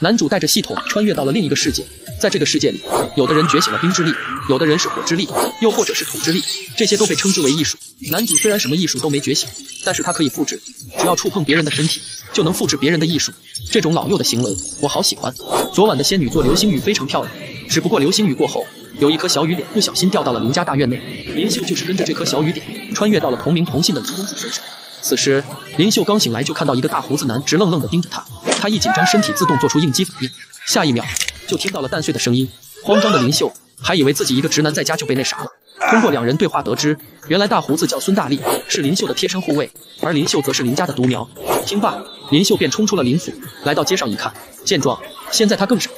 男主带着系统穿越到了另一个世界，在这个世界里，有的人觉醒了冰之力，有的人是火之力，又或者是土之力，这些都被称之为艺术。男主虽然什么艺术都没觉醒，但是他可以复制，只要触碰别人的身体，就能复制别人的艺术。这种老幼的行为，我好喜欢。昨晚的仙女座流星雨非常漂亮，只不过流星雨过后，有一颗小雨点不小心掉到了林家大院内，林秀就是跟着这颗小雨点，穿越到了同名同姓的林公子身上。此时，林秀刚醒来就看到一个大胡子男直愣愣地盯着他。他一紧张，身体自动做出应激反应，下一秒就听到了蛋碎的声音。慌张的林秀还以为自己一个直男在家就被那啥了。通过两人对话得知，原来大胡子叫孙大力，是林秀的贴身护卫，而林秀则是林家的独苗。听罢，林秀便冲出了林府，来到街上一看，见状，现在他更傻。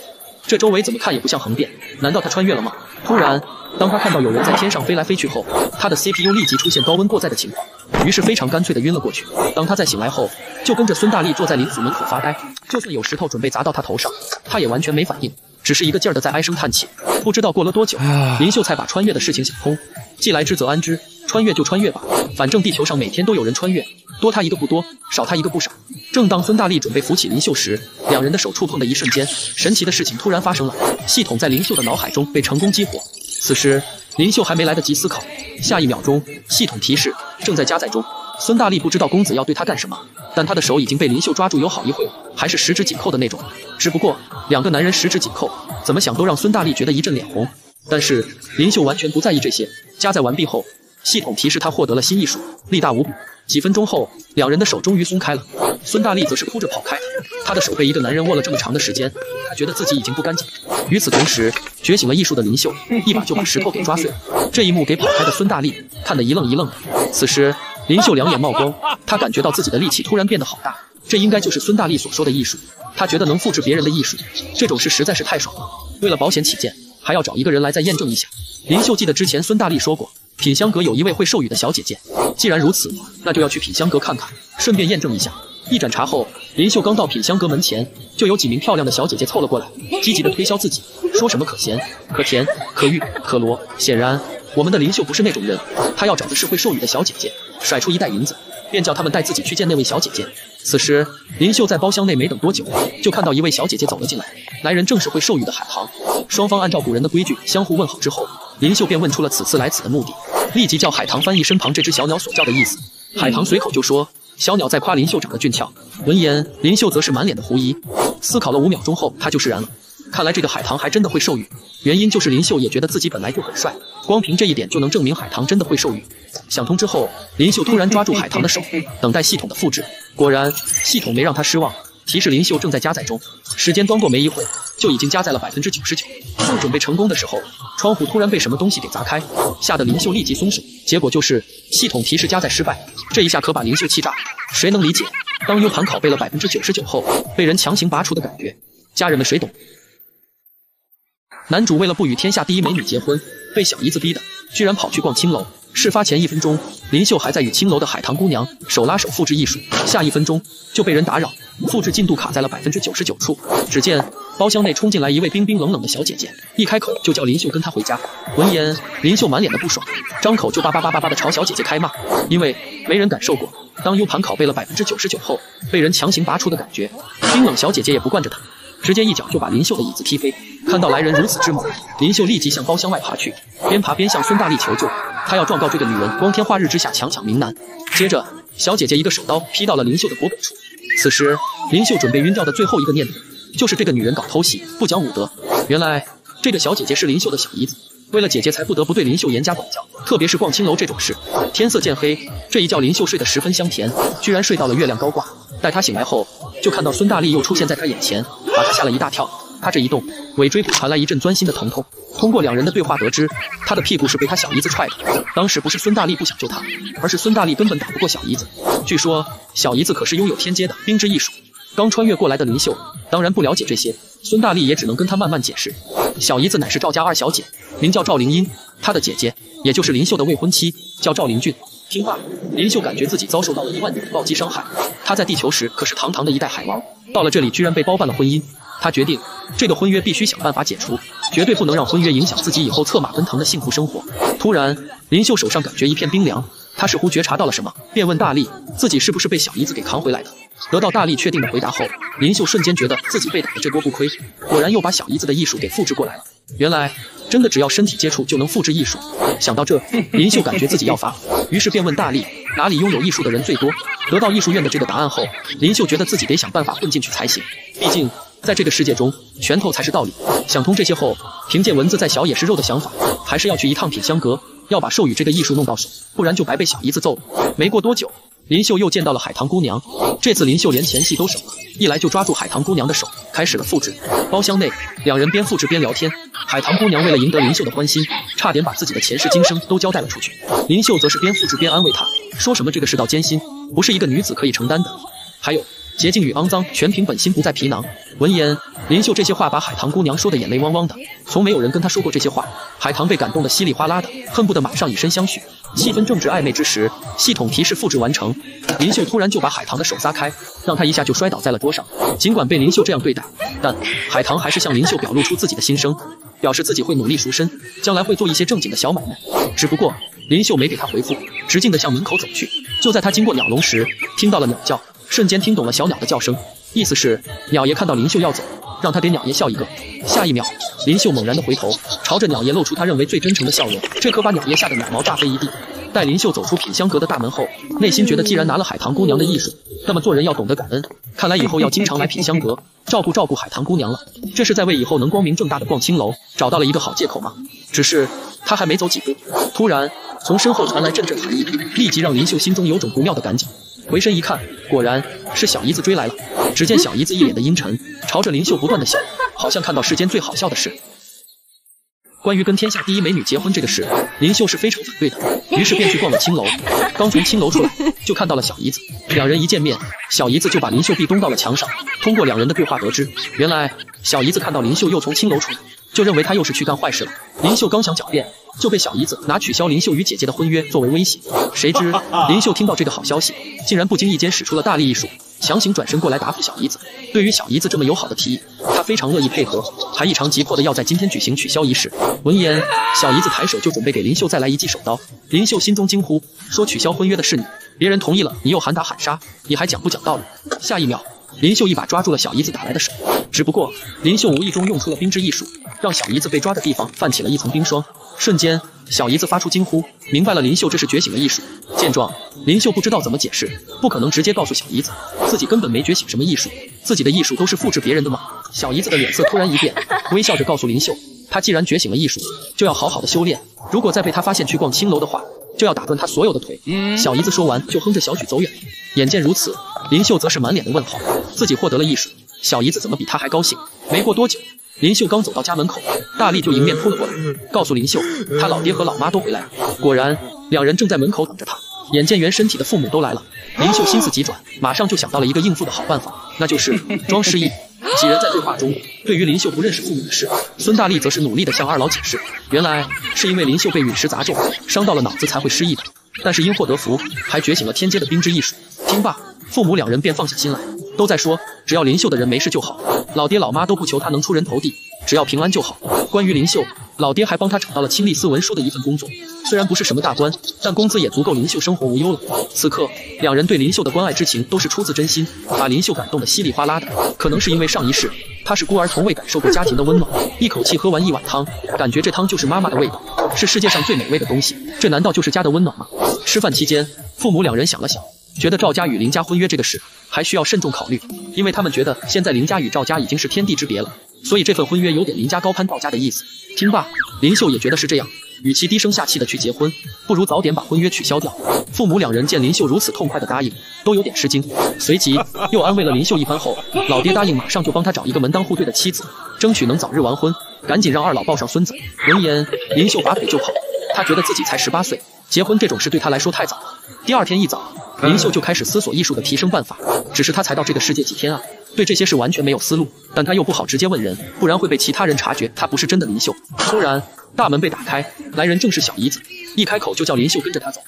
这周围怎么看也不像横店，难道他穿越了吗？突然，当他看到有人在天上飞来飞去后，他的 CPU 立即出现高温过载的情况，于是非常干脆的晕了过去。当他再醒来后，就跟着孙大力坐在林府门口发呆。就算有石头准备砸到他头上，他也完全没反应，只是一个劲儿的在唉声叹气。不知道过了多久，林秀才把穿越的事情想通，既来之则安之，穿越就穿越吧，反正地球上每天都有人穿越，多他一个不多，少他一个不少。正当孙大力准备扶起林秀时，两人的手触碰的一瞬间，神奇的事情突然发生了，系统在林秀的脑海中被成功激活。此时林秀还没来得及思考，下一秒钟，系统提示正在加载中。孙大力不知道公子要对他干什么，但他的手已经被林秀抓住有好一会还是十指紧扣的那种，只不过两个男人十指紧扣。怎么想都让孙大力觉得一阵脸红，但是林秀完全不在意这些。加载完毕后，系统提示他获得了新艺术，力大无比。几分钟后，两人的手终于松开了，孙大力则是哭着跑开他的手被一个男人握了这么长的时间，他觉得自己已经不干净。与此同时，觉醒了艺术的林秀一把就把石头给抓碎了。这一幕给跑开的孙大力看得一愣一愣。的。此时。林秀两眼冒光，她感觉到自己的力气突然变得好大，这应该就是孙大力所说的艺术。她觉得能复制别人的艺术，这种事实在是太爽了。为了保险起见，还要找一个人来再验证一下。林秀记得之前孙大力说过，品香阁有一位会授语的小姐姐。既然如此，那就要去品香阁看看，顺便验证一下。一盏茶后，林秀刚到品香阁门前，就有几名漂亮的小姐姐凑了过来，积极的推销自己，说什么可咸、可甜、可玉、可罗。显然。我们的林秀不是那种人，她要找的是会授语的小姐姐。甩出一袋银子，便叫他们带自己去见那位小姐姐。此时，林秀在包厢内没等多久，就看到一位小姐姐走了进来。来人正是会授语的海棠。双方按照古人的规矩相互问好之后，林秀便问出了此次来此的目的，立即叫海棠翻译身旁这只小鸟所叫的意思。海棠随口就说，小鸟在夸林秀长得俊俏。闻言，林秀则是满脸的狐疑，思考了五秒钟后，她就释然了。看来这个海棠还真的会授孕，原因就是林秀也觉得自己本来就很帅，光凭这一点就能证明海棠真的会授孕。想通之后，林秀突然抓住海棠的手，等待系统的复制。果然，系统没让他失望，提示林秀正在加载中。时间端过没一会，就已经加载了百分之九十九。正准备成功的时候，窗户突然被什么东西给砸开，吓得林秀立即松手，结果就是系统提示加载失败。这一下可把林秀气炸了，谁能理解当 U 盘拷贝了百分之九十九后，被人强行拔除的感觉？家人们，谁懂？男主为了不与天下第一美女结婚，被小姨子逼的，居然跑去逛青楼。事发前一分钟，林秀还在与青楼的海棠姑娘手拉手复制艺术，下一分钟就被人打扰，复制进度卡在了百分之九十九处。只见包厢内冲进来一位冰冰冷冷的小姐姐，一开口就叫林秀跟她回家。闻言，林秀满脸的不爽，张口就叭叭叭叭叭的朝小姐姐开骂，因为没人感受过当 U 盘拷贝了百分之九十九后被人强行拔出的感觉。冰冷小姐姐也不惯着他，直接一脚就把林秀的椅子踢飞。看到来人如此之猛，林秀立即向包厢外爬去，边爬边向孙大力求救。她要状告这个女人，光天化日之下强抢民男。接着，小姐姐一个手刀劈到了林秀的脖颈处。此时，林秀准备晕掉的最后一个念头，就是这个女人搞偷袭，不讲武德。原来，这个小姐姐是林秀的小姨子，为了姐姐才不得不对林秀严加管教，特别是逛青楼这种事。天色渐黑，这一觉林秀睡得十分香甜，居然睡到了月亮高挂。待她醒来后，就看到孙大力又出现在她眼前，把她吓了一大跳。他这一动，尾椎骨传来一阵钻心的疼痛。通过两人的对话得知，他的屁股是被他小姨子踹的。当时不是孙大力不想救他，而是孙大力根本打不过小姨子。据说小姨子可是拥有天阶的冰之艺术。刚穿越过来的林秀当然不了解这些，孙大力也只能跟他慢慢解释。小姨子乃是赵家二小姐，名叫赵灵音。她的姐姐，也就是林秀的未婚妻，叫赵灵俊。听话，林秀感觉自己遭受到了一万点暴击伤害。他在地球时可是堂堂的一代海王，到了这里居然被包办了婚姻。他决定，这个婚约必须想办法解除，绝对不能让婚约影响自己以后策马奔腾的幸福生活。突然，林秀手上感觉一片冰凉，他似乎觉察到了什么，便问大力：“自己是不是被小姨子给扛回来的？”得到大力确定的回答后，林秀瞬间觉得自己被打的这波不亏，果然又把小姨子的艺术给复制过来了。原来真的只要身体接触就能复制艺术。想到这，林秀感觉自己要发，于是便问大力：“哪里拥有艺术的人最多？”得到艺术院的这个答案后，林秀觉得自己得想办法混进去才行，毕竟。在这个世界中，拳头才是道理。想通这些后，凭借蚊子再小也是肉的想法，还是要去一趟品香阁，要把授予这个艺术弄到手，不然就白被小姨子揍了。没过多久，林秀又见到了海棠姑娘。这次林秀连前戏都省了，一来就抓住海棠姑娘的手，开始了复制。包厢内，两人边复制边聊天。海棠姑娘为了赢得林秀的欢心，差点把自己的前世今生都交代了出去。林秀则是边复制边安慰她，说什么这个世道艰辛，不是一个女子可以承担的。还有。洁净与肮脏，全凭本心，不在皮囊。闻言，林秀这些话把海棠姑娘说的眼泪汪汪的。从没有人跟她说过这些话，海棠被感动的稀里哗啦的，恨不得马上以身相许。气氛正直暧昧之时，系统提示复制完成。林秀突然就把海棠的手撒开，让她一下就摔倒在了桌上。尽管被林秀这样对待，但海棠还是向林秀表露出自己的心声，表示自己会努力赎身，将来会做一些正经的小买卖。只不过林秀没给她回复，直径的向门口走去。就在她经过鸟笼时，听到了鸟叫。瞬间听懂了小鸟的叫声，意思是鸟爷看到林秀要走，让他给鸟爷笑一个。下一秒，林秀猛然的回头，朝着鸟爷露出他认为最真诚的笑容，这可把鸟爷吓得鸟毛炸飞一地。待林秀走出品香阁的大门后，内心觉得既然拿了海棠姑娘的艺术，那么做人要懂得感恩，看来以后要经常来品香阁照顾照顾海棠姑娘了。这是在为以后能光明正大的逛青楼找到了一个好借口吗？只是他还没走几步，突然从身后传来阵阵寒意，立即让林秀心中有种不妙的感觉。回身一看，果然是小姨子追来了。只见小姨子一脸的阴沉，朝着林秀不断的笑，好像看到世间最好笑的事。关于跟天下第一美女结婚这个事，林秀是非常反对的，于是便去逛了青楼。刚从青楼出来，就看到了小姨子。两人一见面，小姨子就把林秀壁咚到了墙上。通过两人的对话得知，原来小姨子看到林秀又从青楼出来。就认为他又是去干坏事了。林秀刚想狡辩，就被小姨子拿取消林秀与姐姐的婚约作为威胁。谁知 林秀听到这个好消息，竟然不经意间使出了大力一术，强行转身过来答复小姨子。对于小姨子这么友好的提议，他非常乐意配合，还异常急迫的要在今天举行取消仪式。闻言，小姨子抬手就准备给林秀再来一记手刀。林秀心中惊呼，说取消婚约的是你，别人同意了，你又喊打喊杀，你还讲不讲道理？下一秒。林秀一把抓住了小姨子打来的手，只不过林秀无意中用出了冰之艺术，让小姨子被抓的地方泛起了一层冰霜。瞬间，小姨子发出惊呼，明白了林秀这是觉醒了艺术。见状，林秀不知道怎么解释，不可能直接告诉小姨子自己根本没觉醒什么艺术，自己的艺术都是复制别人的吗？小姨子的脸色突然一变，微笑着告诉林秀，她既然觉醒了艺术，就要好好的修炼。如果再被他发现去逛青楼的话，就要打断他所有的腿。小姨子说完就哼着小曲走远了。眼见如此，林秀则是满脸的问号。自己获得了意识，小姨子怎么比他还高兴？没过多久，林秀刚走到家门口，大力就迎面扑了过来，告诉林秀，他老爹和老妈都回来了。果然，两人正在门口等着他。眼见原身体的父母都来了，林秀心思急转，马上就想到了一个应付的好办法，那就是装失忆。几人在对话中，对于林秀不认识父母的事，孙大力则是努力地向二老解释，原来是因为林秀被陨石砸中，伤到了脑子才会失忆的。但是因祸得福，还觉醒了天阶的冰之艺术。听罢，父母两人便放下心来。都在说，只要林秀的人没事就好。老爹老妈都不求他能出人头地，只要平安就好。关于林秀，老爹还帮他找到了清历斯文书的一份工作，虽然不是什么大官，但工资也足够林秀生活无忧了。此刻，两人对林秀的关爱之情都是出自真心，把林秀感动的稀里哗啦的。可能是因为上一世他是孤儿，从未感受过家庭的温暖。一口气喝完一碗汤，感觉这汤就是妈妈的味道，是世界上最美味的东西。这难道就是家的温暖吗？吃饭期间，父母两人想了想，觉得赵家与林家婚约这个事。还需要慎重考虑，因为他们觉得现在林家与赵家已经是天地之别了，所以这份婚约有点林家高攀赵家的意思。听罢，林秀也觉得是这样，与其低声下气的去结婚，不如早点把婚约取消掉。父母两人见林秀如此痛快的答应，都有点吃惊，随即又安慰了林秀一番后，老爹答应马上就帮他找一个门当户对的妻子，争取能早日完婚，赶紧让二老抱上孙子。闻言，林秀拔腿就跑，他觉得自己才十八岁。结婚这种事对他来说太早了。第二天一早，林秀就开始思索艺术的提升办法。只是他才到这个世界几天啊，对这些事完全没有思路。但他又不好直接问人，不然会被其他人察觉他不是真的林秀。突然，大门被打开，来人正是小姨子，一开口就叫林秀跟着他走。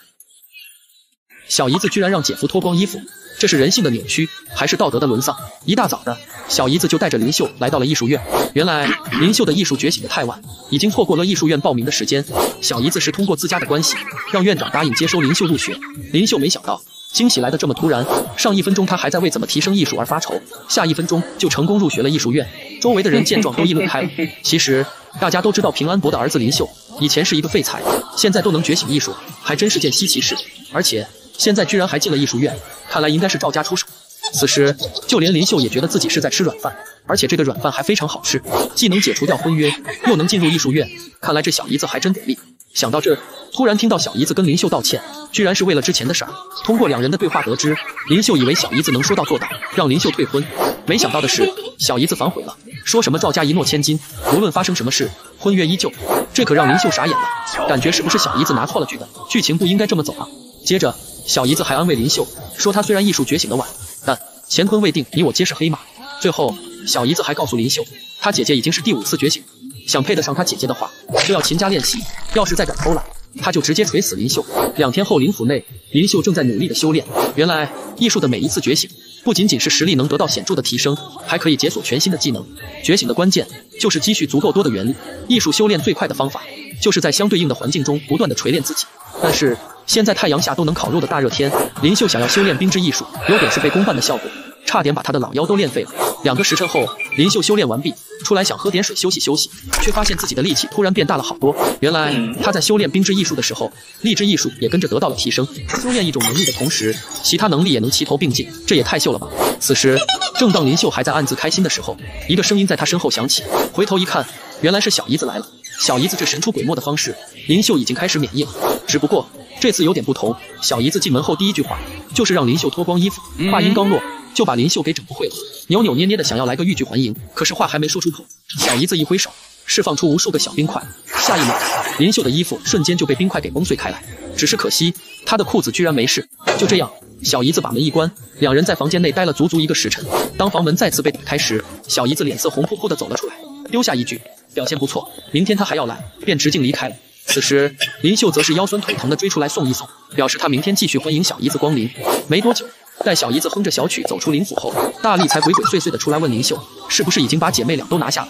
小姨子居然让姐夫脱光衣服，这是人性的扭曲，还是道德的沦丧？一大早的，小姨子就带着林秀来到了艺术院。原来林秀的艺术觉醒的太晚，已经错过了艺术院报名的时间。小姨子是通过自家的关系，让院长答应接收林秀入学。林秀没想到惊喜来的这么突然，上一分钟他还在为怎么提升艺术而发愁，下一分钟就成功入学了艺术院。周围的人见状都议论开了。其实大家都知道，平安伯的儿子林秀以前是一个废材，现在都能觉醒艺术，还真是件稀奇事。而且。现在居然还进了艺术院，看来应该是赵家出手。此时，就连林秀也觉得自己是在吃软饭，而且这个软饭还非常好吃，既能解除掉婚约，又能进入艺术院。看来这小姨子还真给力。想到这，突然听到小姨子跟林秀道歉，居然是为了之前的事儿。通过两人的对话得知，林秀以为小姨子能说到做到，让林秀退婚，没想到的是小姨子反悔了，说什么赵家一诺千金，无论发生什么事，婚约依旧。这可让林秀傻眼了，感觉是不是小姨子拿错了剧本？剧情不应该这么走啊？接着。小姨子还安慰林秀说，她虽然艺术觉醒的晚，但乾坤未定，你我皆是黑马。最后，小姨子还告诉林秀，她姐姐已经是第五次觉醒，想配得上她姐姐的话，就要勤加练习。要是再敢偷懒，她就直接锤死林秀。两天后，林府内，林秀正在努力的修炼。原来，艺术的每一次觉醒，不仅仅是实力能得到显著的提升，还可以解锁全新的技能。觉醒的关键就是积蓄足够多的元力。艺术修炼最快的方法，就是在相对应的环境中不断的锤炼自己。但是。现在太阳下都能烤肉的大热天，林秀想要修炼冰之艺术，有点是被公办的效果，差点把他的老腰都练废了。两个时辰后，林秀修炼完毕，出来想喝点水休息休息，却发现自己的力气突然变大了好多。原来他在修炼冰之艺术的时候，励志艺术也跟着得到了提升。修炼一种能力的同时，其他能力也能齐头并进，这也太秀了吧！此时，正当林秀还在暗自开心的时候，一个声音在他身后响起。回头一看，原来是小姨子来了。小姨子这神出鬼没的方式，林秀已经开始免疫了。只不过。这次有点不同，小姨子进门后第一句话就是让林秀脱光衣服，话音刚落就把林秀给整不会了，扭扭捏捏的想要来个欲拒还迎，可是话还没说出口，小姨子一挥手，释放出无数个小冰块，下一秒林秀的衣服瞬间就被冰块给崩碎开来，只是可惜她的裤子居然没事。就这样，小姨子把门一关，两人在房间内待了足足一个时辰。当房门再次被打开时，小姨子脸色红扑扑的走了出来，丢下一句表现不错，明天他还要来，便直径离开了。此时，林秀则是腰酸腿疼的追出来送一送，表示他明天继续欢迎小姨子光临。没多久，待小姨子哼着小曲走出林府后，大力才鬼鬼祟祟的出来问林秀，是不是已经把姐妹俩都拿下了？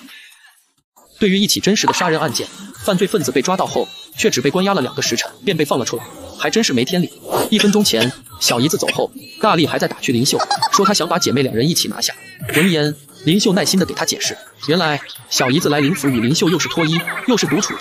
对于一起真实的杀人案件，犯罪分子被抓到后，却只被关押了两个时辰便被放了出来，还真是没天理。一分钟前，小姨子走后，大力还在打趣林秀，说他想把姐妹两人一起拿下。闻言。林秀耐心地给他解释，原来小姨子来林府，与林秀又是脱衣，又是独处的，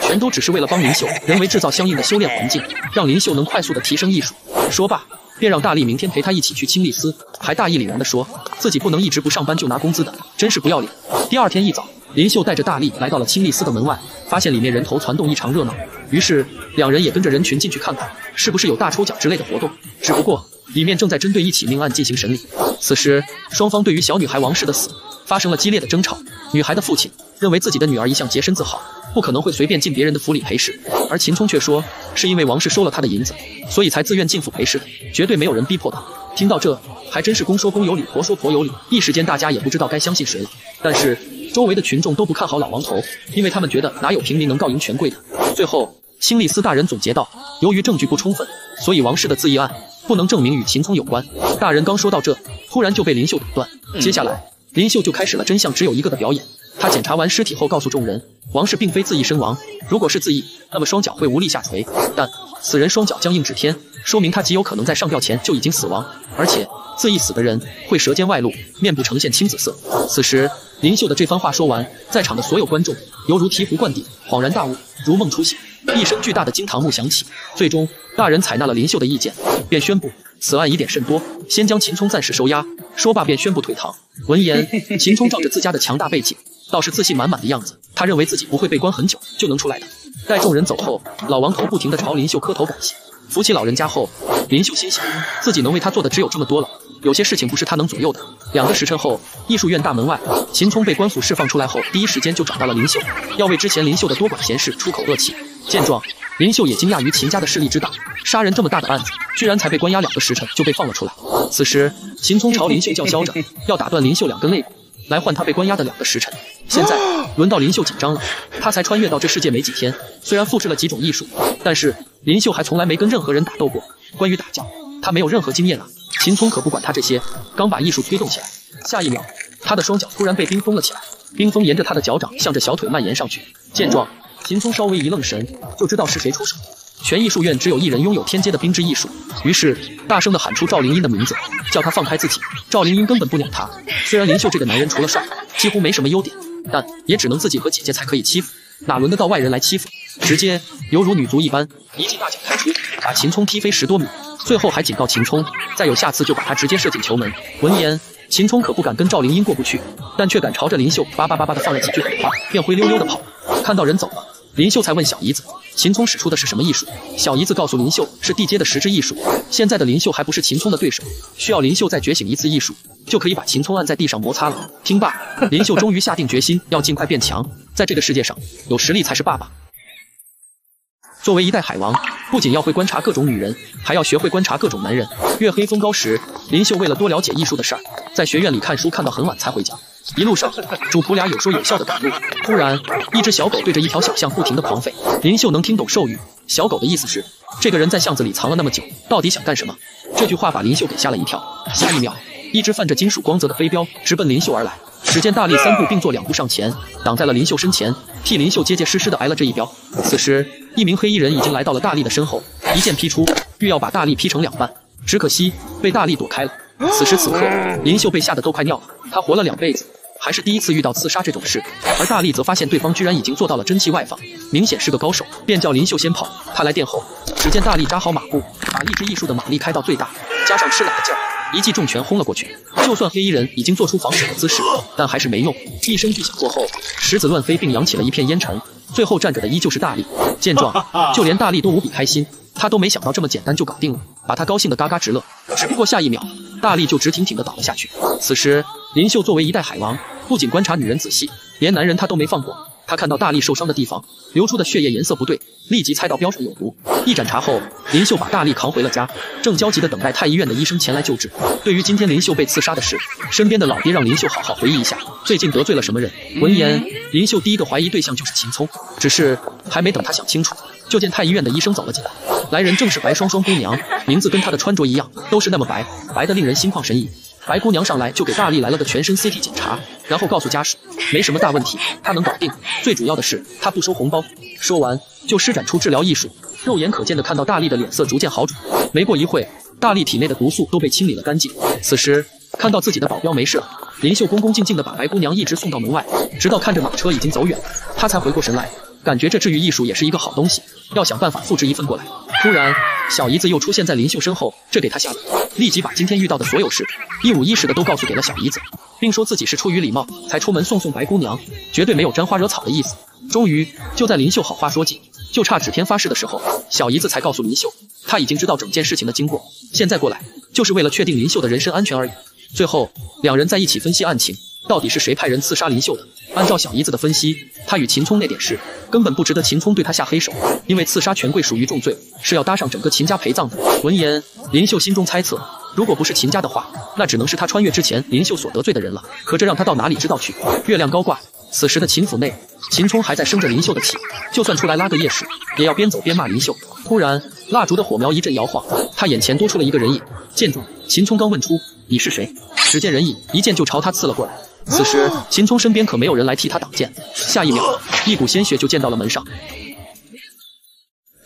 全都只是为了帮林秀人为制造相应的修炼环境，让林秀能快速的提升艺术。说罢，便让大力明天陪他一起去清丽司，还大义凛然地说自己不能一直不上班就拿工资的，真是不要脸。第二天一早，林秀带着大力来到了清丽司的门外，发现里面人头攒动，异常热闹。于是两人也跟着人群进去看看，是不是有大抽奖之类的活动。只不过里面正在针对一起命案进行审理。此时，双方对于小女孩王氏的死发生了激烈的争吵。女孩的父亲认为自己的女儿一向洁身自好，不可能会随便进别人的府里陪侍；而秦聪却说，是因为王氏收了他的银子，所以才自愿进府陪侍的，绝对没有人逼迫他。听到这，还真是公说公有理，婆说婆有理。一时间，大家也不知道该相信谁。但是周围的群众都不看好老王头，因为他们觉得哪有平民能告赢权贵的。最后，清历司大人总结道：“由于证据不充分，所以王氏的自缢案。”不能证明与秦聪有关。大人刚说到这，突然就被林秀打断。接下来，林秀就开始了“真相只有一个”的表演。他检查完尸体后，告诉众人，王氏并非自缢身亡。如果是自缢，那么双脚会无力下垂，但此人双脚僵硬指天，说明他极有可能在上吊前就已经死亡。而且，自缢死的人会舌尖外露，面部呈现青紫色。此时，林秀的这番话说完，在场的所有观众犹如醍醐灌顶，恍然大悟，如梦初醒。一声巨大的惊堂木响起，最终大人采纳了林秀的意见，便宣布此案疑点甚多，先将秦聪暂时收押。说罢便宣布退堂。闻言，秦聪仗着自家的强大背景，倒是自信满满的样子。他认为自己不会被关很久就能出来的。待众人走后，老王头不停地朝林秀磕头感谢。扶起老人家后，林秀心想自己能为他做的只有这么多了，有些事情不是他能左右的。两个时辰后，艺术院大门外，秦聪被官府释放出来后，第一时间就找到了林秀，要为之前林秀的多管闲事出口恶气。见状，林秀也惊讶于秦家的势力之大，杀人这么大的案子，居然才被关押两个时辰就被放了出来。此时，秦聪朝林秀叫嚣着，要打断林秀两根肋骨，来换他被关押的两个时辰。现在轮到林秀紧张了，他才穿越到这世界没几天，虽然复制了几种艺术，但是林秀还从来没跟任何人打斗过，关于打架，他没有任何经验啊。秦聪可不管他这些，刚把艺术推动起来，下一秒，他的双脚突然被冰封了起来，冰封沿着他的脚掌，向着小腿蔓延上去。见状，秦冲稍微一愣神，就知道是谁出手。全艺书院只有一人拥有天阶的冰之艺术，于是大声的喊出赵灵音的名字，叫他放开自己。赵灵音根本不鸟他。虽然林秀这个男人除了帅，几乎没什么优点，但也只能自己和姐姐才可以欺负，哪轮得到外人来欺负？直接犹如女足一般，一记大脚开出，把秦冲踢飞十多米。最后还警告秦冲，再有下次就把他直接射进球门。闻言，秦冲可不敢跟赵灵音过不去，但却敢朝着林秀叭叭叭叭的放了几句狠话，便灰溜溜的跑了。看到人走了。林秀才问小姨子：“秦聪使出的是什么艺术？”小姨子告诉林秀：“是地阶的十之艺术。现在的林秀还不是秦聪的对手，需要林秀再觉醒一次艺术，就可以把秦聪按在地上摩擦了。”听罢，林秀终于下定决心，要尽快变强。在这个世界上，有实力才是爸爸。作为一代海王，不仅要会观察各种女人，还要学会观察各种男人。月黑风高时，林秀为了多了解艺术的事儿，在学院里看书，看到很晚才回家。一路上，主仆俩有说有笑的赶路。突然，一只小狗对着一条小巷不停的狂吠。林秀能听懂兽语，小狗的意思是，这个人在巷子里藏了那么久，到底想干什么？这句话把林秀给吓了一跳。下一秒，一只泛着金属光泽的飞镖直奔林秀而来。只见大力三步并作两步上前，挡在了林秀身前，替林秀结结实实的挨了这一镖。此时，一名黑衣人已经来到了大力的身后，一剑劈出，欲要把大力劈成两半。只可惜被大力躲开了。此时此刻，林秀被吓得都快尿了。他活了两辈子，还是第一次遇到刺杀这种事。而大力则发现对方居然已经做到了真气外放，明显是个高手，便叫林秀先跑。他来电后，只见大力扎好马步，把一只艺术的马力开到最大，加上吃奶的劲，儿，一记重拳轰了过去。就算黑衣人已经做出防守的姿势，但还是没用。一声巨响过后，石子乱飞，并扬起了一片烟尘。最后站着的依旧是大力。见状，就连大力都无比开心。他都没想到这么简单就搞定了。把他高兴的嘎嘎直乐，只不过下一秒，大力就直挺挺的倒了下去。此时，林秀作为一代海王，不仅观察女人仔细，连男人他都没放过。他看到大力受伤的地方流出的血液颜色不对，立即猜到标上有毒。一盏茶后，林秀把大力扛回了家，正焦急地等待太医院的医生前来救治。对于今天林秀被刺杀的事，身边的老爹让林秀好好回忆一下最近得罪了什么人。闻言，林秀第一个怀疑对象就是秦聪。只是还没等他想清楚。就见太医院的医生走了进来，来人正是白双双姑娘，名字跟她的穿着一样，都是那么白白的，令人心旷神怡。白姑娘上来就给大力来了个全身 CT 检查，然后告诉家属没什么大问题，她能搞定。最主要的是她不收红包。说完就施展出治疗艺术，肉眼可见的看到大力的脸色逐渐好转。没过一会大力体内的毒素都被清理了干净。此时看到自己的保镖没事了，林秀恭恭敬敬的把白姑娘一直送到门外，直到看着马车已经走远，她才回过神来。感觉这治愈艺术也是一个好东西，要想办法复制一份过来。突然，小姨子又出现在林秀身后，这给她吓的，立即把今天遇到的所有事一五一十的都告诉给了小姨子，并说自己是出于礼貌才出门送送白姑娘，绝对没有沾花惹草的意思。终于，就在林秀好话说尽，就差指天发誓的时候，小姨子才告诉林秀，她已经知道整件事情的经过，现在过来就是为了确定林秀的人身安全而已。最后，两人在一起分析案情。到底是谁派人刺杀林秀的？按照小姨子的分析，他与秦聪那点事根本不值得秦聪对他下黑手，因为刺杀权贵属于重罪，是要搭上整个秦家陪葬的。闻言，林秀心中猜测，如果不是秦家的话，那只能是他穿越之前林秀所得罪的人了。可这让他到哪里知道去？月亮高挂，此时的秦府内，秦聪还在生着林秀的气，就算出来拉个夜市，也要边走边骂林秀。突然，蜡烛的火苗一阵摇晃，他眼前多出了一个人影。见状，秦聪刚问出你是谁，只见人影一剑就朝他刺了过来。此时，秦聪身边可没有人来替他挡剑，下一秒，一股鲜血就溅到了门上。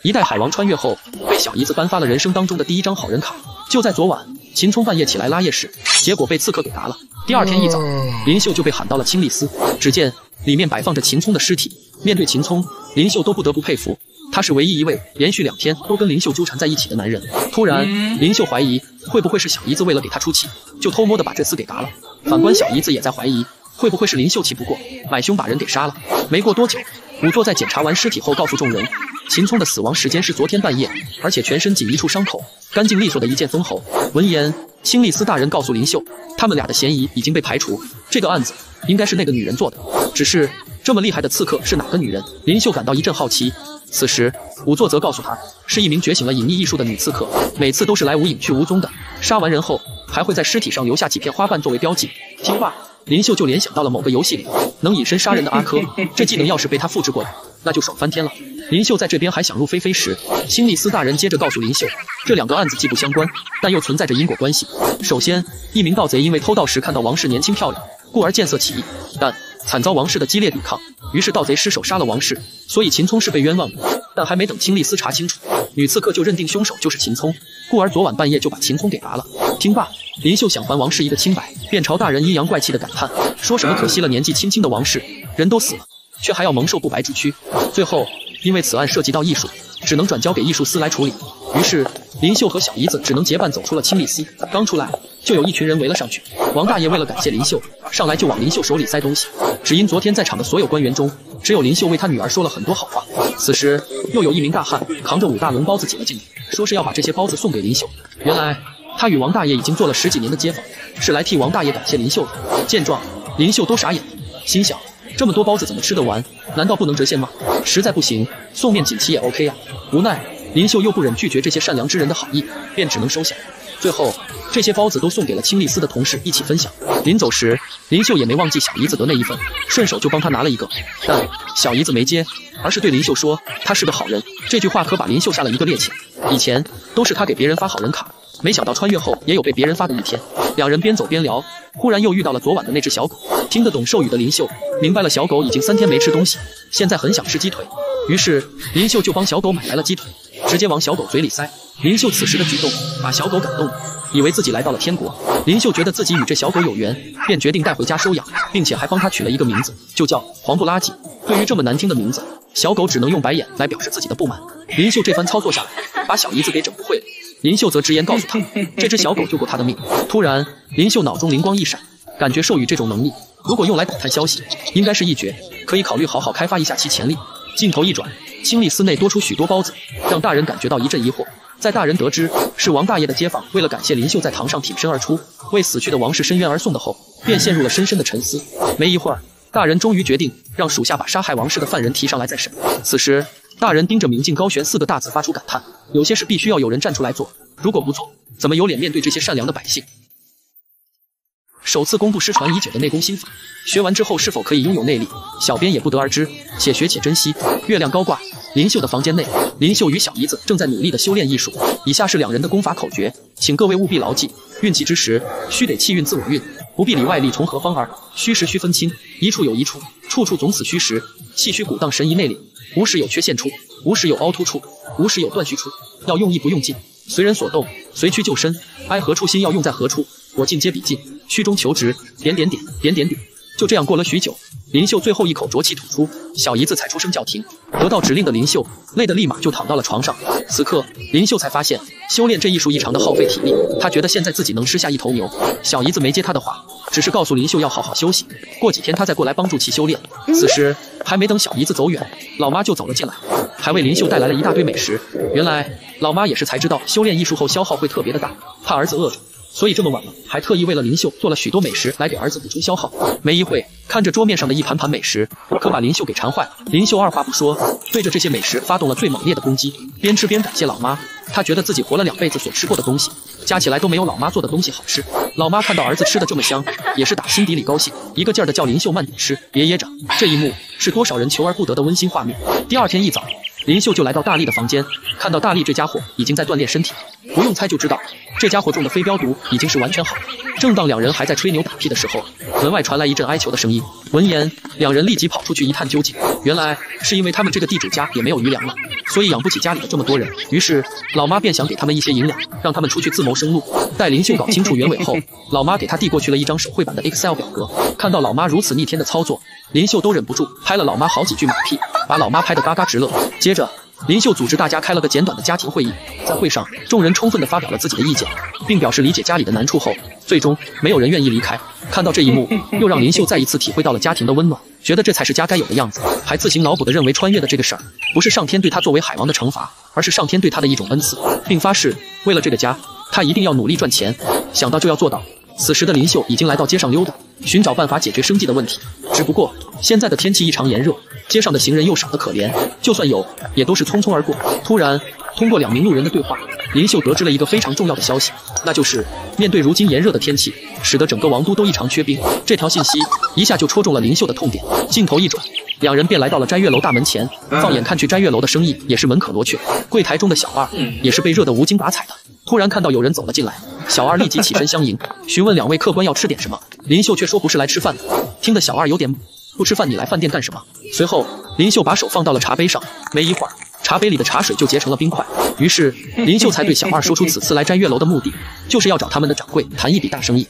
一代海王穿越后，被小姨子颁发了人生当中的第一张好人卡。就在昨晚，秦聪半夜起来拉夜市，结果被刺客给嘎了。第二天一早，林秀就被喊到了清丽司，只见里面摆放着秦聪的尸体。面对秦聪，林秀都不得不佩服。他是唯一一位连续两天都跟林秀纠缠在一起的男人。突然，林秀怀疑会不会是小姨子为了给他出气，就偷摸的把这厮给嘎了。反观小姨子也在怀疑，会不会是林秀气不过，买凶把人给杀了。没过多久，仵作在检查完尸体后，告诉众人，秦聪的死亡时间是昨天半夜，而且全身仅一处伤口，干净利索的一剑封喉。闻言，清丽司大人告诉林秀，他们俩的嫌疑已经被排除，这个案子应该是那个女人做的。只是这么厉害的刺客是哪个女人？林秀感到一阵好奇。此时，仵作则告诉他，是一名觉醒了隐匿艺术的女刺客，每次都是来无影去无踪的，杀完人后还会在尸体上留下几片花瓣作为标记。听罢，林秀就联想到了某个游戏里能隐身杀人的阿珂，这技能要是被他复制过来，那就爽翻天了。林秀在这边还想入非非时，星利斯大人接着告诉林秀，这两个案子既不相关，但又存在着因果关系。首先，一名盗贼因为偷盗时看到王氏年轻漂亮，故而见色起意，但惨遭王氏的激烈抵抗。于是盗贼失手杀了王氏，所以秦聪是被冤枉的。但还没等清丽丝查清楚，女刺客就认定凶手就是秦聪，故而昨晚半夜就把秦聪给拔了。听罢，林秀想还王氏一个清白，便朝大人阴阳怪气的感叹，说什么可惜了年纪轻轻的王氏，人都死了，却还要蒙受不白之躯。最后，因为此案涉及到艺术，只能转交给艺术司来处理。于是林秀和小姨子只能结伴走出了清丽司。刚出来。就有一群人围了上去。王大爷为了感谢林秀，上来就往林秀手里塞东西。只因昨天在场的所有官员中，只有林秀为他女儿说了很多好话。此时，又有一名大汉扛着五大笼包子挤了进来，说是要把这些包子送给林秀。原来，他与王大爷已经做了十几年的街坊，是来替王大爷感谢林秀的。见状，林秀都傻眼了，心想：这么多包子怎么吃得完？难道不能折现吗？实在不行，送面锦旗也 OK 啊。无奈，林秀又不忍拒绝这些善良之人的好意，便只能收下。最后，这些包子都送给了清丽司的同事一起分享。临走时，林秀也没忘记小姨子的那一份，顺手就帮她拿了一个。但小姨子没接，而是对林秀说：“他是个好人。”这句话可把林秀吓了一个趔趄。以前都是他给别人发好人卡，没想到穿越后也有被别人发的一天。两人边走边聊，忽然又遇到了昨晚的那只小狗。听得懂兽语的林秀明白了，小狗已经三天没吃东西，现在很想吃鸡腿。于是林秀就帮小狗买来了鸡腿。直接往小狗嘴里塞。林秀此时的举动把小狗感动了，以为自己来到了天国。林秀觉得自己与这小狗有缘，便决定带回家收养，并且还帮它取了一个名字，就叫黄不拉几。对于这么难听的名字，小狗只能用白眼来表示自己的不满。林秀这番操作下来，把小姨子给整不会了。林秀则直言告诉他，这只小狗救过他的命。突然，林秀脑中灵光一闪，感觉授予这种能力，如果用来打探消息，应该是一绝，可以考虑好好开发一下其潜力。镜头一转。清历寺内多出许多包子，让大人感觉到一阵疑惑。在大人得知是王大爷的街坊为了感谢林秀在堂上挺身而出，为死去的王氏伸冤而送的后，便陷入了深深的沉思。没一会儿，大人终于决定让属下把杀害王氏的犯人提上来再审。此时，大人盯着“明镜高悬”四个大字，发出感叹：有些事必须要有人站出来做，如果不做，怎么有脸面对这些善良的百姓？首次公布失传已久的内功心法，学完之后是否可以拥有内力，小编也不得而知。且学且珍惜。月亮高挂，林秀的房间内，林秀与小姨子正在努力的修炼艺术。以下是两人的功法口诀，请各位务必牢记：运气之时，须得气运自我运，不必理外力从何方而虚实须分清，一处有一处，处处总此虚实。气虚鼓荡神移内领，无时有缺陷处，无时有凹凸处，无时有断续处，要用意不用尽，随人所动，随屈就深，哀何处心要用在何处。我进阶笔记，虚中求直，点点点点点点。就这样过了许久，林秀最后一口浊气吐出，小姨子才出声叫停。得到指令的林秀，累得立马就躺到了床上。此刻，林秀才发现修炼这艺术异常的耗费体力，他觉得现在自己能吃下一头牛。小姨子没接他的话，只是告诉林秀要好好休息，过几天他再过来帮助其修炼。此时还没等小姨子走远，老妈就走了进来，还为林秀带来了一大堆美食。原来老妈也是才知道修炼艺术后消耗会特别的大，怕儿子饿着。所以这么晚了，还特意为了林秀做了许多美食来给儿子补充消耗。没一会，看着桌面上的一盘盘美食，可把林秀给馋坏了。林秀二话不说，对着这些美食发动了最猛烈的攻击，边吃边感谢老妈。他觉得自己活了两辈子所吃过的东西，加起来都没有老妈做的东西好吃。老妈看到儿子吃的这么香，也是打心底里高兴，一个劲儿的叫林秀慢点吃，别噎着。这一幕是多少人求而不得的温馨画面。第二天一早，林秀就来到大力的房间，看到大力这家伙已经在锻炼身体了。不用猜就知道，这家伙中的飞镖毒已经是完全好了。正当两人还在吹牛打屁的时候，门外传来一阵哀求的声音。闻言，两人立即跑出去一探究竟。原来是因为他们这个地主家也没有余粮了，所以养不起家里的这么多人。于是，老妈便想给他们一些银两，让他们出去自谋生路。待林秀搞清楚原委后，老妈给他递过去了一张手绘版的 Excel 表格。看到老妈如此逆天的操作，林秀都忍不住拍了老妈好几句马屁，把老妈拍得嘎嘎直乐。接着。林秀组织大家开了个简短的家庭会议，在会上，众人充分地发表了自己的意见，并表示理解家里的难处后，最终没有人愿意离开。看到这一幕，又让林秀再一次体会到了家庭的温暖，觉得这才是家该有的样子。还自行脑补的认为，穿越的这个事儿不是上天对他作为海王的惩罚，而是上天对他的一种恩赐，并发誓为了这个家，他一定要努力赚钱，想到就要做到。此时的林秀已经来到街上溜达，寻找办法解决生计的问题。只不过现在的天气异常炎热。街上的行人又少得可怜，就算有，也都是匆匆而过。突然，通过两名路人的对话，林秀得知了一个非常重要的消息，那就是面对如今炎热的天气，使得整个王都都异常缺冰。这条信息一下就戳中了林秀的痛点。镜头一转，两人便来到了摘月楼大门前，放眼看去，摘月楼的生意也是门可罗雀。柜台中的小二也是被热得无精打采的。突然看到有人走了进来，小二立即起身相迎，询问两位客官要吃点什么。林秀却说不是来吃饭的，听得小二有点懵。不吃饭，你来饭店干什么？随后，林秀把手放到了茶杯上，没一会儿，茶杯里的茶水就结成了冰块。于是，林秀才对小二说出此次来摘月楼的目的，就是要找他们的掌柜谈一笔大生意。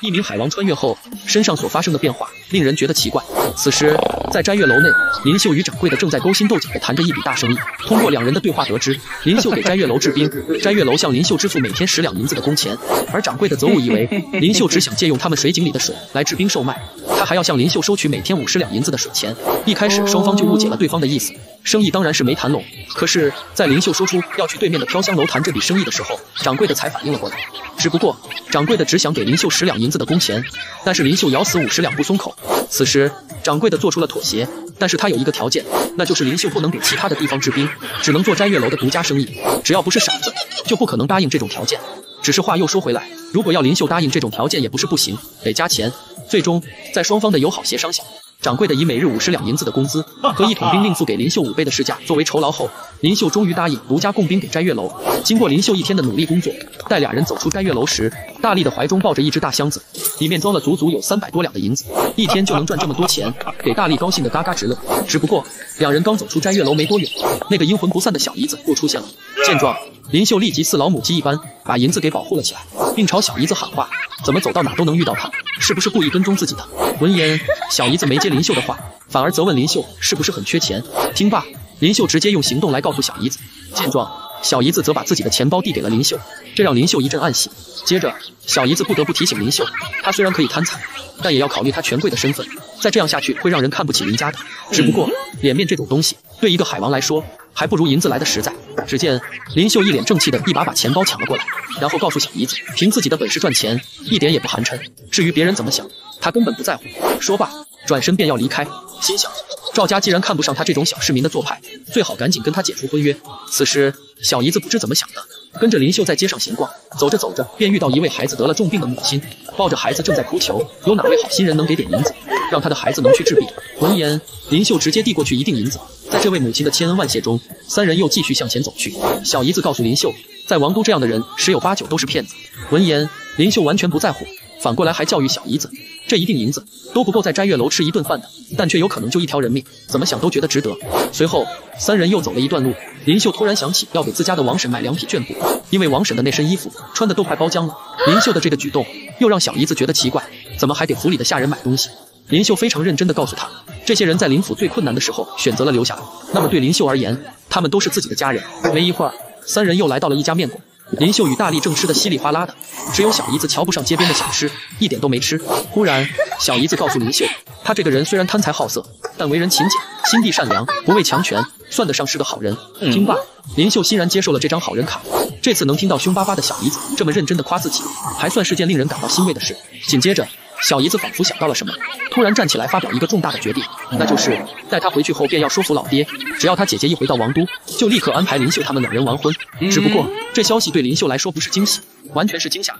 一名海王穿越后，身上所发生的变化令人觉得奇怪。此时，在摘月楼内，林秀与掌柜的正在勾心斗角地谈着一笔大生意。通过两人的对话得知，林秀给摘月楼治病，摘月楼向林秀支付每天十两银子的工钱。而掌柜的则误以为林秀只想借用他们水井里的水来制冰售卖，他还要向林秀收取每天五十两银子的水钱。一开始，双方就误解了对方的意思。生意当然是没谈拢，可是，在林秀说出要去对面的飘香楼谈这笔生意的时候，掌柜的才反应了过来。只不过，掌柜的只想给林秀十两银子的工钱，但是林秀咬死五十两不松口。此时，掌柜的做出了妥协，但是他有一个条件，那就是林秀不能给其他的地方治兵，只能做摘月楼的独家生意。只要不是傻子，就不可能答应这种条件。只是话又说回来，如果要林秀答应这种条件，也不是不行，得加钱。最终，在双方的友好协商下。掌柜的以每日五十两银子的工资和一桶冰，另付给林秀五倍的市价作为酬劳后，林秀终于答应独家供兵给斋月楼。经过林秀一天的努力工作，带俩人走出斋月楼时，大力的怀中抱着一只大箱子，里面装了足足有三百多两的银子。一天就能赚这么多钱，给大力高兴的嘎嘎直乐。只不过两人刚走出斋月楼没多远，那个阴魂不散的小姨子又出现了。见状，林秀立即似老母鸡一般把银子给保护了起来，并朝小姨子喊话：“怎么走到哪都能遇到他？是不是故意跟踪自己的？”闻言，小姨子没接。林秀的话，反而责问林秀是不是很缺钱。听罢，林秀直接用行动来告诉小姨子。见状，小姨子则把自己的钱包递给了林秀，这让林秀一阵暗喜。接着，小姨子不得不提醒林秀，她虽然可以贪财，但也要考虑她权贵的身份。再这样下去，会让人看不起林家的。只不过，脸面这种东西，对一个海王来说，还不如银子来的实在。只见林秀一脸正气的一把把钱包抢了过来，然后告诉小姨子，凭自己的本事赚钱，一点也不寒碜。至于别人怎么想，他根本不在乎。说罢。转身便要离开，心想赵家既然看不上他这种小市民的做派，最好赶紧跟他解除婚约。此时小姨子不知怎么想的，跟着林秀在街上闲逛，走着走着便遇到一位孩子得了重病的母亲，抱着孩子正在哭求，有哪位好心人能给点银子，让他的孩子能去治病。闻言，林秀直接递过去一锭银子，在这位母亲的千恩万谢中，三人又继续向前走去。小姨子告诉林秀，在王都这样的人，十有八九都是骗子。闻言，林秀完全不在乎。反过来还教育小姨子，这一锭银子都不够在斋月楼吃一顿饭的，但却有可能救一条人命，怎么想都觉得值得。随后三人又走了一段路，林秀突然想起要给自家的王婶买两匹绢布，因为王婶的那身衣服穿的都快包浆了。林秀的这个举动又让小姨子觉得奇怪，怎么还给府里的下人买东西？林秀非常认真地告诉他，这些人在林府最困难的时候选择了留下来，那么对林秀而言，他们都是自己的家人。没一会儿，三人又来到了一家面馆。林秀与大力正吃的稀里哗啦的，只有小姨子瞧不上街边的小吃，一点都没吃。忽然，小姨子告诉林秀，她这个人虽然贪财好色，但为人勤俭，心地善良，不畏强权，算得上是个好人。听罢，林秀欣然接受了这张好人卡。这次能听到凶巴巴的小姨子这么认真的夸自己，还算是件令人感到欣慰的事。紧接着。小姨子仿佛想到了什么，突然站起来发表一个重大的决定，那就是带他回去后便要说服老爹，只要他姐姐一回到王都，就立刻安排林秀他们两人完婚。只不过这消息对林秀来说不是惊喜，完全是惊吓。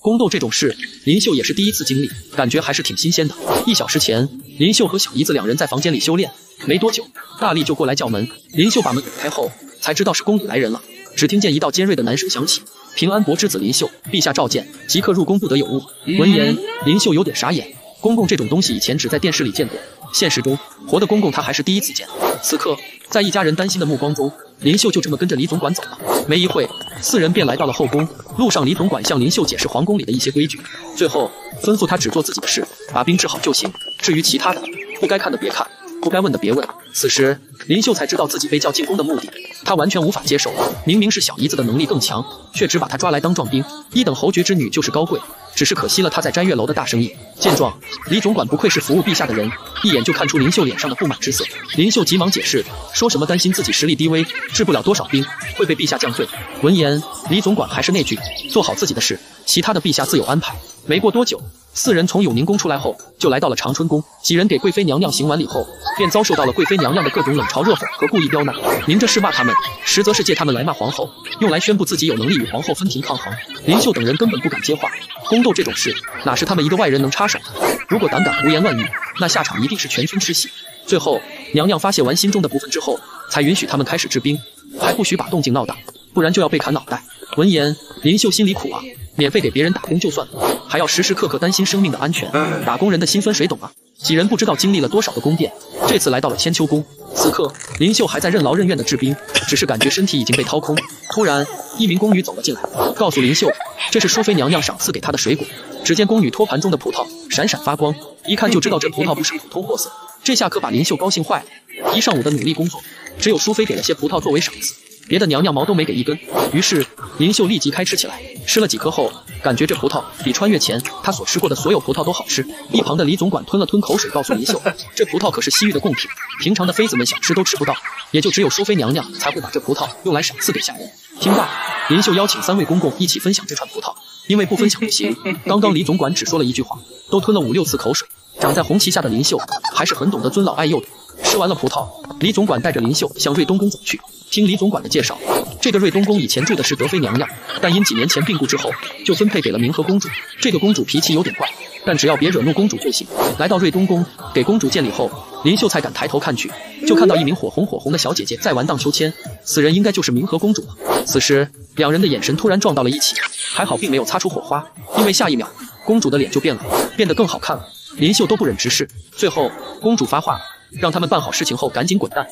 宫斗这种事，林秀也是第一次经历，感觉还是挺新鲜的。一小时前，林秀和小姨子两人在房间里修炼，没多久，大力就过来叫门。林秀把门打开后，才知道是宫里来人了，只听见一道尖锐的男声响起。平安国之子林秀，陛下召见，即刻入宫，不得有误。闻言，林秀有点傻眼，公公这种东西以前只在电视里见过，现实中活的公公他还是第一次见。此刻，在一家人担心的目光中，林秀就这么跟着李总管走了。没一会，四人便来到了后宫。路上，李总管向林秀解释皇宫里的一些规矩，最后吩咐他只做自己的事，把病治好就行。至于其他的，不该看的别看。不该问的别问。此时林秀才知道自己被叫进宫的目的，他完全无法接受。明明是小姨子的能力更强，却只把她抓来当壮丁。一等侯爵之女就是高贵，只是可惜了她在摘月楼的大生意。见状，李总管不愧是服务陛下的人，一眼就看出林秀脸上的不满之色。林秀急忙解释，说什么担心自己实力低微，治不了多少兵，会被陛下降罪。闻言，李总管还是那句：做好自己的事，其他的陛下自有安排。没过多久。四人从永宁宫出来后，就来到了长春宫。几人给贵妃娘娘行完礼后，便遭受到了贵妃娘娘的各种冷嘲热讽和故意刁难。明着是骂他们，实则是借他们来骂皇后，用来宣布自己有能力与皇后分庭抗衡。林秀等人根本不敢接话，宫斗这种事哪是他们一个外人能插手的？如果胆敢胡言乱语，那下场一定是全军吃席。最后，娘娘发泄完心中的不忿之后，才允许他们开始制兵，还不许把动静闹大，不然就要被砍脑袋。闻言，林秀心里苦啊。免费给别人打工就算了，还要时时刻刻担心生命的安全，打工人的辛酸谁懂啊？几人不知道经历了多少个宫殿，这次来到了千秋宫。此刻林秀还在任劳任怨的制冰，只是感觉身体已经被掏空。突然，一名宫女走了进来，告诉林秀，这是淑妃娘娘赏赐给她的水果。只见宫女托盘中的葡萄闪闪发光，一看就知道这葡萄不是普通货色。这下可把林秀高兴坏了，一上午的努力工作，只有淑妃给了些葡萄作为赏赐。别的娘娘毛都没给一根，于是林秀立即开吃起来。吃了几颗后，感觉这葡萄比穿越前她所吃过的所有葡萄都好吃。一旁的李总管吞了吞口水，告诉林秀，这葡萄可是西域的贡品，平常的妃子们想吃都吃不到，也就只有淑妃娘娘才会把这葡萄用来赏赐给下人。听罢，林秀邀请三位公公一起分享这串葡萄，因为不分享不行。刚刚李总管只说了一句话，都吞了五六次口水。长在红旗下的林秀还是很懂得尊老爱幼的。吃完了葡萄，李总管带着林秀向瑞东宫走去。听李总管的介绍，这个瑞东宫以前住的是德妃娘娘，但因几年前病故之后，就分配给了明和公主。这个公主脾气有点怪，但只要别惹怒公主就行。来到瑞东宫，给公主见礼后，林秀才敢抬头看去，就看到一名火红火红的小姐姐在玩荡秋千。此人应该就是明和公主了。此时两人的眼神突然撞到了一起，还好并没有擦出火花，因为下一秒公主的脸就变了，变得更好看了。林秀都不忍直视，最后公主发话，让他们办好事情后赶紧滚蛋。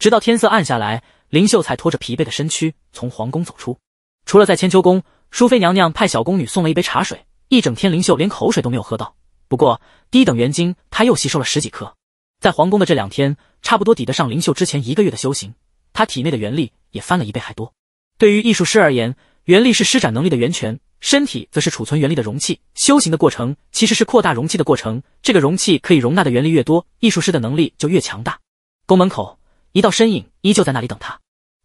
直到天色暗下来，林秀才拖着疲惫的身躯从皇宫走出。除了在千秋宫，淑妃娘娘派小宫女送了一杯茶水，一整天林秀连口水都没有喝到。不过低等元晶他又吸收了十几颗，在皇宫的这两天，差不多抵得上林秀之前一个月的修行。他体内的元力也翻了一倍还多。对于艺术师而言，元力是施展能力的源泉，身体则是储存元力的容器。修行的过程其实是扩大容器的过程。这个容器可以容纳的元力越多，艺术师的能力就越强大。宫门口。一道身影依旧在那里等他。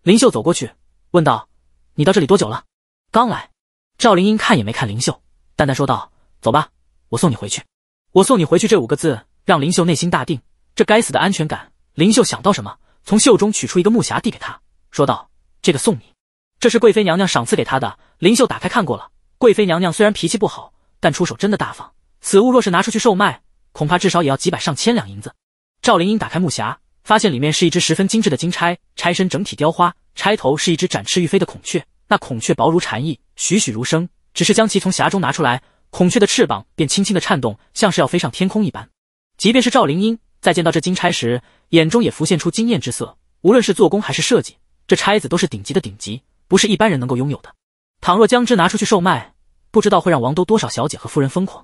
林秀走过去，问道：“你到这里多久了？”“刚来。”赵灵英看也没看林秀，淡淡说道：“走吧，我送你回去。”“我送你回去。”这五个字让林秀内心大定。这该死的安全感。林秀想到什么，从袖中取出一个木匣，递给他，说道：“这个送你，这是贵妃娘娘赏赐给她的。”林秀打开看过了，贵妃娘娘虽然脾气不好，但出手真的大方。此物若是拿出去售卖，恐怕至少也要几百上千两银子。赵灵英打开木匣。发现里面是一只十分精致的金钗，钗身整体雕花，钗头是一只展翅欲飞的孔雀。那孔雀薄如蝉翼，栩栩如生。只是将其从匣中拿出来，孔雀的翅膀便轻轻的颤动，像是要飞上天空一般。即便是赵灵英，在见到这金钗时，眼中也浮现出惊艳之色。无论是做工还是设计，这钗子都是顶级的顶级，不是一般人能够拥有的。倘若将之拿出去售卖，不知道会让王都多少小姐和夫人疯狂。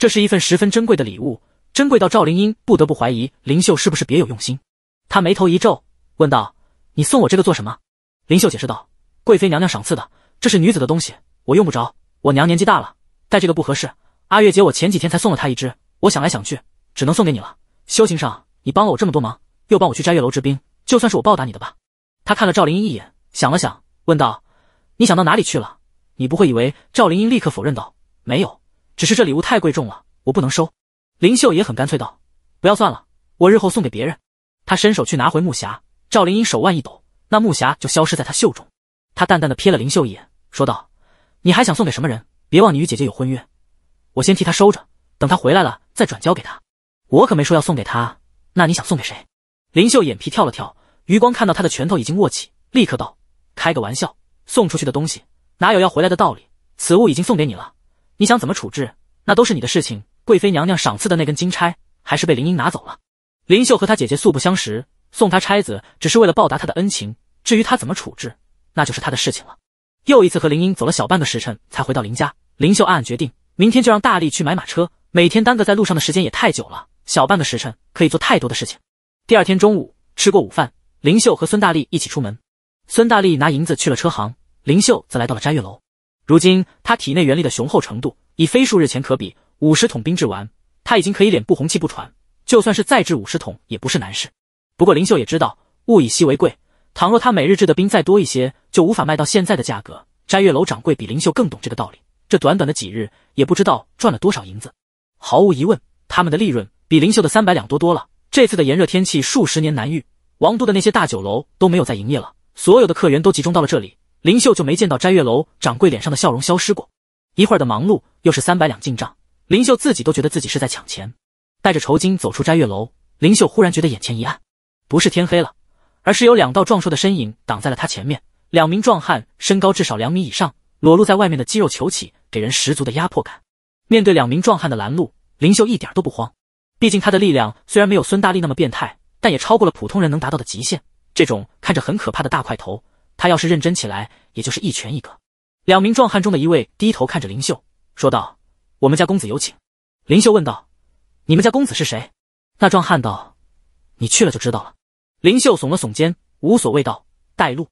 这是一份十分珍贵的礼物，珍贵到赵灵英不得不怀疑林秀是不是别有用心。他眉头一皱，问道：“你送我这个做什么？”林秀解释道：“贵妃娘娘赏赐的，这是女子的东西，我用不着。我娘年纪大了，戴这个不合适。阿月姐，我前几天才送了她一只，我想来想去，只能送给你了。修行上你帮了我这么多忙，又帮我去摘月楼之冰，就算是我报答你的吧。”他看了赵灵英一眼，想了想，问道：“你想到哪里去了？”你不会以为……赵灵英立刻否认道：“没有，只是这礼物太贵重了，我不能收。”林秀也很干脆道：“不要算了，我日后送给别人。”他伸手去拿回木匣，赵灵英手腕一抖，那木匣就消失在她袖中。她淡淡的瞥了林秀一眼，说道：“你还想送给什么人？别忘你与姐姐有婚约，我先替她收着，等她回来了再转交给她。我可没说要送给她。那你想送给谁？”林秀眼皮跳了跳，余光看到他的拳头已经握起，立刻道：“开个玩笑，送出去的东西哪有要回来的道理？此物已经送给你了，你想怎么处置？那都是你的事情。贵妃娘娘赏赐的那根金钗，还是被林英拿走了。”林秀和她姐姐素不相识，送她钗子只是为了报答她的恩情。至于她怎么处置，那就是她的事情了。又一次和林英走了小半个时辰，才回到林家。林秀暗暗决定，明天就让大力去买马车。每天耽搁在路上的时间也太久了，小半个时辰可以做太多的事情。第二天中午吃过午饭，林秀和孙大力一起出门。孙大力拿银子去了车行，林秀则来到了摘月楼。如今他体内元力的雄厚程度，已非数日前可比。五十桶冰制丸，他已经可以脸不红气不喘。就算是再制五十桶也不是难事，不过林秀也知道物以稀为贵，倘若他每日制的冰再多一些，就无法卖到现在的价格。摘月楼掌柜比林秀更懂这个道理，这短短的几日也不知道赚了多少银子，毫无疑问，他们的利润比林秀的三百两多多了。这次的炎热天气数十年难遇，王都的那些大酒楼都没有再营业了，所有的客源都集中到了这里，林秀就没见到摘月楼掌柜脸上的笑容消失过。一会儿的忙碌，又是三百两进账，林秀自己都觉得自己是在抢钱。带着酬金走出斋月楼，林秀忽然觉得眼前一暗，不是天黑了，而是有两道壮硕的身影挡在了他前面。两名壮汉身高至少两米以上，裸露在外面的肌肉球起，给人十足的压迫感。面对两名壮汉的拦路，林秀一点都不慌，毕竟他的力量虽然没有孙大力那么变态，但也超过了普通人能达到的极限。这种看着很可怕的大块头，他要是认真起来，也就是一拳一个。两名壮汉中的一位低头看着林秀，说道：“我们家公子有请。”林秀问道。你们家公子是谁？那壮汉道：“你去了就知道了。”林秀耸了耸肩，无所谓道：“带路。”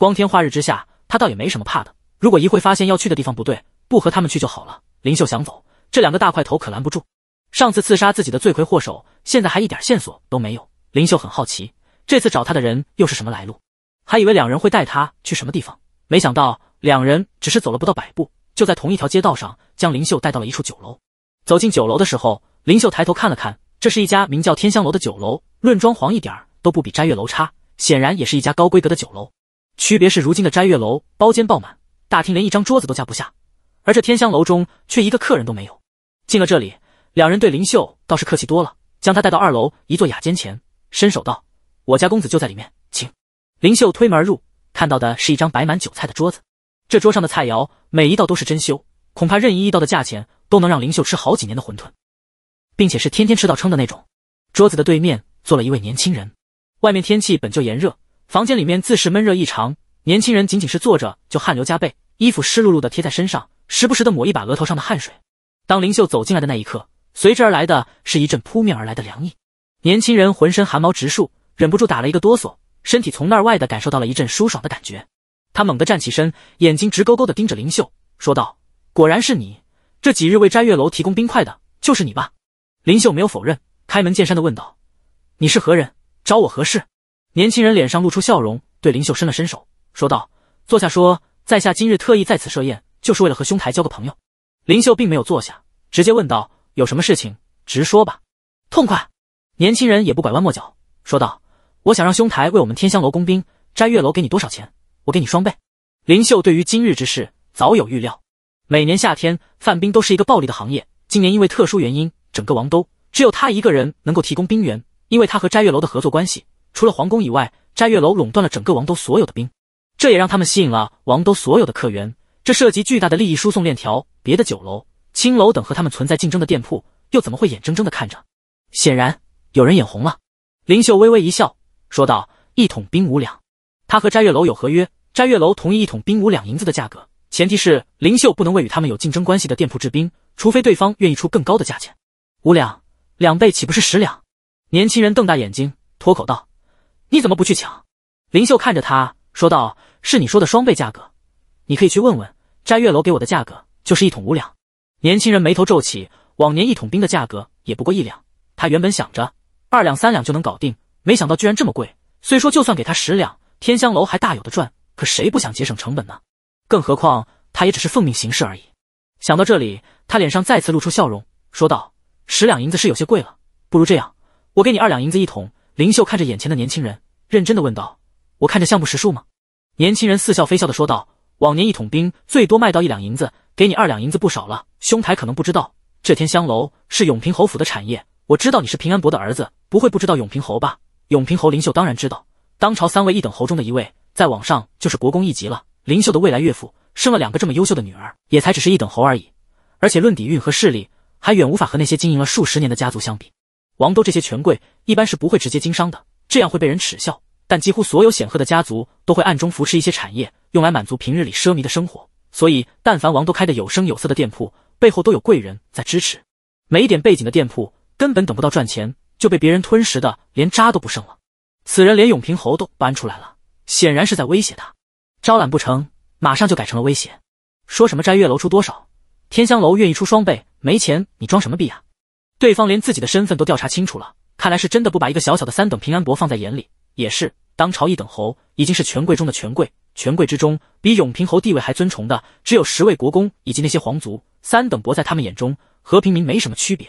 光天化日之下，他倒也没什么怕的。如果一会发现要去的地方不对，不和他们去就好了。林秀想走，这两个大块头可拦不住。上次刺杀自己的罪魁祸首，现在还一点线索都没有。林秀很好奇，这次找他的人又是什么来路？还以为两人会带他去什么地方，没想到两人只是走了不到百步，就在同一条街道上将林秀带到了一处酒楼。走进酒楼的时候。林秀抬头看了看，这是一家名叫天香楼的酒楼，论装潢一点儿都不比斋月楼差，显然也是一家高规格的酒楼。区别是，如今的斋月楼包间爆满，大厅连一张桌子都架不下，而这天香楼中却一个客人都没有。进了这里，两人对林秀倒是客气多了，将她带到二楼一座雅间前，伸手道：“我家公子就在里面，请。”林秀推门而入，看到的是一张摆满酒菜的桌子，这桌上的菜肴每一道都是珍馐，恐怕任意一道的价钱都能让林秀吃好几年的馄饨。并且是天天吃到撑的那种。桌子的对面坐了一位年轻人。外面天气本就炎热，房间里面自是闷热异常。年轻人仅仅是坐着就汗流浃背，衣服湿漉漉的贴在身上，时不时的抹一把额头上的汗水。当林秀走进来的那一刻，随之而来的是一阵扑面而来的凉意。年轻人浑身寒毛直竖，忍不住打了一个哆嗦，身体从那儿外的感受到了一阵舒爽的感觉。他猛地站起身，眼睛直勾勾的盯着林秀，说道：“果然是你！这几日为摘月楼提供冰块的就是你吧？”林秀没有否认，开门见山的问道：“你是何人？找我何事？”年轻人脸上露出笑容，对林秀伸了伸手，说道：“坐下说，在下今日特意在此设宴，就是为了和兄台交个朋友。”林秀并没有坐下，直接问道：“有什么事情，直说吧，痛快！”年轻人也不拐弯抹角，说道：“我想让兄台为我们天香楼供兵，摘月楼给你多少钱，我给你双倍。”林秀对于今日之事早有预料，每年夏天范兵都是一个暴利的行业，今年因为特殊原因。整个王都只有他一个人能够提供兵源，因为他和摘月楼的合作关系，除了皇宫以外，摘月楼垄断了整个王都所有的兵，这也让他们吸引了王都所有的客源。这涉及巨大的利益输送链条，别的酒楼、青楼等和他们存在竞争的店铺，又怎么会眼睁睁的看着？显然有人眼红了。林秀微微一笑，说道：“一桶兵五两，他和摘月楼有合约，摘月楼同意一桶兵五两银子的价格，前提是林秀不能为与他们有竞争关系的店铺制兵，除非对方愿意出更高的价钱。”五两，两倍岂不是十两？年轻人瞪大眼睛，脱口道：“你怎么不去抢？”林秀看着他，说道：“是你说的双倍价格，你可以去问问摘月楼给我的价格，就是一桶五两。”年轻人眉头皱起，往年一桶冰的价格也不过一两，他原本想着二两三两就能搞定，没想到居然这么贵。虽说就算给他十两，天香楼还大有的赚，可谁不想节省成本呢？更何况他也只是奉命行事而已。想到这里，他脸上再次露出笑容，说道。十两银子是有些贵了，不如这样，我给你二两银子一桶。林秀看着眼前的年轻人，认真的问道：“我看着像不识数吗？”年轻人似笑非笑的说道：“往年一桶冰最多卖到一两银子，给你二两银子不少了。兄台可能不知道，这天香楼是永平侯府的产业。我知道你是平安伯的儿子，不会不知道永平侯吧？永平侯林秀当然知道，当朝三位一等侯中的一位，在往上就是国公一级了。林秀的未来岳父生了两个这么优秀的女儿，也才只是一等侯而已，而且论底蕴和势力。”还远无法和那些经营了数十年的家族相比。王都这些权贵一般是不会直接经商的，这样会被人耻笑。但几乎所有显赫的家族都会暗中扶持一些产业，用来满足平日里奢靡的生活。所以，但凡王都开的有声有色的店铺，背后都有贵人在支持。没一点背景的店铺，根本等不到赚钱，就被别人吞食的连渣都不剩了。此人连永平侯都搬出来了，显然是在威胁他。招揽不成，马上就改成了威胁，说什么斋月楼出多少。天香楼愿意出双倍，没钱你装什么逼呀？对方连自己的身份都调查清楚了，看来是真的不把一个小小的三等平安伯放在眼里。也是，当朝一等侯已经是权贵中的权贵，权贵之中比永平侯地位还尊崇的只有十位国公以及那些皇族。三等伯在他们眼中和平民没什么区别，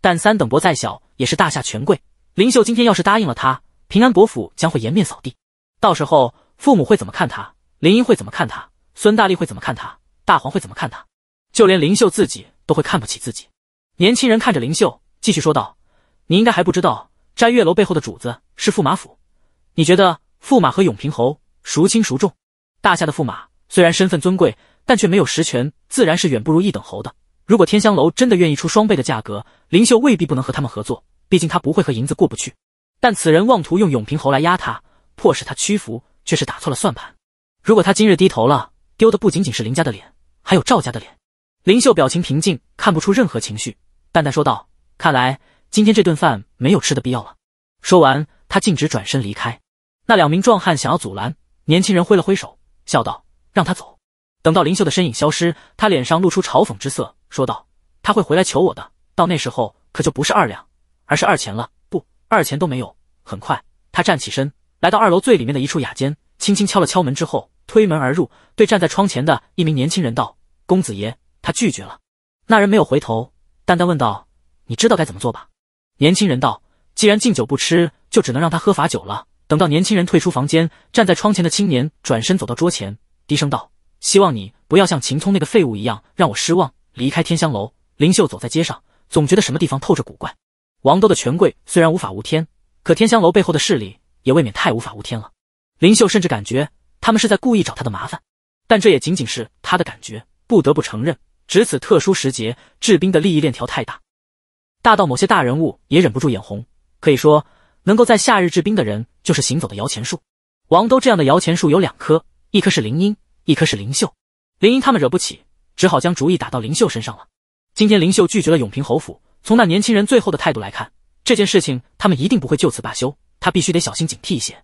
但三等伯再小也是大夏权贵。林秀今天要是答应了他，平安伯府将会颜面扫地，到时候父母会怎么看他？林英会怎么看他？孙大力会怎么看他？大黄会怎么看他？就连林秀自己都会看不起自己。年轻人看着林秀，继续说道：“你应该还不知道摘月楼背后的主子是驸马府。你觉得驸马和永平侯孰轻孰重？大夏的驸马虽然身份尊贵，但却没有实权，自然是远不如一等侯的。如果天香楼真的愿意出双倍的价格，林秀未必不能和他们合作。毕竟他不会和银子过不去。但此人妄图用永平侯来压他，迫使他屈服，却是打错了算盘。如果他今日低头了，丢的不仅仅是林家的脸，还有赵家的脸。”林秀表情平静，看不出任何情绪，淡淡说道：“看来今天这顿饭没有吃的必要了。”说完，他径直转身离开。那两名壮汉想要阻拦，年轻人挥了挥手，笑道：“让他走。”等到林秀的身影消失，他脸上露出嘲讽之色，说道：“他会回来求我的，到那时候可就不是二两，而是二钱了，不，二钱都没有。”很快，他站起身，来到二楼最里面的一处雅间，轻轻敲了敲门之后，推门而入，对站在窗前的一名年轻人道：“公子爷。”他拒绝了，那人没有回头，淡淡问道：“你知道该怎么做吧？”年轻人道：“既然敬酒不吃，就只能让他喝罚酒了。”等到年轻人退出房间，站在窗前的青年转身走到桌前，低声道：“希望你不要像秦聪那个废物一样让我失望。”离开天香楼，林秀走在街上，总觉得什么地方透着古怪。王都的权贵虽然无法无天，可天香楼背后的势力也未免太无法无天了。林秀甚至感觉他们是在故意找他的麻烦，但这也仅仅是他的感觉，不得不承认。值此特殊时节，制冰的利益链条太大，大到某些大人物也忍不住眼红。可以说，能够在夏日制冰的人，就是行走的摇钱树。王都这样的摇钱树有两棵，一棵是林英，一棵是林秀。林英他们惹不起，只好将主意打到林秀身上了。今天林秀拒绝了永平侯府，从那年轻人最后的态度来看，这件事情他们一定不会就此罢休。他必须得小心警惕一些。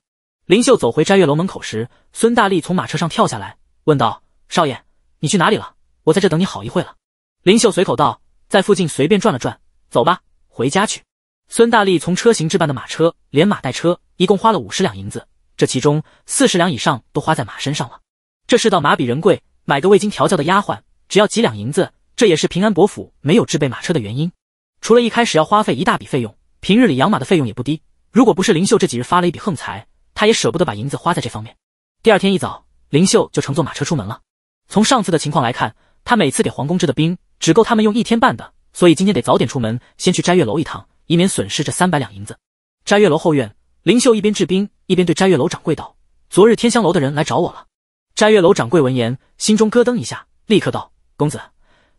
林秀走回斋月楼门口时，孙大力从马车上跳下来，问道：“少爷，你去哪里了？”我在这等你好一会了，林秀随口道：“在附近随便转了转，走吧，回家去。”孙大力从车行置办的马车，连马带车一共花了五十两银子，这其中四十两以上都花在马身上了。这世道马比人贵，买个未经调教的丫鬟只要几两银子，这也是平安伯府没有置备马车的原因。除了一开始要花费一大笔费用，平日里养马的费用也不低。如果不是林秀这几日发了一笔横财，他也舍不得把银子花在这方面。第二天一早，林秀就乘坐马车出门了。从上次的情况来看。他每次给皇宫制的冰，只够他们用一天半的，所以今天得早点出门，先去摘月楼一趟，以免损失这三百两银子。摘月楼后院，林秀一边制冰，一边对摘月楼掌柜道：“昨日天香楼的人来找我了。”摘月楼掌柜闻言，心中咯噔一下，立刻道：“公子，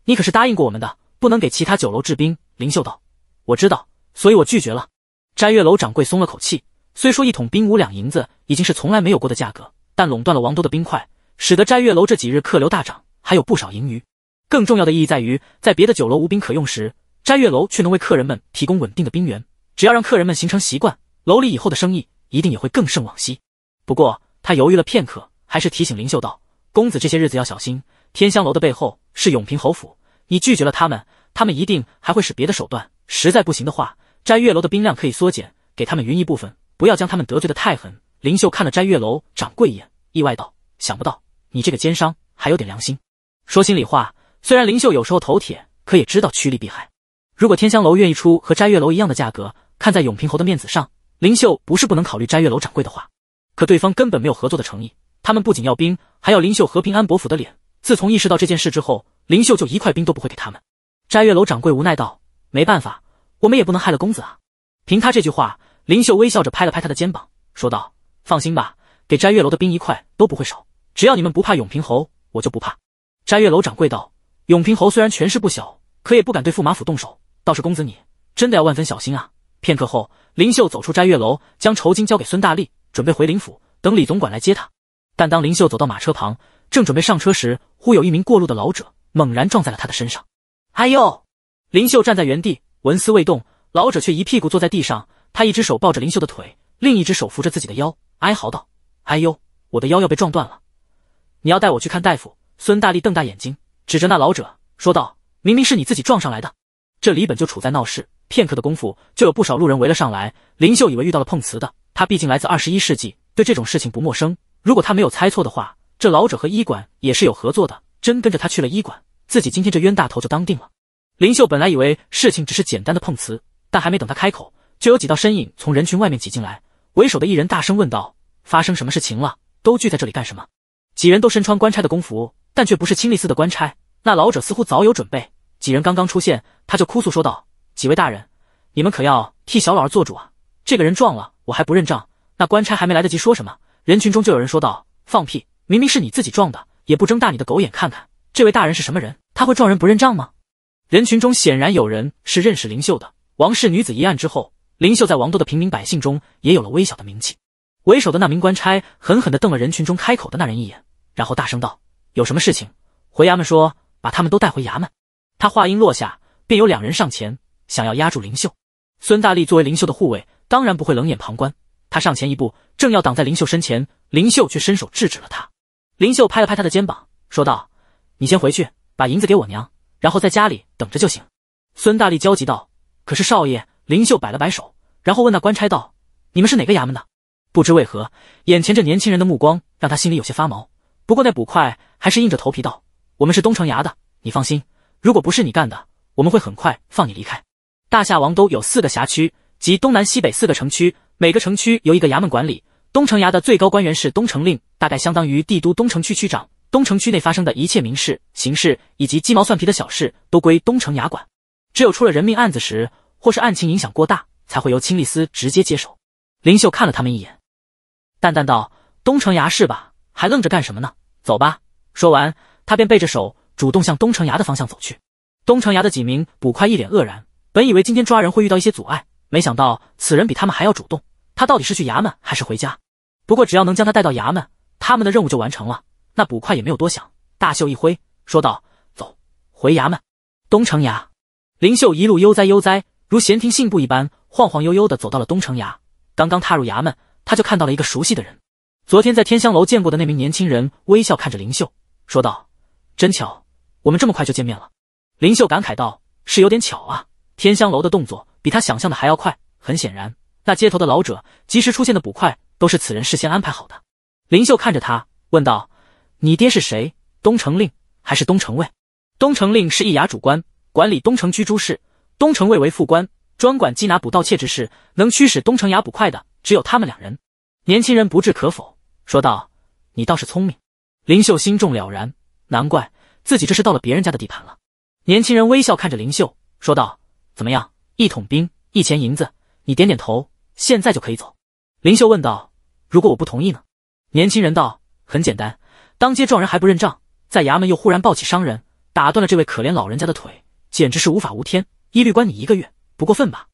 你可是答应过我们的，不能给其他酒楼制冰。”林秀道：“我知道，所以我拒绝了。”摘月楼掌柜松了口气，虽说一桶冰五两银子已经是从来没有过的价格，但垄断了王都的冰块，使得摘月楼这几日客流大涨。还有不少盈余，更重要的意义在于，在别的酒楼无兵可用时，摘月楼却能为客人们提供稳定的兵源。只要让客人们形成习惯，楼里以后的生意一定也会更胜往昔。不过他犹豫了片刻，还是提醒林秀道：“公子这些日子要小心，天香楼的背后是永平侯府，你拒绝了他们，他们一定还会使别的手段。实在不行的话，摘月楼的兵量可以缩减，给他们匀一部分，不要将他们得罪的太狠。”林秀看了摘月楼掌柜一眼，意外道：“想不到你这个奸商还有点良心。”说心里话，虽然林秀有时候头铁，可也知道趋利避害。如果天香楼愿意出和摘月楼一样的价格，看在永平侯的面子上，林秀不是不能考虑摘月楼掌柜的话。可对方根本没有合作的诚意，他们不仅要兵，还要林秀和平安伯府的脸。自从意识到这件事之后，林秀就一块兵都不会给他们。摘月楼掌柜无奈道：“没办法，我们也不能害了公子啊。”凭他这句话，林秀微笑着拍了拍他的肩膀，说道：“放心吧，给摘月楼的兵一块都不会少，只要你们不怕永平侯，我就不怕。”斋月楼掌柜道：“永平侯虽然权势不小，可也不敢对驸马府动手。倒是公子你，真的要万分小心啊！”片刻后，林秀走出斋月楼，将酬金交给孙大力，准备回林府，等李总管来接他。但当林秀走到马车旁，正准备上车时，忽有一名过路的老者猛然撞在了他的身上。“哎呦！”林秀站在原地，纹丝未动。老者却一屁股坐在地上，他一只手抱着林秀的腿，另一只手扶着自己的腰，哀嚎道：“哎呦，我的腰要被撞断了！你要带我去看大夫。”孙大力瞪大眼睛，指着那老者说道：“明明是你自己撞上来的！”这里本就处在闹市，片刻的功夫就有不少路人围了上来。林秀以为遇到了碰瓷的，他毕竟来自二十一世纪，对这种事情不陌生。如果他没有猜错的话，这老者和医馆也是有合作的。真跟着他去了医馆，自己今天这冤大头就当定了。林秀本来以为事情只是简单的碰瓷，但还没等他开口，就有几道身影从人群外面挤进来。为首的一人大声问道：“发生什么事情了？都聚在这里干什么？”几人都身穿官差的工服。但却不是清历司的官差。那老者似乎早有准备，几人刚刚出现，他就哭诉说道：“几位大人，你们可要替小老儿做主啊！这个人撞了我还不认账。”那官差还没来得及说什么，人群中就有人说道：“放屁！明明是你自己撞的，也不睁大你的狗眼看看，这位大人是什么人？他会撞人不认账吗？”人群中显然有人是认识林秀的。王氏女子一案之后，林秀在王都的平民百姓中也有了微小的名气。为首的那名官差狠狠地瞪了人群中开口的那人一眼，然后大声道。有什么事情，回衙门说，把他们都带回衙门。他话音落下，便有两人上前，想要压住灵秀。孙大力作为灵秀的护卫，当然不会冷眼旁观，他上前一步，正要挡在灵秀身前，灵秀却伸手制止了他。灵秀拍了拍他的肩膀，说道：“你先回去，把银子给我娘，然后在家里等着就行。”孙大力焦急道：“可是少爷。”灵秀摆了摆手，然后问那官差道：“你们是哪个衙门的？”不知为何，眼前这年轻人的目光让他心里有些发毛。不过那捕快还是硬着头皮道：“我们是东城衙的，你放心，如果不是你干的，我们会很快放你离开。大夏王都有四个辖区，即东南西北四个城区，每个城区由一个衙门管理。东城衙的最高官员是东城令，大概相当于帝都东城区区长。东城区内发生的一切民事、刑事以及鸡毛蒜皮的小事都归东城衙管，只有出了人命案子时，或是案情影响过大，才会由清吏司直接接手。”林秀看了他们一眼，淡淡道：“东城衙是吧？”还愣着干什么呢？走吧！说完，他便背着手，主动向东城衙的方向走去。东城衙的几名捕快一脸愕然，本以为今天抓人会遇到一些阻碍，没想到此人比他们还要主动。他到底是去衙门还是回家？不过只要能将他带到衙门，他们的任务就完成了。那捕快也没有多想，大袖一挥，说道：“走，回衙门。”东城衙，林秀一路悠哉悠哉，如闲庭信步一般，晃晃悠悠的走到了东城衙。刚刚踏入衙门，他就看到了一个熟悉的人。昨天在天香楼见过的那名年轻人微笑看着林秀，说道：“真巧，我们这么快就见面了。”林秀感慨道：“是有点巧啊。”天香楼的动作比他想象的还要快，很显然，那街头的老者及时出现的捕快都是此人事先安排好的。林秀看着他，问道：“你爹是谁？东城令还是东城卫？”东城令是一衙主官，管理东城区诸事；东城卫为副官，专管缉拿捕盗窃之事。能驱使东城衙捕快的，只有他们两人。年轻人不置可否。说道：“你倒是聪明。”林秀心中了然，难怪自己这是到了别人家的地盘了。年轻人微笑看着林秀，说道：“怎么样？一桶冰，一钱银子。”你点点头，现在就可以走。林秀问道：“如果我不同意呢？”年轻人道：“很简单，当街撞人还不认账，在衙门又忽然抱起伤人，打断了这位可怜老人家的腿，简直是无法无天，一律关你一个月，不过分吧？”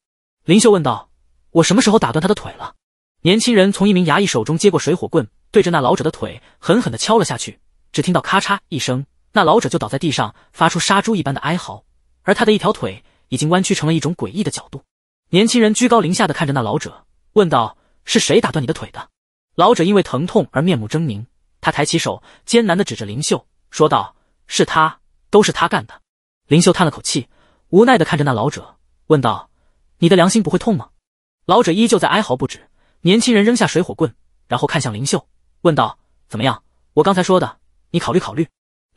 林秀问道：“我什么时候打断他的腿了？”年轻人从一名衙役手中接过水火棍。对着那老者的腿狠狠地敲了下去，只听到咔嚓一声，那老者就倒在地上，发出杀猪一般的哀嚎，而他的一条腿已经弯曲成了一种诡异的角度。年轻人居高临下地看着那老者，问道：“是谁打断你的腿的？”老者因为疼痛而面目狰狞，他抬起手，艰难地指着灵秀，说道：“是他，都是他干的。”灵秀叹了口气，无奈地看着那老者，问道：“你的良心不会痛吗？”老者依旧在哀嚎不止。年轻人扔下水火棍，然后看向灵秀。问道：“怎么样？我刚才说的，你考虑考虑。”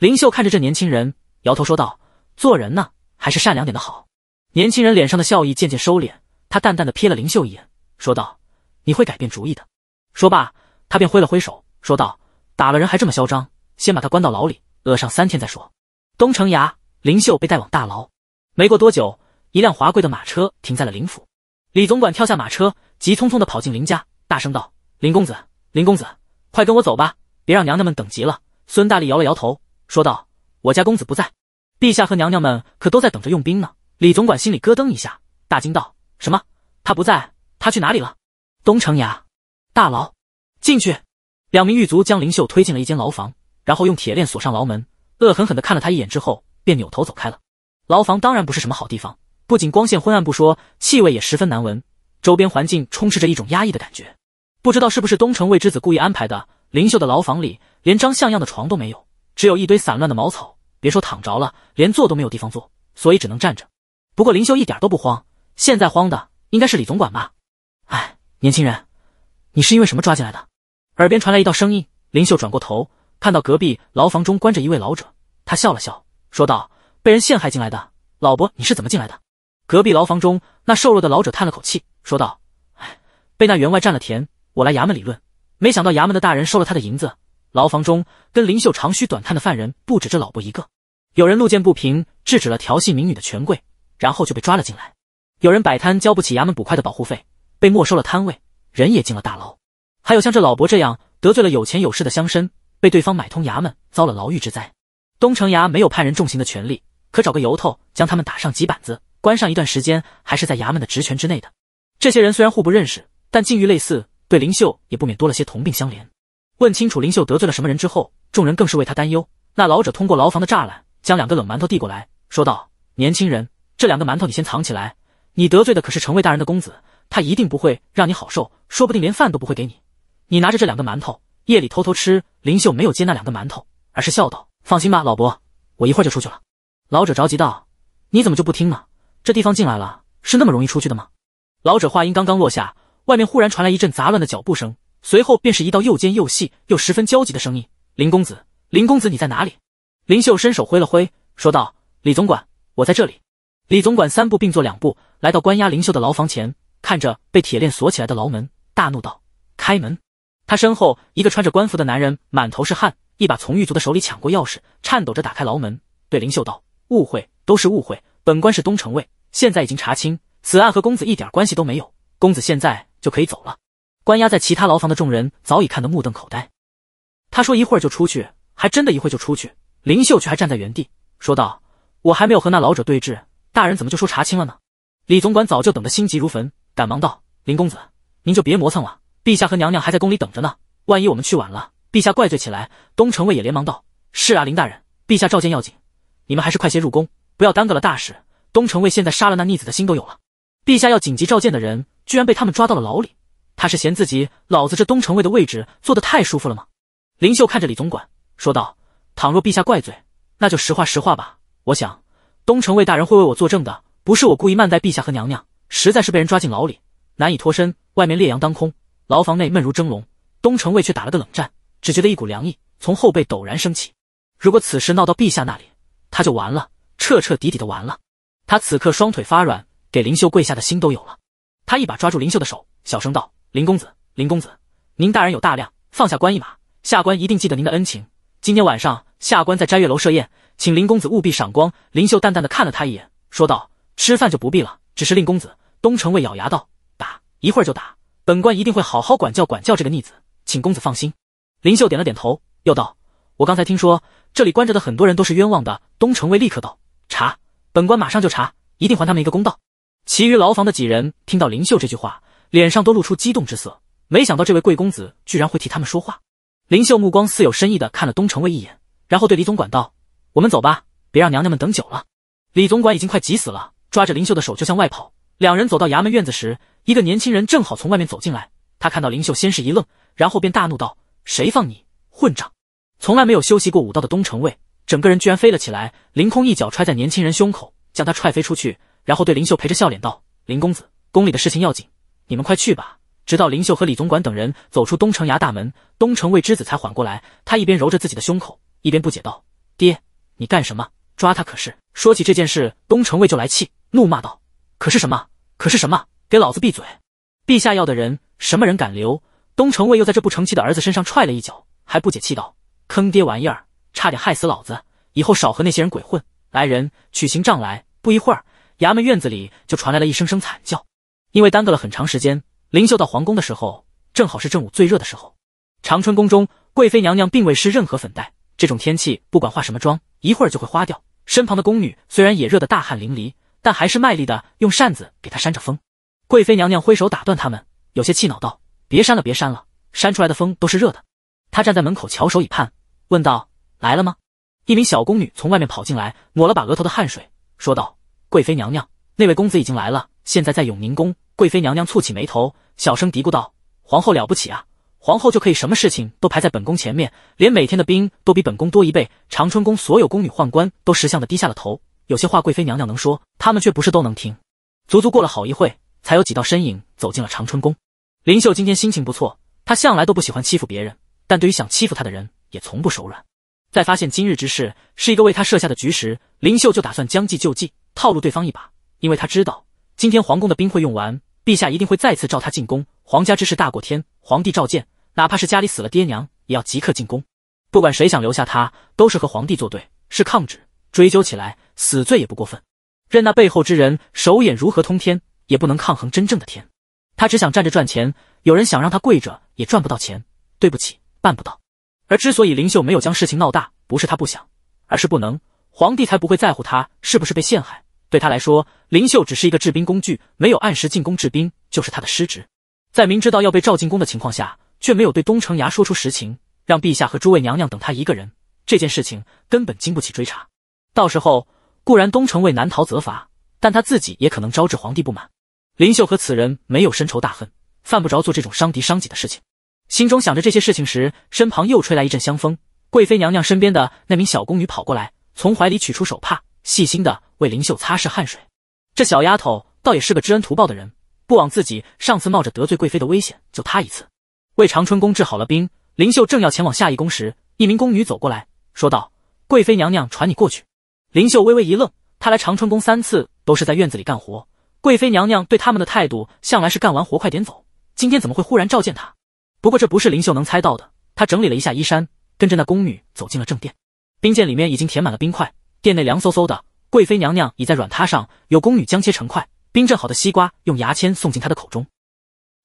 林秀看着这年轻人，摇头说道：“做人呢，还是善良点的好。”年轻人脸上的笑意渐渐收敛，他淡淡的瞥了林秀一眼，说道：“你会改变主意的。”说罢，他便挥了挥手，说道：“打了人还这么嚣张，先把他关到牢里，饿上三天再说。”东城衙，林秀被带往大牢。没过多久，一辆华贵的马车停在了林府。李总管跳下马车，急匆匆的跑进林家，大声道：“林公子，林公子！”快跟我走吧，别让娘娘们等急了。孙大力摇了摇头，说道：“我家公子不在，陛下和娘娘们可都在等着用兵呢。”李总管心里咯噔一下，大惊道：“什么？他不在？他去哪里了？”东城衙大牢，进去。两名狱卒将林秀推进了一间牢房，然后用铁链锁上牢门，恶狠狠地看了他一眼之后，便扭头走开了。牢房当然不是什么好地方，不仅光线昏暗不说，气味也十分难闻，周边环境充斥着一种压抑的感觉。不知道是不是东城卫之子故意安排的。林秀的牢房里连张像样的床都没有，只有一堆散乱的茅草。别说躺着了，连坐都没有地方坐，所以只能站着。不过林秀一点都不慌，现在慌的应该是李总管吧？哎，年轻人，你是因为什么抓进来的？耳边传来一道声音。林秀转过头，看到隔壁牢房中关着一位老者，他笑了笑，说道：“被人陷害进来的。”老伯，你是怎么进来的？隔壁牢房中那瘦弱的老者叹了口气，说道：“哎，被那员外占了田。”我来衙门理论，没想到衙门的大人收了他的银子。牢房中跟林秀长吁短叹的犯人不止这老伯一个，有人路见不平，制止了调戏民女的权贵，然后就被抓了进来；有人摆摊交不起衙门捕快的保护费，被没收了摊位，人也进了大牢。还有像这老伯这样得罪了有钱有势的乡绅，被对方买通衙门，遭了牢狱之灾。东城衙没有判人重刑的权利，可找个由头将他们打上几板子，关上一段时间，还是在衙门的职权之内的。这些人虽然互不认识，但境遇类似。对林秀也不免多了些同病相怜。问清楚林秀得罪了什么人之后，众人更是为他担忧。那老者通过牢房的栅栏将两个冷馒头递过来，说道：“年轻人，这两个馒头你先藏起来。你得罪的可是城卫大人的公子，他一定不会让你好受，说不定连饭都不会给你。你拿着这两个馒头，夜里偷偷吃。”林秀没有接那两个馒头，而是笑道：“放心吧，老伯，我一会儿就出去了。”老者着急道：“你怎么就不听呢？这地方进来了，是那么容易出去的吗？”老者话音刚刚落下。外面忽然传来一阵杂乱的脚步声，随后便是一道又尖又细又十分焦急的声音：“林公子，林公子，你在哪里？”林秀伸手挥了挥，说道：“李总管，我在这里。”李总管三步并作两步来到关押林秀的牢房前，看着被铁链锁起来的牢门，大怒道：“开门！”他身后一个穿着官服的男人满头是汗，一把从狱卒的手里抢过钥匙，颤抖着打开牢门，对林秀道：“误会，都是误会。本官是东城卫，现在已经查清，此案和公子一点关系都没有。公子现在……”就可以走了。关押在其他牢房的众人早已看得目瞪口呆。他说一会儿就出去，还真的一会就出去。林秀却还站在原地，说道：“我还没有和那老者对峙，大人怎么就说查清了呢？”李总管早就等得心急如焚，赶忙道：“林公子，您就别磨蹭了，陛下和娘娘还在宫里等着呢。万一我们去晚了，陛下怪罪起来。”东城卫也连忙道：“是啊，林大人，陛下召见要紧，你们还是快些入宫，不要耽搁了大事。”东城卫现在杀了那逆子的心都有了。陛下要紧急召见的人，居然被他们抓到了牢里。他是嫌自己老子这东城卫的位置坐得太舒服了吗？林秀看着李总管说道：“倘若陛下怪罪，那就实话实话吧。我想东城卫大人会为我作证的。不是我故意慢待陛下和娘娘，实在是被人抓进牢里，难以脱身。外面烈阳当空，牢房内闷如蒸笼。东城卫却打了个冷战，只觉得一股凉意从后背陡然升起。如果此时闹到陛下那里，他就完了，彻彻底底的完了。他此刻双腿发软。”给林秀跪下的心都有了，他一把抓住林秀的手，小声道：“林公子，林公子，您大人有大量，放下官一马，下官一定记得您的恩情。今天晚上，下官在摘月楼设宴，请林公子务必赏光。”林秀淡淡的看了他一眼，说道：“吃饭就不必了，只是令公子。”东城卫咬牙道：“打，一会儿就打，本官一定会好好管教管教这个逆子，请公子放心。”林秀点了点头，又道：“我刚才听说这里关着的很多人都是冤枉的。”东城卫立刻道：“查，本官马上就查，一定还他们一个公道。”其余牢房的几人听到林秀这句话，脸上都露出激动之色。没想到这位贵公子居然会替他们说话。林秀目光似有深意的看了东城卫一眼，然后对李总管道：“我们走吧，别让娘娘们等久了。”李总管已经快急死了，抓着林秀的手就向外跑。两人走到衙门院子时，一个年轻人正好从外面走进来。他看到林秀，先是一愣，然后便大怒道：“谁放你混账！从来没有休息过武道的东城卫，整个人居然飞了起来，凌空一脚踹在年轻人胸口，将他踹飞出去。”然后对林秀陪着笑脸道：“林公子，宫里的事情要紧，你们快去吧。”直到林秀和李总管等人走出东城衙大门，东城卫之子才缓过来。他一边揉着自己的胸口，一边不解道：“爹，你干什么？抓他？可是……”说起这件事，东城卫就来气，怒骂道：“可是什么？可是什么？给老子闭嘴！陛下要的人，什么人敢留？”东城卫又在这不成器的儿子身上踹了一脚，还不解气道：“坑爹玩意儿，差点害死老子！以后少和那些人鬼混。”来人，取刑杖来。不一会儿。衙门院子里就传来了一声声惨叫，因为耽搁了很长时间，灵秀到皇宫的时候正好是正午最热的时候。长春宫中，贵妃娘娘并未施任何粉黛，这种天气不管化什么妆，一会儿就会花掉。身旁的宫女虽然也热得大汗淋漓，但还是卖力的用扇子给她扇着风。贵妃娘娘挥手打断他们，有些气恼道：“别扇了，别扇了，扇出来的风都是热的。”她站在门口翘首以盼，问道：“来了吗？”一名小宫女从外面跑进来，抹了把额头的汗水，说道。贵妃娘娘，那位公子已经来了，现在在永宁宫。贵妃娘娘蹙起眉头，小声嘀咕道：“皇后了不起啊，皇后就可以什么事情都排在本宫前面，连每天的兵都比本宫多一倍。”长春宫所有宫女宦官都识相的低下了头，有些话贵妃娘娘能说，他们却不是都能听。足足过了好一会，才有几道身影走进了长春宫。林秀今天心情不错，她向来都不喜欢欺负别人，但对于想欺负她的人，也从不手软。在发现今日之事是一个为她设下的局时，林秀就打算将计就计。套路对方一把，因为他知道今天皇宫的兵会用完，陛下一定会再次召他进宫。皇家之事大过天，皇帝召见，哪怕是家里死了爹娘，也要即刻进宫。不管谁想留下他，都是和皇帝作对，是抗旨。追究起来，死罪也不过分。任那背后之人手眼如何通天，也不能抗衡真正的天。他只想站着赚钱，有人想让他跪着也赚不到钱。对不起，办不到。而之所以灵秀没有将事情闹大，不是他不想，而是不能。皇帝才不会在乎他是不是被陷害。对他来说，林秀只是一个治兵工具，没有按时进宫治兵就是他的失职。在明知道要被召进宫的情况下，却没有对东城衙说出实情，让陛下和诸位娘娘等他一个人，这件事情根本经不起追查。到时候固然东城卫难逃责罚，但他自己也可能招致皇帝不满。林秀和此人没有深仇大恨，犯不着做这种伤敌伤己的事情。心中想着这些事情时，身旁又吹来一阵香风，贵妃娘娘身边的那名小宫女跑过来，从怀里取出手帕。细心的为灵秀擦拭汗水，这小丫头倒也是个知恩图报的人，不枉自己上次冒着得罪贵妃的危险救她一次。为长春宫治好了病，灵秀正要前往下一宫时，一名宫女走过来说道：“贵妃娘娘传你过去。”灵秀微微一愣，她来长春宫三次都是在院子里干活，贵妃娘娘对他们的态度向来是干完活快点走，今天怎么会忽然召见她？不过这不是灵秀能猜到的，她整理了一下衣衫，跟着那宫女走进了正殿。冰鉴里面已经填满了冰块。殿内凉飕飕的，贵妃娘娘已在软榻上，有宫女将切成块、冰镇好的西瓜用牙签送进她的口中，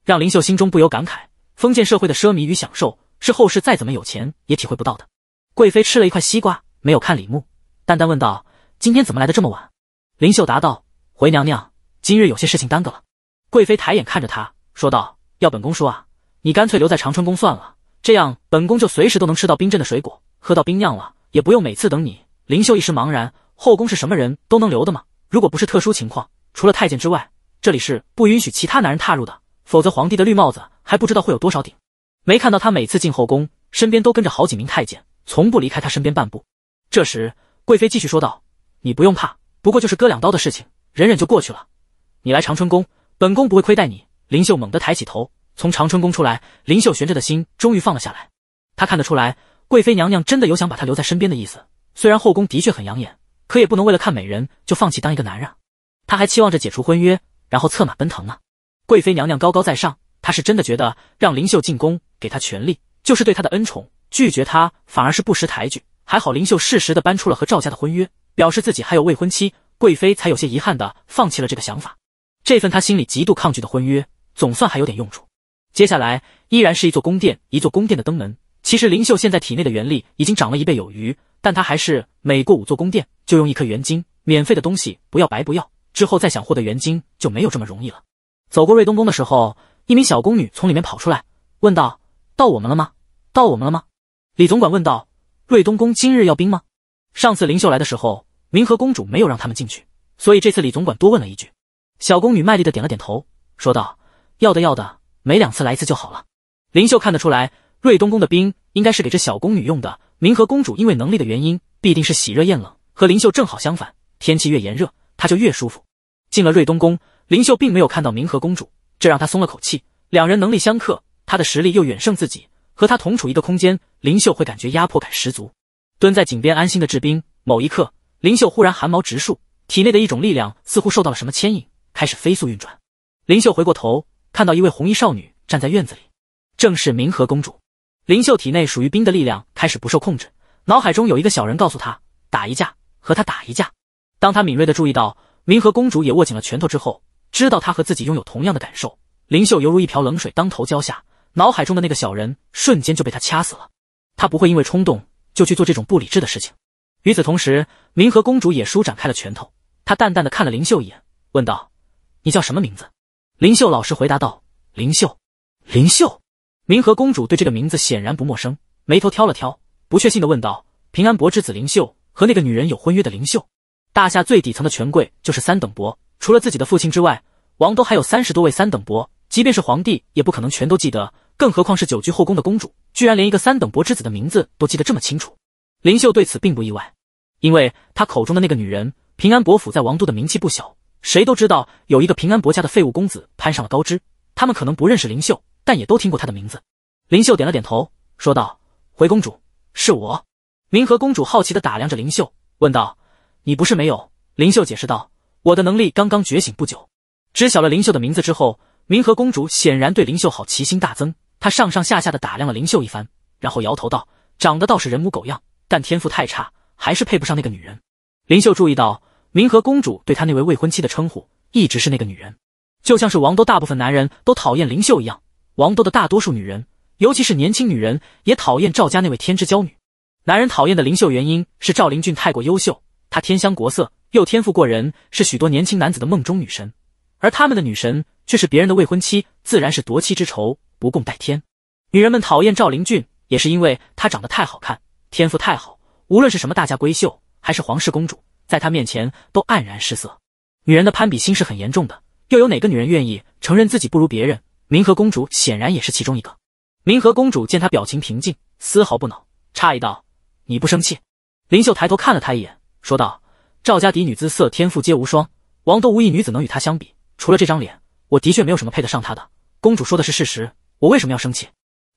让林秀心中不由感慨：封建社会的奢靡与享受，是后世再怎么有钱也体会不到的。贵妃吃了一块西瓜，没有看李牧，淡淡问道：“今天怎么来的这么晚？”林秀答道：“回娘娘，今日有些事情耽搁了。”贵妃抬眼看着他，说道：“要本宫说啊，你干脆留在长春宫算了，这样本宫就随时都能吃到冰镇的水果，喝到冰酿了，也不用每次等你。”林秀一时茫然，后宫是什么人都能留的吗？如果不是特殊情况，除了太监之外，这里是不允许其他男人踏入的。否则，皇帝的绿帽子还不知道会有多少顶。没看到他每次进后宫，身边都跟着好几名太监，从不离开他身边半步。这时，贵妃继续说道：“你不用怕，不过就是割两刀的事情，忍忍就过去了。你来长春宫，本宫不会亏待你。”林秀猛地抬起头，从长春宫出来，林秀悬着的心终于放了下来。她看得出来，贵妃娘娘真的有想把她留在身边的意思。虽然后宫的确很养眼，可也不能为了看美人就放弃当一个男人。他还期望着解除婚约，然后策马奔腾呢。贵妃娘娘高高在上，她是真的觉得让林秀进宫，给她权力就是对她的恩宠，拒绝她反而是不识抬举。还好林秀适时的搬出了和赵家的婚约，表示自己还有未婚妻，贵妃才有些遗憾的放弃了这个想法。这份她心里极度抗拒的婚约，总算还有点用处。接下来依然是一座宫殿一座宫殿的登门。其实灵秀现在体内的元力已经涨了一倍有余，但她还是每过五座宫殿就用一颗元晶。免费的东西不要白不要，之后再想获得元晶就没有这么容易了。走过瑞东宫的时候，一名小宫女从里面跑出来，问道：“到我们了吗？到我们了吗？”李总管问道：“瑞东宫今日要兵吗？”上次灵秀来的时候，明和公主没有让他们进去，所以这次李总管多问了一句。小宫女卖力的点了点头，说道：“要的，要的，每两次来一次就好了。”灵秀看得出来。瑞东宫的冰应该是给这小宫女用的。明和公主因为能力的原因，必定是喜热厌冷，和林秀正好相反。天气越炎热，她就越舒服。进了瑞东宫，林秀并没有看到明和公主，这让她松了口气。两人能力相克，她的实力又远胜自己，和她同处一个空间，林秀会感觉压迫感十足。蹲在井边安心的制冰，某一刻，林秀忽然寒毛直竖，体内的一种力量似乎受到了什么牵引，开始飞速运转。林秀回过头，看到一位红衣少女站在院子里，正是明和公主。林秀体内属于冰的力量开始不受控制，脑海中有一个小人告诉他打一架，和他打一架。当他敏锐的注意到明和公主也握紧了拳头之后，知道他和自己拥有同样的感受。林秀犹如一瓢冷水当头浇下，脑海中的那个小人瞬间就被他掐死了。他不会因为冲动就去做这种不理智的事情。与此同时，明和公主也舒展开了拳头，她淡淡的看了林秀一眼，问道：“你叫什么名字？”林秀老实回答道：“林秀。”林秀。冥河公主对这个名字显然不陌生，眉头挑了挑，不确信地问道：“平安伯之子灵秀，和那个女人有婚约的灵秀？”大夏最底层的权贵就是三等伯，除了自己的父亲之外，王都还有三十多位三等伯。即便是皇帝，也不可能全都记得，更何况是久居后宫的公主，居然连一个三等伯之子的名字都记得这么清楚。灵秀对此并不意外，因为他口中的那个女人，平安伯府在王都的名气不小，谁都知道有一个平安伯家的废物公子攀上了高枝。他们可能不认识灵秀。但也都听过她的名字。林秀点了点头，说道：“回公主，是我。”明和公主好奇的打量着林秀，问道：“你不是没有？”林秀解释道：“我的能力刚刚觉醒不久。”知晓了林秀的名字之后，明和公主显然对林秀好奇心大增。她上上下下的打量了林秀一番，然后摇头道：“长得倒是人模狗样，但天赋太差，还是配不上那个女人。”林秀注意到明和公主对她那位未婚妻的称呼一直是“那个女人”，就像是王都大部分男人都讨厌林秀一样。王都的大多数女人，尤其是年轻女人，也讨厌赵家那位天之娇女。男人讨厌的灵秀，原因是赵灵俊太过优秀。他天香国色，又天赋过人，是许多年轻男子的梦中女神。而他们的女神却是别人的未婚妻，自然是夺妻之仇，不共戴天。女人们讨厌赵灵俊，也是因为他长得太好看，天赋太好。无论是什么大家闺秀，还是皇室公主，在他面前都黯然失色。女人的攀比心是很严重的，又有哪个女人愿意承认自己不如别人？冥河公主显然也是其中一个。冥河公主见她表情平静，丝毫不恼，诧异道：“你不生气？”林秀抬头看了她一眼，说道：“赵家嫡女，姿色天赋皆无双，王都无一女子能与她相比。除了这张脸，我的确没有什么配得上她的。”公主说的是事实，我为什么要生气？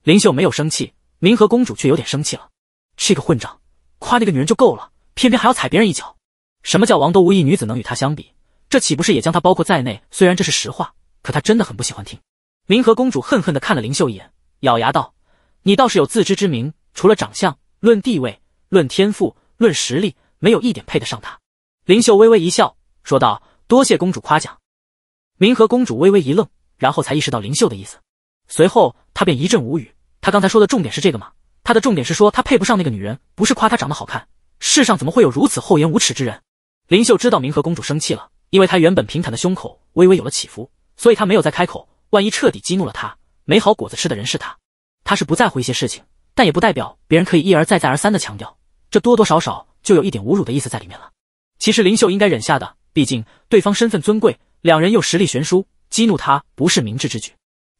林秀没有生气，明和公主却有点生气了。这个混账，夸那个女人就够了，偏偏还要踩别人一脚。什么叫王都无一女子能与她相比？这岂不是也将她包括在内？虽然这是实话，可她真的很不喜欢听。冥和公主恨恨的看了林秀一眼，咬牙道：“你倒是有自知之明，除了长相，论地位，论天赋，论实力，没有一点配得上她。”林秀微微一笑，说道：“多谢公主夸奖。”冥和公主微微一愣，然后才意识到林秀的意思，随后她便一阵无语。她刚才说的重点是这个吗？她的重点是说她配不上那个女人，不是夸她长得好看。世上怎么会有如此厚颜无耻之人？林秀知道明和公主生气了，因为她原本平坦的胸口微微有了起伏，所以她没有再开口。万一彻底激怒了他，没好果子吃的人是他。他是不在乎一些事情，但也不代表别人可以一而再、再而三的强调，这多多少少就有一点侮辱的意思在里面了。其实林秀应该忍下的，毕竟对方身份尊贵，两人又实力悬殊，激怒他不是明智之举。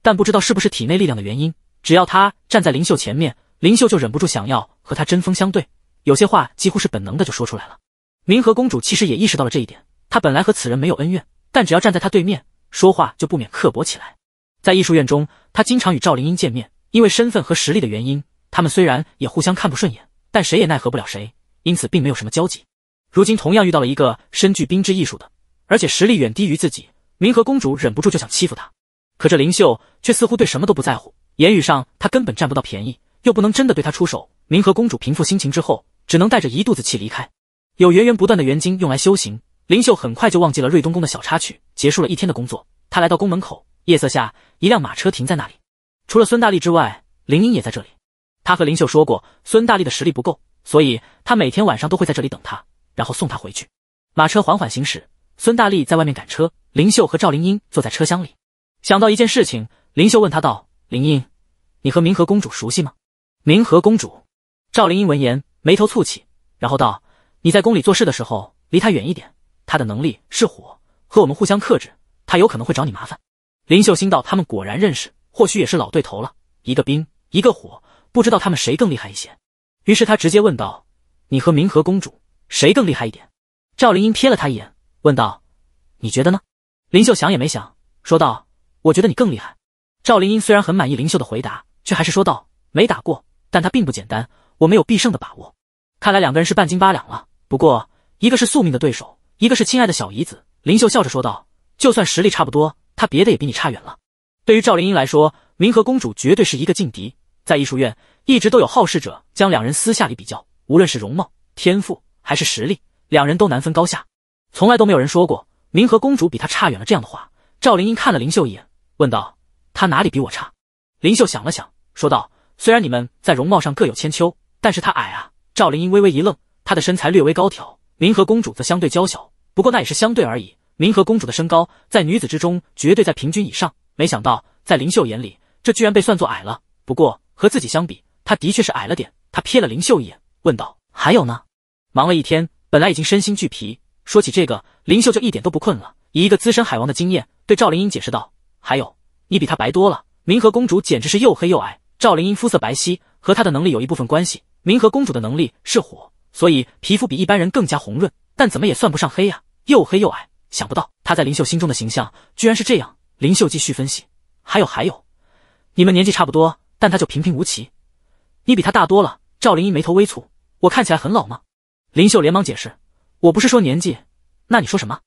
但不知道是不是体内力量的原因，只要他站在林秀前面，林秀就忍不住想要和他针锋相对，有些话几乎是本能的就说出来了。明和公主其实也意识到了这一点，她本来和此人没有恩怨，但只要站在他对面。说话就不免刻薄起来。在艺术院中，他经常与赵灵英见面。因为身份和实力的原因，他们虽然也互相看不顺眼，但谁也奈何不了谁，因此并没有什么交集。如今同样遇到了一个身具冰之艺术的，而且实力远低于自己，明和公主忍不住就想欺负他。可这灵秀却似乎对什么都不在乎，言语上他根本占不到便宜，又不能真的对他出手。明和公主平复心情之后，只能带着一肚子气离开。有源源不断的元晶用来修行。林秀很快就忘记了瑞东宫的小插曲，结束了一天的工作，她来到宫门口。夜色下，一辆马车停在那里。除了孙大力之外，林英也在这里。他和林秀说过，孙大力的实力不够，所以他每天晚上都会在这里等他，然后送他回去。马车缓缓行驶，孙大力在外面赶车，林秀和赵灵英坐在车厢里。想到一件事情，林秀问他道：“林英，你和明和公主熟悉吗？”明和公主，赵灵英闻言眉头蹙起，然后道：“你在宫里做事的时候，离她远一点。”他的能力是火，和我们互相克制，他有可能会找你麻烦。林秀心道：他们果然认识，或许也是老对头了。一个冰，一个火，不知道他们谁更厉害一些。于是他直接问道：你和冥河公主谁更厉害一点？赵灵英瞥了他一眼，问道：你觉得呢？林秀想也没想，说道：我觉得你更厉害。赵灵英虽然很满意林秀的回答，却还是说道：没打过，但他并不简单，我没有必胜的把握。看来两个人是半斤八两了。不过一个是宿命的对手。一个是亲爱的小姨子，林秀笑着说道：“就算实力差不多，她别的也比你差远了。”对于赵灵英来说，明和公主绝对是一个劲敌，在艺术院一直都有好事者将两人私下里比较，无论是容貌、天赋还是实力，两人都难分高下，从来都没有人说过明和公主比她差远了这样的话。赵灵英看了林秀一眼，问道：“她哪里比我差？”林秀想了想，说道：“虽然你们在容貌上各有千秋，但是她矮啊。”赵灵英微微一愣，她的身材略微高挑。冥和公主则相对娇小，不过那也是相对而已。冥和公主的身高在女子之中绝对在平均以上，没想到在林秀眼里，这居然被算作矮了。不过和自己相比，她的确是矮了点。她瞥了林秀一眼，问道：“还有呢？”忙了一天，本来已经身心俱疲，说起这个，林秀就一点都不困了。以一个资深海王的经验，对赵灵英解释道：“还有，你比她白多了。明和公主简直是又黑又矮。赵灵英肤色白皙，和她的能力有一部分关系。明和公主的能力是火。”所以皮肤比一般人更加红润，但怎么也算不上黑呀，又黑又矮。想不到他在林秀心中的形象居然是这样。林秀继续分析，还有还有，你们年纪差不多，但他就平平无奇。你比他大多了。赵灵依眉头微蹙，我看起来很老吗？林秀连忙解释，我不是说年纪，那你说什么？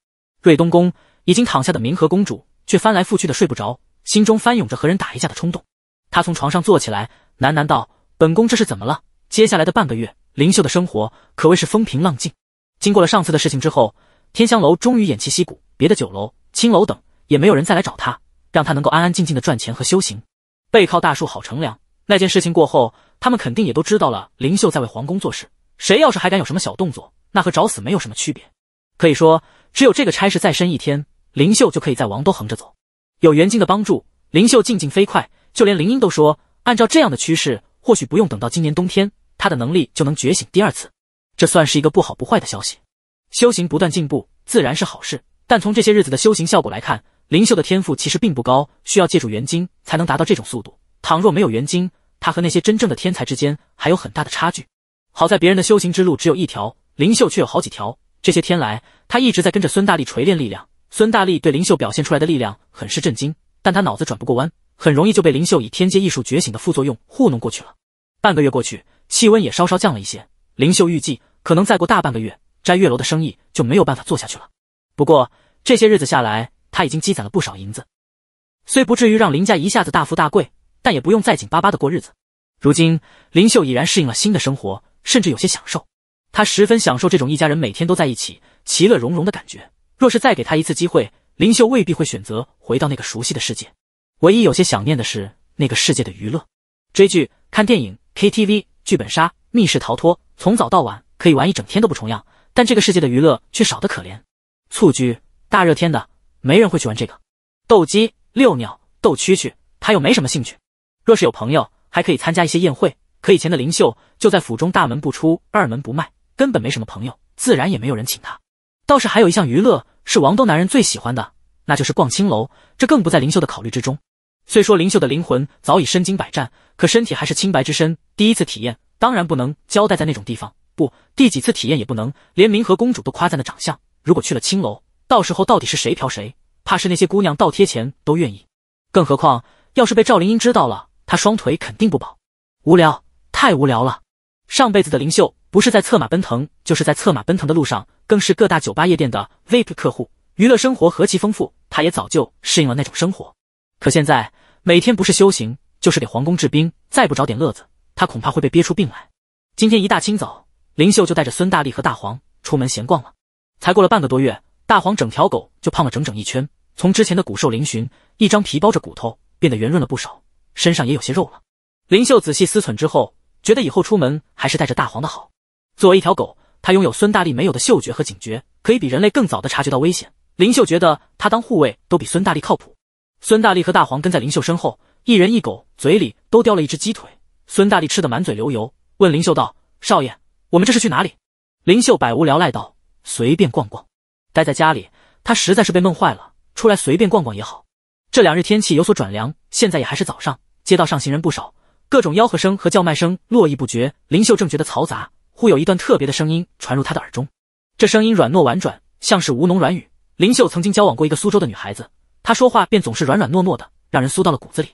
瑞东宫已经躺下的明和公主却翻来覆去的睡不着，心中翻涌着和人打一架的冲动。她从床上坐起来，喃喃道：“本宫这是怎么了？接下来的半个月。”灵秀的生活可谓是风平浪静。经过了上次的事情之后，天香楼终于偃旗息鼓，别的酒楼、青楼等也没有人再来找他，让他能够安安静静的赚钱和修行。背靠大树好乘凉。那件事情过后，他们肯定也都知道了灵秀在为皇宫做事。谁要是还敢有什么小动作，那和找死没有什么区别。可以说，只有这个差事再深一天，灵秀就可以在王都横着走。有元晶的帮助，灵秀进境飞快，就连林英都说，按照这样的趋势，或许不用等到今年冬天。他的能力就能觉醒第二次，这算是一个不好不坏的消息。修行不断进步自然是好事，但从这些日子的修行效果来看，灵秀的天赋其实并不高，需要借助元晶才能达到这种速度。倘若没有元晶，他和那些真正的天才之间还有很大的差距。好在别人的修行之路只有一条，灵秀却有好几条。这些天来，他一直在跟着孙大力锤炼力量。孙大力对灵秀表现出来的力量很是震惊，但他脑子转不过弯，很容易就被灵秀以天阶异术觉醒的副作用糊弄过去了。半个月过去。气温也稍稍降了一些，林秀预计可能再过大半个月，摘月楼的生意就没有办法做下去了。不过这些日子下来，他已经积攒了不少银子，虽不至于让林家一下子大富大贵，但也不用再紧巴巴的过日子。如今林秀已然适应了新的生活，甚至有些享受。他十分享受这种一家人每天都在一起，其乐融融的感觉。若是再给他一次机会，林秀未必会选择回到那个熟悉的世界。唯一有些想念的是那个世界的娱乐，追剧、看电影、KTV。剧本杀、密室逃脱，从早到晚可以玩一整天都不重样，但这个世界的娱乐却少得可怜。蹴鞠，大热天的，没人会去玩这个。斗鸡、遛鸟、斗蛐蛐，他又没什么兴趣。若是有朋友，还可以参加一些宴会。可以前的灵秀就在府中大门不出、二门不迈，根本没什么朋友，自然也没有人请他。倒是还有一项娱乐是王都男人最喜欢的，那就是逛青楼，这更不在灵秀的考虑之中。虽说灵秀的灵魂早已身经百战，可身体还是清白之身。第一次体验当然不能交代在那种地方，不，第几次体验也不能。连明和公主都夸赞的长相，如果去了青楼，到时候到底是谁嫖谁，怕是那些姑娘倒贴钱都愿意。更何况，要是被赵灵英知道了，她双腿肯定不保。无聊，太无聊了。上辈子的灵秀不是在策马奔腾，就是在策马奔腾的路上，更是各大酒吧夜店的 v i p 客户，娱乐生活何其丰富，她也早就适应了那种生活。可现在。每天不是修行就是给皇宫治病，再不找点乐子，他恐怕会被憋出病来。今天一大清早，林秀就带着孙大力和大黄出门闲逛了。才过了半个多月，大黄整条狗就胖了整整一圈，从之前的骨瘦嶙峋、一张皮包着骨头，变得圆润了不少，身上也有些肉了。林秀仔细思忖之后，觉得以后出门还是带着大黄的好。作为一条狗，它拥有孙大力没有的嗅觉和警觉，可以比人类更早的察觉到危险。林秀觉得它当护卫都比孙大力靠谱。孙大力和大黄跟在林秀身后，一人一狗嘴里都叼了一只鸡腿。孙大力吃得满嘴流油，问林秀道：“少爷，我们这是去哪里？”林秀百无聊赖道：“随便逛逛。”待在家里，他实在是被闷坏了，出来随便逛逛也好。这两日天气有所转凉，现在也还是早上，街道上行人不少，各种吆喝声和叫卖声络绎不绝。林秀正觉得嘈杂，忽有一段特别的声音传入他的耳中，这声音软糯婉转，像是吴侬软语。林秀曾经交往过一个苏州的女孩子。他说话便总是软软糯糯的，让人酥到了骨子里。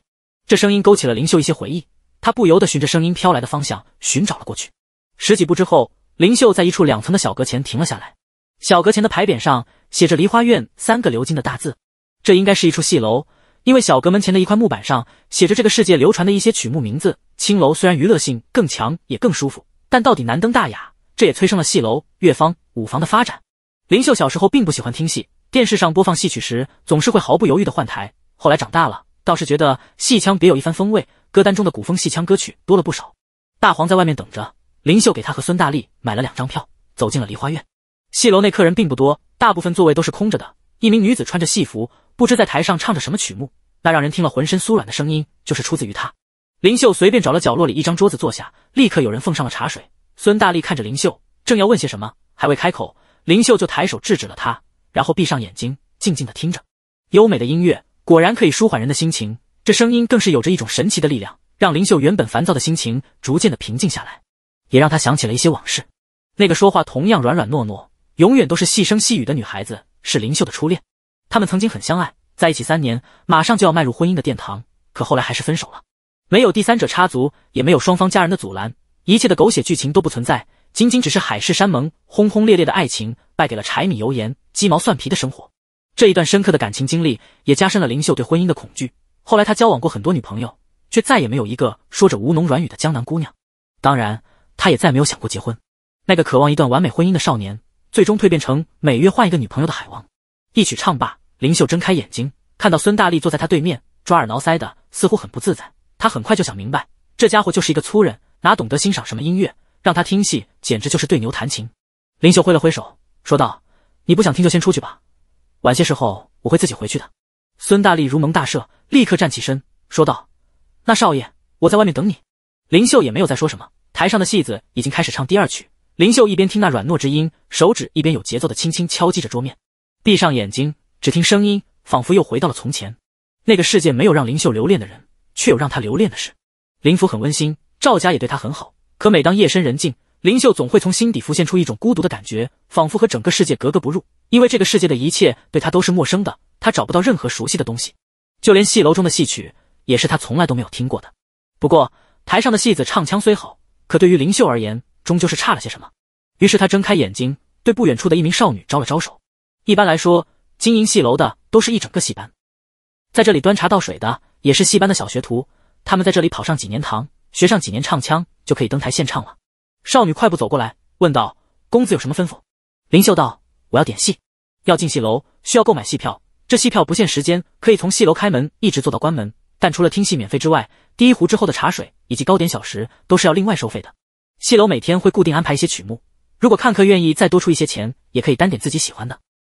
这声音勾起了林秀一些回忆，她不由得循着声音飘来的方向寻找了过去。十几步之后，林秀在一处两层的小阁前停了下来。小阁前的牌匾上写着“梨花院”三个鎏金的大字。这应该是一处戏楼，因为小阁门前的一块木板上写着这个世界流传的一些曲目名字。青楼虽然娱乐性更强，也更舒服，但到底难登大雅，这也催生了戏楼、乐坊、舞房的发展。林秀小时候并不喜欢听戏。电视上播放戏曲时，总是会毫不犹豫的换台。后来长大了，倒是觉得戏腔别有一番风味。歌单中的古风戏腔歌曲多了不少。大黄在外面等着，林秀给他和孙大力买了两张票，走进了梨花院。戏楼内客人并不多，大部分座位都是空着的。一名女子穿着戏服，不知在台上唱着什么曲目，那让人听了浑身酥软的声音就是出自于她。林秀随便找了角落里一张桌子坐下，立刻有人奉上了茶水。孙大力看着林秀，正要问些什么，还未开口，林秀就抬手制止了他。然后闭上眼睛，静静的听着优美的音乐，果然可以舒缓人的心情。这声音更是有着一种神奇的力量，让林秀原本烦躁的心情逐渐的平静下来，也让她想起了一些往事。那个说话同样软软糯糯、永远都是细声细语的女孩子，是林秀的初恋。他们曾经很相爱，在一起三年，马上就要迈入婚姻的殿堂，可后来还是分手了。没有第三者插足，也没有双方家人的阻拦，一切的狗血剧情都不存在，仅仅只是海誓山盟、轰轰烈烈的爱情败给了柴米油盐。鸡毛蒜皮的生活，这一段深刻的感情经历也加深了林秀对婚姻的恐惧。后来他交往过很多女朋友，却再也没有一个说着吴侬软语的江南姑娘。当然，他也再没有想过结婚。那个渴望一段完美婚姻的少年，最终蜕变成每月换一个女朋友的海王。一曲唱罢，林秀睁开眼睛，看到孙大力坐在他对面，抓耳挠腮的，似乎很不自在。他很快就想明白，这家伙就是一个粗人，哪懂得欣赏什么音乐，让他听戏简直就是对牛弹琴。林秀挥了挥手，说道。你不想听就先出去吧，晚些时候我会自己回去的。孙大力如蒙大赦，立刻站起身说道：“那少爷，我在外面等你。”林秀也没有再说什么。台上的戏子已经开始唱第二曲，林秀一边听那软糯之音，手指一边有节奏的轻轻敲击着桌面，闭上眼睛，只听声音，仿佛又回到了从前。那个世界没有让林秀留恋的人，却有让他留恋的事。林府很温馨，赵家也对他很好，可每当夜深人静。林秀总会从心底浮现出一种孤独的感觉，仿佛和整个世界格格不入。因为这个世界的一切对他都是陌生的，他找不到任何熟悉的东西，就连戏楼中的戏曲也是他从来都没有听过的。不过，台上的戏子唱腔虽好，可对于林秀而言，终究是差了些什么。于是他睁开眼睛，对不远处的一名少女招了招手。一般来说，经营戏楼的都是一整个戏班，在这里端茶倒水的也是戏班的小学徒，他们在这里跑上几年堂，学上几年唱腔，就可以登台献唱了。少女快步走过来，问道：“公子有什么吩咐？”林秀道：“我要点戏，要进戏楼需要购买戏票。这戏票不限时间，可以从戏楼开门一直坐到关门。但除了听戏免费之外，第一壶之后的茶水以及糕点小食都是要另外收费的。戏楼每天会固定安排一些曲目，如果看客愿意再多出一些钱，也可以单点自己喜欢的。”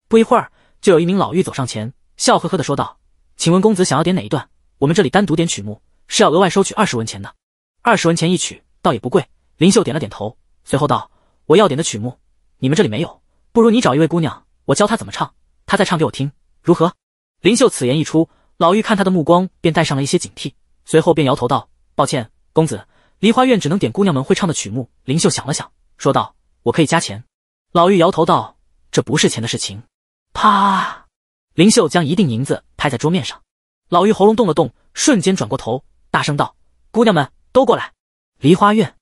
不一会儿，就有一名老妪走上前，笑呵呵地说道：“请问公子想要点哪一段？我们这里单独点曲目是要额外收取二十文钱的，二十文钱一曲，倒也不贵。”林秀点了点头，随后道：“我要点的曲目，你们这里没有，不如你找一位姑娘，我教她怎么唱，她再唱给我听，如何？”林秀此言一出，老玉看他的目光便带上了一些警惕，随后便摇头道：“抱歉，公子，梨花院只能点姑娘们会唱的曲目。”林秀想了想，说道：“我可以加钱。”老玉摇头道：“这不是钱的事情。”啪！林秀将一锭银子拍在桌面上，老玉喉咙动了动，瞬间转过头，大声道：“姑娘们都过来，梨花院。”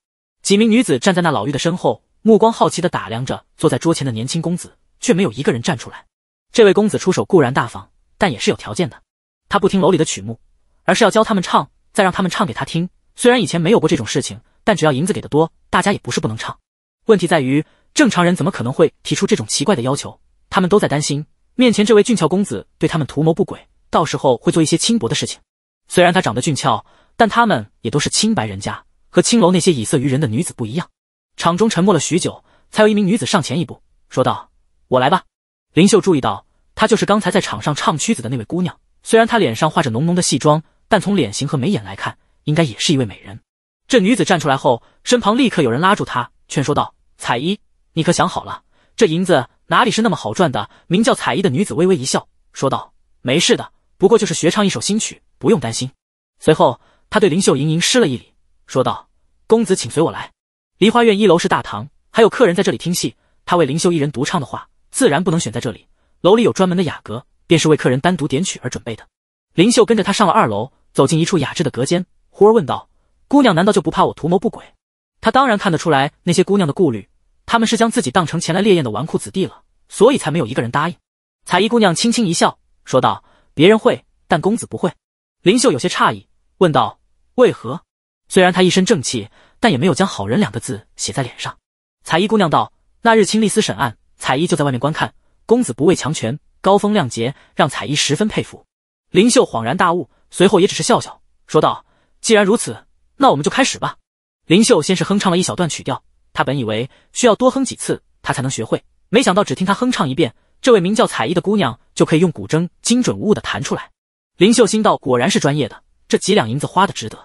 几名女子站在那老妪的身后，目光好奇地打量着坐在桌前的年轻公子，却没有一个人站出来。这位公子出手固然大方，但也是有条件的。他不听楼里的曲目，而是要教他们唱，再让他们唱给他听。虽然以前没有过这种事情，但只要银子给的多，大家也不是不能唱。问题在于，正常人怎么可能会提出这种奇怪的要求？他们都在担心面前这位俊俏公子对他们图谋不轨，到时候会做一些轻薄的事情。虽然他长得俊俏，但他们也都是清白人家。和青楼那些以色于人的女子不一样。场中沉默了许久，才有一名女子上前一步，说道：“我来吧。”林秀注意到，她就是刚才在场上唱曲子的那位姑娘。虽然她脸上画着浓浓的戏妆，但从脸型和眉眼来看，应该也是一位美人。这女子站出来后，身旁立刻有人拉住她，劝说道：“彩衣，你可想好了？这银子哪里是那么好赚的？”名叫彩衣的女子微微一笑，说道：“没事的，不过就是学唱一首新曲，不用担心。”随后，她对林秀盈盈施了一礼，说道。公子请随我来，梨花院一楼是大堂，还有客人在这里听戏。他为灵秀一人独唱的话，自然不能选在这里。楼里有专门的雅阁，便是为客人单独点曲而准备的。灵秀跟着他上了二楼，走进一处雅致的隔间，忽而问道：“姑娘难道就不怕我图谋不轨？”他当然看得出来那些姑娘的顾虑，他们是将自己当成前来猎艳的纨绔子弟了，所以才没有一个人答应。彩衣姑娘轻轻一笑，说道：“别人会，但公子不会。”灵秀有些诧异，问道：“为何？”虽然他一身正气，但也没有将“好人”两个字写在脸上。彩衣姑娘道：“那日清丽司审案，彩衣就在外面观看。公子不畏强权，高风亮节，让彩衣十分佩服。”林秀恍然大悟，随后也只是笑笑说道：“既然如此，那我们就开始吧。”林秀先是哼唱了一小段曲调，她本以为需要多哼几次，她才能学会，没想到只听她哼唱一遍，这位名叫彩衣的姑娘就可以用古筝精准无误的弹出来。林秀心道：果然是专业的，这几两银子花的值得。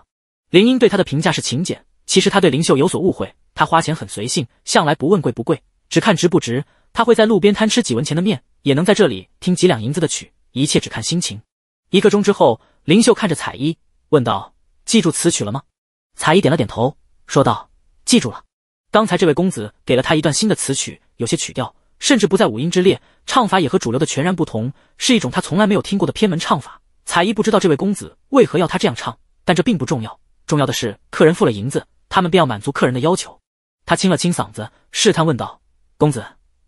林英对他的评价是勤俭。其实他对林秀有所误会，他花钱很随性，向来不问贵不贵，只看值不值。他会在路边摊吃几文钱的面，也能在这里听几两银子的曲，一切只看心情。一刻钟之后，林秀看着彩衣问道：“记住此曲了吗？”彩衣点了点头，说道：“记住了。刚才这位公子给了他一段新的词曲，有些曲调甚至不在五音之列，唱法也和主流的全然不同，是一种他从来没有听过的偏门唱法。彩衣不知道这位公子为何要他这样唱，但这并不重要。”重要的是，客人付了银子，他们便要满足客人的要求。他清了清嗓子，试探问道：“公子，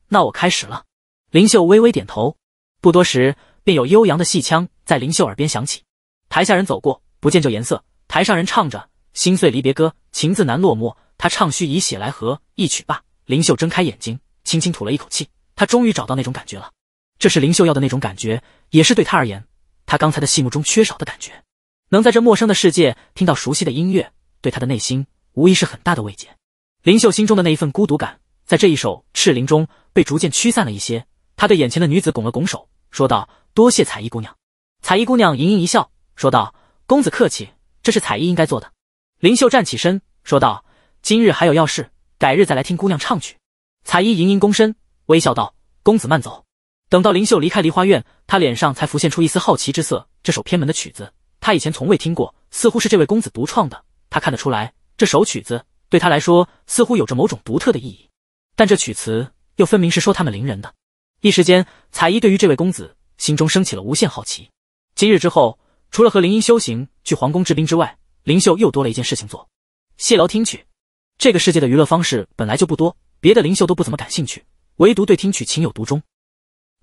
那我开始了。”林秀微微点头。不多时，便有悠扬的戏腔在林秀耳边响起。台下人走过，不见旧颜色；台上人唱着，心碎离别歌，情字难落墨。他唱须以血来和一曲罢。林秀睁开眼睛，轻轻吐了一口气。他终于找到那种感觉了，这是林秀要的那种感觉，也是对他而言，他刚才的戏目中缺少的感觉。能在这陌生的世界听到熟悉的音乐，对他的内心无疑是很大的慰藉。林秀心中的那一份孤独感，在这一首《赤伶》中被逐渐驱散了一些。他对眼前的女子拱了拱手，说道：“多谢彩衣姑娘。”彩衣姑娘盈盈一笑，说道：“公子客气，这是彩衣应该做的。”林秀站起身，说道：“今日还有要事，改日再来听姑娘唱曲。”彩衣盈盈躬身，微笑道：“公子慢走。”等到林秀离开梨花院，她脸上才浮现出一丝好奇之色。这首偏门的曲子。他以前从未听过，似乎是这位公子独创的。他看得出来，这首曲子对他来说似乎有着某种独特的意义，但这曲词又分明是说他们灵人的。一时间，彩衣对于这位公子心中升起了无限好奇。今日之后，除了和林音修行、去皇宫治病之外，灵秀又多了一件事情做——戏楼听曲。这个世界的娱乐方式本来就不多，别的灵秀都不怎么感兴趣，唯独对听曲情有独钟。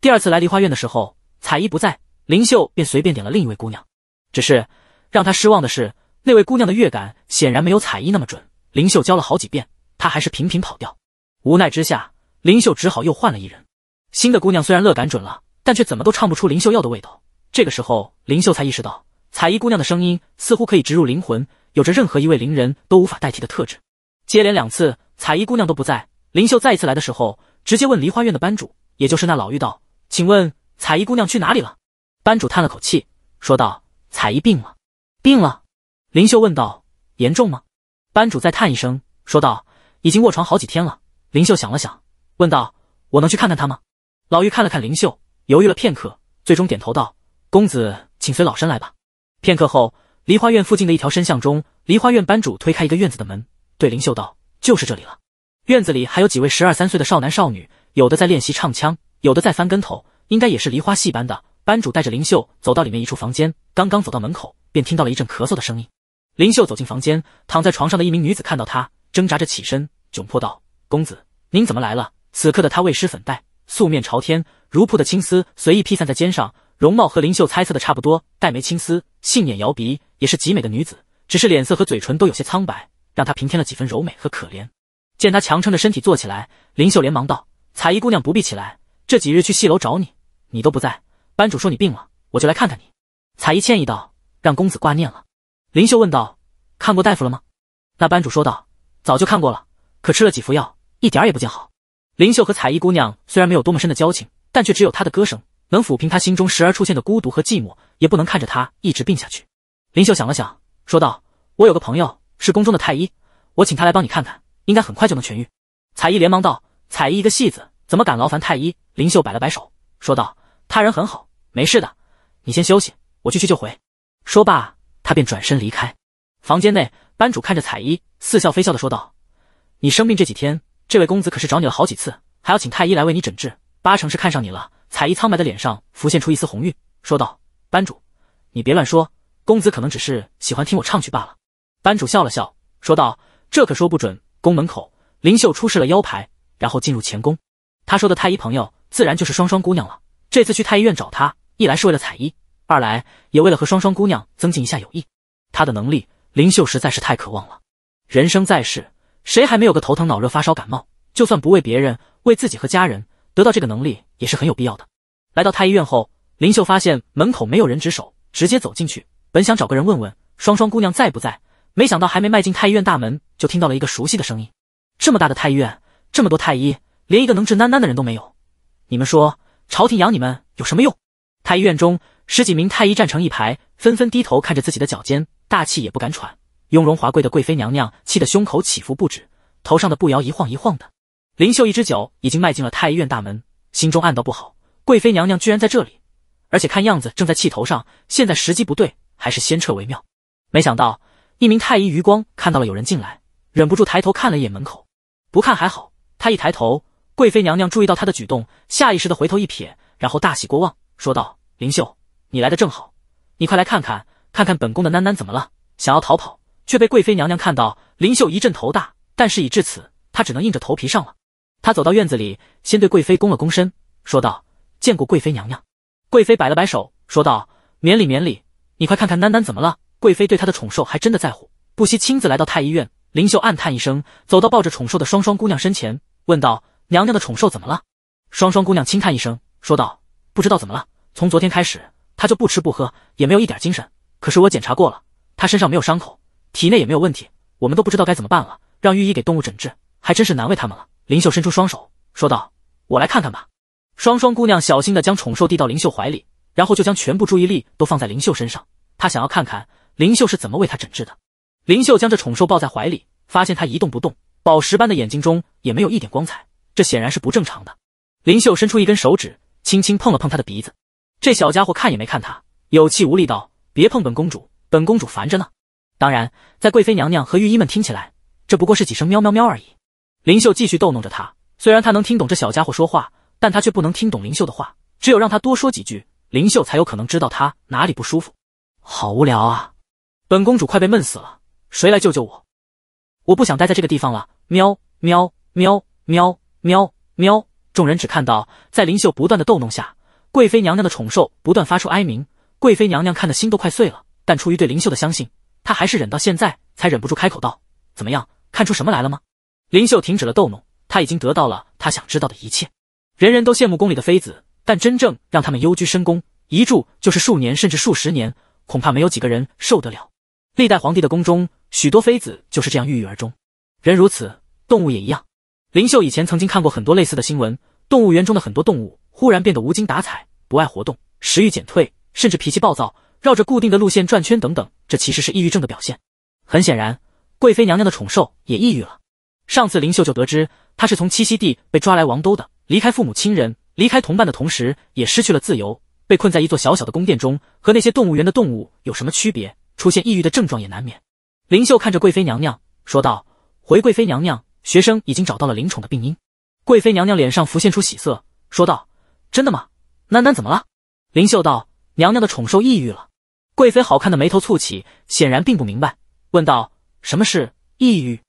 第二次来梨花院的时候，彩衣不在，灵秀便随便点了另一位姑娘。只是让他失望的是，那位姑娘的乐感显然没有彩衣那么准。林秀教了好几遍，她还是频频跑调。无奈之下，林秀只好又换了一人。新的姑娘虽然乐感准了，但却怎么都唱不出林秀要的味道。这个时候，林秀才意识到，彩衣姑娘的声音似乎可以植入灵魂，有着任何一位灵人都无法代替的特质。接连两次，彩衣姑娘都不在。林秀再一次来的时候，直接问梨花院的班主，也就是那老妪道：“请问彩衣姑娘去哪里了？”班主叹了口气，说道。彩衣病了，病了，林秀问道：“严重吗？”班主再叹一声，说道：“已经卧床好几天了。”林秀想了想，问道：“我能去看看他吗？”老妪看了看林秀，犹豫了片刻，最终点头道：“公子，请随老身来吧。”片刻后，梨花院附近的一条深巷中，梨花院班主推开一个院子的门，对林秀道：“就是这里了。”院子里还有几位十二三岁的少男少女，有的在练习唱腔，有的在翻跟头，应该也是梨花戏班的。班主带着林秀走到里面一处房间，刚刚走到门口，便听到了一阵咳嗽的声音。林秀走进房间，躺在床上的一名女子看到她，挣扎着起身，窘迫道：“公子，您怎么来了？”此刻的她未施粉黛，素面朝天，如瀑的青丝随意披散在肩上，容貌和林秀猜测的差不多，黛眉青丝，杏眼摇鼻，也是极美的女子。只是脸色和嘴唇都有些苍白，让她平添了几分柔美和可怜。见她强撑着身体坐起来，林秀连忙道：“彩衣姑娘不必起来，这几日去戏楼找你，你都不在。”班主说你病了，我就来看看你。彩衣歉意道：“让公子挂念了。”林秀问道：“看过大夫了吗？”那班主说道：“早就看过了，可吃了几服药，一点也不见好。”林秀和彩衣姑娘虽然没有多么深的交情，但却只有她的歌声能抚平她心中时而出现的孤独和寂寞，也不能看着她一直病下去。林秀想了想，说道：“我有个朋友是宫中的太医，我请他来帮你看看，应该很快就能痊愈。”彩衣连忙道：“彩衣一个戏子，怎么敢劳烦太医？”林秀摆了摆手，说道：“他人很好。”没事的，你先休息，我去去就回。说罢，他便转身离开。房间内，班主看着彩衣，似笑非笑的说道：“你生病这几天，这位公子可是找你了好几次，还要请太医来为你诊治，八成是看上你了。”彩衣苍白的脸上浮现出一丝红晕，说道：“班主，你别乱说，公子可能只是喜欢听我唱曲罢了。”班主笑了笑，说道：“这可说不准。”宫门口，林秀出示了腰牌，然后进入乾宫。他说的太医朋友，自然就是双双姑娘了。这次去太医院找她，一来是为了彩衣，二来也为了和双双姑娘增进一下友谊。她的能力，林秀实在是太渴望了。人生在世，谁还没有个头疼脑热、发烧感冒？就算不为别人，为自己和家人得到这个能力也是很有必要的。来到太医院后，林秀发现门口没有人值守，直接走进去。本想找个人问问双双姑娘在不在，没想到还没迈进太医院大门，就听到了一个熟悉的声音。这么大的太医院，这么多太医，连一个能治囡囡的人都没有，你们说朝廷养你们有什么用？太医院中，十几名太医站成一排，纷纷低头看着自己的脚尖，大气也不敢喘。雍容华贵的贵妃娘娘气得胸口起伏不止，头上的步摇一晃一晃的。林秀一只脚已经迈进了太医院大门，心中暗道不好，贵妃娘娘居然在这里，而且看样子正在气头上。现在时机不对，还是先撤为妙。没想到一名太医余光看到了有人进来，忍不住抬头看了一眼门口，不看还好，他一抬头，贵妃娘娘注意到他的举动，下意识的回头一瞥，然后大喜过望。说道：“灵秀，你来的正好，你快来看看，看看本宫的囡囡怎么了？想要逃跑，却被贵妃娘娘看到。”灵秀一阵头大，但事已至此，她只能硬着头皮上了。她走到院子里，先对贵妃躬了躬身，说道：“见过贵妃娘娘。”贵妃摆了摆手，说道：“免礼，免礼。你快看看囡囡怎么了？”贵妃对她的宠兽还真的在乎，不惜亲自来到太医院。灵秀暗叹一声，走到抱着宠兽的双双姑娘身前，问道：“娘娘的宠兽怎么了？”双双姑娘轻叹一声，说道。不知道怎么了，从昨天开始，他就不吃不喝，也没有一点精神。可是我检查过了，他身上没有伤口，体内也没有问题，我们都不知道该怎么办了。让御医给动物诊治，还真是难为他们了。林秀伸出双手说道：“我来看看吧。”双双姑娘小心的将宠兽递到林秀怀里，然后就将全部注意力都放在林秀身上。她想要看看林秀是怎么为她诊治的。林秀将这宠兽抱在怀里，发现它一动不动，宝石般的眼睛中也没有一点光彩，这显然是不正常的。林秀伸出一根手指。轻轻碰了碰他的鼻子，这小家伙看也没看他，有气无力道：“别碰本公主，本公主烦着呢。”当然，在贵妃娘娘和御医们听起来，这不过是几声喵喵喵而已。林秀继续逗弄着他，虽然他能听懂这小家伙说话，但他却不能听懂林秀的话。只有让他多说几句，林秀才有可能知道他哪里不舒服。好无聊啊，本公主快被闷死了，谁来救救我？我不想待在这个地方了。喵喵喵喵喵喵。众人只看到，在灵秀不断的逗弄下，贵妃娘娘的宠兽不断发出哀鸣，贵妃娘娘看的心都快碎了。但出于对灵秀的相信，她还是忍到现在，才忍不住开口道：“怎么样，看出什么来了吗？”灵秀停止了逗弄，她已经得到了她想知道的一切。人人都羡慕宫里的妃子，但真正让他们幽居深宫，一住就是数年甚至数十年，恐怕没有几个人受得了。历代皇帝的宫中，许多妃子就是这样郁郁而终。人如此，动物也一样。林秀以前曾经看过很多类似的新闻，动物园中的很多动物忽然变得无精打采、不爱活动、食欲减退，甚至脾气暴躁，绕着固定的路线转圈等等，这其实是抑郁症的表现。很显然，贵妃娘娘的宠兽也抑郁了。上次林秀就得知，她是从栖息地被抓来王都的，离开父母亲人，离开同伴的同时，也失去了自由，被困在一座小小的宫殿中，和那些动物园的动物有什么区别？出现抑郁的症状也难免。林秀看着贵妃娘娘说道：“回贵妃娘娘。”学生已经找到了灵宠的病因。贵妃娘娘脸上浮现出喜色，说道：“真的吗？楠楠怎么了？”林秀道：“娘娘的宠兽抑郁了。”贵妃好看的眉头蹙起，显然并不明白，问道：“什么是抑郁？”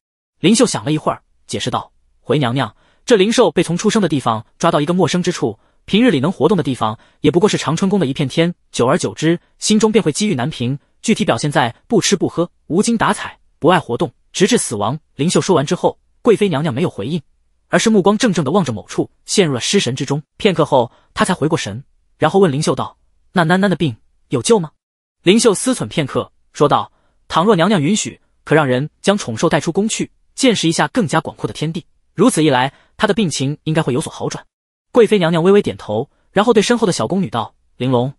林秀想了一会儿，解释道：“回娘娘，这灵兽被从出生的地方抓到一个陌生之处，平日里能活动的地方也不过是长春宫的一片天，久而久之，心中便会积郁难平，具体表现在不吃不喝、无精打采、不爱活动，直至死亡。”林秀说完之后。贵妃娘娘没有回应，而是目光怔怔的望着某处，陷入了失神之中。片刻后，她才回过神，然后问灵秀道：“那囡囡的病有救吗？”灵秀思忖片刻，说道：“倘若娘娘允许，可让人将宠兽带出宫去，见识一下更加广阔的天地。如此一来，她的病情应该会有所好转。”贵妃娘娘微微点头，然后对身后的小宫女道：“玲珑，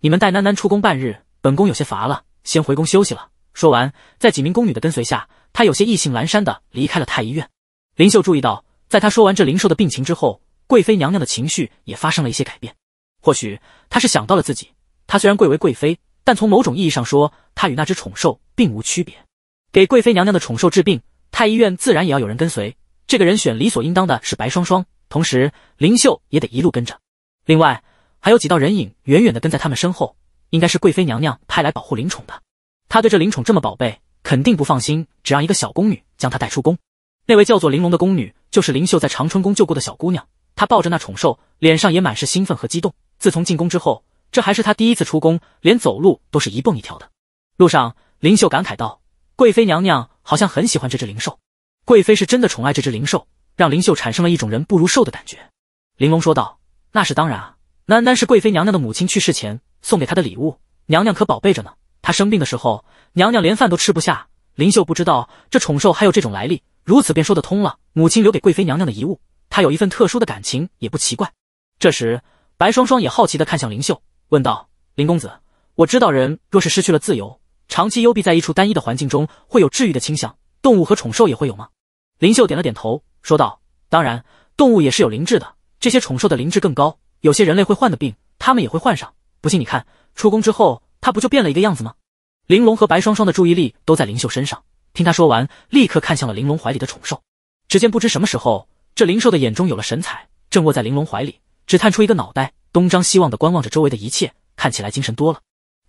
你们带囡囡出宫半日，本宫有些乏了，先回宫休息了。”说完，在几名宫女的跟随下。他有些意兴阑珊的离开了太医院。林秀注意到，在他说完这灵兽的病情之后，贵妃娘娘的情绪也发生了一些改变。或许她是想到了自己。她虽然贵为贵妃，但从某种意义上说，她与那只宠兽并无区别。给贵妃娘娘的宠兽治病，太医院自然也要有人跟随。这个人选理所应当的是白双双。同时，林秀也得一路跟着。另外，还有几道人影远远的跟在他们身后，应该是贵妃娘娘派来保护灵宠的。她对这灵宠这么宝贝。肯定不放心，只让一个小宫女将她带出宫。那位叫做玲珑的宫女，就是灵秀在长春宫救过的小姑娘。她抱着那宠兽，脸上也满是兴奋和激动。自从进宫之后，这还是她第一次出宫，连走路都是一蹦一跳的。路上，灵秀感慨道：“贵妃娘娘好像很喜欢这只灵兽。”贵妃是真的宠爱这只灵兽，让灵秀产生了一种人不如兽的感觉。玲珑说道：“那是当然啊，楠楠是贵妃娘娘的母亲去世前送给她的礼物，娘娘可宝贝着呢。”她生病的时候，娘娘连饭都吃不下。林秀不知道这宠兽还有这种来历，如此便说得通了。母亲留给贵妃娘娘的遗物，她有一份特殊的感情，也不奇怪。这时，白双双也好奇的看向林秀，问道：“林公子，我知道人若是失去了自由，长期幽闭在一处单一的环境中，会有治愈的倾向。动物和宠兽也会有吗？”林秀点了点头，说道：“当然，动物也是有灵智的。这些宠兽的灵智更高，有些人类会患的病，它们也会患上。不信你看，出宫之后。”他不就变了一个样子吗？玲珑和白双双的注意力都在灵秀身上，听他说完，立刻看向了玲珑怀里的宠兽。只见不知什么时候，这灵兽的眼中有了神采，正卧在玲珑怀里，只探出一个脑袋，东张西望的观望着周围的一切，看起来精神多了，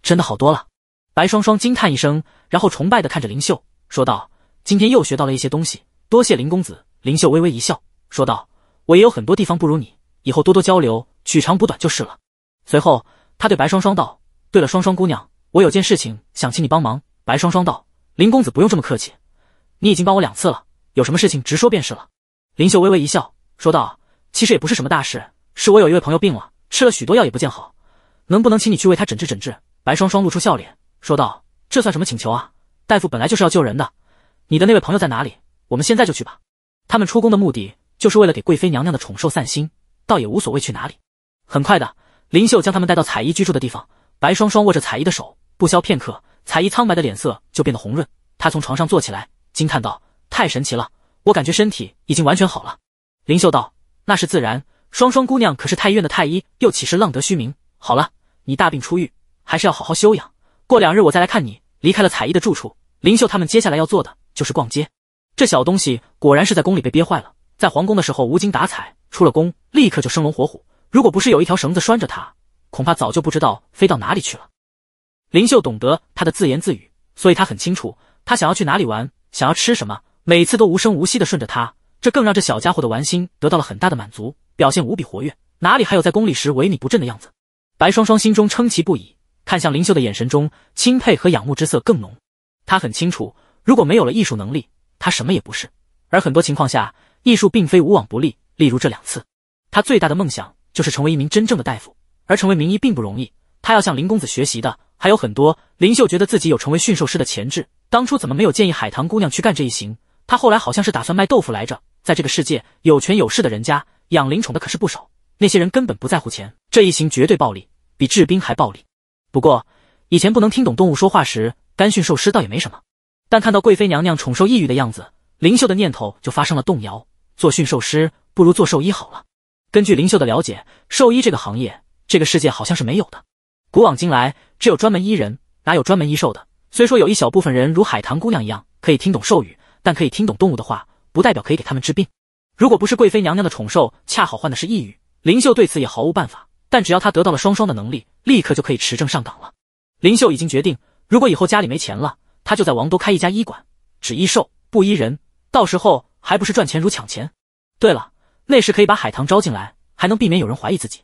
真的好多了。白双双惊叹一声，然后崇拜的看着灵秀，说道：“今天又学到了一些东西，多谢林公子。”灵秀微微一笑，说道：“我也有很多地方不如你，以后多多交流，取长补短就是了。”随后，他对白双双道。对了，双双姑娘，我有件事情想请你帮忙。白双双道：“林公子不用这么客气，你已经帮我两次了，有什么事情直说便是了。”林秀微微一笑，说道：“其实也不是什么大事，是我有一位朋友病了，吃了许多药也不见好，能不能请你去为他诊治诊治？”白双双露出笑脸，说道：“这算什么请求啊？大夫本来就是要救人的。你的那位朋友在哪里？我们现在就去吧。”他们出宫的目的就是为了给贵妃娘娘的宠寿散心，倒也无所谓去哪里。很快的，林秀将他们带到彩衣居住的地方。白双双握着彩衣的手，不消片刻，彩衣苍白的脸色就变得红润。她从床上坐起来，惊叹道：“太神奇了，我感觉身体已经完全好了。”林秀道：“那是自然，双双姑娘可是太医院的太医，又岂是浪得虚名？好了，你大病初愈，还是要好好休养。过两日我再来看你。”离开了彩衣的住处，林秀他们接下来要做的就是逛街。这小东西果然是在宫里被憋坏了，在皇宫的时候无精打采，出了宫立刻就生龙活虎。如果不是有一条绳子拴着他，恐怕早就不知道飞到哪里去了。林秀懂得他的自言自语，所以他很清楚他想要去哪里玩，想要吃什么，每次都无声无息的顺着他，这更让这小家伙的玩心得到了很大的满足，表现无比活跃，哪里还有在宫里时萎靡不振的样子？白双双心中称奇不已，看向林秀的眼神中钦佩和仰慕之色更浓。他很清楚，如果没有了艺术能力，他什么也不是。而很多情况下，艺术并非无往不利，例如这两次。他最大的梦想就是成为一名真正的大夫。而成为名医并不容易，他要向林公子学习的还有很多。林秀觉得自己有成为驯兽师的潜质，当初怎么没有建议海棠姑娘去干这一行？他后来好像是打算卖豆腐来着。在这个世界，有权有势的人家养灵宠的可是不少，那些人根本不在乎钱，这一行绝对暴利，比治兵还暴利。不过以前不能听懂动物说话时干驯兽师倒也没什么，但看到贵妃娘娘宠兽抑郁的样子，林秀的念头就发生了动摇。做驯兽师不如做兽医好了。根据林秀的了解，兽医这个行业。这个世界好像是没有的，古往今来只有专门医人，哪有专门医兽的？虽说有一小部分人如海棠姑娘一样可以听懂兽语，但可以听懂动物的话，不代表可以给他们治病。如果不是贵妃娘娘的宠兽恰好患的是异郁，林秀对此也毫无办法。但只要她得到了双双的能力，立刻就可以持证上岗了。林秀已经决定，如果以后家里没钱了，她就在王都开一家医馆，只医兽不医人，到时候还不是赚钱如抢钱？对了，那时可以把海棠招进来，还能避免有人怀疑自己。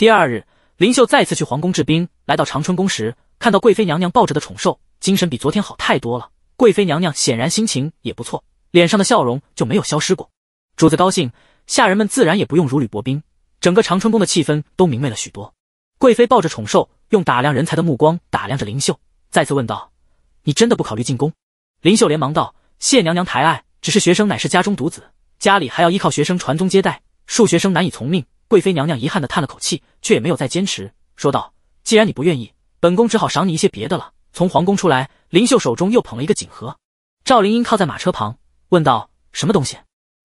第二日，林秀再次去皇宫治病。来到长春宫时，看到贵妃娘娘抱着的宠兽，精神比昨天好太多了。贵妃娘娘显然心情也不错，脸上的笑容就没有消失过。主子高兴，下人们自然也不用如履薄冰，整个长春宫的气氛都明媚了许多。贵妃抱着宠兽，用打量人才的目光打量着林秀，再次问道：“你真的不考虑进宫？”林秀连忙道：“谢娘娘抬爱，只是学生乃是家中独子，家里还要依靠学生传宗接代，恕学生难以从命。”贵妃娘娘遗憾地叹了口气，却也没有再坚持，说道：“既然你不愿意，本宫只好赏你一些别的了。”从皇宫出来，林秀手中又捧了一个锦盒。赵灵英靠在马车旁，问道：“什么东西？”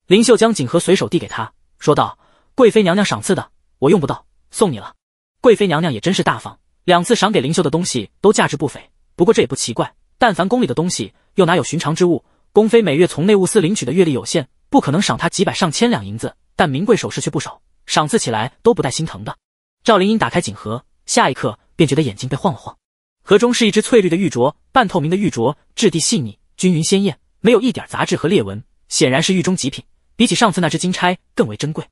林秀将锦盒随手递给她，说道：“贵妃娘娘赏赐的，我用不到，送你了。”贵妃娘娘也真是大方，两次赏给林秀的东西都价值不菲。不过这也不奇怪，但凡宫里的东西，又哪有寻常之物？宫妃每月从内务司领取的月例有限，不可能赏她几百上千两银子，但名贵首饰却不少。赏赐起来都不带心疼的。赵灵英打开锦盒，下一刻便觉得眼睛被晃了晃。盒中是一只翠绿的玉镯，半透明的玉镯，质地细腻、均匀、鲜艳，没有一点杂质和裂纹，显然是玉中极品，比起上次那只金钗更为珍贵。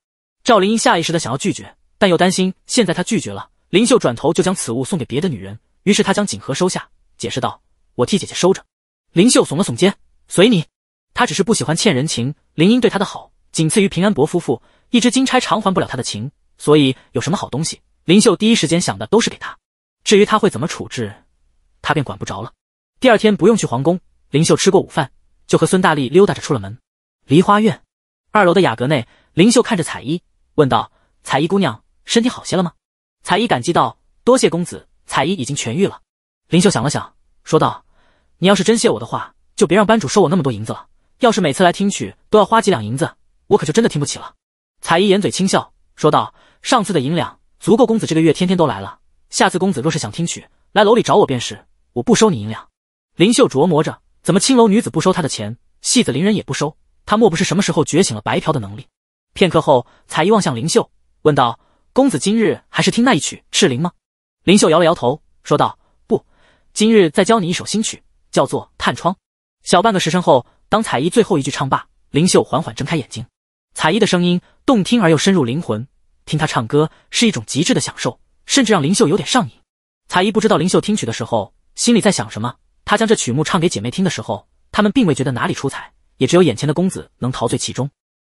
赵灵英下意识的想要拒绝，但又担心现在她拒绝了，林秀转头就将此物送给别的女人。于是她将锦盒收下，解释道：“我替姐姐收着。”林秀耸了耸肩，随你。她只是不喜欢欠人情。林英对她的好。仅次于平安伯夫妇，一只金钗偿还不了他的情，所以有什么好东西，林秀第一时间想的都是给他。至于他会怎么处置，他便管不着了。第二天不用去皇宫，林秀吃过午饭，就和孙大力溜达着出了门。梨花院二楼的雅阁内，林秀看着彩衣问道：“彩衣姑娘，身体好些了吗？”彩衣感激道：“多谢公子，彩衣已经痊愈了。”林秀想了想，说道：“你要是真谢我的话，就别让班主收我那么多银子了。要是每次来听曲都要花几两银子。”我可就真的听不起了。彩衣掩嘴轻笑，说道：“上次的银两足够公子这个月天天都来了。下次公子若是想听曲，来楼里找我便是，我不收你银两。”林秀琢磨着，怎么青楼女子不收他的钱，戏子伶人也不收，他莫不是什么时候觉醒了白嫖的能力？片刻后，彩衣望向林秀，问道：“公子今日还是听那一曲《赤伶》吗？”林秀摇了摇头，说道：“不，今日再教你一首新曲，叫做《探窗》。”小半个时辰后，当彩衣最后一句唱罢，林秀缓缓睁开眼睛。彩衣的声音动听而又深入灵魂，听她唱歌是一种极致的享受，甚至让林秀有点上瘾。彩衣不知道林秀听曲的时候心里在想什么。她将这曲目唱给姐妹听的时候，她们并未觉得哪里出彩，也只有眼前的公子能陶醉其中。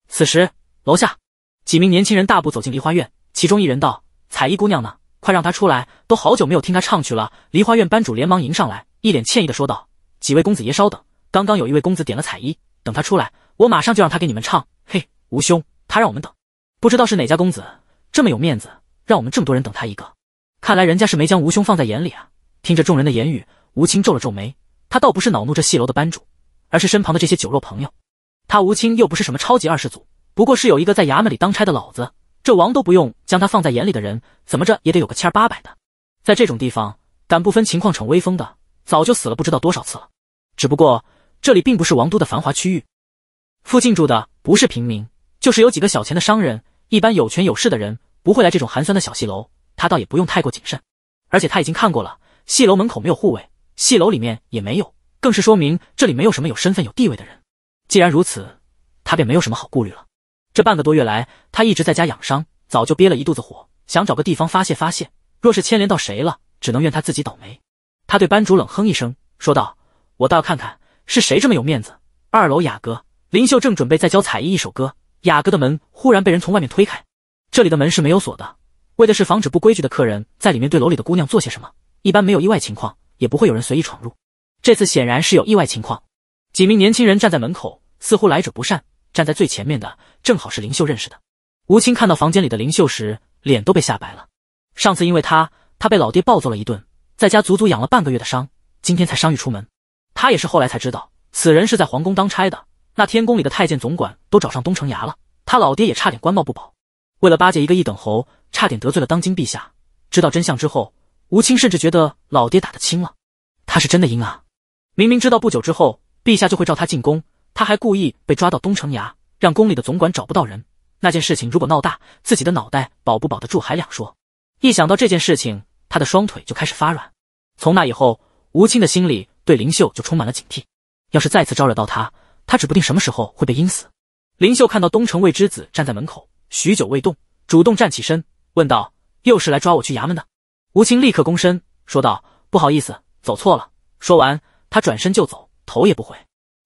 此时，楼下几名年轻人大步走进梨花院，其中一人道：“彩衣姑娘呢？快让她出来！都好久没有听她唱曲了。”梨花院班主连忙迎上来，一脸歉意的说道：“几位公子爷稍等，刚刚有一位公子点了彩衣，等他出来，我马上就让他给你们唱。”嘿。吴兄，他让我们等，不知道是哪家公子这么有面子，让我们这么多人等他一个。看来人家是没将吴兄放在眼里啊！听着众人的言语，吴青皱了皱眉。他倒不是恼怒这戏楼的班主，而是身旁的这些酒肉朋友。他吴青又不是什么超级二世祖，不过是有一个在衙门里当差的老子。这王都不用将他放在眼里的人，怎么着也得有个千八百的。在这种地方，敢不分情况逞威风的，早就死了不知道多少次了。只不过这里并不是王都的繁华区域，附近住的不是平民。就是有几个小钱的商人，一般有权有势的人不会来这种寒酸的小戏楼，他倒也不用太过谨慎。而且他已经看过了，戏楼门口没有护卫，戏楼里面也没有，更是说明这里没有什么有身份、有地位的人。既然如此，他便没有什么好顾虑了。这半个多月来，他一直在家养伤，早就憋了一肚子火，想找个地方发泄发泄。若是牵连到谁了，只能怨他自己倒霉。他对班主冷哼一声，说道：“我倒要看看是谁这么有面子。”二楼雅阁，林秀正准备再教彩衣一首歌。雅阁的门忽然被人从外面推开，这里的门是没有锁的，为的是防止不规矩的客人在里面对楼里的姑娘做些什么。一般没有意外情况，也不会有人随意闯入。这次显然是有意外情况。几名年轻人站在门口，似乎来者不善。站在最前面的，正好是林秀认识的吴青。看到房间里的林秀时，脸都被吓白了。上次因为他，他被老爹暴揍了一顿，在家足足养了半个月的伤，今天才伤愈出门。他也是后来才知道，此人是在皇宫当差的。那天宫里的太监总管都找上东城衙了，他老爹也差点官帽不保。为了巴结一个一等侯，差点得罪了当今陛下。知道真相之后，吴清甚至觉得老爹打得轻了，他是真的阴啊！明明知道不久之后陛下就会召他进宫，他还故意被抓到东城衙，让宫里的总管找不到人。那件事情如果闹大，自己的脑袋保不保得住还两说。一想到这件事情，他的双腿就开始发软。从那以后，吴清的心里对林秀就充满了警惕，要是再次招惹到他。他指不定什么时候会被阴死。林秀看到东城卫之子站在门口，许久未动，主动站起身，问道：“又是来抓我去衙门的？”吴青立刻躬身说道：“不好意思，走错了。”说完，他转身就走，头也不回，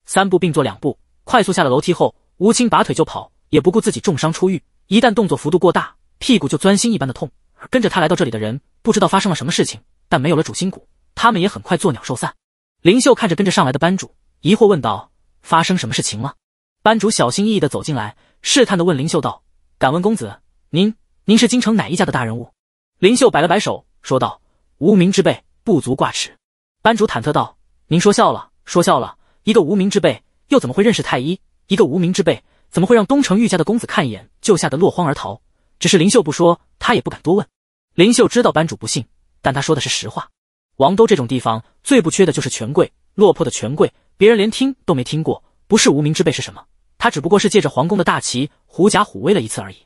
三步并作两步，快速下了楼梯后，吴青拔腿就跑，也不顾自己重伤初愈，一旦动作幅度过大，屁股就钻心一般的痛。跟着他来到这里的人不知道发生了什么事情，但没有了主心骨，他们也很快作鸟兽散。林秀看着跟着上来的班主，疑惑问道。发生什么事情了？班主小心翼翼地走进来，试探地问林秀道：“敢问公子，您您是京城哪一家的大人物？”林秀摆了摆手，说道：“无名之辈，不足挂齿。”班主忐忑道：“您说笑了，说笑了，一个无名之辈又怎么会认识太医？一个无名之辈怎么会让东城玉家的公子看一眼就吓得落荒而逃？只是林秀不说，他也不敢多问。林秀知道班主不信，但他说的是实话。王都这种地方最不缺的就是权贵。”落魄的权贵，别人连听都没听过，不是无名之辈是什么？他只不过是借着皇宫的大旗，狐假虎威了一次而已。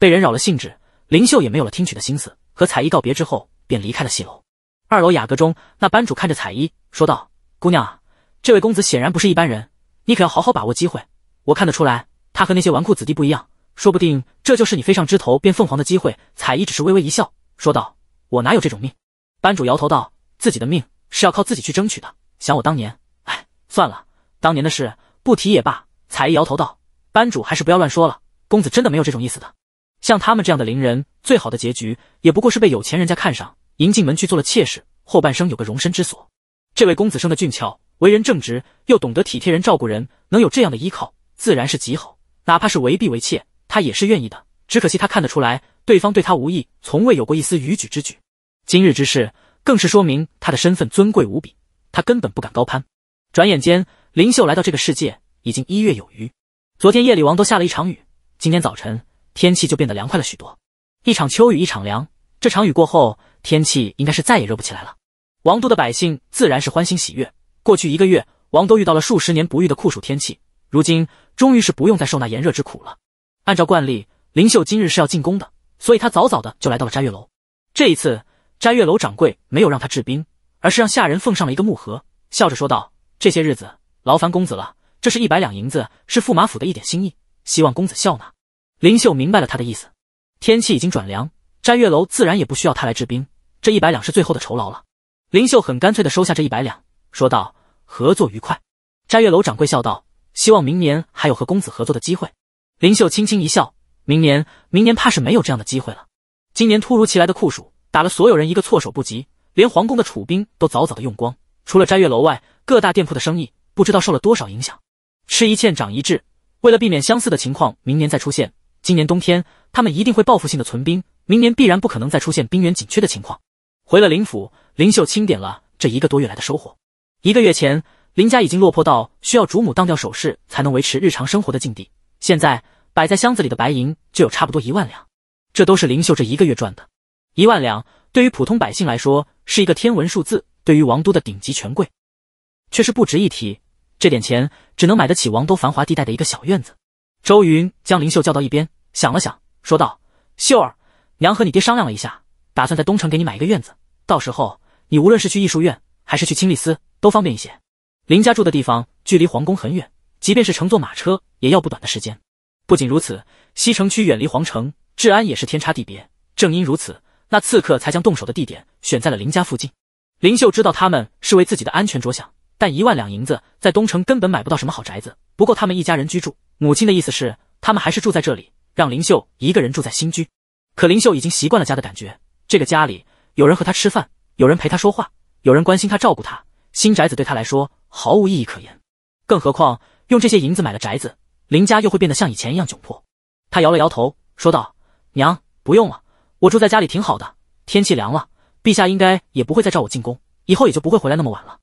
被人扰了兴致，林秀也没有了听取的心思。和彩衣告别之后，便离开了戏楼。二楼雅阁中，那班主看着彩衣说道：“姑娘啊，这位公子显然不是一般人，你可要好好把握机会。我看得出来，他和那些纨绔子弟不一样，说不定这就是你飞上枝头变凤凰的机会。”彩衣只是微微一笑，说道：“我哪有这种命？”班主摇头道：“自己的命是要靠自己去争取的。”想我当年，哎，算了，当年的事不提也罢。彩衣摇头道：“班主还是不要乱说了，公子真的没有这种意思的。像他们这样的伶人，最好的结局也不过是被有钱人家看上，迎进门去做了妾室，后半生有个容身之所。这位公子生的俊俏，为人正直，又懂得体贴人、照顾人，能有这样的依靠，自然是极好。哪怕是为婢为妾，他也是愿意的。只可惜他看得出来，对方对他无意，从未有过一丝逾矩之举。今日之事，更是说明他的身份尊贵无比。”他根本不敢高攀。转眼间，林秀来到这个世界已经一月有余。昨天夜里，王都下了一场雨，今天早晨天气就变得凉快了许多。一场秋雨一场凉，这场雨过后，天气应该是再也热不起来了。王都的百姓自然是欢欣喜悦。过去一个月，王都遇到了数十年不遇的酷暑天气，如今终于是不用再受那炎热之苦了。按照惯例，林秀今日是要进宫的，所以他早早的就来到了斋月楼。这一次，斋月楼掌柜没有让他制冰。而是让下人奉上了一个木盒，笑着说道：“这些日子劳烦公子了，这是一百两银子，是驸马府的一点心意，希望公子笑纳。”林秀明白了他的意思。天气已经转凉，摘月楼自然也不需要他来制冰。这一百两是最后的酬劳了。林秀很干脆的收下这一百两，说道：“合作愉快。”摘月楼掌柜笑道：“希望明年还有和公子合作的机会。”林秀轻轻一笑：“明年，明年怕是没有这样的机会了。今年突如其来的酷暑打了所有人一个措手不及。”连皇宫的储兵都早早的用光，除了斋月楼外，各大店铺的生意不知道受了多少影响。吃一堑长一智，为了避免相似的情况明年再出现，今年冬天他们一定会报复性的存兵，明年必然不可能再出现兵源紧缺的情况。回了林府，林秀清点了这一个多月来的收获。一个月前，林家已经落魄到需要主母当掉首饰才能维持日常生活的境地，现在摆在箱子里的白银就有差不多一万两，这都是林秀这一个月赚的，一万两。对于普通百姓来说，是一个天文数字；对于王都的顶级权贵，却是不值一提。这点钱只能买得起王都繁华地带的一个小院子。周云将林秀叫到一边，想了想，说道：“秀儿，娘和你爹商量了一下，打算在东城给你买一个院子。到时候你无论是去艺术院，还是去清丽司，都方便一些。林家住的地方距离皇宫很远，即便是乘坐马车，也要不短的时间。不仅如此，西城区远离皇城，治安也是天差地别。正因如此。”那刺客才将动手的地点选在了林家附近。林秀知道他们是为自己的安全着想，但一万两银子在东城根本买不到什么好宅子，不够他们一家人居住。母亲的意思是他们还是住在这里，让林秀一个人住在新居。可林秀已经习惯了家的感觉，这个家里有人和他吃饭，有人陪他说话，有人关心他、照顾他。新宅子对他来说毫无意义可言，更何况用这些银子买了宅子，林家又会变得像以前一样窘迫。他摇了摇头，说道：“娘，不用了。”我住在家里挺好的，天气凉了，陛下应该也不会再召我进宫，以后也就不会回来那么晚了。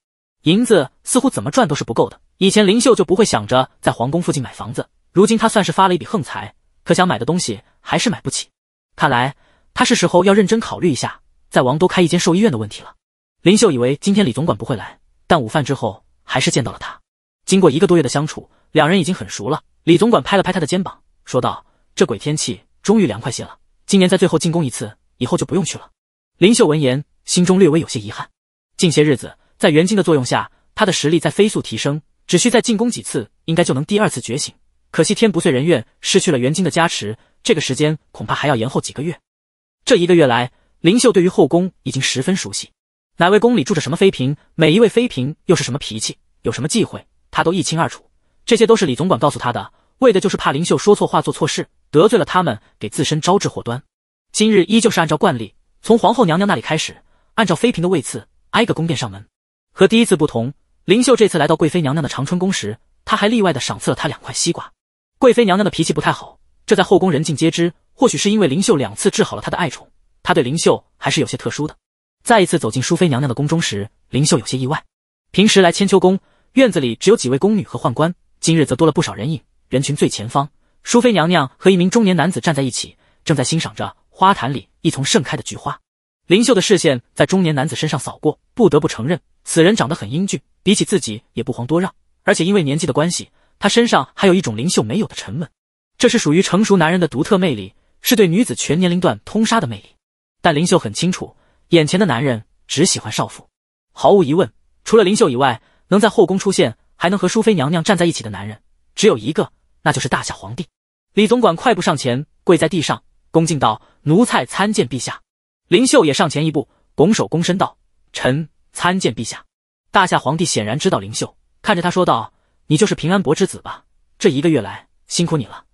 银子似乎怎么赚都是不够的，以前林秀就不会想着在皇宫附近买房子，如今他算是发了一笔横财，可想买的东西还是买不起。看来他是时候要认真考虑一下在王都开一间兽医院的问题了。林秀以为今天李总管不会来，但午饭之后还是见到了他。经过一个多月的相处，两人已经很熟了。李总管拍了拍他的肩膀，说道：“这鬼天气终于凉快些了。”今年在最后进宫一次，以后就不用去了。林秀闻言，心中略微有些遗憾。近些日子，在元晶的作用下，他的实力在飞速提升，只需再进宫几次，应该就能第二次觉醒。可惜天不遂人愿，失去了元晶的加持，这个时间恐怕还要延后几个月。这一个月来，林秀对于后宫已经十分熟悉，哪位宫里住着什么妃嫔，每一位妃嫔又是什么脾气，有什么忌讳，他都一清二楚。这些都是李总管告诉他的，为的就是怕林秀说错话、做错事。得罪了他们，给自身招致祸端。今日依旧是按照惯例，从皇后娘娘那里开始，按照妃嫔的位次挨个宫殿上门。和第一次不同，林秀这次来到贵妃娘娘的长春宫时，她还例外的赏赐了她两块西瓜。贵妃娘娘的脾气不太好，这在后宫人尽皆知。或许是因为林秀两次治好了她的爱宠，她对林秀还是有些特殊的。再一次走进淑妃娘娘的宫中时，林秀有些意外。平时来千秋宫院子里只有几位宫女和宦官，今日则多了不少人影。人群最前方。淑妃娘娘和一名中年男子站在一起，正在欣赏着花坛里一丛盛开的菊花。灵秀的视线在中年男子身上扫过，不得不承认此人长得很英俊，比起自己也不遑多让。而且因为年纪的关系，他身上还有一种灵秀没有的沉稳，这是属于成熟男人的独特魅力，是对女子全年龄段通杀的魅力。但灵秀很清楚，眼前的男人只喜欢少妇。毫无疑问，除了灵秀以外，能在后宫出现还能和淑妃娘娘站在一起的男人，只有一个。那就是大夏皇帝李总管，快步上前，跪在地上，恭敬道：“奴才参见陛下。”林秀也上前一步，拱手躬身道：“臣参见陛下。”大夏皇帝显然知道林秀，看着他说道：“你就是平安伯之子吧？这一个月来，辛苦你了。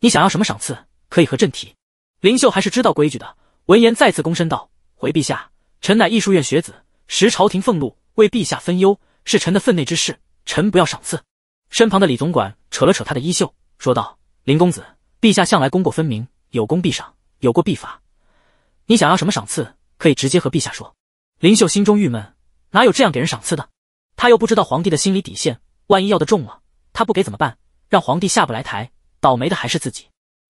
你想要什么赏赐，可以和朕提。”林秀还是知道规矩的，闻言再次躬身道：“回陛下，臣乃艺术院学子，识朝廷俸禄，为陛下分忧，是臣的分内之事。臣不要赏赐。”身旁的李总管扯了扯他的衣袖，说道：“林公子，陛下向来功过分明，有功必赏，有过必罚。你想要什么赏赐，可以直接和陛下说。”林秀心中郁闷，哪有这样给人赏赐的？他又不知道皇帝的心理底线，万一要的重了，他不给怎么办？让皇帝下不来台，倒霉的还是自己。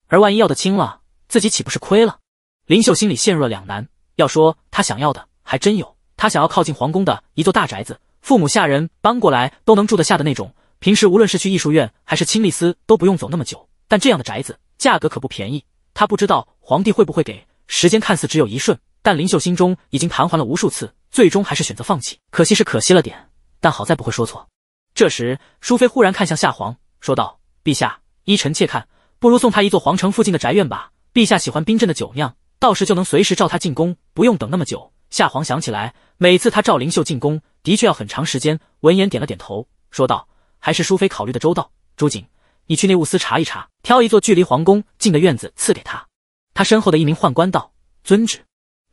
而万一要的轻了，自己岂不是亏了？林秀心里陷入了两难。要说他想要的还真有，他想要靠近皇宫的一座大宅子，父母下人搬过来都能住得下的那种。平时无论是去艺术院还是清丽司都不用走那么久，但这样的宅子价格可不便宜。他不知道皇帝会不会给时间，看似只有一瞬，但林秀心中已经盘桓了无数次，最终还是选择放弃。可惜是可惜了点，但好在不会说错。这时，淑妃忽然看向夏皇，说道：“陛下，依臣妾看，不如送他一座皇城附近的宅院吧。陛下喜欢冰镇的酒酿，到时就能随时召他进宫，不用等那么久。”夏皇想起来，每次他召林秀进宫的确要很长时间。闻言点了点头，说道。还是淑妃考虑的周到，朱瑾，你去内务司查一查，挑一座距离皇宫近的院子赐给他。他身后的一名宦官道：“遵旨。”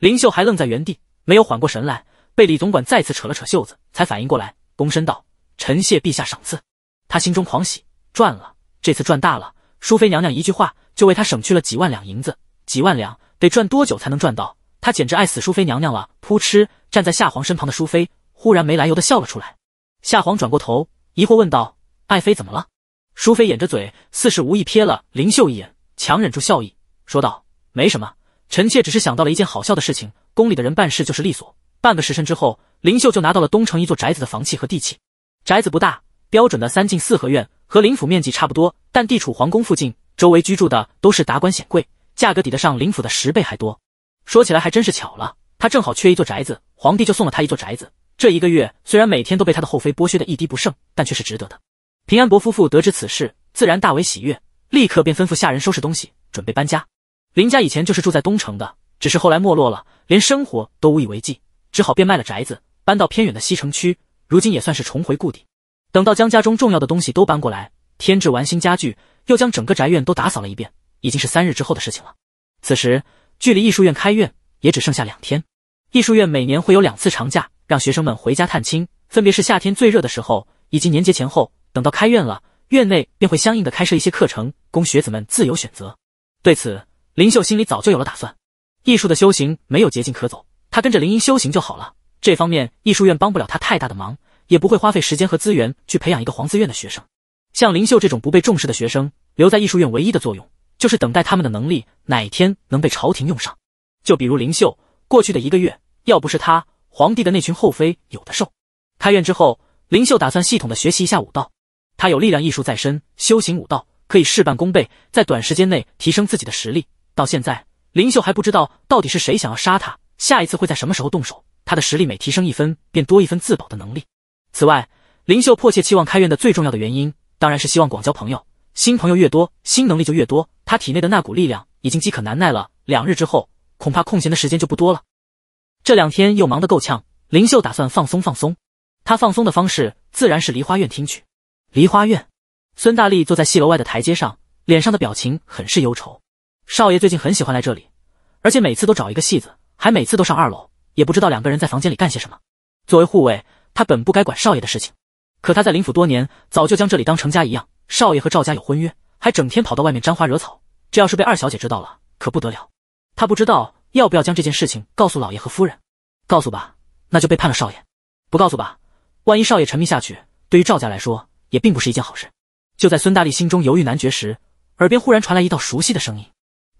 林秀还愣在原地，没有缓过神来，被李总管再次扯了扯袖子，才反应过来，躬身道：“臣谢陛下赏赐。”他心中狂喜，赚了，这次赚大了。淑妃娘娘一句话，就为他省去了几万两银子。几万两得赚多久才能赚到？他简直爱死淑妃娘娘了。扑哧，站在夏皇身旁的淑妃忽然没来由的笑了出来。夏皇转过头。疑惑问道：“爱妃怎么了？”淑妃掩着嘴，似是无意瞥了林秀一眼，强忍住笑意说道：“没什么，臣妾只是想到了一件好笑的事情。宫里的人办事就是利索，半个时辰之后，林秀就拿到了东城一座宅子的房契和地契。宅子不大，标准的三进四合院，和林府面积差不多，但地处皇宫附近，周围居住的都是达官显贵，价格抵得上林府的十倍还多。说起来还真是巧了，他正好缺一座宅子，皇帝就送了他一座宅子。”这一个月虽然每天都被他的后妃剥削的一滴不剩，但却是值得的。平安伯夫妇得知此事，自然大为喜悦，立刻便吩咐下人收拾东西，准备搬家。林家以前就是住在东城的，只是后来没落了，连生活都无以为继，只好变卖了宅子，搬到偏远的西城区。如今也算是重回故地。等到将家中重要的东西都搬过来，添置完新家具，又将整个宅院都打扫了一遍，已经是三日之后的事情了。此时距离艺术院开院也只剩下两天。艺术院每年会有两次长假。让学生们回家探亲，分别是夏天最热的时候以及年节前后。等到开院了，院内便会相应的开设一些课程，供学子们自由选择。对此，林秀心里早就有了打算。艺术的修行没有捷径可走，他跟着林英修行就好了。这方面，艺术院帮不了他太大的忙，也不会花费时间和资源去培养一个皇字院的学生。像林秀这种不被重视的学生，留在艺术院唯一的作用，就是等待他们的能力哪天能被朝廷用上。就比如林秀，过去的一个月，要不是他。皇帝的那群后妃有的受。开院之后，林秀打算系统的学习一下武道。他有力量艺术在身，修行武道可以事半功倍，在短时间内提升自己的实力。到现在，林秀还不知道到底是谁想要杀他，下一次会在什么时候动手。他的实力每提升一分，便多一分自保的能力。此外，林秀迫切期望开院的最重要的原因，当然是希望广交朋友。新朋友越多，新能力就越多。他体内的那股力量已经饥渴难耐了。两日之后，恐怕空闲的时间就不多了。这两天又忙得够呛，林秀打算放松放松。他放松的方式自然是梨花院听曲。梨花院，孙大力坐在戏楼外的台阶上，脸上的表情很是忧愁。少爷最近很喜欢来这里，而且每次都找一个戏子，还每次都上二楼，也不知道两个人在房间里干些什么。作为护卫，他本不该管少爷的事情，可他在林府多年，早就将这里当成家一样。少爷和赵家有婚约，还整天跑到外面沾花惹草，这要是被二小姐知道了，可不得了。他不知道。要不要将这件事情告诉老爷和夫人？告诉吧，那就背叛了少爷；不告诉吧，万一少爷沉迷下去，对于赵家来说也并不是一件好事。就在孙大力心中犹豫难决时，耳边忽然传来一道熟悉的声音：“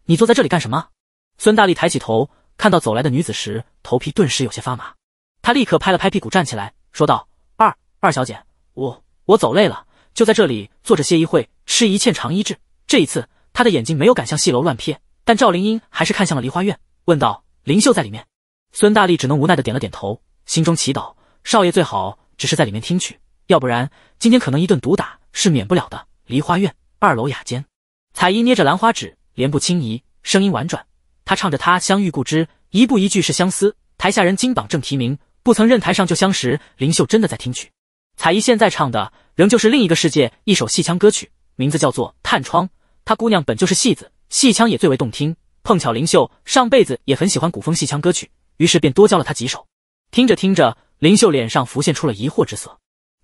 你坐在这里干什么？”孙大力抬起头，看到走来的女子时，头皮顿时有些发麻。他立刻拍了拍屁股，站起来说道：“二二小姐，我我走累了，就在这里坐着歇一会，吃一堑长一智。”这一次，他的眼睛没有敢向戏楼乱瞥，但赵灵英还是看向了梨花院。问道：“灵秀在里面？”孙大力只能无奈的点了点头，心中祈祷少爷最好只是在里面听曲，要不然今天可能一顿毒打是免不了的。梨花院二楼雅间，彩衣捏着兰花指，莲步轻移，声音婉转，她唱着：“她相遇故知，一步一句是相思。”台下人金榜正题名，不曾认台上就相识。灵秀真的在听曲。彩衣现在唱的仍旧是另一个世界一首戏腔歌曲，名字叫做《探窗》。她姑娘本就是戏子，戏腔也最为动听。碰巧林秀上辈子也很喜欢古风戏腔歌曲，于是便多教了他几首。听着听着，林秀脸上浮现出了疑惑之色。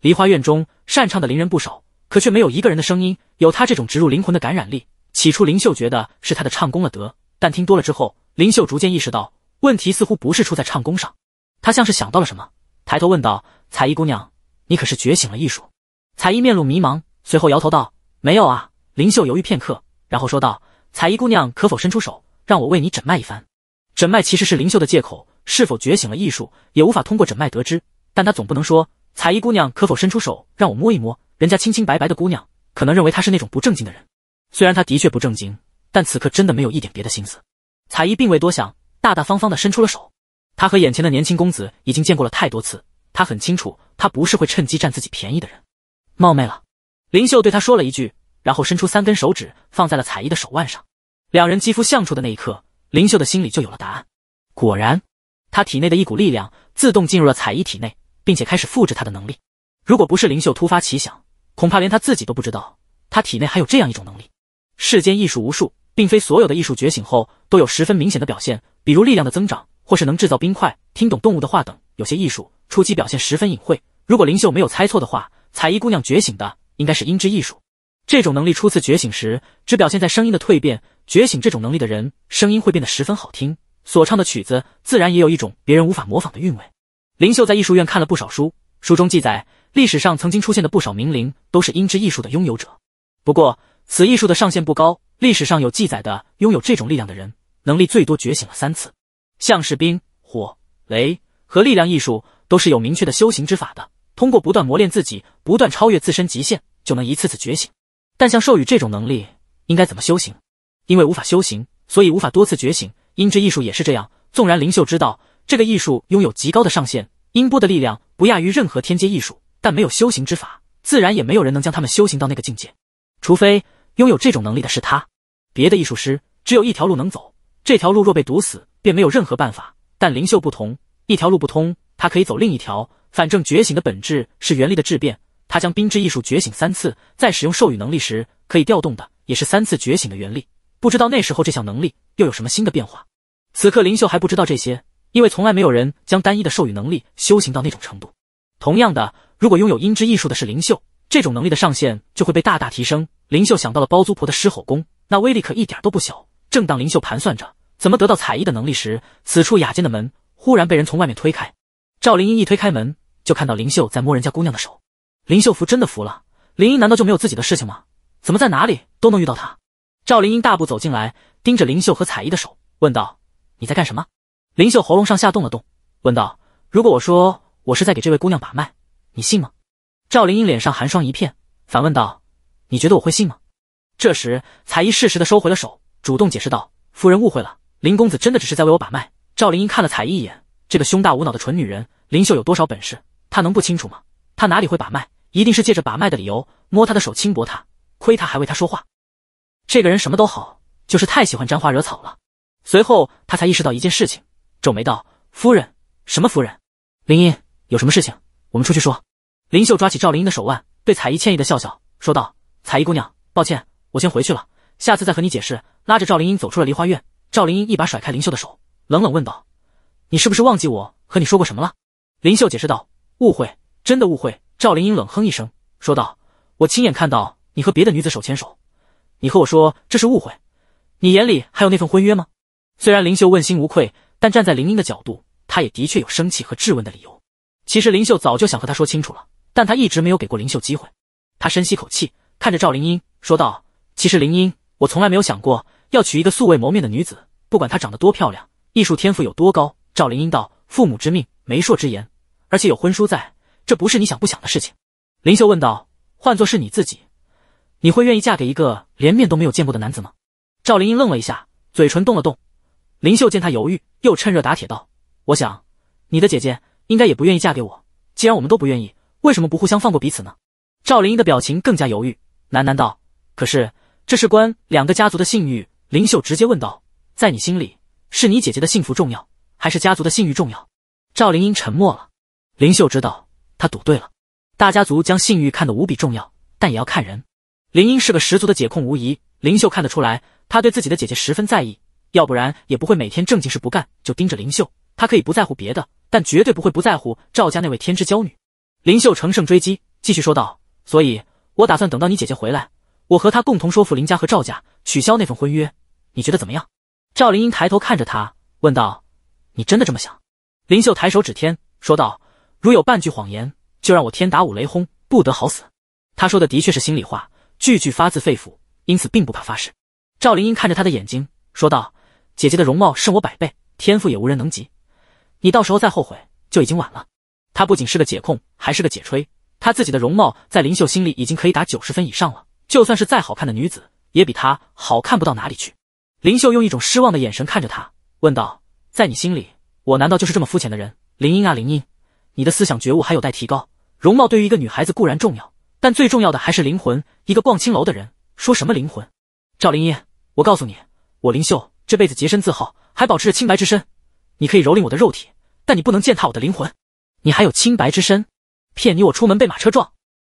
梨花院中擅唱的伶人不少，可却没有一个人的声音有他这种植入灵魂的感染力。起初林秀觉得是他的唱功了得，但听多了之后，林秀逐渐意识到问题似乎不是出在唱功上。他像是想到了什么，抬头问道：“彩衣姑娘，你可是觉醒了艺术？”彩衣面露迷茫，随后摇头道：“没有啊。”林秀犹豫片刻，然后说道：“彩衣姑娘，可否伸出手？”让我为你诊脉一番，诊脉其实是灵秀的借口。是否觉醒了艺术，也无法通过诊脉得知。但她总不能说，彩衣姑娘可否伸出手让我摸一摸？人家清清白白的姑娘，可能认为她是那种不正经的人。虽然她的确不正经，但此刻真的没有一点别的心思。彩衣并未多想，大大方方的伸出了手。她和眼前的年轻公子已经见过了太多次，她很清楚，他不是会趁机占自己便宜的人。冒昧了，灵秀对他说了一句，然后伸出三根手指放在了彩衣的手腕上。两人肌肤相触的那一刻，林秀的心里就有了答案。果然，他体内的一股力量自动进入了彩衣体内，并且开始复制她的能力。如果不是林秀突发奇想，恐怕连他自己都不知道他体内还有这样一种能力。世间艺术无数，并非所有的艺术觉醒后都有十分明显的表现，比如力量的增长，或是能制造冰块、听懂动物的话等。有些艺术初期表现十分隐晦。如果林秀没有猜错的话，彩衣姑娘觉醒的应该是音之艺术。这种能力初次觉醒时，只表现在声音的蜕变。觉醒这种能力的人，声音会变得十分好听，所唱的曲子自然也有一种别人无法模仿的韵味。林秀在艺术院看了不少书，书中记载历史上曾经出现的不少名伶都是音之艺术的拥有者。不过此艺术的上限不高，历史上有记载的拥有这种力量的人，能力最多觉醒了三次。像是冰、火、雷和力量艺术都是有明确的修行之法的，通过不断磨练自己，不断超越自身极限，就能一次次觉醒。但像授予这种能力，应该怎么修行？因为无法修行，所以无法多次觉醒。音之艺术也是这样。纵然灵秀知道这个艺术拥有极高的上限，音波的力量不亚于任何天阶艺术，但没有修行之法，自然也没有人能将他们修行到那个境界。除非拥有这种能力的是他。别的艺术师只有一条路能走，这条路若被堵死，便没有任何办法。但灵秀不同，一条路不通，他可以走另一条。反正觉醒的本质是原力的质变，他将冰之艺术觉醒三次，在使用授予能力时，可以调动的也是三次觉醒的原力。不知道那时候这项能力又有什么新的变化。此刻林秀还不知道这些，因为从来没有人将单一的授予能力修行到那种程度。同样的，如果拥有音之艺术的是林秀，这种能力的上限就会被大大提升。林秀想到了包租婆的狮吼功，那威力可一点都不小。正当林秀盘算着怎么得到彩衣的能力时，此处雅间的门忽然被人从外面推开。赵灵英一推开门，就看到林秀在摸人家姑娘的手。林秀福真的服了，林英难道就没有自己的事情吗？怎么在哪里都能遇到她？赵灵英大步走进来，盯着林秀和彩衣的手，问道：“你在干什么？”林秀喉咙上下动了动，问道：“如果我说我是在给这位姑娘把脉，你信吗？”赵灵英脸上寒霜一片，反问道：“你觉得我会信吗？”这时，彩衣适时的收回了手，主动解释道：“夫人误会了，林公子真的只是在为我把脉。”赵灵英看了彩衣一眼，这个胸大无脑的蠢女人，林秀有多少本事，她能不清楚吗？她哪里会把脉？一定是借着把脉的理由摸她的手，轻薄她。亏她还为她说话。这个人什么都好，就是太喜欢沾花惹草了。随后他才意识到一件事情，皱眉道：“夫人，什么夫人？林音，有什么事情，我们出去说。”林秀抓起赵灵音的手腕，对彩衣歉意的笑笑，说道：“彩衣姑娘，抱歉，我先回去了，下次再和你解释。”拉着赵灵音走出了梨花院。赵灵音一把甩开林秀的手，冷冷问道：“你是不是忘记我和你说过什么了？”林秀解释道：“误会，真的误会。”赵灵音冷哼一声，说道：“我亲眼看到你和别的女子手牵手。”你和我说这是误会，你眼里还有那份婚约吗？虽然林秀问心无愧，但站在林英的角度，她也的确有生气和质问的理由。其实林秀早就想和她说清楚了，但她一直没有给过林秀机会。她深吸口气，看着赵灵英说道：“其实林英，我从来没有想过要娶一个素未谋面的女子，不管她长得多漂亮，艺术天赋有多高。”赵灵英道：“父母之命，媒妁之言，而且有婚书在，这不是你想不想的事情。”林秀问道：“换做是你自己？”你会愿意嫁给一个连面都没有见过的男子吗？赵灵英愣了一下，嘴唇动了动。林秀见她犹豫，又趁热打铁道：“我想，你的姐姐应该也不愿意嫁给我。既然我们都不愿意，为什么不互相放过彼此呢？”赵灵英的表情更加犹豫，喃喃道：“可是这事关两个家族的信誉。”林秀直接问道：“在你心里，是你姐姐的幸福重要，还是家族的信誉重要？”赵灵英沉默了。林秀知道她赌对了。大家族将信誉看得无比重要，但也要看人。林英是个十足的解控无疑，林秀看得出来，他对自己的姐姐十分在意，要不然也不会每天正经事不干就盯着林秀。他可以不在乎别的，但绝对不会不在乎赵家那位天之骄女。林秀乘胜追击，继续说道：“所以我打算等到你姐姐回来，我和她共同说服林家和赵家取消那份婚约，你觉得怎么样？”赵林英抬头看着他，问道：“你真的这么想？”林秀抬手指天，说道：“如有半句谎言，就让我天打五雷轰，不得好死。”他说的的确是心里话。句句发自肺腑，因此并不怕发誓。赵灵英看着她的眼睛，说道：“姐姐的容貌胜我百倍，天赋也无人能及。你到时候再后悔，就已经晚了。”她不仅是个解控，还是个解吹。她自己的容貌在林秀心里已经可以打九十分以上了，就算是再好看的女子，也比她好看不到哪里去。林秀用一种失望的眼神看着她，问道：“在你心里，我难道就是这么肤浅的人？林英啊，林英，你的思想觉悟还有待提高。容貌对于一个女孩子固然重要。”但最重要的还是灵魂。一个逛青楼的人说什么灵魂？赵灵音，我告诉你，我灵秀这辈子洁身自好，还保持着清白之身。你可以蹂躏我的肉体，但你不能践踏我的灵魂。你还有清白之身？骗你我出门被马车撞。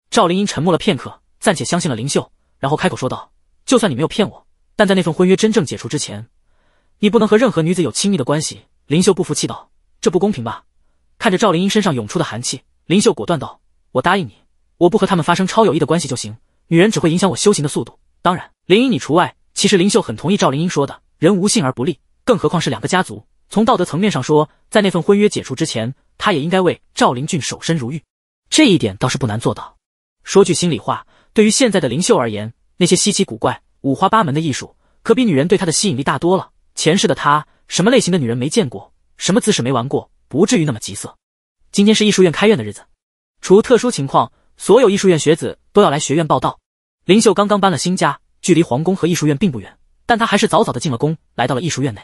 赵灵音沉默了片刻，暂且相信了灵秀，然后开口说道：“就算你没有骗我，但在那份婚约真正解除之前，你不能和任何女子有亲密的关系。”灵秀不服气道：“这不公平吧？”看着赵灵音身上涌出的寒气，灵秀果断道：“我答应你。”我不和他们发生超友谊的关系就行，女人只会影响我修行的速度。当然，林英你除外。其实林秀很同意赵林英说的，人无信而不立，更何况是两个家族。从道德层面上说，在那份婚约解除之前，她也应该为赵林俊守身如玉。这一点倒是不难做到。说句心里话，对于现在的林秀而言，那些稀奇古怪、五花八门的艺术，可比女人对他的吸引力大多了。前世的他，什么类型的女人没见过，什么姿势没玩过，不至于那么急色。今天是艺术院开院的日子，除特殊情况。所有艺术院学子都要来学院报道。林秀刚刚搬了新家，距离皇宫和艺术院并不远，但他还是早早的进了宫，来到了艺术院内。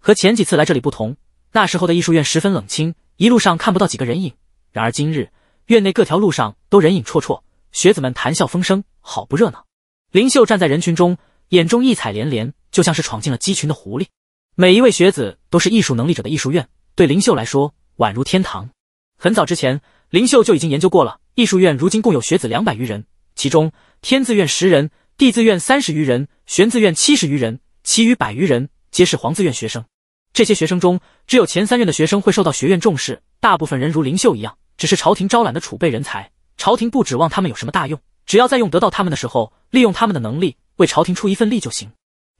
和前几次来这里不同，那时候的艺术院十分冷清，一路上看不到几个人影。然而今日，院内各条路上都人影绰绰，学子们谈笑风生，好不热闹。林秀站在人群中，眼中异彩连连，就像是闯进了鸡群的狐狸。每一位学子都是艺术能力者的艺术院，对林秀来说宛如天堂。很早之前。灵秀就已经研究过了。艺术院如今共有学子两百余人，其中天字院十人，地字院三十余人，玄字院七十余人，其余百余人皆是皇字院学生。这些学生中，只有前三院的学生会受到学院重视，大部分人如灵秀一样，只是朝廷招揽的储备人才。朝廷不指望他们有什么大用，只要在用得到他们的时候，利用他们的能力为朝廷出一份力就行。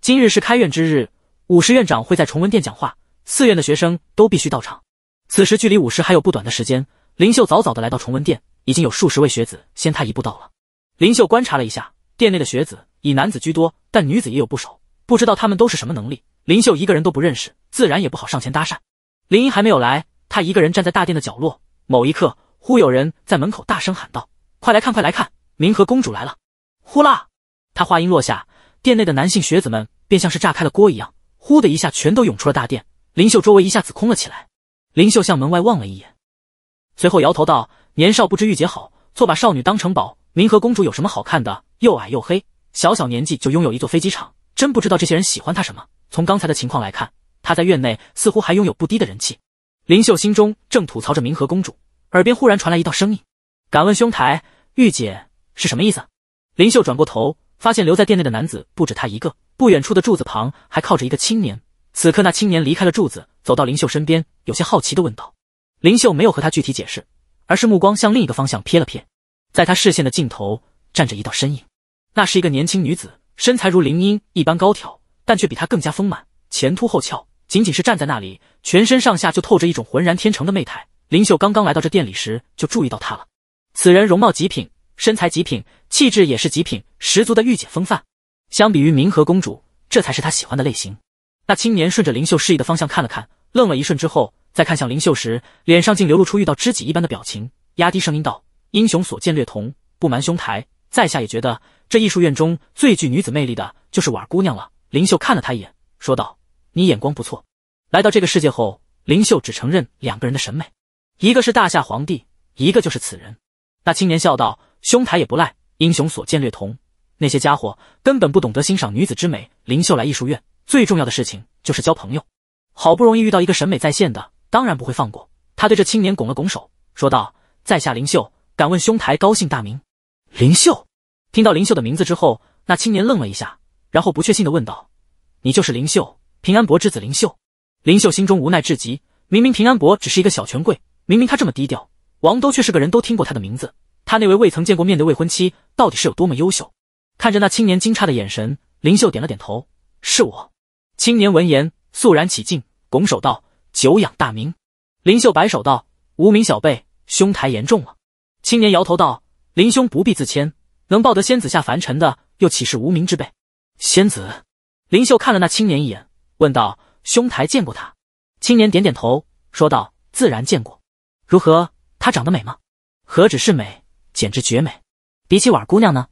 今日是开院之日，五十院长会在崇文殿讲话，四院的学生都必须到场。此时距离午时还有不短的时间。林秀早早的来到崇文殿，已经有数十位学子先他一步到了。林秀观察了一下殿内的学子，以男子居多，但女子也有不少。不知道他们都是什么能力，林秀一个人都不认识，自然也不好上前搭讪。林英还没有来，她一个人站在大殿的角落。某一刻，忽有人在门口大声喊道：“快来看，快来看，明和公主来了！”呼啦，他话音落下，殿内的男性学子们便像是炸开了锅一样，呼的一下全都涌出了大殿。林秀周围一下子空了起来。林秀向门外望了一眼。随后摇头道：“年少不知御姐好，错把少女当成宝。明和公主有什么好看的？又矮又黑，小小年纪就拥有一座飞机场，真不知道这些人喜欢她什么。从刚才的情况来看，她在院内似乎还拥有不低的人气。”林秀心中正吐槽着明和公主，耳边忽然传来一道声音：“敢问兄台，御姐是什么意思？”林秀转过头，发现留在殿内的男子不止他一个，不远处的柱子旁还靠着一个青年。此刻那青年离开了柱子，走到林秀身边，有些好奇地问道。林秀没有和他具体解释，而是目光向另一个方向瞥了瞥，在他视线的尽头站着一道身影，那是一个年轻女子，身材如林英一般高挑，但却比她更加丰满，前凸后翘，仅仅是站在那里，全身上下就透着一种浑然天成的媚态。林秀刚刚来到这店里时就注意到她了，此人容貌极品，身材极品，气质也是极品，十足的御姐风范。相比于明和公主，这才是她喜欢的类型。那青年顺着林秀示意的方向看了看，愣了一瞬之后。在看向林秀时，脸上竟流露出遇到知己一般的表情，压低声音道：“英雄所见略同，不瞒兄台，在下也觉得这艺术院中最具女子魅力的就是婉儿姑娘了。”林秀看了他一眼，说道：“你眼光不错。”来到这个世界后，林秀只承认两个人的审美，一个是大夏皇帝，一个就是此人。那青年笑道：“兄台也不赖，英雄所见略同。那些家伙根本不懂得欣赏女子之美。”林秀来艺术院最重要的事情就是交朋友，好不容易遇到一个审美在线的。当然不会放过他，对这青年拱了拱手，说道：“在下林秀，敢问兄台高姓大名？”林秀听到林秀的名字之后，那青年愣了一下，然后不确信的问道：“你就是林秀，平安伯之子林秀？”林秀心中无奈至极，明明平安伯只是一个小权贵，明明他这么低调，王都却是个人都听过他的名字。他那位未曾见过面的未婚妻，到底是有多么优秀？看着那青年惊诧的眼神，林秀点了点头：“是我。”青年闻言肃然起敬，拱手道。久仰大名，林秀摆手道：“无名小辈，兄台言重了。”青年摇头道：“林兄不必自谦，能抱得仙子下凡尘的，又岂是无名之辈？”仙子，林秀看了那青年一眼，问道：“兄台见过他？”青年点点头，说道：“自然见过。如何？她长得美吗？何止是美，简直绝美。比起婉儿姑娘呢？”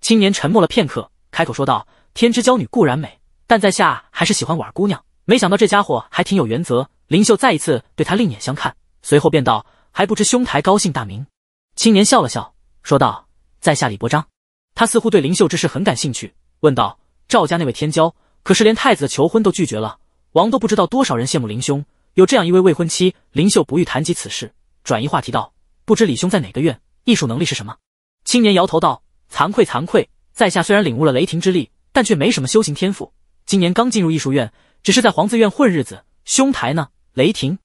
青年沉默了片刻，开口说道：“天之娇女固然美，但在下还是喜欢婉儿姑娘。没想到这家伙还挺有原则。”林秀再一次对他另眼相看，随后便道：“还不知兄台高姓大名。”青年笑了笑，说道：“在下李伯章。”他似乎对林秀之事很感兴趣，问道：“赵家那位天骄，可是连太子的求婚都拒绝了？王都不知道多少人羡慕林兄有这样一位未婚妻。”林秀不欲谈及此事，转移话题道：“不知李兄在哪个院？艺术能力是什么？”青年摇头道：“惭愧，惭愧，在下虽然领悟了雷霆之力，但却没什么修行天赋。今年刚进入艺术院，只是在皇字院混日子。兄台呢？”雷霆，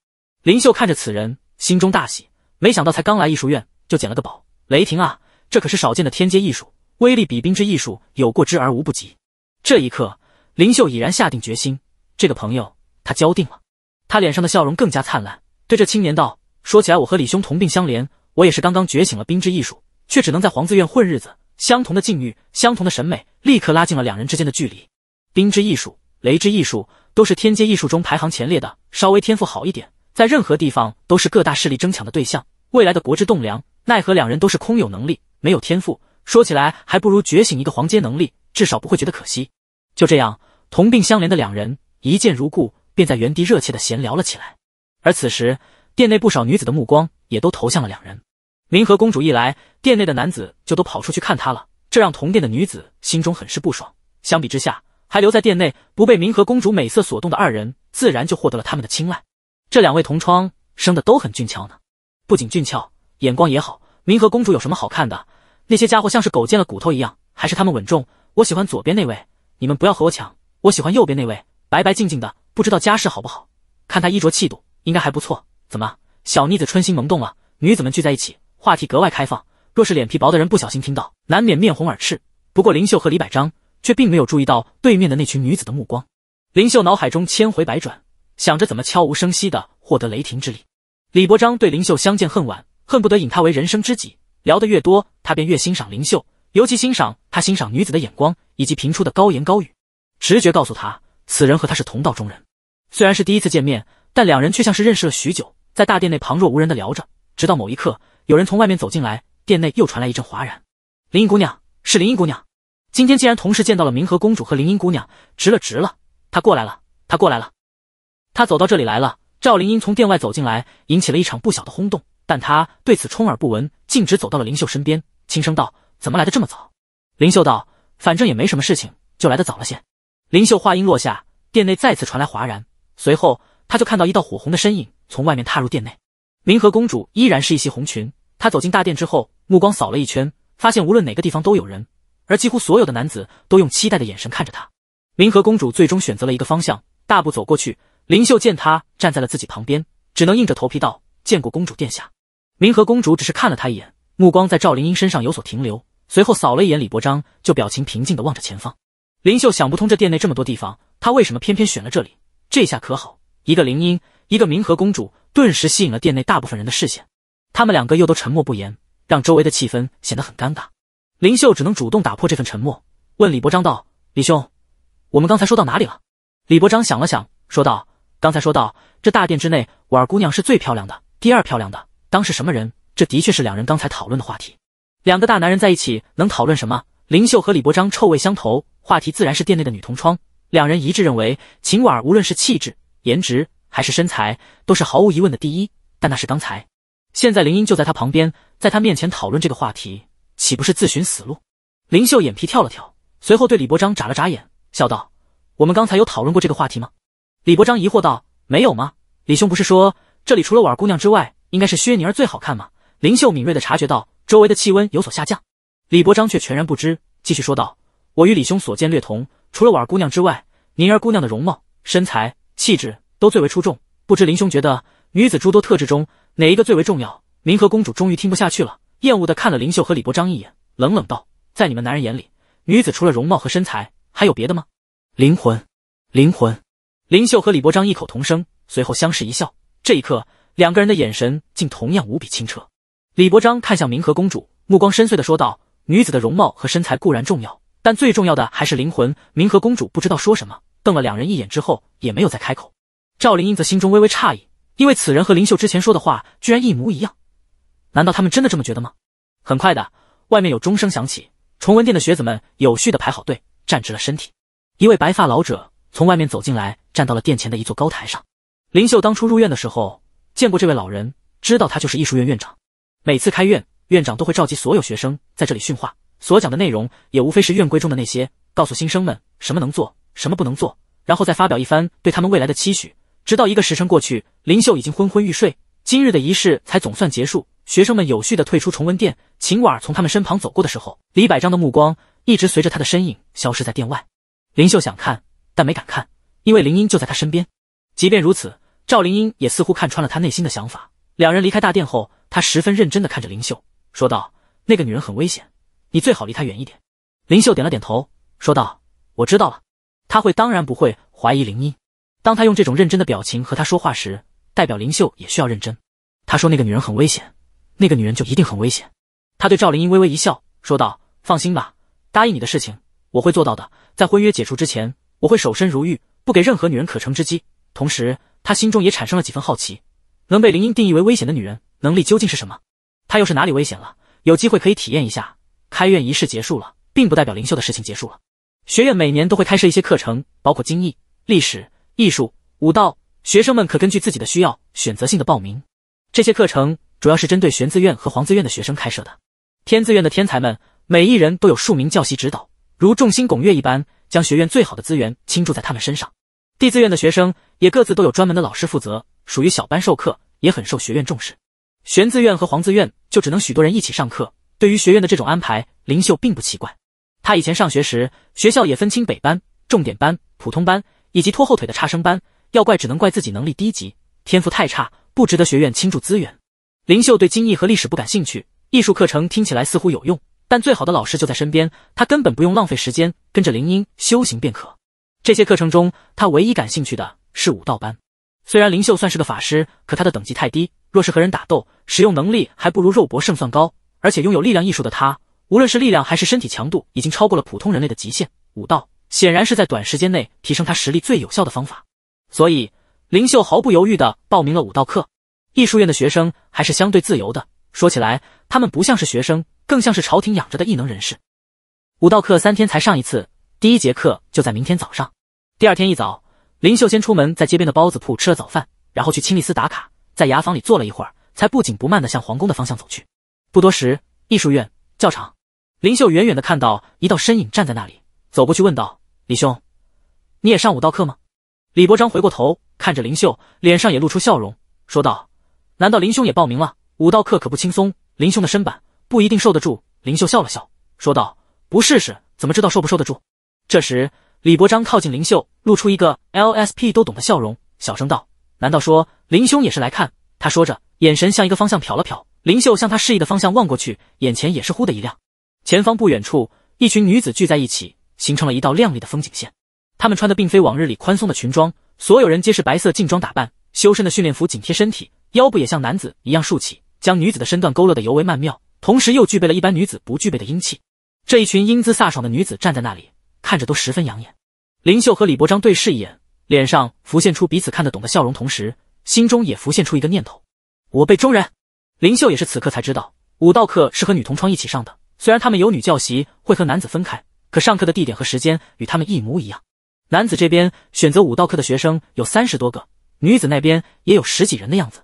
林秀看着此人，心中大喜。没想到才刚来艺术院，就捡了个宝。雷霆啊，这可是少见的天阶艺术，威力比冰之艺术有过之而无不及。这一刻，林秀已然下定决心，这个朋友他交定了。他脸上的笑容更加灿烂，对这青年道：“说起来，我和李兄同病相怜，我也是刚刚觉醒了冰之艺术，却只能在皇字院混日子。相同的境遇，相同的审美，立刻拉近了两人之间的距离。冰之艺术。”雷之艺术都是天阶艺术中排行前列的，稍微天赋好一点，在任何地方都是各大势力争抢的对象，未来的国之栋梁。奈何两人都是空有能力，没有天赋，说起来还不如觉醒一个黄阶能力，至少不会觉得可惜。就这样，同病相怜的两人一见如故，便在原地热切的闲聊了起来。而此时，殿内不少女子的目光也都投向了两人。明和公主一来，殿内的男子就都跑出去看她了，这让同殿的女子心中很是不爽。相比之下，还留在殿内不被明和公主美色所动的二人，自然就获得了他们的青睐。这两位同窗生的都很俊俏呢，不仅俊俏，眼光也好。明和公主有什么好看的？那些家伙像是狗见了骨头一样，还是他们稳重。我喜欢左边那位，你们不要和我抢。我喜欢右边那位，白白净净的，不知道家世好不好？看他衣着气度，应该还不错。怎么，小妮子春心萌动了？女子们聚在一起，话题格外开放。若是脸皮薄的人不小心听到，难免面红耳赤。不过林秀和李百章。却并没有注意到对面的那群女子的目光。林秀脑海中千回百转，想着怎么悄无声息的获得雷霆之力。李伯章对林秀相见恨晚，恨不得引她为人生知己。聊得越多，他便越欣赏林秀，尤其欣赏她欣赏女子的眼光以及频出的高言高语。直觉告诉他，此人和他是同道中人。虽然是第一次见面，但两人却像是认识了许久，在大殿内旁若无人的聊着。直到某一刻，有人从外面走进来，殿内又传来一阵哗然。林英姑娘，是林英姑娘。今天竟然同时见到了明和公主和灵音姑娘，值了值了！她过来了，她过来了，她走到这里来了。赵灵英从殿外走进来，引起了一场不小的轰动，但她对此充耳不闻，径直走到了林秀身边，轻声道：“怎么来的这么早？”林秀道：“反正也没什么事情，就来的早了些。”林秀话音落下，殿内再次传来哗然。随后，她就看到一道火红的身影从外面踏入殿内。明和公主依然是一袭红裙，她走进大殿之后，目光扫了一圈，发现无论哪个地方都有人。而几乎所有的男子都用期待的眼神看着她。明和公主最终选择了一个方向，大步走过去。林秀见她站在了自己旁边，只能硬着头皮道：“见过公主殿下。”明和公主只是看了她一眼，目光在赵灵英身上有所停留，随后扫了一眼李伯章，就表情平静地望着前方。林秀想不通，这殿内这么多地方，她为什么偏偏选了这里？这下可好，一个灵英，一个明和公主，顿时吸引了殿内大部分人的视线。他们两个又都沉默不言，让周围的气氛显得很尴尬。林秀只能主动打破这份沉默，问李伯章道：“李兄，我们刚才说到哪里了？”李伯章想了想，说道：“刚才说到这大殿之内，婉儿姑娘是最漂亮的，第二漂亮的当是什么人？”这的确是两人刚才讨论的话题。两个大男人在一起能讨论什么？林秀和李伯章臭味相投，话题自然是殿内的女同窗。两人一致认为，秦婉儿无论是气质、颜值还是身材，都是毫无疑问的第一。但那是刚才，现在林英就在他旁边，在他面前讨论这个话题。岂不是自寻死路？林秀眼皮跳了跳，随后对李伯章眨了眨眼，笑道：“我们刚才有讨论过这个话题吗？”李伯章疑惑道：“没有吗？李兄不是说这里除了婉儿姑娘之外，应该是薛宁儿最好看吗？”林秀敏锐的察觉到周围的气温有所下降，李伯章却全然不知，继续说道：“我与李兄所见略同，除了婉儿姑娘之外，宁儿姑娘的容貌、身材、气质都最为出众。不知林兄觉得女子诸多特质中哪一个最为重要？”明和公主终于听不下去了。厌恶的看了林秀和李伯章一眼，冷冷道：“在你们男人眼里，女子除了容貌和身材，还有别的吗？”灵魂，灵魂。林秀和李伯章异口同声，随后相视一笑。这一刻，两个人的眼神竟同样无比清澈。李伯章看向明和公主，目光深邃的说道：“女子的容貌和身材固然重要，但最重要的还是灵魂。”明和公主不知道说什么，瞪了两人一眼之后，也没有再开口。赵灵英则心中微微诧异，因为此人和林秀之前说的话居然一模一样。难道他们真的这么觉得吗？很快的，外面有钟声响起，崇文殿的学子们有序的排好队，站直了身体。一位白发老者从外面走进来，站到了殿前的一座高台上。林秀当初入院的时候见过这位老人，知道他就是艺术院院长。每次开院，院长都会召集所有学生在这里训话，所讲的内容也无非是院规中的那些，告诉新生们什么能做，什么不能做，然后再发表一番对他们未来的期许。直到一个时辰过去，林秀已经昏昏欲睡，今日的仪式才总算结束。学生们有序的退出崇文殿，秦婉儿从他们身旁走过的时候，李百章的目光一直随着她的身影消失在殿外。林秀想看，但没敢看，因为林英就在他身边。即便如此，赵林英也似乎看穿了他内心的想法。两人离开大殿后，他十分认真的看着林秀，说道：“那个女人很危险，你最好离她远一点。”林秀点了点头，说道：“我知道了。”他会当然不会怀疑林英。当他用这种认真的表情和他说话时，代表林秀也需要认真。他说那个女人很危险。那个女人就一定很危险。他对赵灵英微微一笑，说道：“放心吧，答应你的事情我会做到的。在婚约解除之前，我会守身如玉，不给任何女人可乘之机。”同时，他心中也产生了几分好奇：能被灵英定义为危险的女人，能力究竟是什么？她又是哪里危险了？有机会可以体验一下。开院仪式结束了，并不代表灵秀的事情结束了。学院每年都会开设一些课程，包括经义、历史、艺术、武道，学生们可根据自己的需要选择性的报名。这些课程。主要是针对玄字院和黄字院的学生开设的。天字院的天才们，每一人都有数名教习指导，如众星拱月一般，将学院最好的资源倾注在他们身上。地字院的学生也各自都有专门的老师负责，属于小班授课，也很受学院重视。玄字院和黄字院就只能许多人一起上课。对于学院的这种安排，林秀并不奇怪。他以前上学时，学校也分清北班、重点班、普通班以及拖后腿的差生班，要怪只能怪自己能力低级，天赋太差，不值得学院倾注资源。灵秀对经义和历史不感兴趣，艺术课程听起来似乎有用，但最好的老师就在身边，他根本不用浪费时间跟着林音修行便可。这些课程中，他唯一感兴趣的是武道班。虽然灵秀算是个法师，可他的等级太低，若是和人打斗，使用能力还不如肉搏胜算高。而且拥有力量艺术的他，无论是力量还是身体强度，已经超过了普通人类的极限。武道显然是在短时间内提升他实力最有效的方法，所以灵秀毫不犹豫地报名了武道课。艺术院的学生还是相对自由的。说起来，他们不像是学生，更像是朝廷养着的异能人士。武道课三天才上一次，第一节课就在明天早上。第二天一早，林秀先出门，在街边的包子铺吃了早饭，然后去清丽寺打卡，在牙房里坐了一会儿，才不紧不慢地向皇宫的方向走去。不多时，艺术院教场，林秀远远地看到一道身影站在那里，走过去问道：“李兄，你也上武道课吗？”李伯章回过头看着林秀，脸上也露出笑容，说道。难道林兄也报名了？武道课可不轻松，林兄的身板不一定受得住。林秀笑了笑，说道：“不试试怎么知道受不受得住？”这时，李伯章靠近林秀，露出一个 LSP 都懂的笑容，小声道：“难道说林兄也是来看？”他说着，眼神向一个方向瞟了瞟。林秀向他示意的方向望过去，眼前也是忽的一亮。前方不远处，一群女子聚在一起，形成了一道亮丽的风景线。她们穿的并非往日里宽松的裙装，所有人皆是白色劲装打扮，修身的训练服紧贴身体。腰部也像男子一样竖起，将女子的身段勾勒得尤为曼妙，同时又具备了一般女子不具备的英气。这一群英姿飒爽的女子站在那里，看着都十分养眼。林秀和李伯章对视一眼，脸上浮现出彼此看得懂的笑容，同时心中也浮现出一个念头：我辈中人。林秀也是此刻才知道，武道课是和女同窗一起上的。虽然他们有女教习会和男子分开，可上课的地点和时间与他们一模一样。男子这边选择武道课的学生有三十多个，女子那边也有十几人的样子。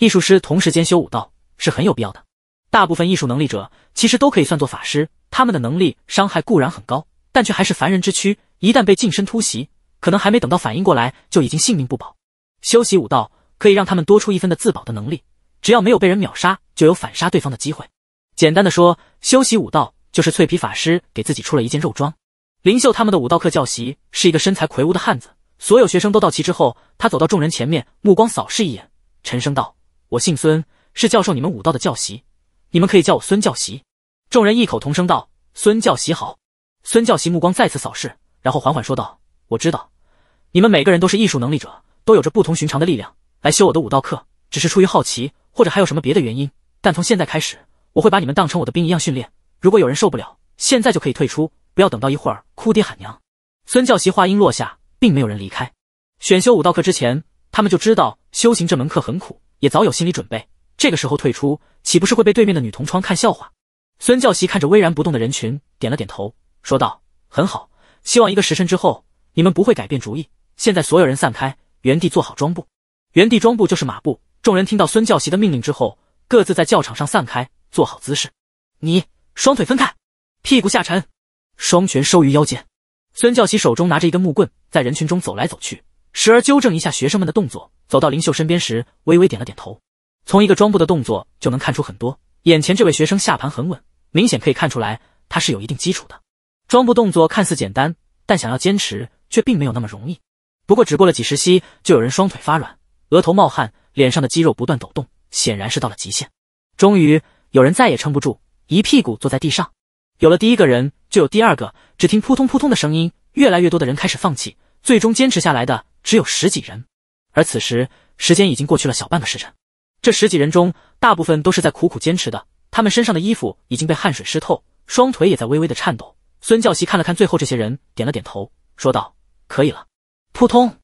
艺术师同时间修武道是很有必要的。大部分艺术能力者其实都可以算作法师，他们的能力伤害固然很高，但却还是凡人之躯。一旦被近身突袭，可能还没等到反应过来就已经性命不保。修习武道可以让他们多出一分的自保的能力，只要没有被人秒杀，就有反杀对方的机会。简单的说，修习武道就是脆皮法师给自己出了一件肉装。林秀他们的武道课教习是一个身材魁梧的汉子。所有学生都到齐之后，他走到众人前面，目光扫视一眼，沉声道。我姓孙，是教授你们武道的教习，你们可以叫我孙教习。众人异口同声道：“孙教习好。”孙教习目光再次扫视，然后缓缓说道：“我知道，你们每个人都是艺术能力者，都有着不同寻常的力量来修我的武道课，只是出于好奇或者还有什么别的原因。但从现在开始，我会把你们当成我的兵一样训练。如果有人受不了，现在就可以退出，不要等到一会儿哭爹喊娘。”孙教习话音落下，并没有人离开。选修武道课之前，他们就知道修行这门课很苦。也早有心理准备，这个时候退出，岂不是会被对面的女同窗看笑话？孙教习看着巍然不动的人群，点了点头，说道：“很好，希望一个时辰之后你们不会改变主意。现在所有人散开，原地做好装步。原地装步就是马步。”众人听到孙教习的命令之后，各自在教场上散开，做好姿势。你双腿分开，屁股下沉，双拳收于腰间。孙教习手中拿着一根木棍，在人群中走来走去。时而纠正一下学生们的动作，走到林秀身边时微微点了点头。从一个装步的动作就能看出很多。眼前这位学生下盘很稳，明显可以看出来他是有一定基础的。装步动作看似简单，但想要坚持却并没有那么容易。不过只过了几十息，就有人双腿发软，额头冒汗，脸上的肌肉不断抖动，显然是到了极限。终于有人再也撑不住，一屁股坐在地上。有了第一个人，就有第二个。只听扑通扑通的声音，越来越多的人开始放弃，最终坚持下来的。只有十几人，而此时时间已经过去了小半个时辰。这十几人中，大部分都是在苦苦坚持的。他们身上的衣服已经被汗水湿透，双腿也在微微的颤抖。孙教习看了看最后这些人，点了点头，说道：“可以了。”扑通，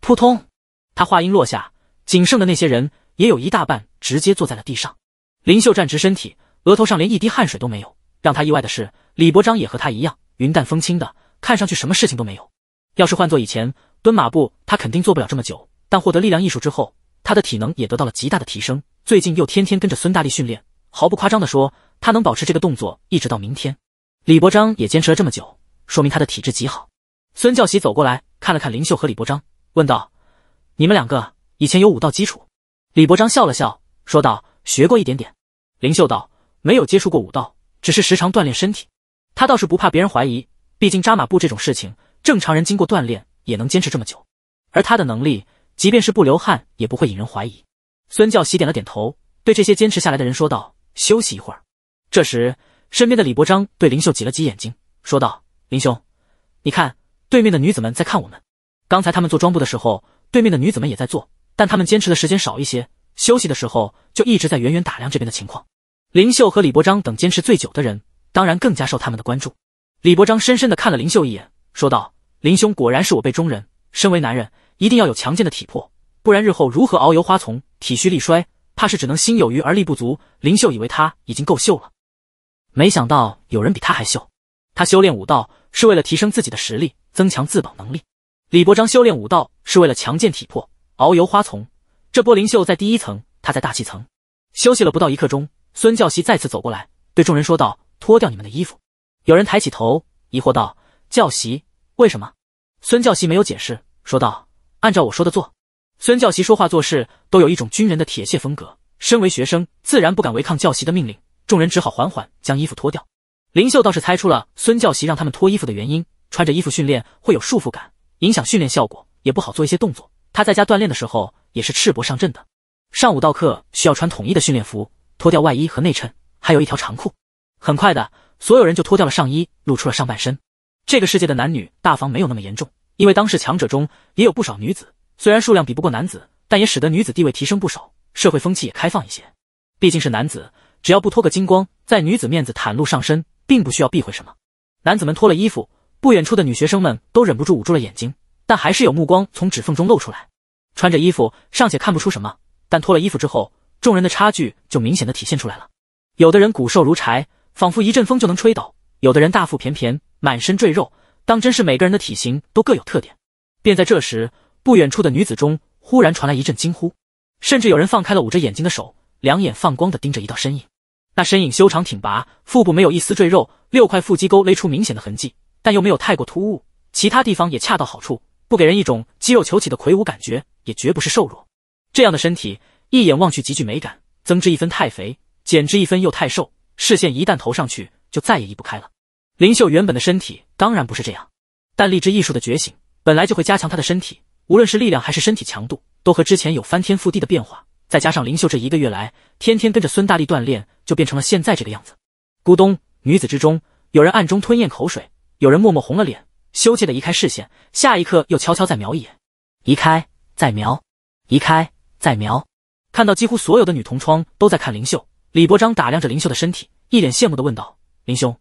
扑通。他话音落下，仅剩的那些人也有一大半直接坐在了地上。林秀站直身体，额头上连一滴汗水都没有。让他意外的是，李伯章也和他一样云淡风轻的，看上去什么事情都没有。要是换做以前。蹲马步，他肯定做不了这么久。但获得力量艺术之后，他的体能也得到了极大的提升。最近又天天跟着孙大力训练，毫不夸张的说，他能保持这个动作一直到明天。李伯章也坚持了这么久，说明他的体质极好。孙教习走过来看了看林秀和李伯章，问道：“你们两个以前有武道基础？”李伯章笑了笑，说道：“学过一点点。”林秀道：“没有接触过武道，只是时常锻炼身体。”他倒是不怕别人怀疑，毕竟扎马步这种事情，正常人经过锻炼。也能坚持这么久，而他的能力，即便是不流汗，也不会引人怀疑。孙教习点了点头，对这些坚持下来的人说道：“休息一会儿。”这时，身边的李伯章对林秀挤了挤眼睛，说道：“林兄，你看对面的女子们在看我们。刚才他们做装步的时候，对面的女子们也在做，但他们坚持的时间少一些。休息的时候，就一直在远远打量这边的情况。林秀和李伯章等坚持最久的人，当然更加受他们的关注。”李伯章深深的看了林秀一眼，说道。林兄果然是我辈中人。身为男人，一定要有强健的体魄，不然日后如何遨游花丛？体虚力衰，怕是只能心有余而力不足。林秀以为他已经够秀了，没想到有人比他还秀。他修炼武道是为了提升自己的实力，增强自保能力。李伯章修炼武道是为了强健体魄，遨游花丛。这波林秀在第一层，他在大气层休息了不到一刻钟。孙教习再次走过来，对众人说道：“脱掉你们的衣服。”有人抬起头，疑惑道：“教习。”为什么？孙教习没有解释，说道：“按照我说的做。”孙教习说话做事都有一种军人的铁血风格，身为学生自然不敢违抗教习的命令，众人只好缓缓将衣服脱掉。林秀倒是猜出了孙教习让他们脱衣服的原因，穿着衣服训练会有束缚感，影响训练效果，也不好做一些动作。他在家锻炼的时候也是赤膊上阵的。上午到课需要穿统一的训练服，脱掉外衣和内衬，还有一条长裤。很快的，所有人就脱掉了上衣，露出了上半身。这个世界的男女大防没有那么严重，因为当世强者中也有不少女子，虽然数量比不过男子，但也使得女子地位提升不少，社会风气也开放一些。毕竟是男子，只要不脱个精光，在女子面子袒露上身，并不需要避讳什么。男子们脱了衣服，不远处的女学生们都忍不住捂住了眼睛，但还是有目光从指缝中露出来。穿着衣服尚且看不出什么，但脱了衣服之后，众人的差距就明显的体现出来了。有的人骨瘦如柴，仿佛一阵风就能吹倒。有的人大腹便便，满身赘肉，当真是每个人的体型都各有特点。便在这时，不远处的女子中忽然传来一阵惊呼，甚至有人放开了捂着眼睛的手，两眼放光的盯着一道身影。那身影修长挺拔，腹部没有一丝赘肉，六块腹肌沟勒出明显的痕迹，但又没有太过突兀，其他地方也恰到好处，不给人一种肌肉球起的魁梧感觉，也绝不是瘦弱。这样的身体一眼望去极具美感，增之一分太肥，减之一分又太瘦，视线一旦投上去，就再也移不开了。林秀原本的身体当然不是这样，但励志艺术的觉醒本来就会加强她的身体，无论是力量还是身体强度，都和之前有翻天覆地的变化。再加上林秀这一个月来天天跟着孙大力锻炼，就变成了现在这个样子。咕咚，女子之中有人暗中吞咽口水，有人默默红了脸，羞怯的移开视线，下一刻又悄悄再瞄一眼，移开，再瞄，移开，再瞄。看到几乎所有的女同窗都在看林秀，李伯章打量着林秀的身体，一脸羡慕的问道：“林兄。”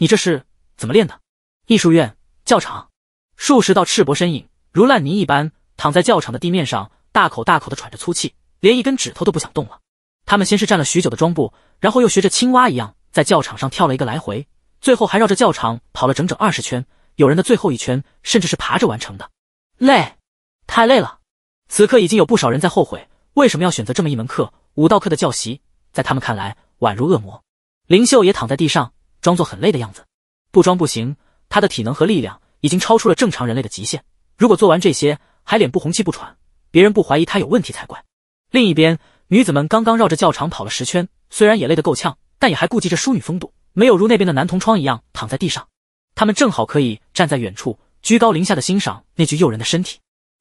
你这是怎么练的？艺术院教场，数十道赤膊身影如烂泥一般躺在教场的地面上，大口大口的喘着粗气，连一根指头都不想动了。他们先是站了许久的桩布，然后又学着青蛙一样在教场上跳了一个来回，最后还绕着教场跑了整整二十圈。有人的最后一圈甚至是爬着完成的。累，太累了。此刻已经有不少人在后悔为什么要选择这么一门课——武道课的教习，在他们看来宛如恶魔。林秀也躺在地上。装作很累的样子，不装不行。他的体能和力量已经超出了正常人类的极限。如果做完这些还脸不红气不喘，别人不怀疑他有问题才怪。另一边，女子们刚刚绕着校场跑了十圈，虽然也累得够呛，但也还顾及着淑女风度，没有如那边的男同窗一样躺在地上。他们正好可以站在远处，居高临下的欣赏那具诱人的身体。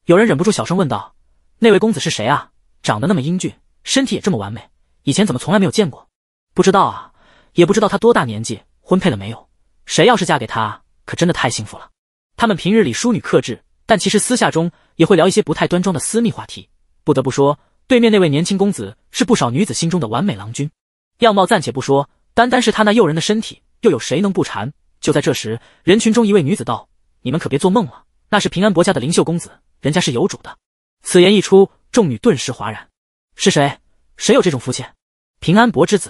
有人忍不住小声问道：“那位公子是谁啊？长得那么英俊，身体也这么完美，以前怎么从来没有见过？”“不知道啊，也不知道他多大年纪。”婚配了没有？谁要是嫁给他，可真的太幸福了。他们平日里淑女克制，但其实私下中也会聊一些不太端庄的私密话题。不得不说，对面那位年轻公子是不少女子心中的完美郎君。样貌暂且不说，单单是他那诱人的身体，又有谁能不馋？就在这时，人群中一位女子道：“你们可别做梦了，那是平安伯家的灵秀公子，人家是有主的。”此言一出，众女顿时哗然：“是谁？谁有这种福气？平安伯之子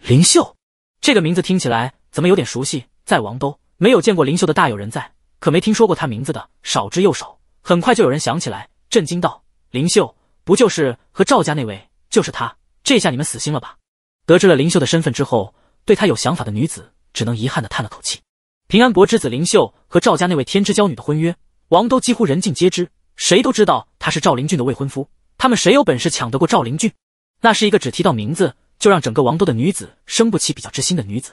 灵秀，这个名字听起来……”怎么有点熟悉？在王都没有见过灵秀的大有人在，可没听说过他名字的少之又少。很快就有人想起来，震惊道：“灵秀不就是和赵家那位？就是他！这下你们死心了吧？”得知了灵秀的身份之后，对他有想法的女子只能遗憾地叹了口气。平安伯之子灵秀和赵家那位天之骄女的婚约，王都几乎人尽皆知，谁都知道他是赵灵俊的未婚夫。他们谁有本事抢得过赵灵俊？那是一个只提到名字就让整个王都的女子生不起比较之心的女子。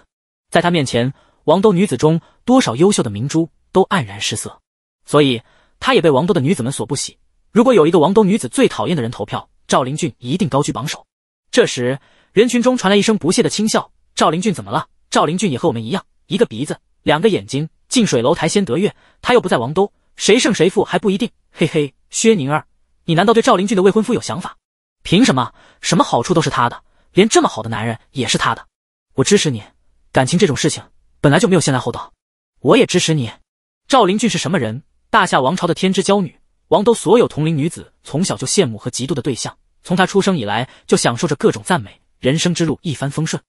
在他面前，王都女子中多少优秀的明珠都黯然失色，所以他也被王都的女子们所不喜。如果有一个王都女子最讨厌的人投票，赵灵俊一定高居榜首。这时，人群中传来一声不屑的轻笑：“赵灵俊怎么了？赵灵俊也和我们一样，一个鼻子，两个眼睛。近水楼台先得月，他又不在王都，谁胜谁负还不一定。嘿嘿，薛宁儿，你难道对赵灵俊的未婚夫有想法？凭什么？什么好处都是他的，连这么好的男人也是他的。我支持你。”感情这种事情本来就没有先来后到，我也支持你。赵灵俊是什么人？大夏王朝的天之娇女，王都所有同龄女子从小就羡慕和嫉妒的对象。从她出生以来就享受着各种赞美，人生之路一帆风顺，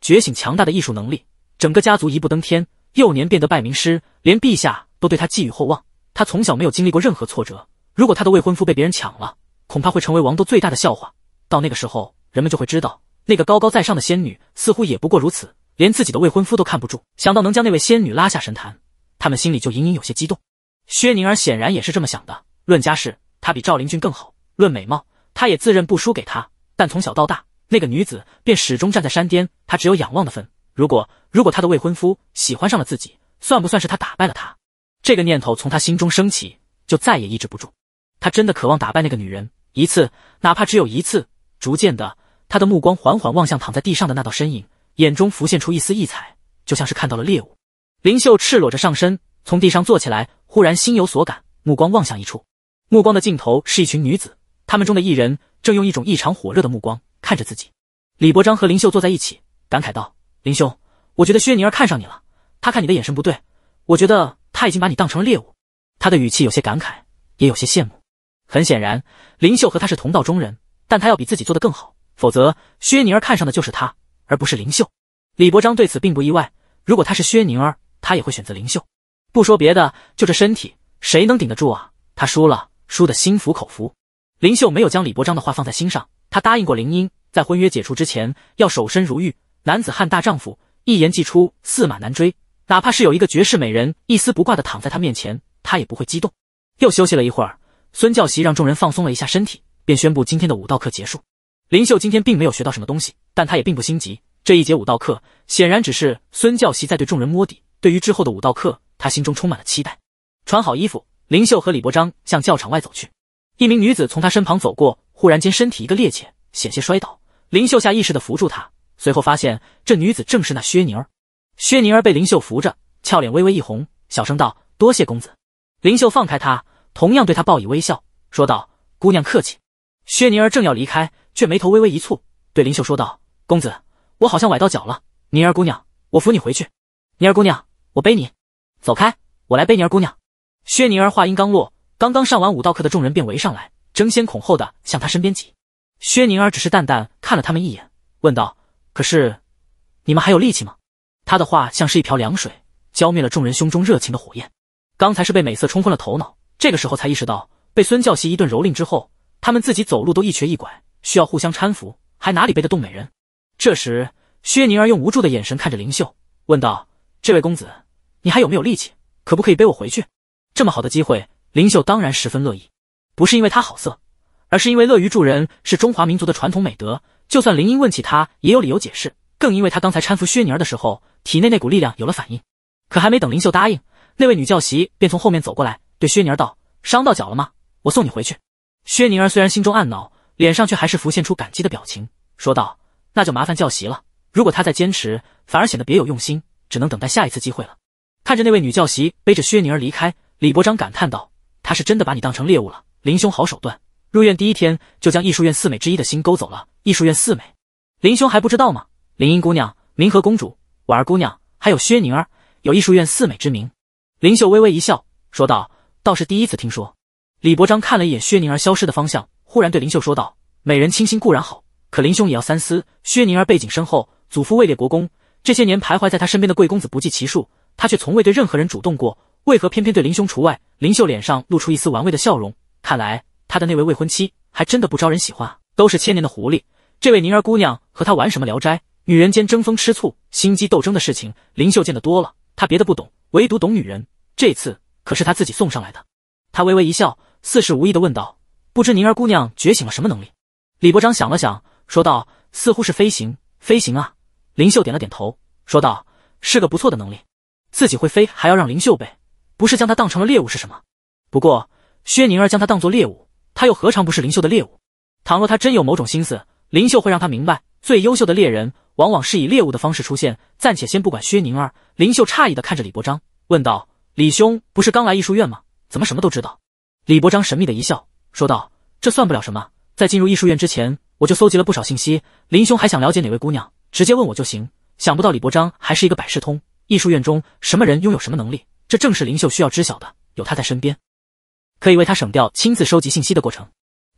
觉醒强大的艺术能力，整个家族一步登天。幼年便得拜名师，连陛下都对她寄予厚望。他从小没有经历过任何挫折，如果他的未婚夫被别人抢了，恐怕会成为王都最大的笑话。到那个时候，人们就会知道，那个高高在上的仙女似乎也不过如此。连自己的未婚夫都看不住，想到能将那位仙女拉下神坛，他们心里就隐隐有些激动。薛宁儿显然也是这么想的。论家世，她比赵灵俊更好；论美貌，她也自认不输给他。但从小到大，那个女子便始终站在山巅，她只有仰望的份。如果如果她的未婚夫喜欢上了自己，算不算是她打败了她？这个念头从她心中升起，就再也抑制不住。她真的渴望打败那个女人一次，哪怕只有一次。逐渐的，她的目光缓缓望向躺在地上的那道身影。眼中浮现出一丝异彩，就像是看到了猎物。林秀赤裸着上身从地上坐起来，忽然心有所感，目光望向一处。目光的尽头是一群女子，她们中的一人正用一种异常火热的目光看着自己。李伯章和林秀坐在一起，感慨道：“林兄，我觉得薛宁儿看上你了，她看你的眼神不对，我觉得她已经把你当成了猎物。”他的语气有些感慨，也有些羡慕。很显然，林秀和他是同道中人，但他要比自己做得更好，否则薛宁儿看上的就是他。而不是灵秀，李伯章对此并不意外。如果他是薛宁儿，他也会选择灵秀。不说别的，就这身体，谁能顶得住啊？他输了，输得心服口服。林秀没有将李伯章的话放在心上。他答应过林英，在婚约解除之前要守身如玉。男子汉大丈夫，一言既出，驷马难追。哪怕是有一个绝世美人，一丝不挂的躺在他面前，他也不会激动。又休息了一会儿，孙教习让众人放松了一下身体，便宣布今天的武道课结束。林秀今天并没有学到什么东西，但他也并不心急。这一节武道课显然只是孙教习在对众人摸底，对于之后的武道课，他心中充满了期待。穿好衣服，林秀和李伯章向教场外走去。一名女子从他身旁走过，忽然间身体一个趔趄，险些摔倒。林秀下意识地扶住她，随后发现这女子正是那薛宁儿。薛宁儿被林秀扶着，俏脸微微一红，小声道：“多谢公子。”林秀放开她，同样对她报以微笑，说道：“姑娘客气。”薛宁儿正要离开。却眉头微微一蹙，对林秀说道：“公子，我好像崴到脚了。宁儿姑娘，我扶你回去。宁儿姑娘，我背你。走开，我来背宁儿姑娘。”薛宁儿话音刚落，刚刚上完武道课的众人便围上来，争先恐后的向他身边挤。薛宁儿只是淡淡看了他们一眼，问道：“可是，你们还有力气吗？”他的话像是一瓢凉水，浇灭了众人胸中热情的火焰。刚才是被美色冲昏了头脑，这个时候才意识到，被孙教习一顿蹂躏之后，他们自己走路都一瘸一拐。需要互相搀扶，还哪里背得动美人？这时，薛宁儿用无助的眼神看着灵秀，问道：“这位公子，你还有没有力气？可不可以背我回去？这么好的机会，灵秀当然十分乐意。不是因为他好色，而是因为乐于助人是中华民族的传统美德。就算林英问起他，也有理由解释。更因为他刚才搀扶薛宁儿的时候，体内那股力量有了反应。可还没等灵秀答应，那位女教习便从后面走过来，对薛宁儿道：‘伤到脚了吗？我送你回去。’薛宁儿虽然心中暗恼。”脸上却还是浮现出感激的表情，说道：“那就麻烦教习了。如果他再坚持，反而显得别有用心，只能等待下一次机会了。”看着那位女教习背着薛宁儿离开，李伯章感叹道：“他是真的把你当成猎物了，林兄好手段！入院第一天就将艺术院四美之一的心勾走了。艺术院四美，林兄还不知道吗？林英姑娘、明和公主、婉儿姑娘，还有薛宁儿，有艺术院四美之名。”林秀微微一笑，说道：“倒是第一次听说。”李伯章看了一眼薛宁儿消失的方向。忽然对林秀说道：“美人倾心固然好，可林兄也要三思。薛宁儿背景深厚，祖父位列国公，这些年徘徊在他身边的贵公子不计其数，她却从未对任何人主动过，为何偏偏对林兄除外？”林秀脸上露出一丝玩味的笑容，看来他的那位未婚妻还真的不招人喜欢。都是千年的狐狸，这位宁儿姑娘和他玩什么聊斋？女人间争风吃醋、心机斗争的事情，林秀见得多了。他别的不懂，唯独懂女人。这次可是他自己送上来的。他微微一笑，似是无意的问道。不知宁儿姑娘觉醒了什么能力？李伯章想了想，说道：“似乎是飞行，飞行啊！”林秀点了点头，说道：“是个不错的能力，自己会飞还要让林秀背，不是将他当成了猎物是什么？不过薛宁儿将他当做猎物，他又何尝不是林秀的猎物？倘若他真有某种心思，林秀会让他明白，最优秀的猎人往往是以猎物的方式出现。暂且先不管薛宁儿，林秀诧异的看着李伯章，问道：‘李兄不是刚来艺术院吗？怎么什么都知道？’李伯章神秘的一笑。”说道：“这算不了什么，在进入艺术院之前，我就搜集了不少信息。林兄还想了解哪位姑娘？直接问我就行。想不到李伯章还是一个百事通，艺术院中什么人拥有什么能力，这正是林秀需要知晓的。有他在身边，可以为他省掉亲自收集信息的过程。”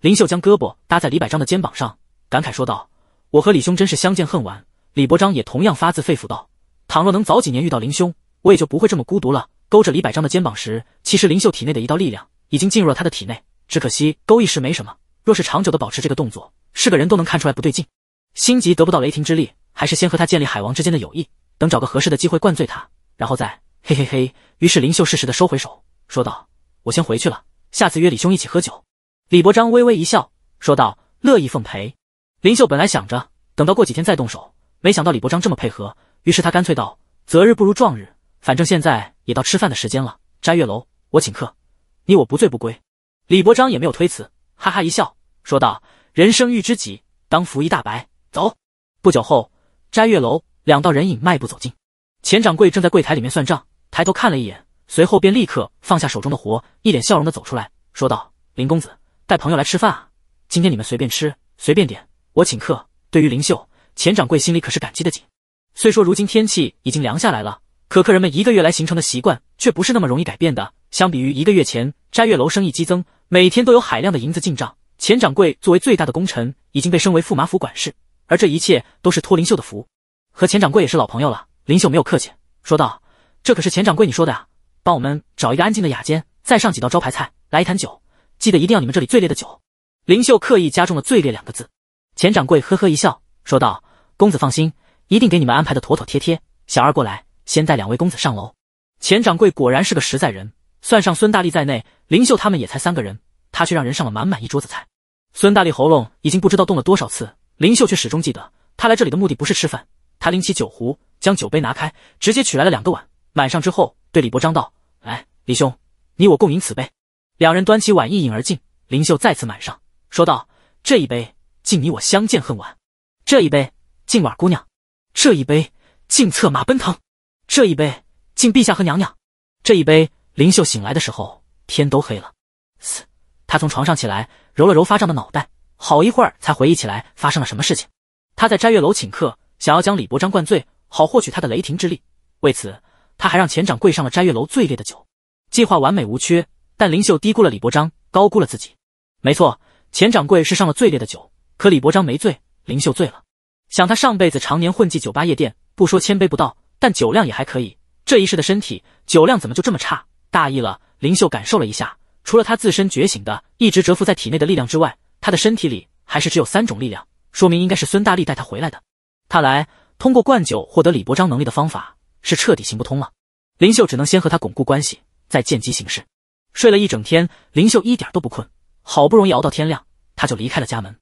林秀将胳膊搭在李百章的肩膀上，感慨说道：“我和李兄真是相见恨晚。”李伯章也同样发自肺腑道：“倘若能早几年遇到林兄，我也就不会这么孤独了。”勾着李百章的肩膀时，其实林秀体内的一道力量已经进入了他的体内。只可惜勾一时没什么，若是长久的保持这个动作，是个人都能看出来不对劲。心急得不到雷霆之力，还是先和他建立海王之间的友谊，等找个合适的机会灌醉他，然后再嘿嘿嘿。于是林秀适时的收回手，说道：“我先回去了，下次约李兄一起喝酒。”李伯章微微一笑，说道：“乐意奉陪。”林秀本来想着等到过几天再动手，没想到李伯章这么配合，于是他干脆道：“择日不如撞日，反正现在也到吃饭的时间了，摘月楼我请客，你我不醉不归。”李伯章也没有推辞，哈哈一笑，说道：“人生遇知己，当拂衣大白走。”不久后，斋月楼两道人影迈步走进。钱掌柜正在柜台里面算账，抬头看了一眼，随后便立刻放下手中的活，一脸笑容的走出来，说道：“林公子带朋友来吃饭啊，今天你们随便吃，随便点，我请客。”对于林秀，钱掌柜心里可是感激的紧。虽说如今天气已经凉下来了，可客人们一个月来形成的习惯却不是那么容易改变的。相比于一个月前，斋月楼生意激增。每天都有海量的银子进账，钱掌柜作为最大的功臣，已经被升为驸马府管事。而这一切都是托林秀的福，和钱掌柜也是老朋友了。林秀没有客气，说道：“这可是钱掌柜你说的啊，帮我们找一个安静的雅间，再上几道招牌菜，来一坛酒，记得一定要你们这里最烈的酒。”林秀刻意加重了“最烈”两个字。钱掌柜呵呵一笑，说道：“公子放心，一定给你们安排的妥妥帖帖。”小二过来，先带两位公子上楼。钱掌柜果然是个实在人。算上孙大力在内，林秀他们也才三个人，他却让人上了满满一桌子菜。孙大力喉咙已经不知道动了多少次，林秀却始终记得他来这里的目的不是吃饭。他拎起酒壶，将酒杯拿开，直接取来了两个碗，满上之后，对李伯章道：“哎，李兄，你我共饮此杯。”两人端起碗一饮而尽。林秀再次满上，说道：“这一杯敬你我相见恨晚，这一杯敬婉姑娘，这一杯敬策马奔腾，这一杯敬陛下和娘娘，这一杯。”林秀醒来的时候，天都黑了。嘶，他从床上起来，揉了揉发胀的脑袋，好一会儿才回忆起来发生了什么事情。他在斋月楼请客，想要将李伯章灌醉，好获取他的雷霆之力。为此，他还让钱掌柜上了斋月楼最烈的酒，计划完美无缺。但林秀低估了李伯章，高估了自己。没错，钱掌柜是上了最烈的酒，可李伯章没醉，林秀醉了。想他上辈子常年混迹酒吧夜店，不说千杯不倒，但酒量也还可以。这一世的身体，酒量怎么就这么差？大意了，灵秀感受了一下，除了他自身觉醒的、一直蛰伏在体内的力量之外，他的身体里还是只有三种力量，说明应该是孙大力带他回来的。看来，通过灌酒获得李伯章能力的方法是彻底行不通了。灵秀只能先和他巩固关系，再见机行事。睡了一整天，灵秀一点都不困，好不容易熬到天亮，他就离开了家门。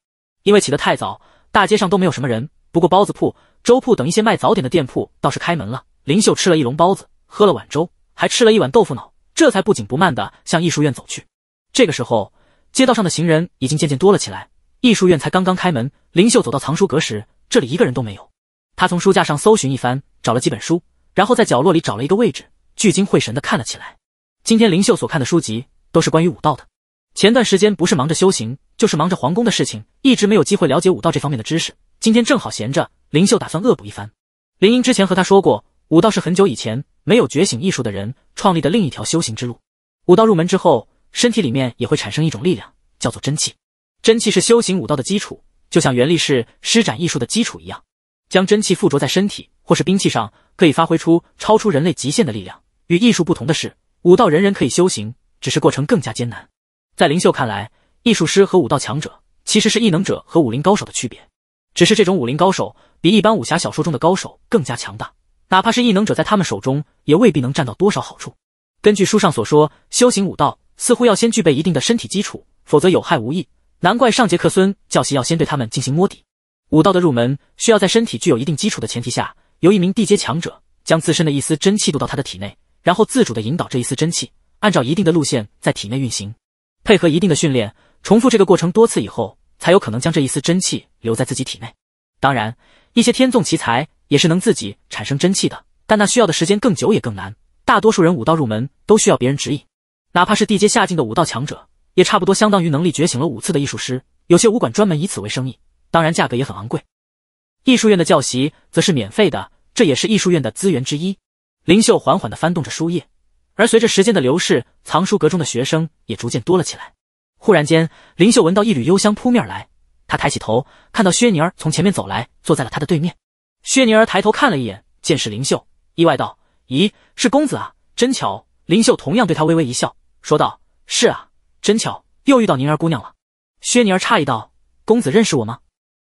因为起得太早，大街上都没有什么人，不过包子铺、粥铺等一些卖早点的店铺倒是开门了。灵秀吃了一笼包子，喝了碗粥，还吃了一碗豆腐脑。这才不紧不慢地向艺术院走去。这个时候，街道上的行人已经渐渐多了起来。艺术院才刚刚开门，林秀走到藏书阁时，这里一个人都没有。他从书架上搜寻一番，找了几本书，然后在角落里找了一个位置，聚精会神地看了起来。今天林秀所看的书籍都是关于武道的。前段时间不是忙着修行，就是忙着皇宫的事情，一直没有机会了解武道这方面的知识。今天正好闲着，林秀打算恶补一番。林英之前和他说过，武道是很久以前。没有觉醒艺术的人创立的另一条修行之路，武道入门之后，身体里面也会产生一种力量，叫做真气。真气是修行武道的基础，就像原力是施展艺术的基础一样。将真气附着在身体或是兵器上，可以发挥出超出人类极限的力量。与艺术不同的是，武道人人可以修行，只是过程更加艰难。在灵秀看来，艺术师和武道强者其实是异能者和武林高手的区别，只是这种武林高手比一般武侠小说中的高手更加强大。哪怕是异能者，在他们手中也未必能占到多少好处。根据书上所说，修行武道似乎要先具备一定的身体基础，否则有害无益。难怪上杰克孙教习要先对他们进行摸底。武道的入门需要在身体具有一定基础的前提下，由一名地阶强者将自身的一丝真气渡到他的体内，然后自主的引导这一丝真气，按照一定的路线在体内运行，配合一定的训练，重复这个过程多次以后，才有可能将这一丝真气留在自己体内。当然，一些天纵奇才。也是能自己产生真气的，但那需要的时间更久也更难。大多数人武道入门都需要别人指引，哪怕是地阶下境的武道强者，也差不多相当于能力觉醒了五次的艺术师。有些武馆专门以此为生意，当然价格也很昂贵。艺术院的教习则是免费的，这也是艺术院的资源之一。林秀缓缓的翻动着书页，而随着时间的流逝，藏书阁中的学生也逐渐多了起来。忽然间，林秀闻到一缕幽香扑面来，他抬起头，看到薛宁儿从前面走来，坐在了他的对面。薛宁儿抬头看了一眼，见是林秀，意外道：“咦，是公子啊，真巧。”林秀同样对她微微一笑，说道：“是啊，真巧，又遇到宁儿姑娘了。”薛宁儿诧异道：“公子认识我吗？”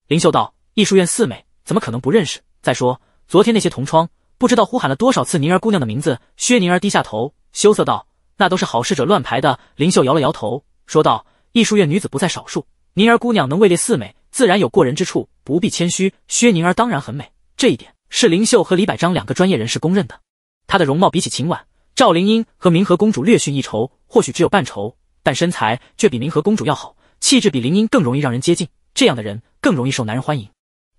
林秀道：“艺术院四美，怎么可能不认识？再说昨天那些同窗，不知道呼喊了多少次宁儿姑娘的名字。”薛宁儿低下头，羞涩道：“那都是好事者乱排的。”林秀摇了摇头，说道：“艺术院女子不在少数，宁儿姑娘能位列四美，自然有过人之处，不必谦虚。”薛宁儿当然很美。这一点是林秀和李百章两个专业人士公认的。她的容貌比起秦婉、赵灵英和明和公主略逊一筹，或许只有半筹，但身材却比明和公主要好，气质比灵英更容易让人接近。这样的人更容易受男人欢迎。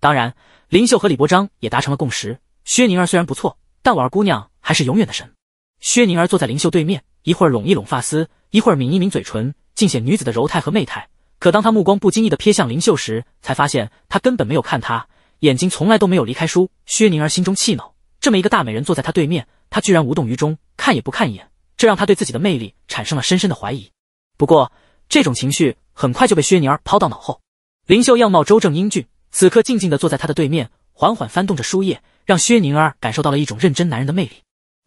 当然，林秀和李伯章也达成了共识。薛宁儿虽然不错，但婉儿姑娘还是永远的神。薛宁儿坐在林秀对面，一会儿拢一拢发丝，一会儿抿一抿嘴唇，尽显女子的柔态和媚态。可当她目光不经意地瞥向林秀时，才发现她根本没有看他，眼睛从来都没有离开书，薛宁儿心中气恼，这么一个大美人坐在她对面，她居然无动于衷，看也不看一眼，这让她对自己的魅力产生了深深的怀疑。不过，这种情绪很快就被薛宁儿抛到脑后。林秀样貌周正英俊，此刻静静地坐在她的对面，缓缓翻动着书页，让薛宁儿感受到了一种认真男人的魅力。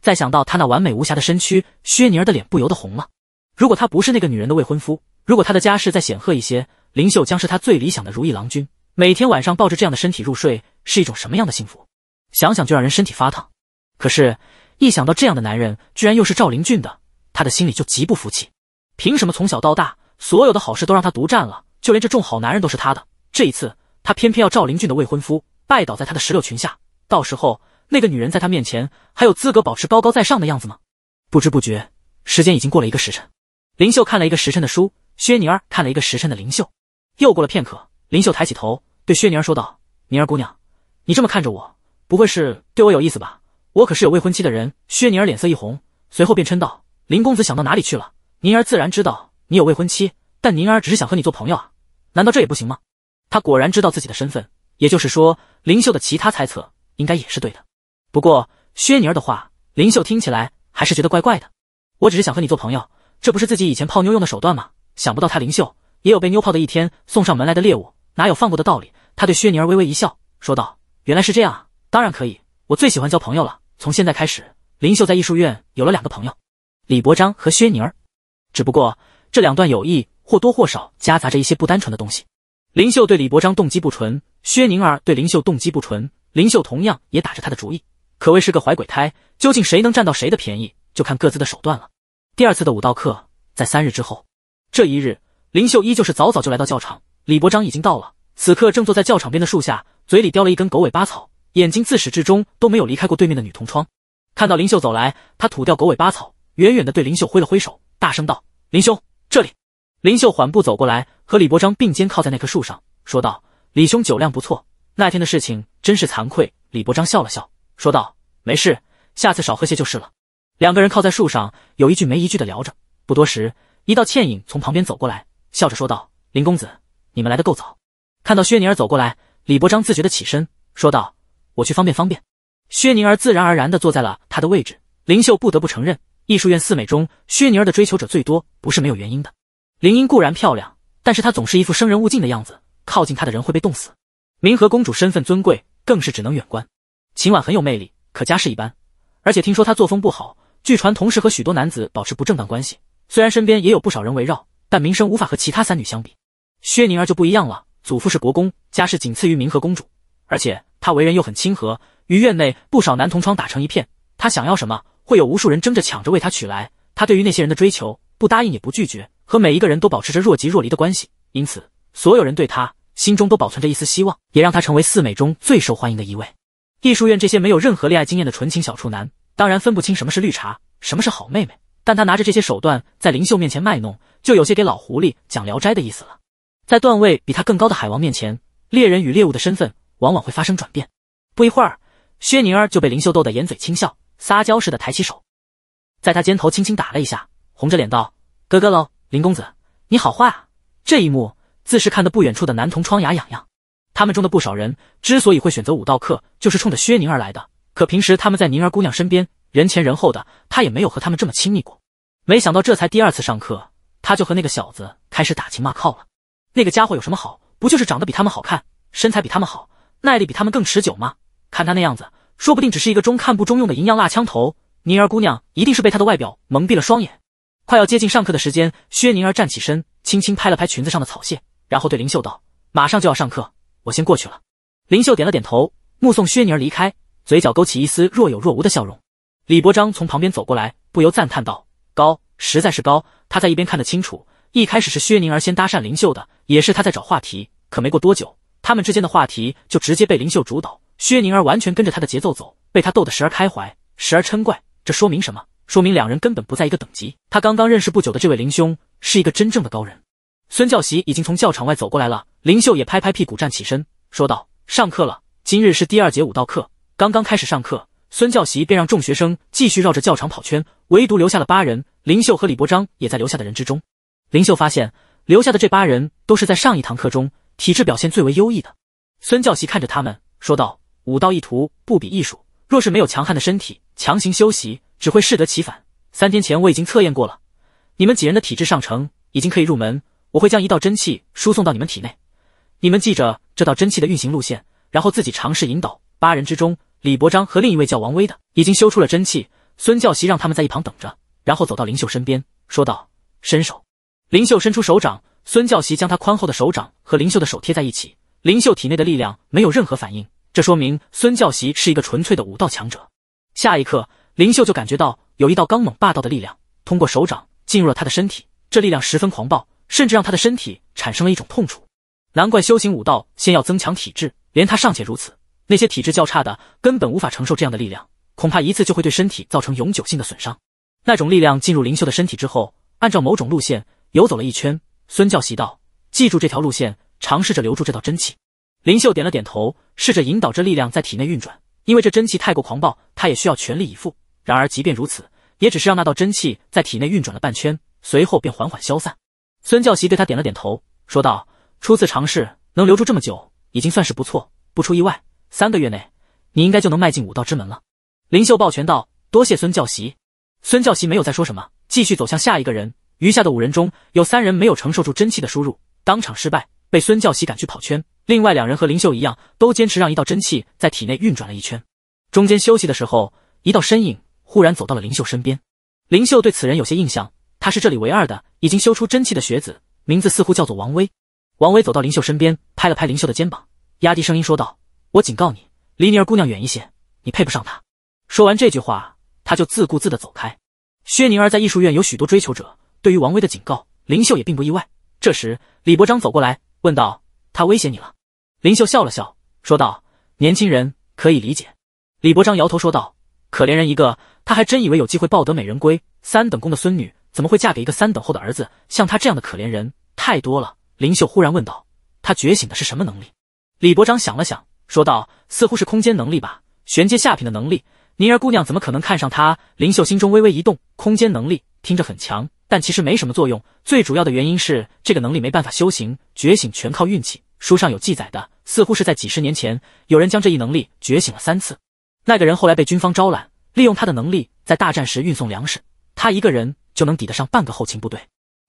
再想到他那完美无瑕的身躯，薛宁儿的脸不由得红了。如果他不是那个女人的未婚夫，如果他的家世再显赫一些，林秀将是他最理想的如意郎君。每天晚上抱着这样的身体入睡是一种什么样的幸福？想想就让人身体发烫。可是，一想到这样的男人居然又是赵灵俊的，他的心里就极不服气。凭什么从小到大所有的好事都让他独占了？就连这众好男人都是他的，这一次他偏偏要赵灵俊的未婚夫拜倒在他的石榴裙下。到时候那个女人在他面前还有资格保持高高在上的样子吗？不知不觉，时间已经过了一个时辰。林秀看了一个时辰的书，薛宁儿看了一个时辰的林秀。又过了片刻。林秀抬起头，对薛宁儿说道：“宁儿姑娘，你这么看着我，不会是对我有意思吧？我可是有未婚妻的人。”薛宁儿脸色一红，随后便嗔道：“林公子想到哪里去了？宁儿自然知道你有未婚妻，但宁儿只是想和你做朋友啊，难道这也不行吗？”他果然知道自己的身份，也就是说，林秀的其他猜测应该也是对的。不过，薛宁儿的话，林秀听起来还是觉得怪怪的。我只是想和你做朋友，这不是自己以前泡妞用的手段吗？想不到他林秀也有被妞泡的一天，送上门来的猎物。哪有放过的道理？他对薛宁儿微微一笑，说道：“原来是这样啊，当然可以，我最喜欢交朋友了。从现在开始，林秀在艺术院有了两个朋友，李伯章和薛宁儿。只不过这两段友谊或多或少夹杂着一些不单纯的东西。林秀对李伯章动机不纯，薛宁儿对林秀动机不纯，林秀同样也打着他的主意，可谓是个怀鬼胎。究竟谁能占到谁的便宜，就看各自的手段了。第二次的武道课在三日之后。这一日，林秀依旧是早早就来到教场。”李伯章已经到了，此刻正坐在教场边的树下，嘴里叼了一根狗尾巴草，眼睛自始至终都没有离开过对面的女同窗。看到林秀走来，他吐掉狗尾巴草，远远的对林秀挥了挥手，大声道：“林兄，这里。”林秀缓步走过来，和李伯章并肩靠在那棵树上，说道：“李兄酒量不错，那天的事情真是惭愧。”李伯章笑了笑，说道：“没事，下次少喝些就是了。”两个人靠在树上，有一句没一句的聊着。不多时，一道倩影从旁边走过来，笑着说道：“林公子。”你们来的够早，看到薛宁儿走过来，李伯章自觉的起身说道：“我去方便方便。”薛宁儿自然而然的坐在了他的位置。林秀不得不承认，艺术院四美中，薛宁儿的追求者最多，不是没有原因的。林英固然漂亮，但是她总是一副生人勿近的样子，靠近她的人会被冻死。明和公主身份尊贵，更是只能远观。秦婉很有魅力，可家世一般，而且听说她作风不好，据传同时和许多男子保持不正当关系。虽然身边也有不少人围绕，但名声无法和其他三女相比。薛宁儿就不一样了，祖父是国公，家世仅次于明和公主，而且她为人又很亲和，与院内不少男同窗打成一片。她想要什么，会有无数人争着抢着为她取来。她对于那些人的追求，不答应也不拒绝，和每一个人都保持着若即若离的关系，因此所有人对她心中都保存着一丝希望，也让她成为四美中最受欢迎的一位。艺术院这些没有任何恋爱经验的纯情小处男，当然分不清什么是绿茶，什么是好妹妹，但他拿着这些手段在灵秀面前卖弄，就有些给老狐狸讲聊斋的意思了。在段位比他更高的海王面前，猎人与猎物的身份往往会发生转变。不一会儿，薛宁儿就被林秀逗得眼嘴轻笑，撒娇似的抬起手，在他肩头轻轻打了一下，红着脸道：“哥哥喽，林公子，你好坏啊！”这一幕自是看得不远处的男童窗牙痒痒。他们中的不少人之所以会选择武道课，就是冲着薛宁而来。的可平时他们在宁儿姑娘身边，人前人后的，他也没有和他们这么亲密过。没想到这才第二次上课，他就和那个小子开始打情骂俏了。那个家伙有什么好？不就是长得比他们好看，身材比他们好，耐力比他们更持久吗？看他那样子，说不定只是一个中看不中用的银样辣枪头。宁儿姑娘一定是被他的外表蒙蔽了双眼。快要接近上课的时间，薛宁儿站起身，轻轻拍了拍裙子上的草屑，然后对林秀道：“马上就要上课，我先过去了。”林秀点了点头，目送薛宁儿离开，嘴角勾起一丝若有若无的笑容。李伯章从旁边走过来，不由赞叹道：“高，实在是高！”他在一边看得清楚。一开始是薛宁儿先搭讪林秀的，也是他在找话题。可没过多久，他们之间的话题就直接被林秀主导，薛宁儿完全跟着他的节奏走，被他逗得时而开怀，时而嗔怪。这说明什么？说明两人根本不在一个等级。他刚刚认识不久的这位林兄，是一个真正的高人。孙教习已经从教场外走过来了，林秀也拍拍屁股站起身，说道：“上课了，今日是第二节武道课，刚刚开始上课，孙教习便让众学生继续绕着教场跑圈，唯独留下了八人，林秀和李伯章也在留下的人之中。”林秀发现留下的这八人都是在上一堂课中体质表现最为优异的。孙教习看着他们说道：“武道一途不比艺术，若是没有强悍的身体，强行修习只会适得其反。三天前我已经测验过了，你们几人的体质上乘，已经可以入门。我会将一道真气输送到你们体内，你们记着这道真气的运行路线，然后自己尝试引导。”八人之中，李伯章和另一位叫王威的已经修出了真气。孙教习让他们在一旁等着，然后走到林秀身边说道：“伸手。”林秀伸出手掌，孙教习将他宽厚的手掌和林秀的手贴在一起。林秀体内的力量没有任何反应，这说明孙教习是一个纯粹的武道强者。下一刻，林秀就感觉到有一道刚猛霸道的力量通过手掌进入了他的身体，这力量十分狂暴，甚至让他的身体产生了一种痛楚。难怪修行武道先要增强体质，连他尚且如此，那些体质较差的根本无法承受这样的力量，恐怕一次就会对身体造成永久性的损伤。那种力量进入林秀的身体之后，按照某种路线。游走了一圈，孙教习道：“记住这条路线，尝试着留住这道真气。”林秀点了点头，试着引导这力量在体内运转。因为这真气太过狂暴，他也需要全力以赴。然而，即便如此，也只是让那道真气在体内运转了半圈，随后便缓缓消散。孙教习对他点了点头，说道：“初次尝试能留住这么久，已经算是不错。不出意外，三个月内你应该就能迈进武道之门了。”林秀抱拳道：“多谢孙教习。”孙教习没有再说什么，继续走向下一个人。余下的五人中有三人没有承受住真气的输入，当场失败，被孙教习赶去跑圈。另外两人和林秀一样，都坚持让一道真气在体内运转了一圈。中间休息的时候，一道身影忽然走到了林秀身边。林秀对此人有些印象，他是这里唯二的已经修出真气的学子，名字似乎叫做王威。王威走到林秀身边，拍了拍林秀的肩膀，压低声音说道：“我警告你，离宁儿姑娘远一些，你配不上她。”说完这句话，他就自顾自的走开。薛宁儿在艺术院有许多追求者。对于王威的警告，林秀也并不意外。这时，李伯章走过来问道：“他威胁你了？”林秀笑了笑，说道：“年轻人可以理解。”李伯章摇头说道：“可怜人一个，他还真以为有机会抱得美人归。三等功的孙女怎么会嫁给一个三等后的儿子？像他这样的可怜人太多了。”林秀忽然问道：“他觉醒的是什么能力？”李伯章想了想，说道：“似乎是空间能力吧，玄阶下品的能力。宁儿姑娘怎么可能看上他？”林秀心中微微一动，空间能力听着很强。但其实没什么作用，最主要的原因是这个能力没办法修行觉醒，全靠运气。书上有记载的，似乎是在几十年前，有人将这一能力觉醒了三次。那个人后来被军方招揽，利用他的能力在大战时运送粮食，他一个人就能抵得上半个后勤部队。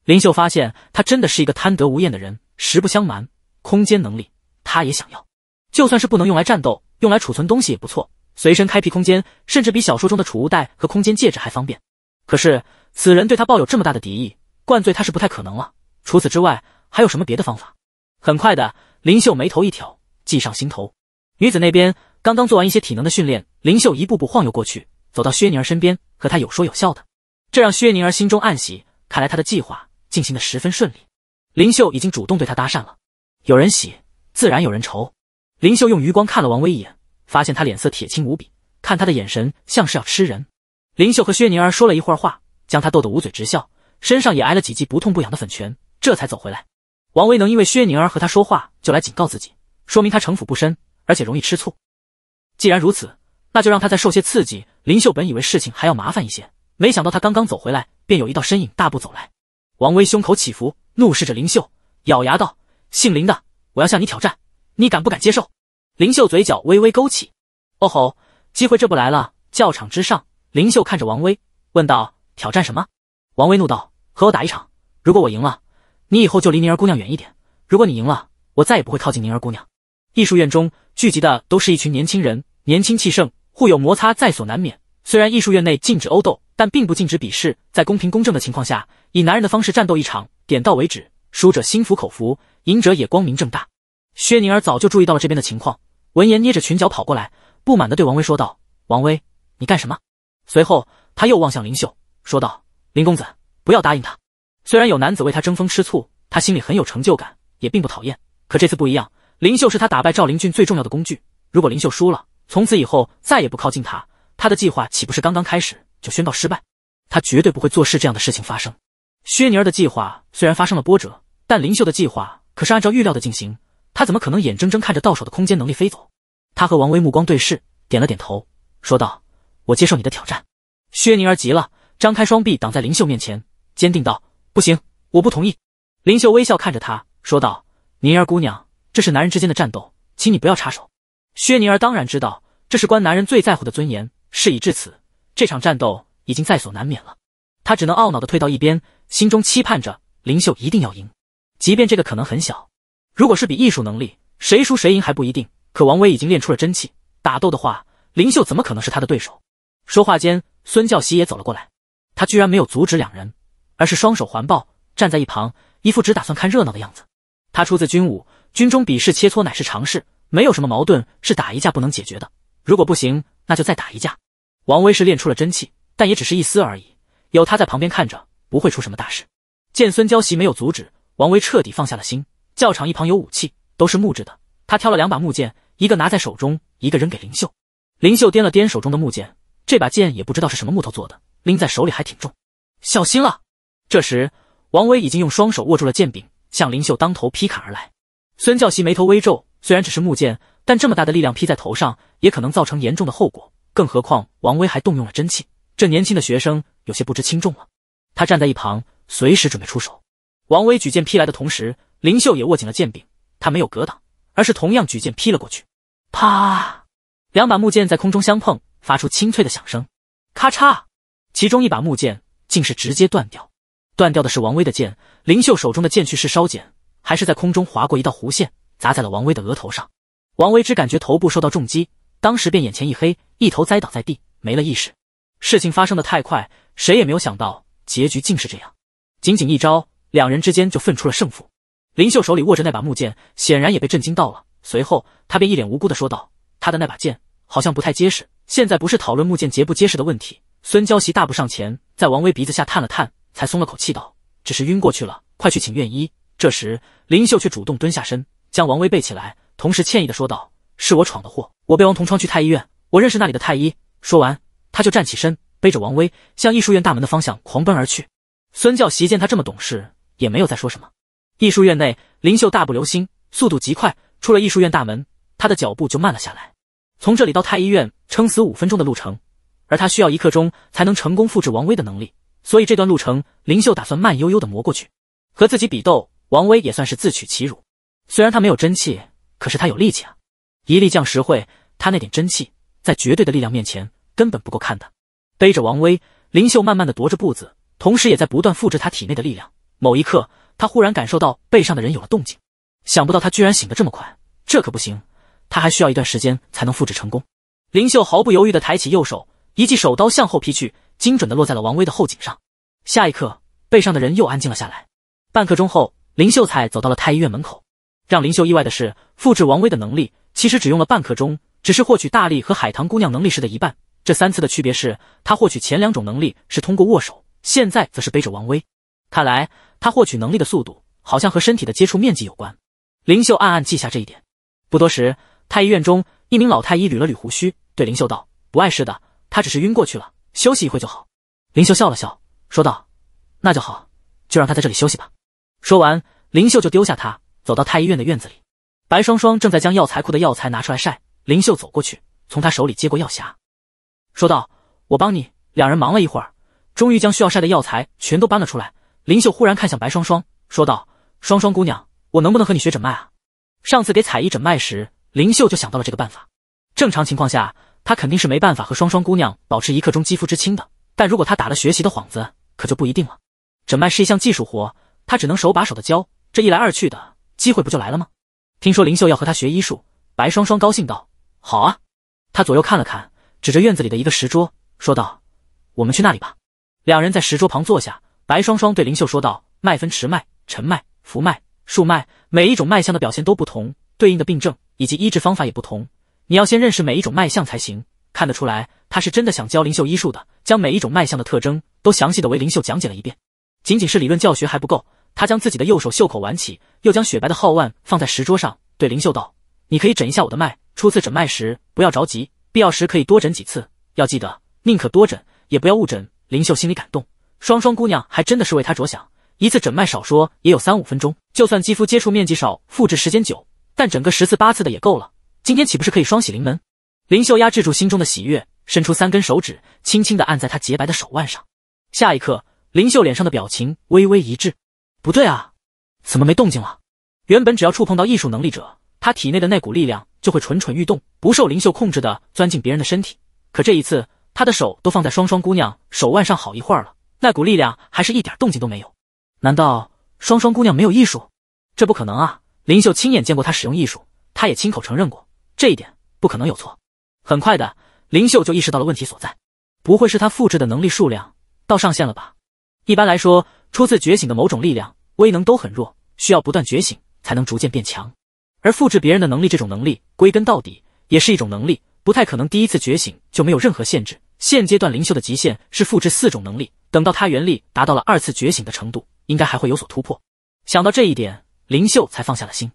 林秀发现他真的是一个贪得无厌的人。实不相瞒，空间能力他也想要，就算是不能用来战斗，用来储存东西也不错。随身开辟空间，甚至比小说中的储物袋和空间戒指还方便。可是。此人对他抱有这么大的敌意，灌醉他是不太可能了。除此之外，还有什么别的方法？很快的，林秀眉头一挑，计上心头。女子那边刚刚做完一些体能的训练，林秀一步步晃悠过去，走到薛宁儿身边，和她有说有笑的，这让薛宁儿心中暗喜，看来她的计划进行的十分顺利。林秀已经主动对她搭讪了。有人喜，自然有人愁。林秀用余光看了王威一眼，发现他脸色铁青无比，看他的眼神像是要吃人。林秀和薛宁儿说了一会儿话。将他逗得捂嘴直笑，身上也挨了几记不痛不痒的粉拳，这才走回来。王威能因为薛宁儿和他说话就来警告自己，说明他城府不深，而且容易吃醋。既然如此，那就让他再受些刺激。林秀本以为事情还要麻烦一些，没想到他刚刚走回来，便有一道身影大步走来。王威胸口起伏，怒视着林秀，咬牙道：“姓林的，我要向你挑战，你敢不敢接受？”林秀嘴角微微勾起：“哦吼，机会这不来了。”教场之上，林秀看着王威，问道。挑战什么？王威怒道：“和我打一场，如果我赢了，你以后就离宁儿姑娘远一点；如果你赢了，我再也不会靠近宁儿姑娘。”艺术院中聚集的都是一群年轻人，年轻气盛，互有摩擦在所难免。虽然艺术院内禁止殴斗，但并不禁止比试，在公平公正的情况下，以男人的方式战斗一场，点到为止，输者心服口服，赢者也光明正大。薛宁儿早就注意到了这边的情况，闻言捏着裙角跑过来，不满的对王威说道：“王威，你干什么？”随后他又望向林秀。说道：“林公子，不要答应他。虽然有男子为他争风吃醋，他心里很有成就感，也并不讨厌。可这次不一样，林秀是他打败赵灵俊最重要的工具。如果林秀输了，从此以后再也不靠近他，他的计划岂不是刚刚开始就宣告失败？他绝对不会做事这样的事情发生。薛宁儿的计划虽然发生了波折，但林秀的计划可是按照预料的进行。他怎么可能眼睁睁看着到手的空间能力飞走？他和王威目光对视，点了点头，说道：‘我接受你的挑战。’薛宁儿急了。”张开双臂挡在林秀面前，坚定道：“不行，我不同意。”林秀微笑看着他，说道：“宁儿姑娘，这是男人之间的战斗，请你不要插手。”薛宁儿当然知道，这是关男人最在乎的尊严。事已至此，这场战斗已经在所难免了。他只能懊恼的退到一边，心中期盼着林秀一定要赢，即便这个可能很小。如果是比艺术能力，谁输谁赢还不一定。可王威已经练出了真气，打斗的话，林秀怎么可能是他的对手？说话间，孙教习也走了过来。他居然没有阻止两人，而是双手环抱站在一旁，一副只打算看热闹的样子。他出自军武，军中比试切磋乃是常事，没有什么矛盾是打一架不能解决的。如果不行，那就再打一架。王威是练出了真气，但也只是一丝而已。有他在旁边看着，不会出什么大事。见孙娇席没有阻止，王威彻底放下了心。教场一旁有武器，都是木质的。他挑了两把木剑，一个拿在手中，一个扔给林秀。林秀掂了掂手中的木剑，这把剑也不知道是什么木头做的。拎在手里还挺重，小心了！这时，王威已经用双手握住了剑柄，向林秀当头劈砍而来。孙教习眉头微皱，虽然只是木剑，但这么大的力量劈在头上，也可能造成严重的后果。更何况王威还动用了真气，这年轻的学生有些不知轻重了。他站在一旁，随时准备出手。王威举剑劈来的同时，林秀也握紧了剑柄，他没有格挡，而是同样举剑劈了过去。啪！两把木剑在空中相碰，发出清脆的响声。咔嚓！其中一把木剑竟是直接断掉，断掉的是王威的剑，林秀手中的剑去势稍减，还是在空中划过一道弧线，砸在了王威的额头上。王威只感觉头部受到重击，当时便眼前一黑，一头栽倒在地，没了意识。事情发生的太快，谁也没有想到结局竟是这样。仅仅一招，两人之间就分出了胜负。林秀手里握着那把木剑，显然也被震惊到了，随后他便一脸无辜的说道：“他的那把剑好像不太结实，现在不是讨论木剑结不结实的问题。”孙娇喜大步上前，在王威鼻子下探了探，才松了口气道：“只是晕过去了，快去请院医。”这时，林秀却主动蹲下身，将王威背起来，同时歉意的说道：“是我闯的祸，我被王同窗去太医院，我认识那里的太医。”说完，他就站起身，背着王威向艺术院大门的方向狂奔而去。孙教习见他这么懂事，也没有再说什么。艺术院内，林秀大步流星，速度极快。出了艺术院大门，他的脚步就慢了下来。从这里到太医院，撑死五分钟的路程。而他需要一刻钟才能成功复制王威的能力，所以这段路程，林秀打算慢悠悠的磨过去，和自己比斗。王威也算是自取其辱。虽然他没有真气，可是他有力气啊！一力降十会，他那点真气在绝对的力量面前根本不够看的。背着王威，林秀慢慢的踱着步子，同时也在不断复制他体内的力量。某一刻，他忽然感受到背上的人有了动静，想不到他居然醒得这么快，这可不行，他还需要一段时间才能复制成功。林秀毫不犹豫的抬起右手。一记手刀向后劈去，精准的落在了王威的后颈上。下一刻，背上的人又安静了下来。半刻钟后，林秀才走到了太医院门口。让林秀意外的是，复制王威的能力其实只用了半刻钟，只是获取大力和海棠姑娘能力时的一半。这三次的区别是，他获取前两种能力是通过握手，现在则是背着王威。看来他获取能力的速度好像和身体的接触面积有关。林秀暗暗记下这一点。不多时，太医院中一名老太医捋了捋胡须，对林秀道：“不碍事的。”他只是晕过去了，休息一会就好。林秀笑了笑，说道：“那就好，就让他在这里休息吧。”说完，林秀就丢下他，走到太医院的院子里。白双双正在将药材库的药材拿出来晒，林秀走过去，从他手里接过药匣，说道：“我帮你。”两人忙了一会儿，终于将需要晒的药材全都搬了出来。林秀忽然看向白双双，说道：“双双姑娘，我能不能和你学诊脉啊？上次给彩衣诊脉时，林秀就想到了这个办法。正常情况下。”他肯定是没办法和双双姑娘保持一刻钟肌肤之亲的，但如果他打了学习的幌子，可就不一定了。诊脉是一项技术活，他只能手把手的教，这一来二去的，机会不就来了吗？听说林秀要和他学医术，白双双高兴道：“好啊！”他左右看了看，指着院子里的一个石桌，说道：“我们去那里吧。”两人在石桌旁坐下，白双双对林秀说道：“脉分迟脉、沉脉、浮脉、数脉，每一种脉象的表现都不同，对应的病症以及医治方法也不同。”你要先认识每一种脉象才行。看得出来，他是真的想教灵秀医术的，将每一种脉象的特征都详细的为灵秀讲解了一遍。仅仅是理论教学还不够，他将自己的右手袖口挽起，又将雪白的号腕放在石桌上，对灵秀道：“你可以诊一下我的脉。初次诊脉时不要着急，必要时可以多诊几次。要记得，宁可多诊，也不要误诊。”灵秀心里感动，双双姑娘还真的是为他着想。一次诊脉少说也有三五分钟，就算肌肤接触面积少，复制时间久，但整个十次八次的也够了。今天岂不是可以双喜临门？林秀压制住心中的喜悦，伸出三根手指，轻轻的按在她洁白的手腕上。下一刻，林秀脸上的表情微微一滞，不对啊，怎么没动静了？原本只要触碰到艺术能力者，她体内的那股力量就会蠢蠢欲动，不受林秀控制的钻进别人的身体。可这一次，她的手都放在双双姑娘手腕上好一会儿了，那股力量还是一点动静都没有。难道双双姑娘没有艺术？这不可能啊！林秀亲眼见过她使用艺术，她也亲口承认过。这一点不可能有错。很快的，林秀就意识到了问题所在，不会是他复制的能力数量到上限了吧？一般来说，初次觉醒的某种力量威能都很弱，需要不断觉醒才能逐渐变强。而复制别人的能力，这种能力归根到底也是一种能力，不太可能第一次觉醒就没有任何限制。现阶段灵秀的极限是复制四种能力，等到他元力达到了二次觉醒的程度，应该还会有所突破。想到这一点，灵秀才放下了心。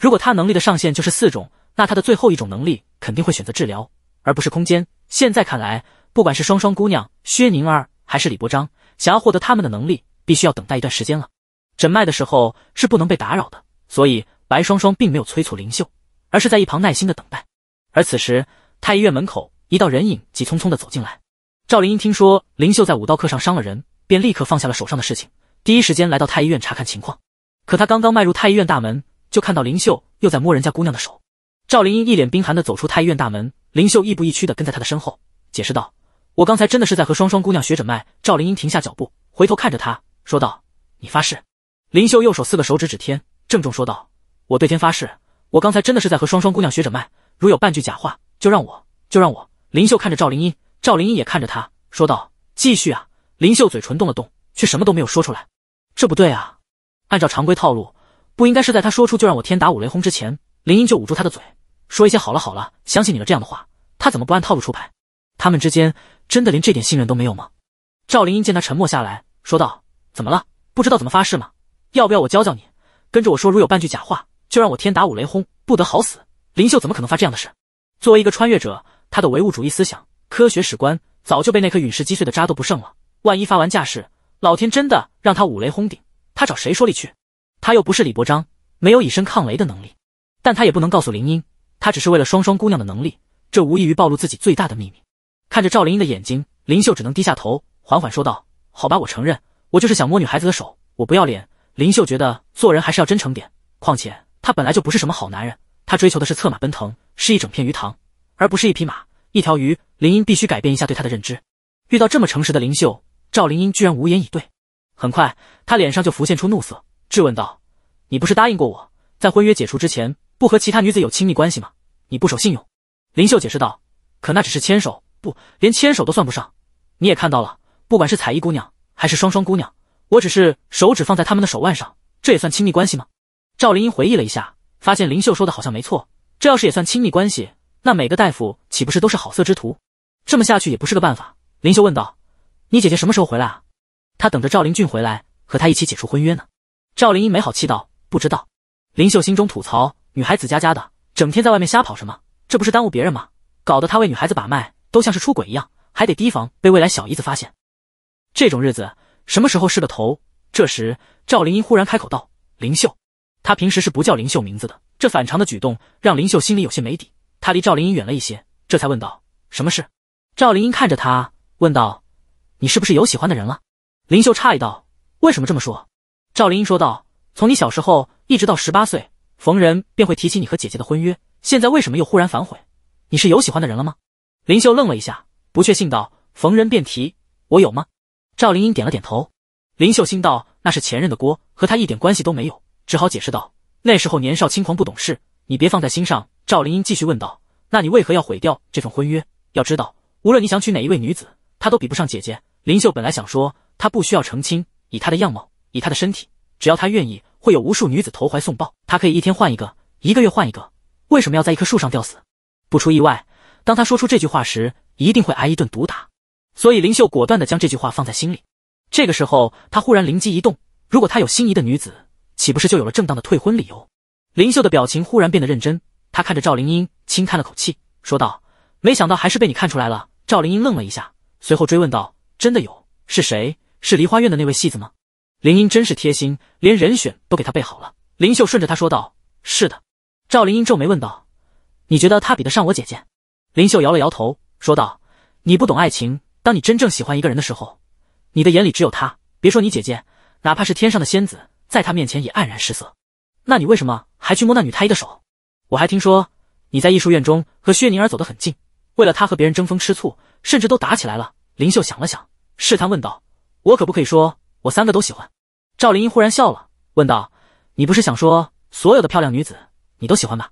如果他能力的上限就是四种。那他的最后一种能力肯定会选择治疗，而不是空间。现在看来，不管是双双姑娘薛宁儿，还是李伯章，想要获得他们的能力，必须要等待一段时间了。诊脉的时候是不能被打扰的，所以白双双并没有催促林秀，而是在一旁耐心的等待。而此时，太医院门口，一道人影急匆匆的走进来。赵灵英听说林秀在武道课上伤了人，便立刻放下了手上的事情，第一时间来到太医院查看情况。可他刚刚迈入太医院大门，就看到林秀又在摸人家姑娘的手。赵灵英一脸冰寒的走出太医院大门，林秀亦步亦趋的跟在她的身后，解释道：“我刚才真的是在和双双姑娘学诊脉。”赵灵英停下脚步，回头看着他，说道：“你发誓？”林秀右手四个手指指天，郑重说道：“我对天发誓，我刚才真的是在和双双姑娘学诊脉，如有半句假话，就让我就让我……”林秀看着赵灵英，赵灵英也看着她，说道：“继续啊。”林秀嘴唇动了动，却什么都没有说出来。这不对啊，按照常规套路，不应该是在他说出就让我天打五雷轰之前。林英就捂住他的嘴，说一些好了好了，相信你了这样的话，他怎么不按套路出牌？他们之间真的连这点信任都没有吗？赵林英见他沉默下来，说道：“怎么了？不知道怎么发誓吗？要不要我教教你？跟着我说，如有半句假话，就让我天打五雷轰，不得好死。”林秀怎么可能发这样的誓？作为一个穿越者，他的唯物主义思想、科学史观早就被那颗陨石击碎的渣都不剩了。万一发完架誓，老天真的让他五雷轰顶，他找谁说理去？他又不是李伯章，没有以身抗雷的能力。但他也不能告诉林英，他只是为了双双姑娘的能力，这无异于暴露自己最大的秘密。看着赵林英的眼睛，林秀只能低下头，缓缓说道：“好吧，我承认，我就是想摸女孩子的手，我不要脸。”林秀觉得做人还是要真诚点，况且他本来就不是什么好男人，他追求的是策马奔腾，是一整片鱼塘，而不是一匹马、一条鱼。林英必须改变一下对他的认知。遇到这么诚实的林秀，赵林英居然无言以对。很快，他脸上就浮现出怒色，质问道：“你不是答应过我在婚约解除之前？”不和其他女子有亲密关系吗？你不守信用。”林秀解释道，“可那只是牵手，不连牵手都算不上。你也看到了，不管是彩衣姑娘还是双双姑娘，我只是手指放在他们的手腕上，这也算亲密关系吗？”赵灵英回忆了一下，发现林秀说的好像没错。这要是也算亲密关系，那每个大夫岂不是都是好色之徒？这么下去也不是个办法。林秀问道：“你姐姐什么时候回来啊？”她等着赵林俊回来，和他一起解除婚约呢。赵林英没好气道：“不知道。”林秀心中吐槽。女孩子家家的，整天在外面瞎跑什么？这不是耽误别人吗？搞得他为女孩子把脉都像是出轨一样，还得提防被未来小姨子发现。这种日子什么时候是个头？这时，赵灵英忽然开口道：“灵秀，他平时是不叫灵秀名字的。这反常的举动让灵秀心里有些没底。他离赵灵英远了一些，这才问道：‘什么事？’赵灵英看着他，问道：‘你是不是有喜欢的人了？’灵秀诧异道：‘为什么这么说？’赵灵英说道：‘从你小时候一直到十八岁。’逢人便会提起你和姐姐的婚约，现在为什么又忽然反悔？你是有喜欢的人了吗？林秀愣了一下，不确信道：“逢人便提，我有吗？”赵灵英点了点头。林秀心道：“那是前任的锅，和他一点关系都没有。”只好解释道：“那时候年少轻狂，不懂事，你别放在心上。”赵灵英继续问道：“那你为何要毁掉这份婚约？要知道，无论你想娶哪一位女子，她都比不上姐姐。”林秀本来想说，她不需要澄清，以她的样貌，以她的身体，只要她愿意。会有无数女子投怀送抱，他可以一天换一个，一个月换一个，为什么要在一棵树上吊死？不出意外，当他说出这句话时，一定会挨一顿毒打。所以林秀果断的将这句话放在心里。这个时候，他忽然灵机一动，如果他有心仪的女子，岂不是就有了正当的退婚理由？林秀的表情忽然变得认真，他看着赵灵英，轻叹了口气，说道：“没想到还是被你看出来了。”赵灵英愣了一下，随后追问道：“真的有？是谁？是梨花院的那位戏子吗？”林英真是贴心，连人选都给她备好了。林秀顺着他说道：“是的。”赵灵英皱眉问道：“你觉得她比得上我姐姐？”林秀摇了摇头，说道：“你不懂爱情。当你真正喜欢一个人的时候，你的眼里只有他。别说你姐姐，哪怕是天上的仙子，在他面前也黯然失色。那你为什么还去摸那女太医的手？我还听说你在艺术院中和薛宁儿走得很近，为了她和别人争风吃醋，甚至都打起来了。”林秀想了想，试探问道：“我可不可以说？”我三个都喜欢。赵灵英忽然笑了，问道：“你不是想说所有的漂亮女子你都喜欢吗？”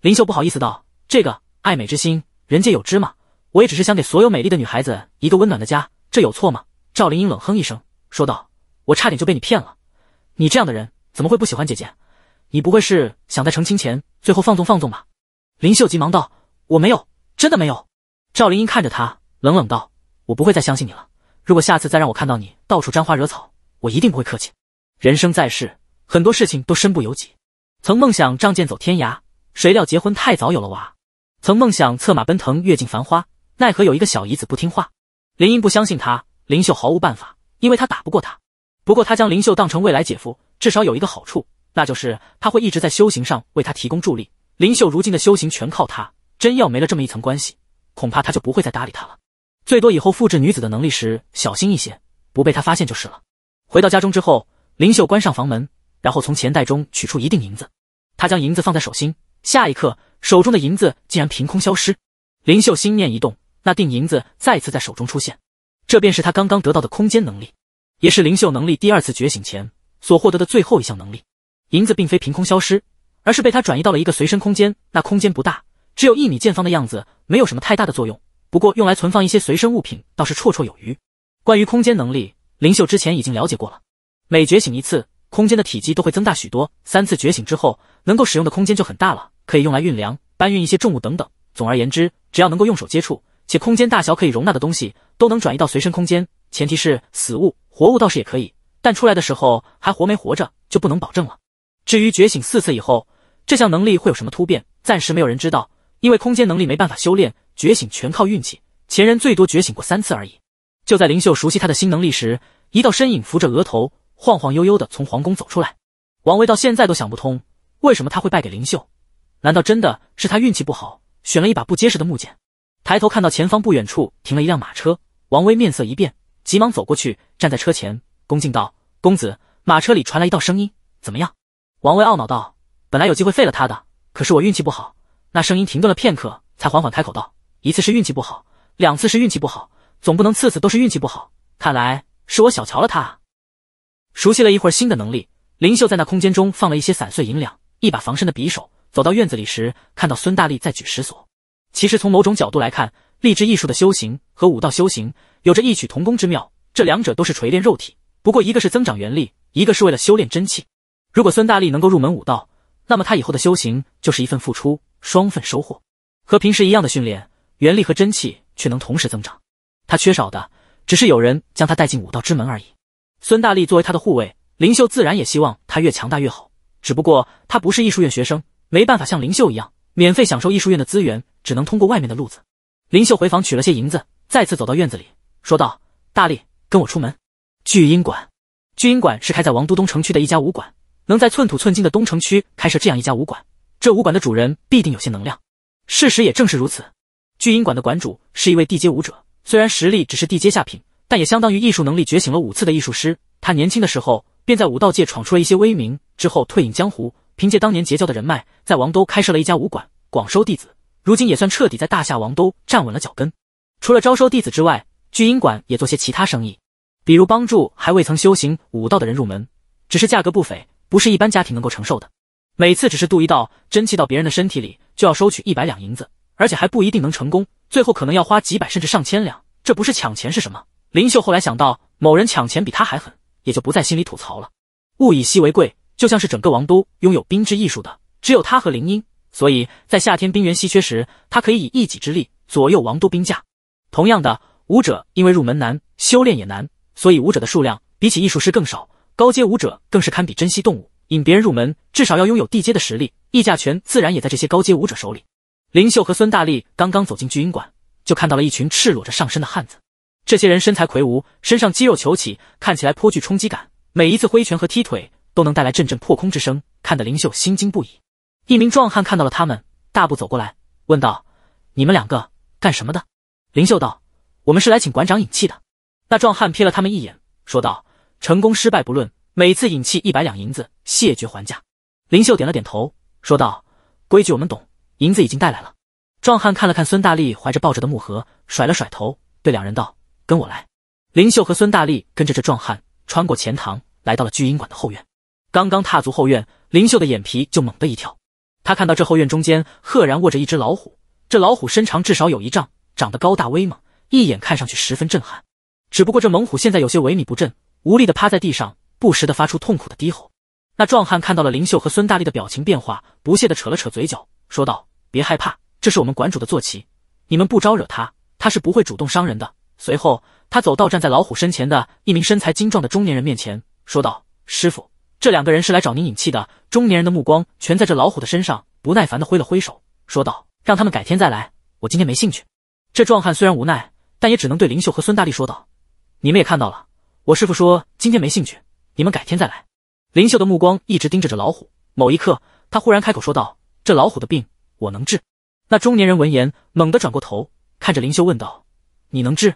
林秀不好意思道：“这个爱美之心，人皆有之嘛。我也只是想给所有美丽的女孩子一个温暖的家，这有错吗？”赵灵英冷哼一声，说道：“我差点就被你骗了。你这样的人怎么会不喜欢姐姐？你不会是想在成亲前最后放纵放纵吧？”林秀急忙道：“我没有，真的没有。”赵灵英看着她，冷冷道：“我不会再相信你了。”如果下次再让我看到你到处沾花惹草，我一定不会客气。人生在世，很多事情都身不由己。曾梦想仗剑走天涯，谁料结婚太早有了娃；曾梦想策马奔腾跃尽繁花，奈何有一个小姨子不听话。林英不相信他，林秀毫无办法，因为他打不过他。不过他将林秀当成未来姐夫，至少有一个好处，那就是他会一直在修行上为他提供助力。林秀如今的修行全靠他，真要没了这么一层关系，恐怕他就不会再搭理他了。最多以后复制女子的能力时小心一些，不被他发现就是了。回到家中之后，林秀关上房门，然后从钱袋中取出一锭银子。他将银子放在手心，下一刻手中的银子竟然凭空消失。林秀心念一动，那锭银子再次在手中出现。这便是他刚刚得到的空间能力，也是林秀能力第二次觉醒前所获得的最后一项能力。银子并非凭空消失，而是被他转移到了一个随身空间。那空间不大，只有一米见方的样子，没有什么太大的作用。不过用来存放一些随身物品倒是绰绰有余。关于空间能力，灵秀之前已经了解过了。每觉醒一次，空间的体积都会增大许多。三次觉醒之后，能够使用的空间就很大了，可以用来运粮、搬运一些重物等等。总而言之，只要能够用手接触，且空间大小可以容纳的东西，都能转移到随身空间。前提是死物，活物倒是也可以，但出来的时候还活没活着就不能保证了。至于觉醒四次以后，这项能力会有什么突变，暂时没有人知道，因为空间能力没办法修炼。觉醒全靠运气，前人最多觉醒过三次而已。就在灵秀熟悉他的新能力时，一道身影扶着额头，晃晃悠悠的从皇宫走出来。王威到现在都想不通，为什么他会败给灵秀？难道真的是他运气不好，选了一把不结实的木剑？抬头看到前方不远处停了一辆马车，王威面色一变，急忙走过去，站在车前恭敬道：“公子。”马车里传来一道声音：“怎么样？”王威懊恼道：“本来有机会废了他的，可是我运气不好。”那声音停顿了片刻，才缓缓开口道。一次是运气不好，两次是运气不好，总不能次次都是运气不好。看来是我小瞧了他。熟悉了一会儿新的能力，林秀在那空间中放了一些散碎银两，一把防身的匕首。走到院子里时，看到孙大力在举石锁。其实从某种角度来看，励志艺术的修行和武道修行有着异曲同工之妙。这两者都是锤炼肉体，不过一个是增长元力，一个是为了修炼真气。如果孙大力能够入门武道，那么他以后的修行就是一份付出，双份收获。和平时一样的训练。元力和真气却能同时增长，他缺少的只是有人将他带进武道之门而已。孙大力作为他的护卫，灵秀自然也希望他越强大越好。只不过他不是艺术院学生，没办法像林秀一样免费享受艺术院的资源，只能通过外面的路子。灵秀回房取了些银子，再次走到院子里，说道：“大力，跟我出门。”巨英馆，巨英馆是开在王都东城区的一家武馆。能在寸土寸金的东城区开设这样一家武馆，这武馆的主人必定有些能量。事实也正是如此。巨婴馆的馆主是一位地阶武者，虽然实力只是地阶下品，但也相当于艺术能力觉醒了五次的艺术师。他年轻的时候便在武道界闯出了一些威名，之后退隐江湖，凭借当年结交的人脉，在王都开设了一家武馆，广收弟子。如今也算彻底在大夏王都站稳了脚跟。除了招收弟子之外，巨英馆也做些其他生意，比如帮助还未曾修行武道的人入门，只是价格不菲，不是一般家庭能够承受的。每次只是渡一道真气到别人的身体里，就要收取一百两银子。而且还不一定能成功，最后可能要花几百甚至上千两，这不是抢钱是什么？林秀后来想到某人抢钱比他还狠，也就不再心里吐槽了。物以稀为贵，就像是整个王都拥有冰之艺术的，只有他和林音，所以在夏天冰原稀缺时，他可以以一己之力左右王都冰价。同样的，武者因为入门难，修炼也难，所以武者的数量比起艺术师更少，高阶武者更是堪比珍稀动物，引别人入门至少要拥有地阶的实力，议价权自然也在这些高阶武者手里。林秀和孙大力刚刚走进聚英馆，就看到了一群赤裸着上身的汉子。这些人身材魁梧，身上肌肉球起，看起来颇具冲击感。每一次挥拳和踢腿，都能带来阵阵破空之声，看得林秀心惊不已。一名壮汉看到了他们，大步走过来，问道：“你们两个干什么的？”林秀道：“我们是来请馆长引气的。”那壮汉瞥了他们一眼，说道：“成功失败不论，每次引气一百两银子，谢绝还价。”林秀点了点头，说道：“规矩我们懂。”银子已经带来了。壮汉看了看孙大力怀着抱着的木盒，甩了甩头，对两人道：“跟我来。”林秀和孙大力跟着这壮汉穿过前堂，来到了聚英馆的后院。刚刚踏足后院，林秀的眼皮就猛地一跳。他看到这后院中间赫然卧着一只老虎，这老虎身长至少有一丈，长得高大威猛，一眼看上去十分震撼。只不过这猛虎现在有些萎靡不振，无力的趴在地上，不时的发出痛苦的低吼。那壮汉看到了林秀和孙大力的表情变化，不屑的扯了扯嘴角，说道。别害怕，这是我们馆主的坐骑，你们不招惹他，他是不会主动伤人的。随后，他走到站在老虎身前的一名身材精壮的中年人面前，说道：“师傅，这两个人是来找您引气的。”中年人的目光全在这老虎的身上，不耐烦的挥了挥手，说道：“让他们改天再来，我今天没兴趣。”这壮汉虽然无奈，但也只能对林秀和孙大力说道：“你们也看到了，我师傅说今天没兴趣，你们改天再来。”林秀的目光一直盯着这老虎，某一刻，他忽然开口说道：“这老虎的病。”我能治。那中年人闻言，猛地转过头，看着林秀问道：“你能治？”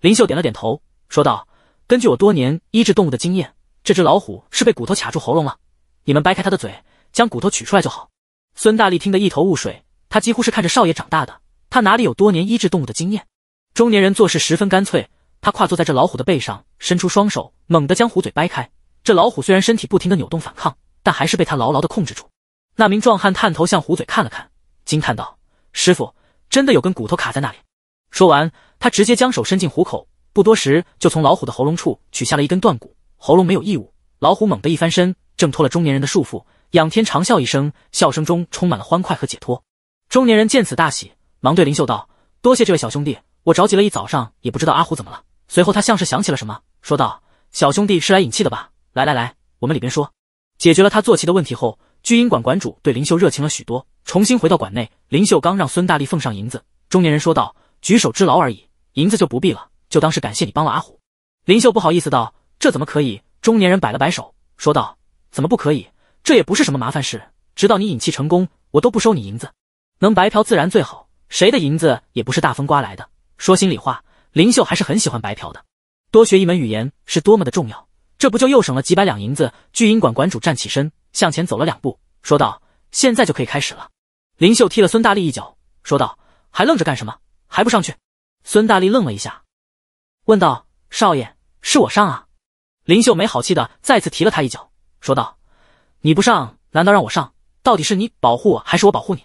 林秀点了点头，说道：“根据我多年医治动物的经验，这只老虎是被骨头卡住喉咙了。你们掰开它的嘴，将骨头取出来就好。”孙大力听得一头雾水，他几乎是看着少爷长大的，他哪里有多年医治动物的经验？中年人做事十分干脆，他跨坐在这老虎的背上，伸出双手，猛地将虎嘴掰开。这老虎虽然身体不停的扭动反抗，但还是被他牢牢的控制住。那名壮汉探头向虎嘴看了看。惊叹道：“师傅，真的有根骨头卡在那里。”说完，他直接将手伸进虎口，不多时就从老虎的喉咙处取下了一根断骨。喉咙没有异物，老虎猛地一翻身，挣脱了中年人的束缚，仰天长啸一声，笑声中充满了欢快和解脱。中年人见此大喜，忙对林秀道：“多谢这位小兄弟，我着急了一早上，也不知道阿虎怎么了。”随后他像是想起了什么，说道：“小兄弟是来引气的吧？来来来，我们里边说。”解决了他坐骑的问题后。聚婴馆馆主对林秀热情了许多，重新回到馆内。林秀刚让孙大力奉上银子，中年人说道：“举手之劳而已，银子就不必了，就当是感谢你帮了阿虎。”林秀不好意思道：“这怎么可以？”中年人摆了摆手，说道：“怎么不可以？这也不是什么麻烦事，直到你引气成功，我都不收你银子。能白嫖自然最好，谁的银子也不是大风刮来的。说心里话，林秀还是很喜欢白嫖的。多学一门语言是多么的重要，这不就又省了几百两银子？”聚婴馆馆主站起身。向前走了两步，说道：“现在就可以开始了。”林秀踢了孙大力一脚，说道：“还愣着干什么？还不上去？”孙大力愣了一下，问道：“少爷，是我上啊？”林秀没好气的再次踢了他一脚，说道：“你不上，难道让我上？到底是你保护我还是我保护你？”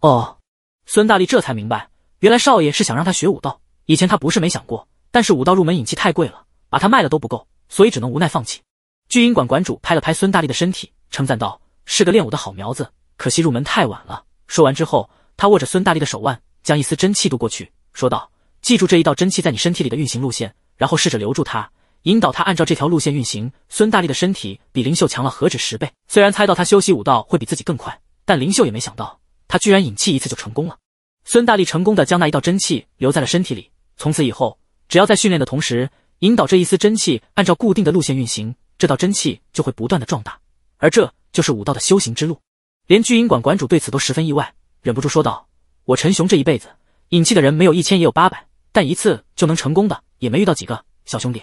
哦，孙大力这才明白，原来少爷是想让他学武道。以前他不是没想过，但是武道入门引气太贵了，把他卖了都不够，所以只能无奈放弃。巨婴馆馆主拍了拍孙大力的身体。称赞道：“是个练武的好苗子，可惜入门太晚了。”说完之后，他握着孙大力的手腕，将一丝真气渡过去，说道：“记住这一道真气在你身体里的运行路线，然后试着留住它，引导它按照这条路线运行。”孙大力的身体比林秀强了何止十倍，虽然猜到他修习武道会比自己更快，但林秀也没想到他居然引气一次就成功了。孙大力成功的将那一道真气留在了身体里，从此以后，只要在训练的同时引导这一丝真气按照固定的路线运行，这道真气就会不断的壮大。而这就是武道的修行之路，连聚婴馆馆主对此都十分意外，忍不住说道：“我陈雄这一辈子引气的人没有一千也有八百，但一次就能成功的也没遇到几个。小兄弟，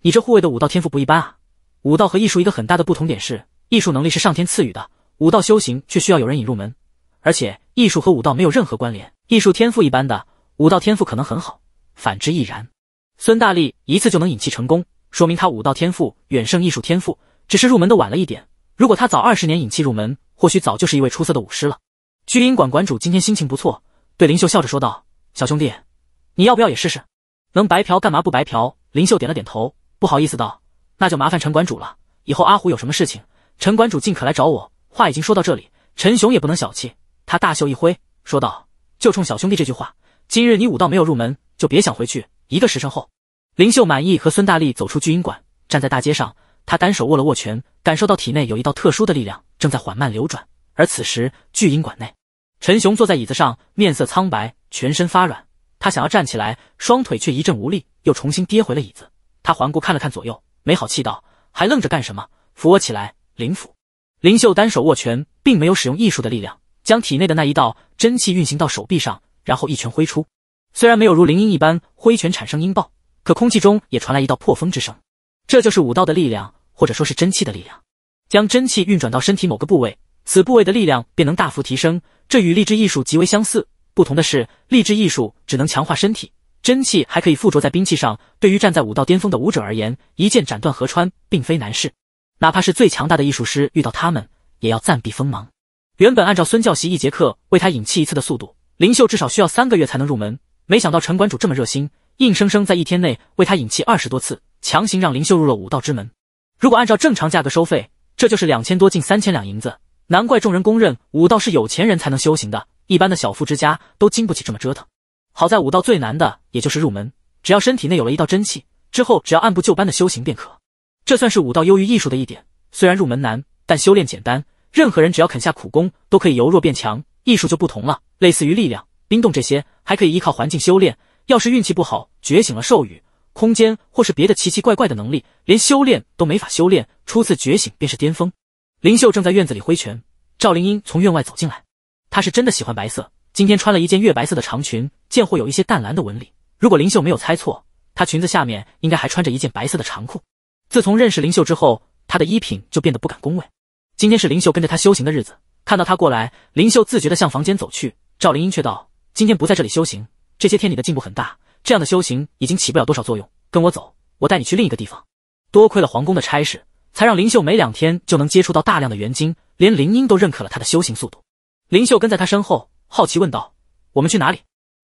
你这护卫的武道天赋不一般啊！武道和艺术一个很大的不同点是，艺术能力是上天赐予的，武道修行却需要有人引入门，而且艺术和武道没有任何关联。艺术天赋一般的，武道天赋可能很好；反之亦然。孙大力一次就能引气成功，说明他武道天赋远胜艺术天赋，只是入门的晚了一点。”如果他早二十年引气入门，或许早就是一位出色的武师了。巨婴馆馆主今天心情不错，对林秀笑着说道：“小兄弟，你要不要也试试？能白嫖干嘛不白嫖？”林秀点了点头，不好意思道：“那就麻烦陈馆主了。以后阿虎有什么事情，陈馆主尽可来找我。”话已经说到这里，陈雄也不能小气，他大袖一挥，说道：“就冲小兄弟这句话，今日你武道没有入门，就别想回去。”一个时辰后，林秀满意和孙大力走出巨鹰馆，站在大街上，他单手握了握拳。感受到体内有一道特殊的力量正在缓慢流转，而此时巨婴馆内，陈雄坐在椅子上，面色苍白，全身发软。他想要站起来，双腿却一阵无力，又重新跌回了椅子。他环顾看了看左右，没好气道：“还愣着干什么？扶我起来！”林甫、林秀单手握拳，并没有使用艺术的力量，将体内的那一道真气运行到手臂上，然后一拳挥出。虽然没有如林音一般挥拳产生音爆，可空气中也传来一道破风之声。这就是武道的力量。或者说，是真气的力量，将真气运转到身体某个部位，此部位的力量便能大幅提升。这与励志艺术极为相似，不同的是，励志艺术只能强化身体，真气还可以附着在兵器上。对于站在武道巅峰的武者而言，一剑斩断河川并非难事。哪怕是最强大的艺术师遇到他们，也要暂避锋芒。原本按照孙教习一节课为他引气一次的速度，林秀至少需要三个月才能入门。没想到陈馆主这么热心，硬生生在一天内为他引气二十多次，强行让林秀入了武道之门。如果按照正常价格收费，这就是两千多，近三千两银子。难怪众人公认武道是有钱人才能修行的，一般的小富之家都经不起这么折腾。好在武道最难的也就是入门，只要身体内有了一道真气，之后只要按部就班的修行便可。这算是武道优于艺术的一点。虽然入门难，但修炼简单，任何人只要肯下苦功，都可以由弱变强。艺术就不同了，类似于力量、冰冻这些，还可以依靠环境修炼。要是运气不好，觉醒了兽语。空间或是别的奇奇怪怪的能力，连修炼都没法修炼，初次觉醒便是巅峰。林秀正在院子里挥拳，赵灵英从院外走进来。她是真的喜欢白色，今天穿了一件月白色的长裙，见或有一些淡蓝的纹理。如果林秀没有猜错，她裙子下面应该还穿着一件白色的长裤。自从认识林秀之后，她的衣品就变得不敢恭维。今天是林秀跟着她修行的日子，看到她过来，林秀自觉的向房间走去。赵灵英却道：“今天不在这里修行，这些天你的进步很大。”这样的修行已经起不了多少作用，跟我走，我带你去另一个地方。多亏了皇宫的差事，才让林秀没两天就能接触到大量的元晶，连林英都认可了他的修行速度。林秀跟在他身后，好奇问道：“我们去哪里？”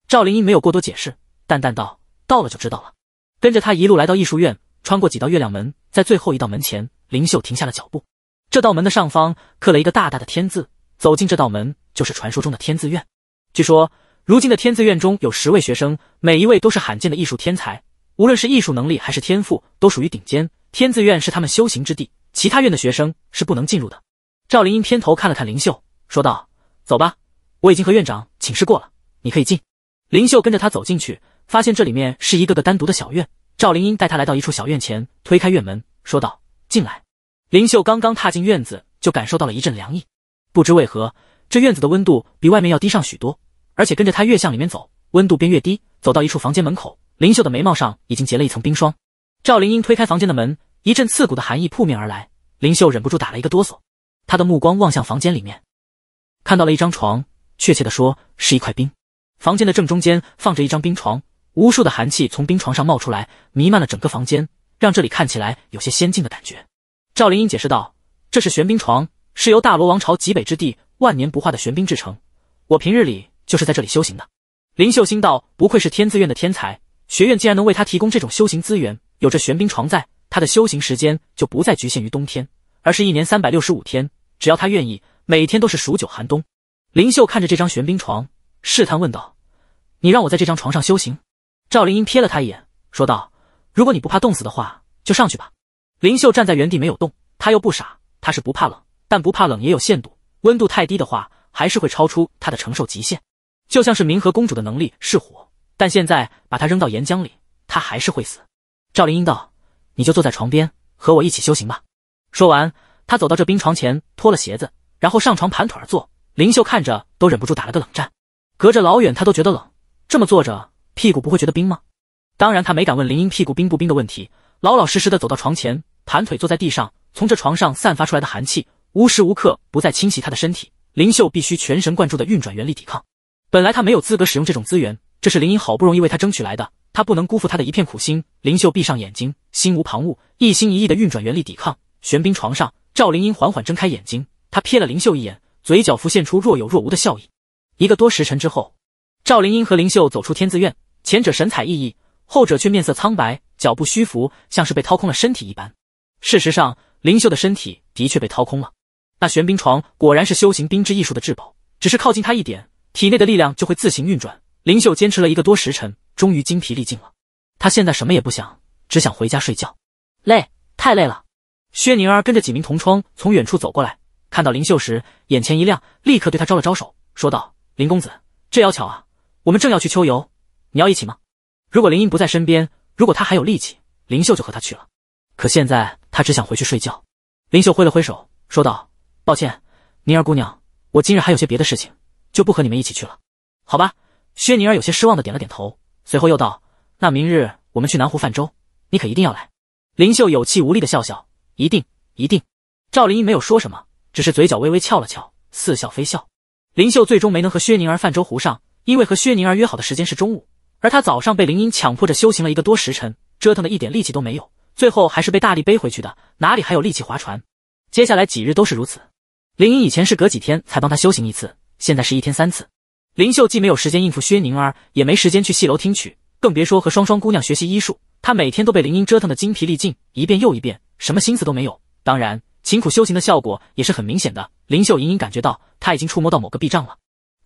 赵林英没有过多解释，淡淡道：“到了就知道了。”跟着他一路来到艺术院，穿过几道月亮门，在最后一道门前，林秀停下了脚步。这道门的上方刻了一个大大的天字，走进这道门就是传说中的天字院。据说。如今的天字院中有十位学生，每一位都是罕见的艺术天才，无论是艺术能力还是天赋，都属于顶尖。天字院是他们修行之地，其他院的学生是不能进入的。赵灵英偏头看了看林秀，说道：“走吧，我已经和院长请示过了，你可以进。”林秀跟着他走进去，发现这里面是一个个单独的小院。赵灵英带他来到一处小院前，推开院门，说道：“进来。”林秀刚刚踏进院子，就感受到了一阵凉意。不知为何，这院子的温度比外面要低上许多。而且跟着他越向里面走，温度便越低。走到一处房间门口，林秀的眉毛上已经结了一层冰霜。赵灵英推开房间的门，一阵刺骨的寒意扑面而来，林秀忍不住打了一个哆嗦。她的目光望向房间里面，看到了一张床，确切的说是一块冰。房间的正中间放着一张冰床，无数的寒气从冰床上冒出来，弥漫了整个房间，让这里看起来有些仙境的感觉。赵灵英解释道：“这是玄冰床，是由大罗王朝极北之地万年不化的玄冰制成。我平日里……”就是在这里修行的。林秀心道，不愧是天字院的天才，学院竟然能为他提供这种修行资源。有着玄冰床在，他的修行时间就不再局限于冬天，而是一年三百六十五天。只要他愿意，每天都是数九寒冬。林秀看着这张玄冰床，试探问道：“你让我在这张床上修行？”赵灵英瞥了他一眼，说道：“如果你不怕冻死的话，就上去吧。”林秀站在原地没有动。他又不傻，他是不怕冷，但不怕冷也有限度，温度太低的话，还是会超出他的承受极限。就像是冥河公主的能力是火，但现在把她扔到岩浆里，她还是会死。赵灵英道：“你就坐在床边，和我一起修行吧。”说完，她走到这冰床前，脱了鞋子，然后上床盘腿而坐。林秀看着都忍不住打了个冷战，隔着老远她都觉得冷，这么坐着屁股不会觉得冰吗？当然，她没敢问林英屁股冰不冰的问题，老老实实的走到床前，盘腿坐在地上。从这床上散发出来的寒气，无时无刻不在侵袭她的身体，林秀必须全神贯注的运转元力抵抗。本来他没有资格使用这种资源，这是林英好不容易为他争取来的，他不能辜负他的一片苦心。林秀闭上眼睛，心无旁骛，一心一意的运转元力抵抗。玄冰床上，赵灵英缓缓睁开眼睛，她瞥了林秀一眼，嘴角浮现出若有若无的笑意。一个多时辰之后，赵灵英和林秀走出天字院，前者神采奕奕，后者却面色苍白，脚步虚浮，像是被掏空了身体一般。事实上，林秀的身体的确被掏空了。那玄冰床果然是修行冰之艺术的至宝，只是靠近他一点。体内的力量就会自行运转。林秀坚持了一个多时辰，终于精疲力尽了。她现在什么也不想，只想回家睡觉。累，太累了。薛宁儿跟着几名同窗从远处走过来，看到林秀时，眼前一亮，立刻对她招了招手，说道：“林公子，这要巧啊，我们正要去秋游，你要一起吗？”如果林英不在身边，如果她还有力气，林秀就和她去了。可现在她只想回去睡觉。林秀挥了挥手，说道：“抱歉，宁儿姑娘，我今日还有些别的事情。”就不和你们一起去了，好吧？薛宁儿有些失望的点了点头，随后又道：“那明日我们去南湖泛舟，你可一定要来。”林秀有气无力的笑笑：“一定一定。”赵灵英没有说什么，只是嘴角微微翘了翘，似笑非笑。林秀最终没能和薛宁儿泛舟湖上，因为和薛宁儿约好的时间是中午，而他早上被林英强迫着修行了一个多时辰，折腾的一点力气都没有，最后还是被大力背回去的，哪里还有力气划船？接下来几日都是如此。林英以前是隔几天才帮他修行一次。现在是一天三次，林秀既没有时间应付薛宁儿，也没时间去戏楼听曲，更别说和双双姑娘学习医术。她每天都被林英折腾的精疲力尽，一遍又一遍，什么心思都没有。当然，勤苦修行的效果也是很明显的。林秀隐隐感觉到，她已经触摸到某个壁障了。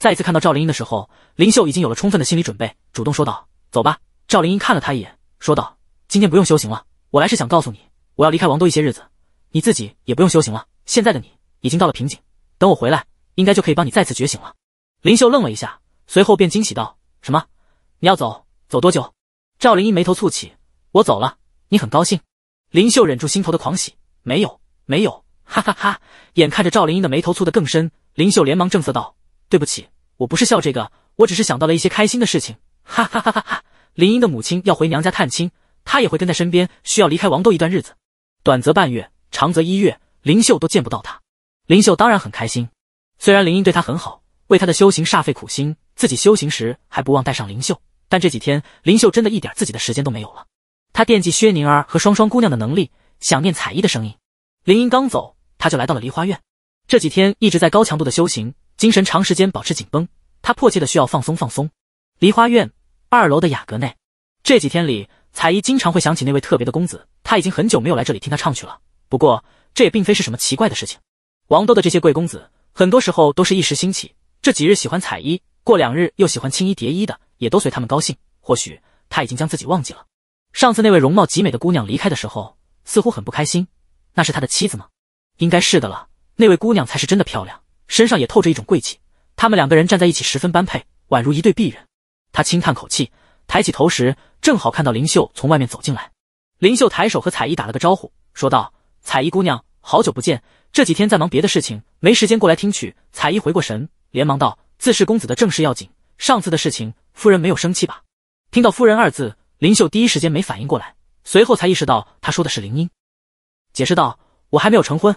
再次看到赵灵英的时候，林秀已经有了充分的心理准备，主动说道：“走吧。”赵灵英看了她一眼，说道：“今天不用修行了，我来是想告诉你，我要离开王都一些日子，你自己也不用修行了。现在的你已经到了瓶颈，等我回来。”应该就可以帮你再次觉醒了。林秀愣了一下，随后便惊喜道：“什么？你要走？走多久？”赵灵英眉头蹙起：“我走了，你很高兴？”林秀忍住心头的狂喜：“没有，没有，哈哈哈！”眼看着赵灵英的眉头蹙得更深，林秀连忙正色道：“对不起，我不是笑这个，我只是想到了一些开心的事情，哈哈哈哈！”哈！林英的母亲要回娘家探亲，她也会跟在身边，需要离开王都一段日子，短则半月，长则一月，林秀都见不到她。林秀当然很开心。虽然林英对他很好，为他的修行煞费苦心，自己修行时还不忘带上灵秀，但这几天灵秀真的一点自己的时间都没有了。他惦记薛宁儿和双双姑娘的能力，想念彩衣的声音。林英刚走，他就来到了梨花院。这几天一直在高强度的修行，精神长时间保持紧绷，他迫切的需要放松放松。梨花院二楼的雅阁内，这几天里彩衣经常会想起那位特别的公子，他已经很久没有来这里听他唱曲了。不过这也并非是什么奇怪的事情，王都的这些贵公子。很多时候都是一时兴起，这几日喜欢彩衣，过两日又喜欢青衣蝶衣的，也都随他们高兴。或许他已经将自己忘记了。上次那位容貌极美的姑娘离开的时候，似乎很不开心，那是他的妻子吗？应该是的了，那位姑娘才是真的漂亮，身上也透着一种贵气，他们两个人站在一起十分般配，宛如一对璧人。他轻叹口气，抬起头时，正好看到林秀从外面走进来。林秀抬手和彩衣打了个招呼，说道：“彩衣姑娘，好久不见。”这几天在忙别的事情，没时间过来听曲。彩衣回过神，连忙道：“自是公子的正事要紧。上次的事情，夫人没有生气吧？”听到“夫人”二字，林秀第一时间没反应过来，随后才意识到他说的是林音，解释道：“我还没有成婚，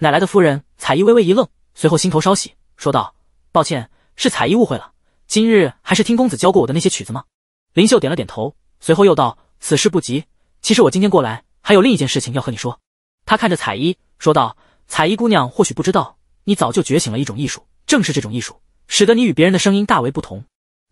哪来的夫人？”彩衣微微一愣，随后心头稍喜，说道：“抱歉，是彩衣误会了。今日还是听公子教过我的那些曲子吗？”林秀点了点头，随后又道：“此事不急。其实我今天过来还有另一件事情要和你说。”他看着彩衣，说道。彩衣姑娘或许不知道，你早就觉醒了一种艺术，正是这种艺术使得你与别人的声音大为不同。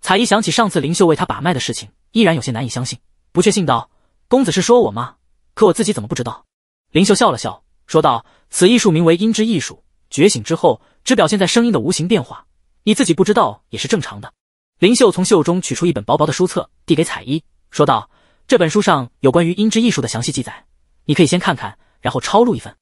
彩衣想起上次灵秀为她把脉的事情，依然有些难以相信，不确信道：“公子是说我吗？可我自己怎么不知道？”灵秀笑了笑，说道：“此艺术名为音之艺术，觉醒之后只表现在声音的无形变化，你自己不知道也是正常的。”灵秀从袖中取出一本薄薄的书册，递给彩衣，说道：“这本书上有关于音之艺术的详细记载，你可以先看看，然后抄录一份。”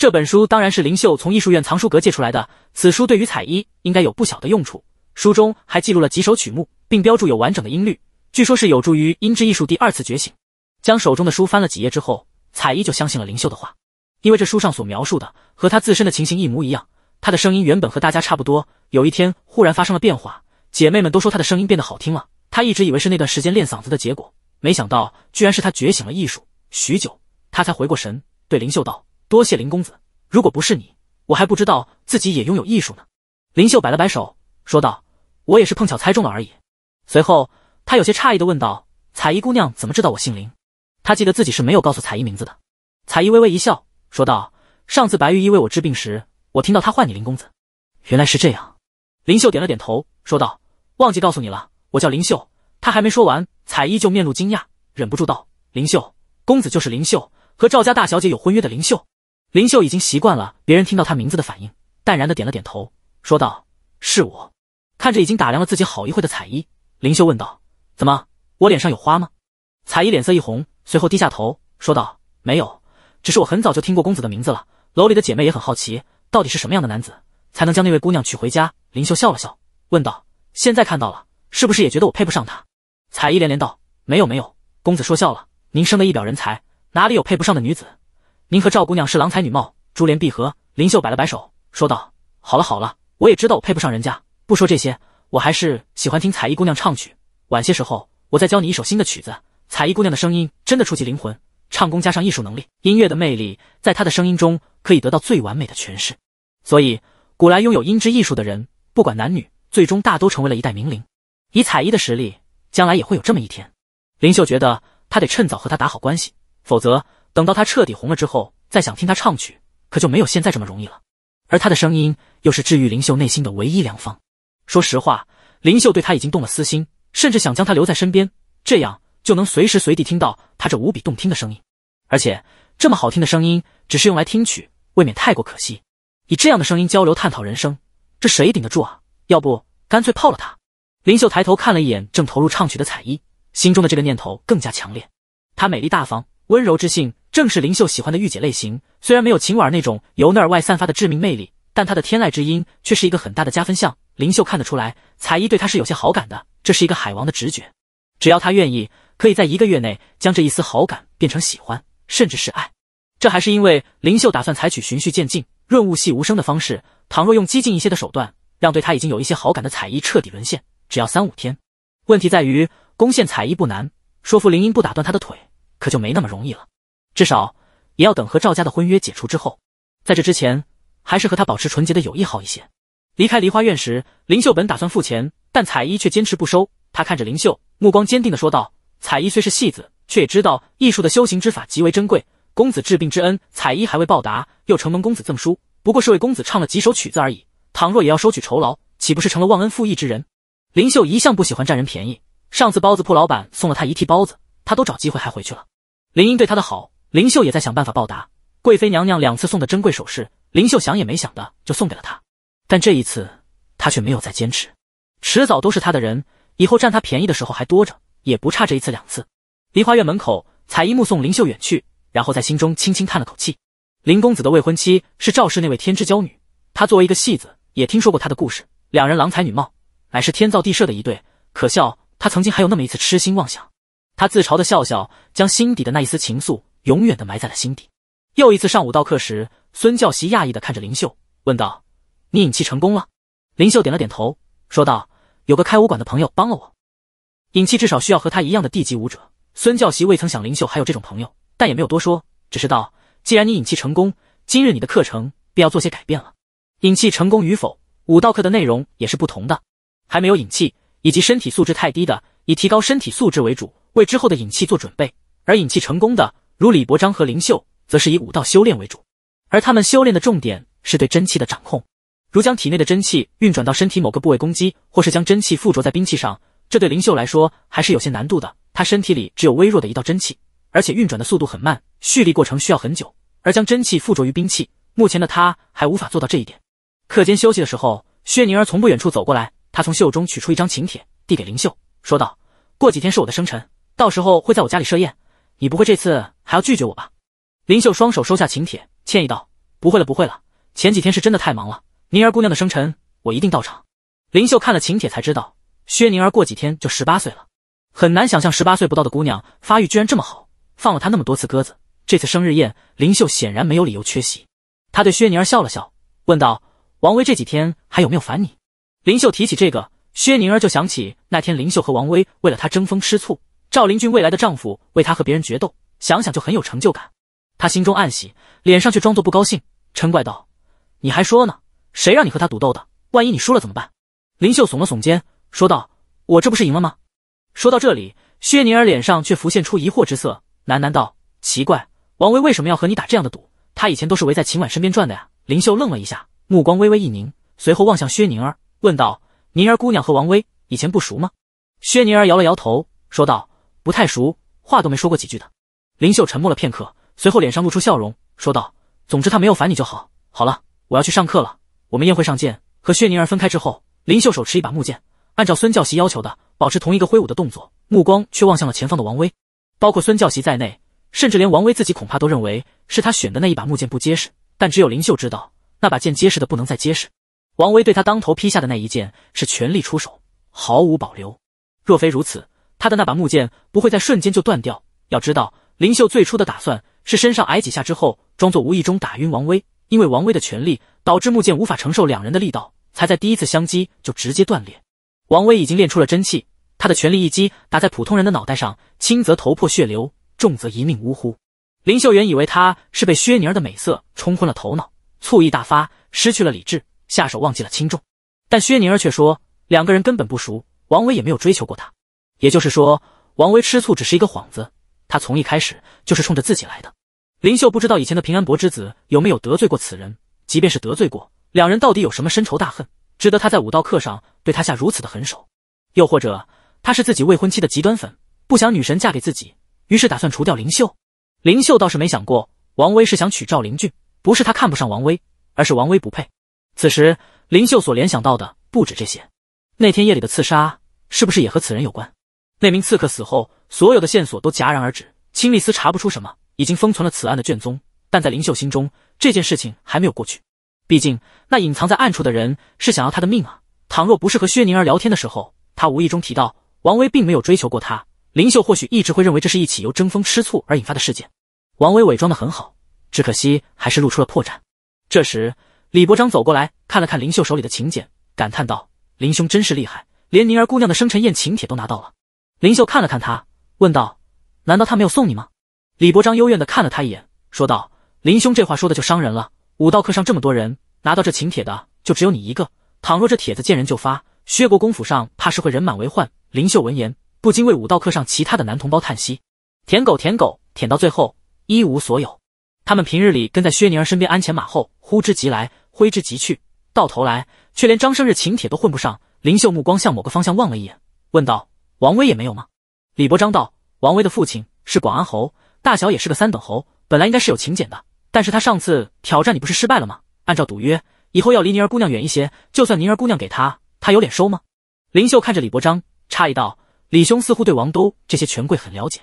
这本书当然是林秀从艺术院藏书阁借出来的。此书对于彩衣应该有不小的用处。书中还记录了几首曲目，并标注有完整的音律，据说是有助于音之艺术第二次觉醒。将手中的书翻了几页之后，彩衣就相信了林秀的话，因为这书上所描述的和她自身的情形一模一样。她的声音原本和大家差不多，有一天忽然发生了变化，姐妹们都说她的声音变得好听了。她一直以为是那段时间练嗓子的结果，没想到居然是她觉醒了艺术。许久，她才回过神，对林秀道。多谢林公子，如果不是你，我还不知道自己也拥有艺术呢。林秀摆了摆手，说道：“我也是碰巧猜中了而已。”随后，他有些诧异的问道：“彩衣姑娘怎么知道我姓林？”他记得自己是没有告诉彩衣名字的。彩衣微微一笑，说道：“上次白玉医为我治病时，我听到他唤你林公子。”原来是这样，林秀点了点头，说道：“忘记告诉你了，我叫林秀。”他还没说完，彩衣就面露惊讶，忍不住道：“林秀公子就是林秀，和赵家大小姐有婚约的林秀。”林秀已经习惯了别人听到她名字的反应，淡然的点了点头，说道：“是我。”看着已经打量了自己好一会的彩衣，林秀问道：“怎么，我脸上有花吗？”彩衣脸色一红，随后低下头说道：“没有，只是我很早就听过公子的名字了。楼里的姐妹也很好奇，到底是什么样的男子才能将那位姑娘娶回家？”林秀笑了笑，问道：“现在看到了，是不是也觉得我配不上他？”彩衣连连道：“没有，没有，公子说笑了。您生的一表人才，哪里有配不上的女子？”您和赵姑娘是郎才女貌，珠联璧合。林秀摆了摆手，说道：“好了好了，我也知道我配不上人家。不说这些，我还是喜欢听彩衣姑娘唱曲。晚些时候，我再教你一首新的曲子。彩衣姑娘的声音真的触及灵魂，唱功加上艺术能力，音乐的魅力在她的声音中可以得到最完美的诠释。所以，古来拥有音之艺术的人，不管男女，最终大都成为了一代名伶。以彩衣的实力，将来也会有这么一天。林秀觉得，她得趁早和她打好关系，否则。”等到他彻底红了之后，再想听他唱曲，可就没有现在这么容易了。而他的声音又是治愈林秀内心的唯一良方。说实话，林秀对他已经动了私心，甚至想将他留在身边，这样就能随时随地听到他这无比动听的声音。而且，这么好听的声音，只是用来听曲，未免太过可惜。以这样的声音交流、探讨人生，这谁顶得住啊？要不干脆泡了他。林秀抬头看了一眼正投入唱曲的彩衣，心中的这个念头更加强烈。她美丽大方，温柔知性。正是林秀喜欢的御姐类型，虽然没有秦婉儿那种由内而外散发的致命魅力，但她的天籁之音却是一个很大的加分项。林秀看得出来，彩依对她是有些好感的，这是一个海王的直觉。只要他愿意，可以在一个月内将这一丝好感变成喜欢，甚至是爱。这还是因为林秀打算采取循序渐进、润物细无声的方式。倘若用激进一些的手段，让对她已经有一些好感的彩衣彻底沦陷，只要三五天。问题在于，攻陷彩衣不难，说服林音不打断她的腿可就没那么容易了。至少也要等和赵家的婚约解除之后，在这之前，还是和他保持纯洁的友谊好一些。离开梨花院时，林秀本打算付钱，但彩衣却坚持不收。他看着林秀，目光坚定的说道：“彩衣虽是戏子，却也知道艺术的修行之法极为珍贵。公子治病之恩，彩衣还未报答，又承蒙公子赠书，不过是为公子唱了几首曲子而已。倘若也要收取酬劳，岂不是成了忘恩负义之人？”林秀一向不喜欢占人便宜。上次包子铺老板送了他一屉包子，他都找机会还回去了。林英对他的好。林秀也在想办法报答贵妃娘娘两次送的珍贵首饰，林秀想也没想的就送给了她。但这一次，她却没有再坚持，迟早都是他的人，以后占他便宜的时候还多着，也不差这一次两次。梨花院门口，彩衣目送林秀远去，然后在心中轻轻叹了口气。林公子的未婚妻是赵氏那位天之娇女，她作为一个戏子，也听说过她的故事。两人郎才女貌，乃是天造地设的一对。可笑，他曾经还有那么一次痴心妄想。他自嘲的笑笑，将心底的那一丝情愫。永远的埋在了心底。又一次上午到课时，孙教习讶异的看着林秀，问道：“你引气成功了？”林秀点了点头，说道：“有个开武馆的朋友帮了我。引气至少需要和他一样的地级武者。”孙教习未曾想林秀还有这种朋友，但也没有多说，只是道：“既然你引气成功，今日你的课程便要做些改变了。引气成功与否，武道课的内容也是不同的。还没有引气以及身体素质太低的，以提高身体素质为主，为之后的引气做准备；而引气成功的，”如李伯章和灵秀，则是以武道修炼为主，而他们修炼的重点是对真气的掌控。如将体内的真气运转到身体某个部位攻击，或是将真气附着在兵器上，这对灵秀来说还是有些难度的。他身体里只有微弱的一道真气，而且运转的速度很慢，蓄力过程需要很久。而将真气附着于兵器，目前的他还无法做到这一点。课间休息的时候，薛宁儿从不远处走过来，她从袖中取出一张请帖，递给灵秀，说道：“过几天是我的生辰，到时候会在我家里设宴，你不会这次。”还要拒绝我吧？林秀双手收下请帖，歉意道：“不会了，不会了。前几天是真的太忙了。宁儿姑娘的生辰，我一定到场。”林秀看了请帖才知道，薛宁儿过几天就十八岁了。很难想象十八岁不到的姑娘，发育居然这么好。放了她那么多次鸽子，这次生日宴，林秀显然没有理由缺席。她对薛宁儿笑了笑，问道：“王威这几天还有没有烦你？”林秀提起这个，薛宁儿就想起那天林秀和王威为了她争风吃醋，赵林俊未来的丈夫为她和别人决斗。想想就很有成就感，他心中暗喜，脸上却装作不高兴，嗔怪道：“你还说呢，谁让你和他赌斗的？万一你输了怎么办？”林秀耸了耸肩，说道：“我这不是赢了吗？”说到这里，薛宁儿脸上却浮现出疑惑之色，喃喃道：“奇怪，王威为什么要和你打这样的赌？他以前都是围在秦婉身边转的呀。”林秀愣了一下，目光微微一凝，随后望向薛宁儿，问道：“宁儿姑娘和王威以前不熟吗？”薛宁儿摇了摇头，说道：“不太熟，话都没说过几句的。”林秀沉默了片刻，随后脸上露出笑容，说道：“总之他没有烦你就好。好了，我要去上课了，我们宴会上见。”和薛宁儿分开之后，林秀手持一把木剑，按照孙教习要求的保持同一个挥舞的动作，目光却望向了前方的王威。包括孙教习在内，甚至连王威自己恐怕都认为是他选的那一把木剑不结实，但只有林秀知道，那把剑结实的不能再结实。王威对他当头劈下的那一剑是全力出手，毫无保留。若非如此，他的那把木剑不会在瞬间就断掉。要知道。林秀最初的打算是身上挨几下之后，装作无意中打晕王威，因为王威的全力导致木剑无法承受两人的力道，才在第一次相击就直接断裂。王威已经练出了真气，他的全力一击打在普通人的脑袋上，轻则头破血流，重则一命呜呼。林秀原以为他是被薛宁儿的美色冲昏了头脑，醋意大发，失去了理智，下手忘记了轻重。但薛宁儿却说，两个人根本不熟，王威也没有追求过她，也就是说，王威吃醋只是一个幌子。他从一开始就是冲着自己来的。林秀不知道以前的平安伯之子有没有得罪过此人，即便是得罪过，两人到底有什么深仇大恨，值得他在武道课上对他下如此的狠手？又或者他是自己未婚妻的极端粉，不想女神嫁给自己，于是打算除掉林秀？林秀倒是没想过王威是想娶赵灵俊，不是他看不上王威，而是王威不配。此时林秀所联想到的不止这些，那天夜里的刺杀是不是也和此人有关？那名刺客死后，所有的线索都戛然而止，清丽丝查不出什么，已经封存了此案的卷宗。但在林秀心中，这件事情还没有过去。毕竟，那隐藏在暗处的人是想要他的命啊！倘若不是和薛宁儿聊天的时候，他无意中提到王威并没有追求过她，林秀或许一直会认为这是一起由争风吃醋而引发的事件。王威伪装的很好，只可惜还是露出了破绽。这时，李伯章走过来，看了看林秀手里的请柬，感叹道：“林兄真是厉害，连宁儿姑娘的生辰宴请帖都拿到了。”林秀看了看他，问道：“难道他没有送你吗？”李伯章幽怨地看了他一眼，说道：“林兄，这话说的就伤人了。武道课上这么多人，拿到这请帖的就只有你一个。倘若这帖子见人就发，薛国公府上怕是会人满为患。”林秀闻言，不禁为武道课上其他的男同胞叹息：“舔狗，舔狗，舔到最后一无所有。他们平日里跟在薛宁儿身边鞍前马后，呼之即来，挥之即去，到头来却连张生日请帖都混不上。”林秀目光向某个方向望了一眼，问道。王威也没有吗？李伯章道：“王威的父亲是广安侯，大小也是个三等侯，本来应该是有请柬的。但是他上次挑战你不是失败了吗？按照赌约，以后要离宁儿姑娘远一些。就算宁儿姑娘给他，他有脸收吗？”林秀看着李伯章，诧异道：“李兄似乎对王都这些权贵很了解。”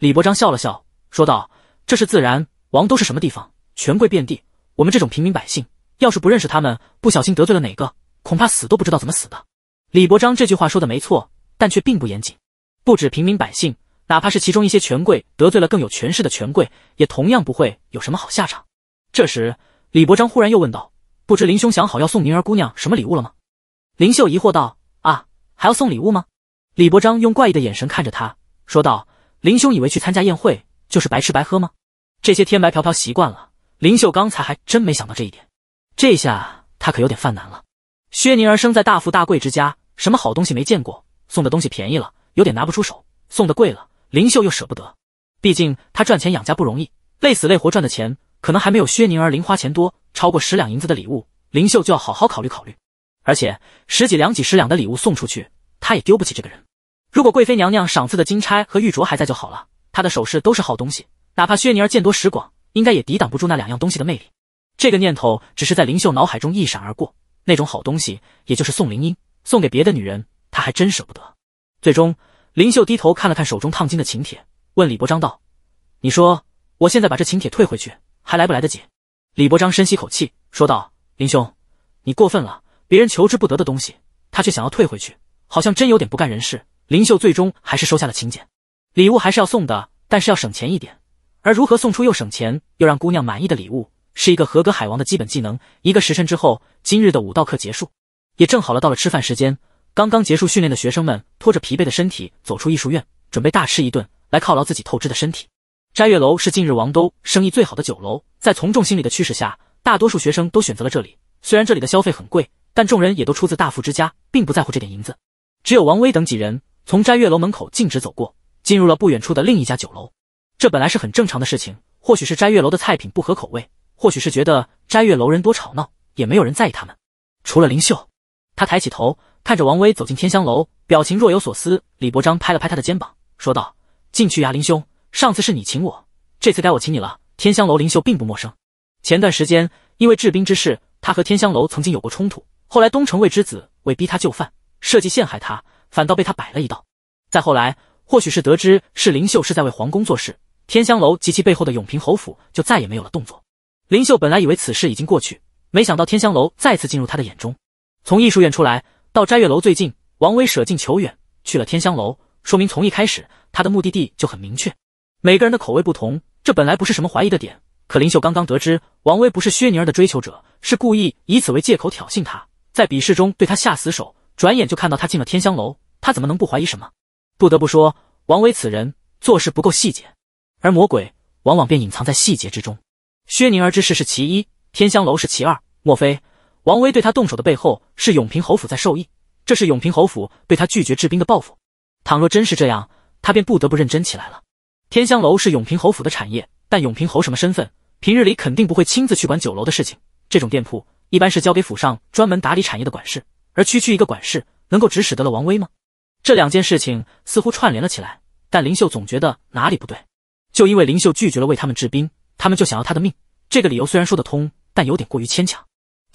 李伯章笑了笑，说道：“这是自然，王都是什么地方，权贵遍地。我们这种平民百姓，要是不认识他们，不小心得罪了哪个，恐怕死都不知道怎么死的。”李伯章这句话说的没错。但却并不严谨，不止平民百姓，哪怕是其中一些权贵得罪了更有权势的权贵，也同样不会有什么好下场。这时，李伯章忽然又问道：“不知林兄想好要送宁儿姑娘什么礼物了吗？”林秀疑惑道：“啊，还要送礼物吗？”李伯章用怪异的眼神看着他，说道：“林兄以为去参加宴会就是白吃白喝吗？这些天白嫖嫖习惯了，林秀刚才还真没想到这一点。这下他可有点犯难了。薛宁儿生在大富大贵之家，什么好东西没见过。”送的东西便宜了，有点拿不出手；送的贵了，林秀又舍不得。毕竟她赚钱养家不容易，累死累活赚的钱可能还没有薛宁儿零花钱多。超过十两银子的礼物，林秀就要好好考虑考虑。而且十几两、几十两的礼物送出去，她也丢不起这个人。如果贵妃娘娘赏赐的金钗和玉镯还在就好了，她的首饰都是好东西，哪怕薛宁儿见多识广，应该也抵挡不住那两样东西的魅力。这个念头只是在林秀脑海中一闪而过，那种好东西，也就是宋灵英送给别的女人。他还真舍不得。最终，林秀低头看了看手中烫金的请帖，问李伯章道：“你说，我现在把这请帖退回去，还来不来得及？”李伯章深吸口气，说道：“林兄，你过分了。别人求之不得的东西，他却想要退回去，好像真有点不干人事。”林秀最终还是收下了请柬。礼物还是要送的，但是要省钱一点。而如何送出又省钱又让姑娘满意的礼物，是一个合格海王的基本技能。一个时辰之后，今日的武道课结束，也正好了，到了吃饭时间。刚刚结束训练的学生们拖着疲惫的身体走出艺术院，准备大吃一顿来犒劳自己透支的身体。摘月楼是近日王都生意最好的酒楼，在从众心理的驱使下，大多数学生都选择了这里。虽然这里的消费很贵，但众人也都出自大富之家，并不在乎这点银子。只有王威等几人从摘月楼门口径直走过，进入了不远处的另一家酒楼。这本来是很正常的事情，或许是摘月楼的菜品不合口味，或许是觉得摘月楼人多吵闹，也没有人在意他们。除了林秀，他抬起头。看着王威走进天香楼，表情若有所思。李伯章拍了拍他的肩膀，说道：“进去，呀，林兄。上次是你请我，这次该我请你了。”天香楼，林秀并不陌生。前段时间因为制兵之事，他和天香楼曾经有过冲突。后来东城卫之子为逼他就范，设计陷害他，反倒被他摆了一道。再后来，或许是得知是林秀是在为皇宫做事，天香楼及其背后的永平侯府就再也没有了动作。林秀本来以为此事已经过去，没想到天香楼再次进入他的眼中。从艺术院出来。到摘月楼最近，王威舍近求远去了天香楼，说明从一开始他的目的地就很明确。每个人的口味不同，这本来不是什么怀疑的点。可林秀刚刚得知王威不是薛宁儿的追求者，是故意以此为借口挑衅他，在比试中对他下死手。转眼就看到他进了天香楼，他怎么能不怀疑什么？不得不说，王威此人做事不够细节，而魔鬼往往便隐藏在细节之中。薛宁儿之事是其一，天香楼是其二，莫非？王威对他动手的背后是永平侯府在授意，这是永平侯府对他拒绝治兵的报复。倘若真是这样，他便不得不认真起来了。天香楼是永平侯府的产业，但永平侯什么身份？平日里肯定不会亲自去管酒楼的事情。这种店铺一般是交给府上专门打理产业的管事，而区区一个管事能够指使得了王威吗？这两件事情似乎串联了起来，但林秀总觉得哪里不对。就因为林秀拒绝了为他们治兵，他们就想要他的命。这个理由虽然说得通，但有点过于牵强。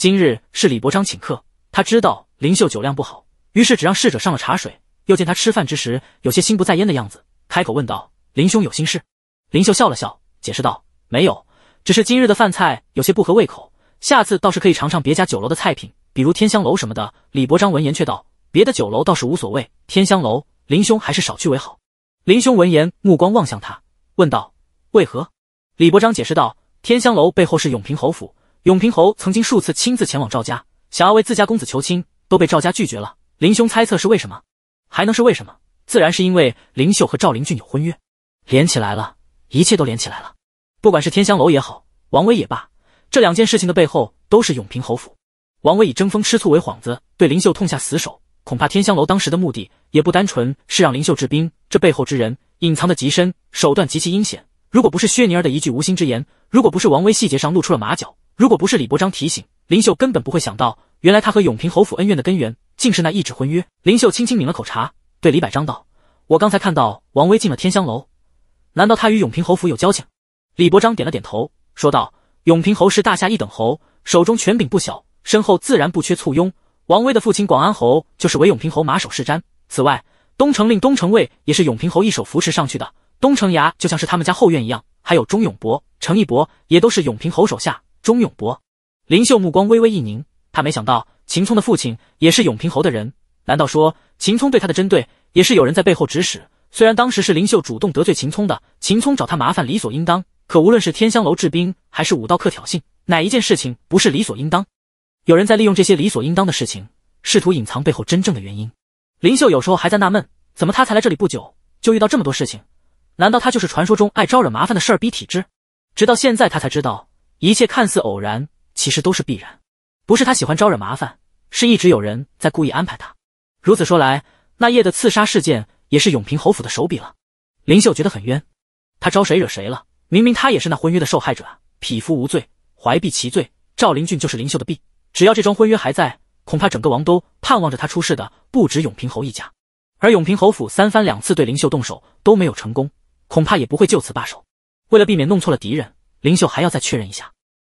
今日是李伯章请客，他知道林秀酒量不好，于是只让侍者上了茶水。又见他吃饭之时有些心不在焉的样子，开口问道：“林兄有心事？”林秀笑了笑，解释道：“没有，只是今日的饭菜有些不合胃口，下次倒是可以尝尝别家酒楼的菜品，比如天香楼什么的。”李伯章闻言却道：“别的酒楼倒是无所谓，天香楼林兄还是少去为好。”林兄闻言，目光望向他，问道：“为何？”李伯章解释道：“天香楼背后是永平侯府。”永平侯曾经数次亲自前往赵家，想要为自家公子求亲，都被赵家拒绝了。林兄猜测是为什么？还能是为什么？自然是因为林秀和赵灵俊有婚约，连起来了，一切都连起来了。不管是天香楼也好，王威也罢，这两件事情的背后都是永平侯府。王威以争风吃醋为幌子，对林秀痛下死手。恐怕天香楼当时的目的也不单纯，是让林秀治兵，这背后之人隐藏的极深，手段极其阴险。如果不是薛宁儿的一句无心之言，如果不是王威细节上露出了马脚，如果不是李伯章提醒，林秀根本不会想到，原来他和永平侯府恩怨的根源竟是那一纸婚约。林秀轻轻抿了口茶，对李柏章道：“我刚才看到王威进了天香楼，难道他与永平侯府有交情？”李伯章点了点头，说道：“永平侯是大夏一等侯，手中权柄不小，身后自然不缺簇拥。王威的父亲广安侯就是为永平侯马首是瞻。此外，东城令、东城卫也是永平侯一手扶持上去的，东城衙就像是他们家后院一样。还有钟永伯、程义伯也都是永平侯手下。”钟永博，林秀目光微微一凝，他没想到秦聪的父亲也是永平侯的人。难道说秦聪对他的针对也是有人在背后指使？虽然当时是林秀主动得罪秦聪的，秦聪找他麻烦理所应当。可无论是天香楼制兵，还是武道客挑衅，哪一件事情不是理所应当？有人在利用这些理所应当的事情，试图隐藏背后真正的原因。林秀有时候还在纳闷，怎么他才来这里不久就遇到这么多事情？难道他就是传说中爱招惹麻烦的事儿逼体质？直到现在，他才知道。一切看似偶然，其实都是必然。不是他喜欢招惹麻烦，是一直有人在故意安排他。如此说来，那夜的刺杀事件也是永平侯府的手笔了。林秀觉得很冤，他招谁惹谁了？明明他也是那婚约的受害者。匹夫无罪，怀璧其罪。赵林俊就是林秀的璧，只要这桩婚约还在，恐怕整个王都盼望着他出事的不止永平侯一家。而永平侯府三番两次对林秀动手都没有成功，恐怕也不会就此罢手。为了避免弄错了敌人。林秀还要再确认一下，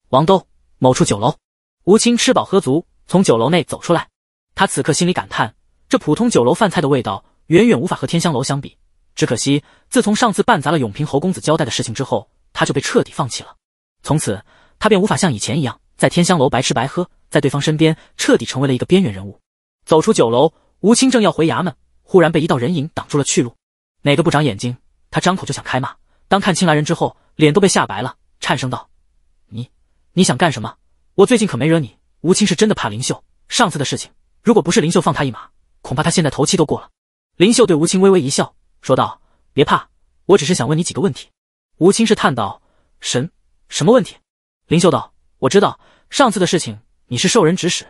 王东，某处酒楼。吴清吃饱喝足，从酒楼内走出来。他此刻心里感叹，这普通酒楼饭菜的味道远远无法和天香楼相比。只可惜，自从上次办砸了永平侯公子交代的事情之后，他就被彻底放弃了。从此，他便无法像以前一样在天香楼白吃白喝，在对方身边彻底成为了一个边缘人物。走出酒楼，吴清正要回衙门，忽然被一道人影挡住了去路。哪个不长眼睛？他张口就想开骂，当看清来人之后，脸都被吓白了。颤声道：“你，你想干什么？我最近可没惹你。吴青是真的怕林秀，上次的事情，如果不是林秀放他一马，恐怕他现在头七都过了。”林秀对吴青微微一笑，说道：“别怕，我只是想问你几个问题。”吴青是叹道：“神，什么问题？”林秀道：“我知道上次的事情，你是受人指使，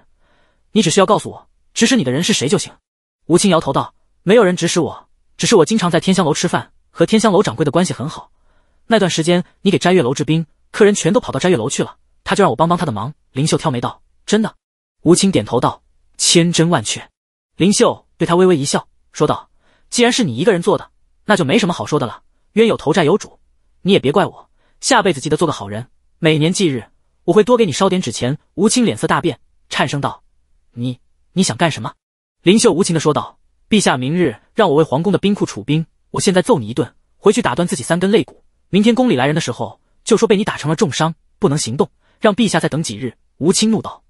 你只需要告诉我指使你的人是谁就行。”吴青摇头道：“没有人指使我，只是我经常在天香楼吃饭，和天香楼掌柜的关系很好。”那段时间，你给斋月楼治兵，客人全都跑到斋月楼去了，他就让我帮帮他的忙。林秀挑眉道：“真的？”吴清点头道：“千真万确。”林秀对他微微一笑，说道：“既然是你一个人做的，那就没什么好说的了。冤有头，债有主，你也别怪我。下辈子记得做个好人。每年忌日，我会多给你烧点纸钱。”吴清脸色大变，颤声道：“你，你想干什么？”林秀无情的说道：“陛下明日让我为皇宫的兵库储兵，我现在揍你一顿，回去打断自己三根肋骨。”明天宫里来人的时候，就说被你打成了重伤，不能行动，让陛下再等几日。吴清怒道：“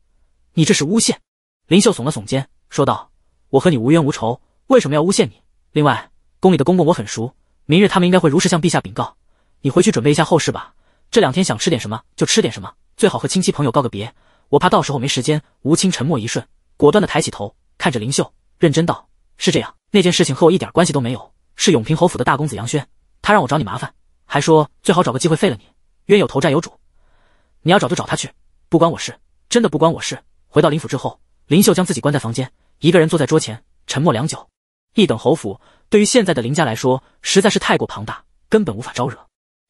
你这是诬陷！”林秀耸了耸肩，说道：“我和你无冤无仇，为什么要诬陷你？另外，宫里的公公我很熟，明日他们应该会如实向陛下禀告。你回去准备一下后事吧。这两天想吃点什么就吃点什么，最好和亲戚朋友告个别。我怕到时候没时间。”吴清沉默一瞬，果断的抬起头，看着林秀，认真道：“是这样，那件事情和我一点关系都没有，是永平侯府的大公子杨轩，他让我找你麻烦。”还说最好找个机会废了你，冤有头债有主，你要找就找他去，不关我事，真的不关我事。回到林府之后，林秀将自己关在房间，一个人坐在桌前，沉默良久。一等侯府对于现在的林家来说，实在是太过庞大，根本无法招惹，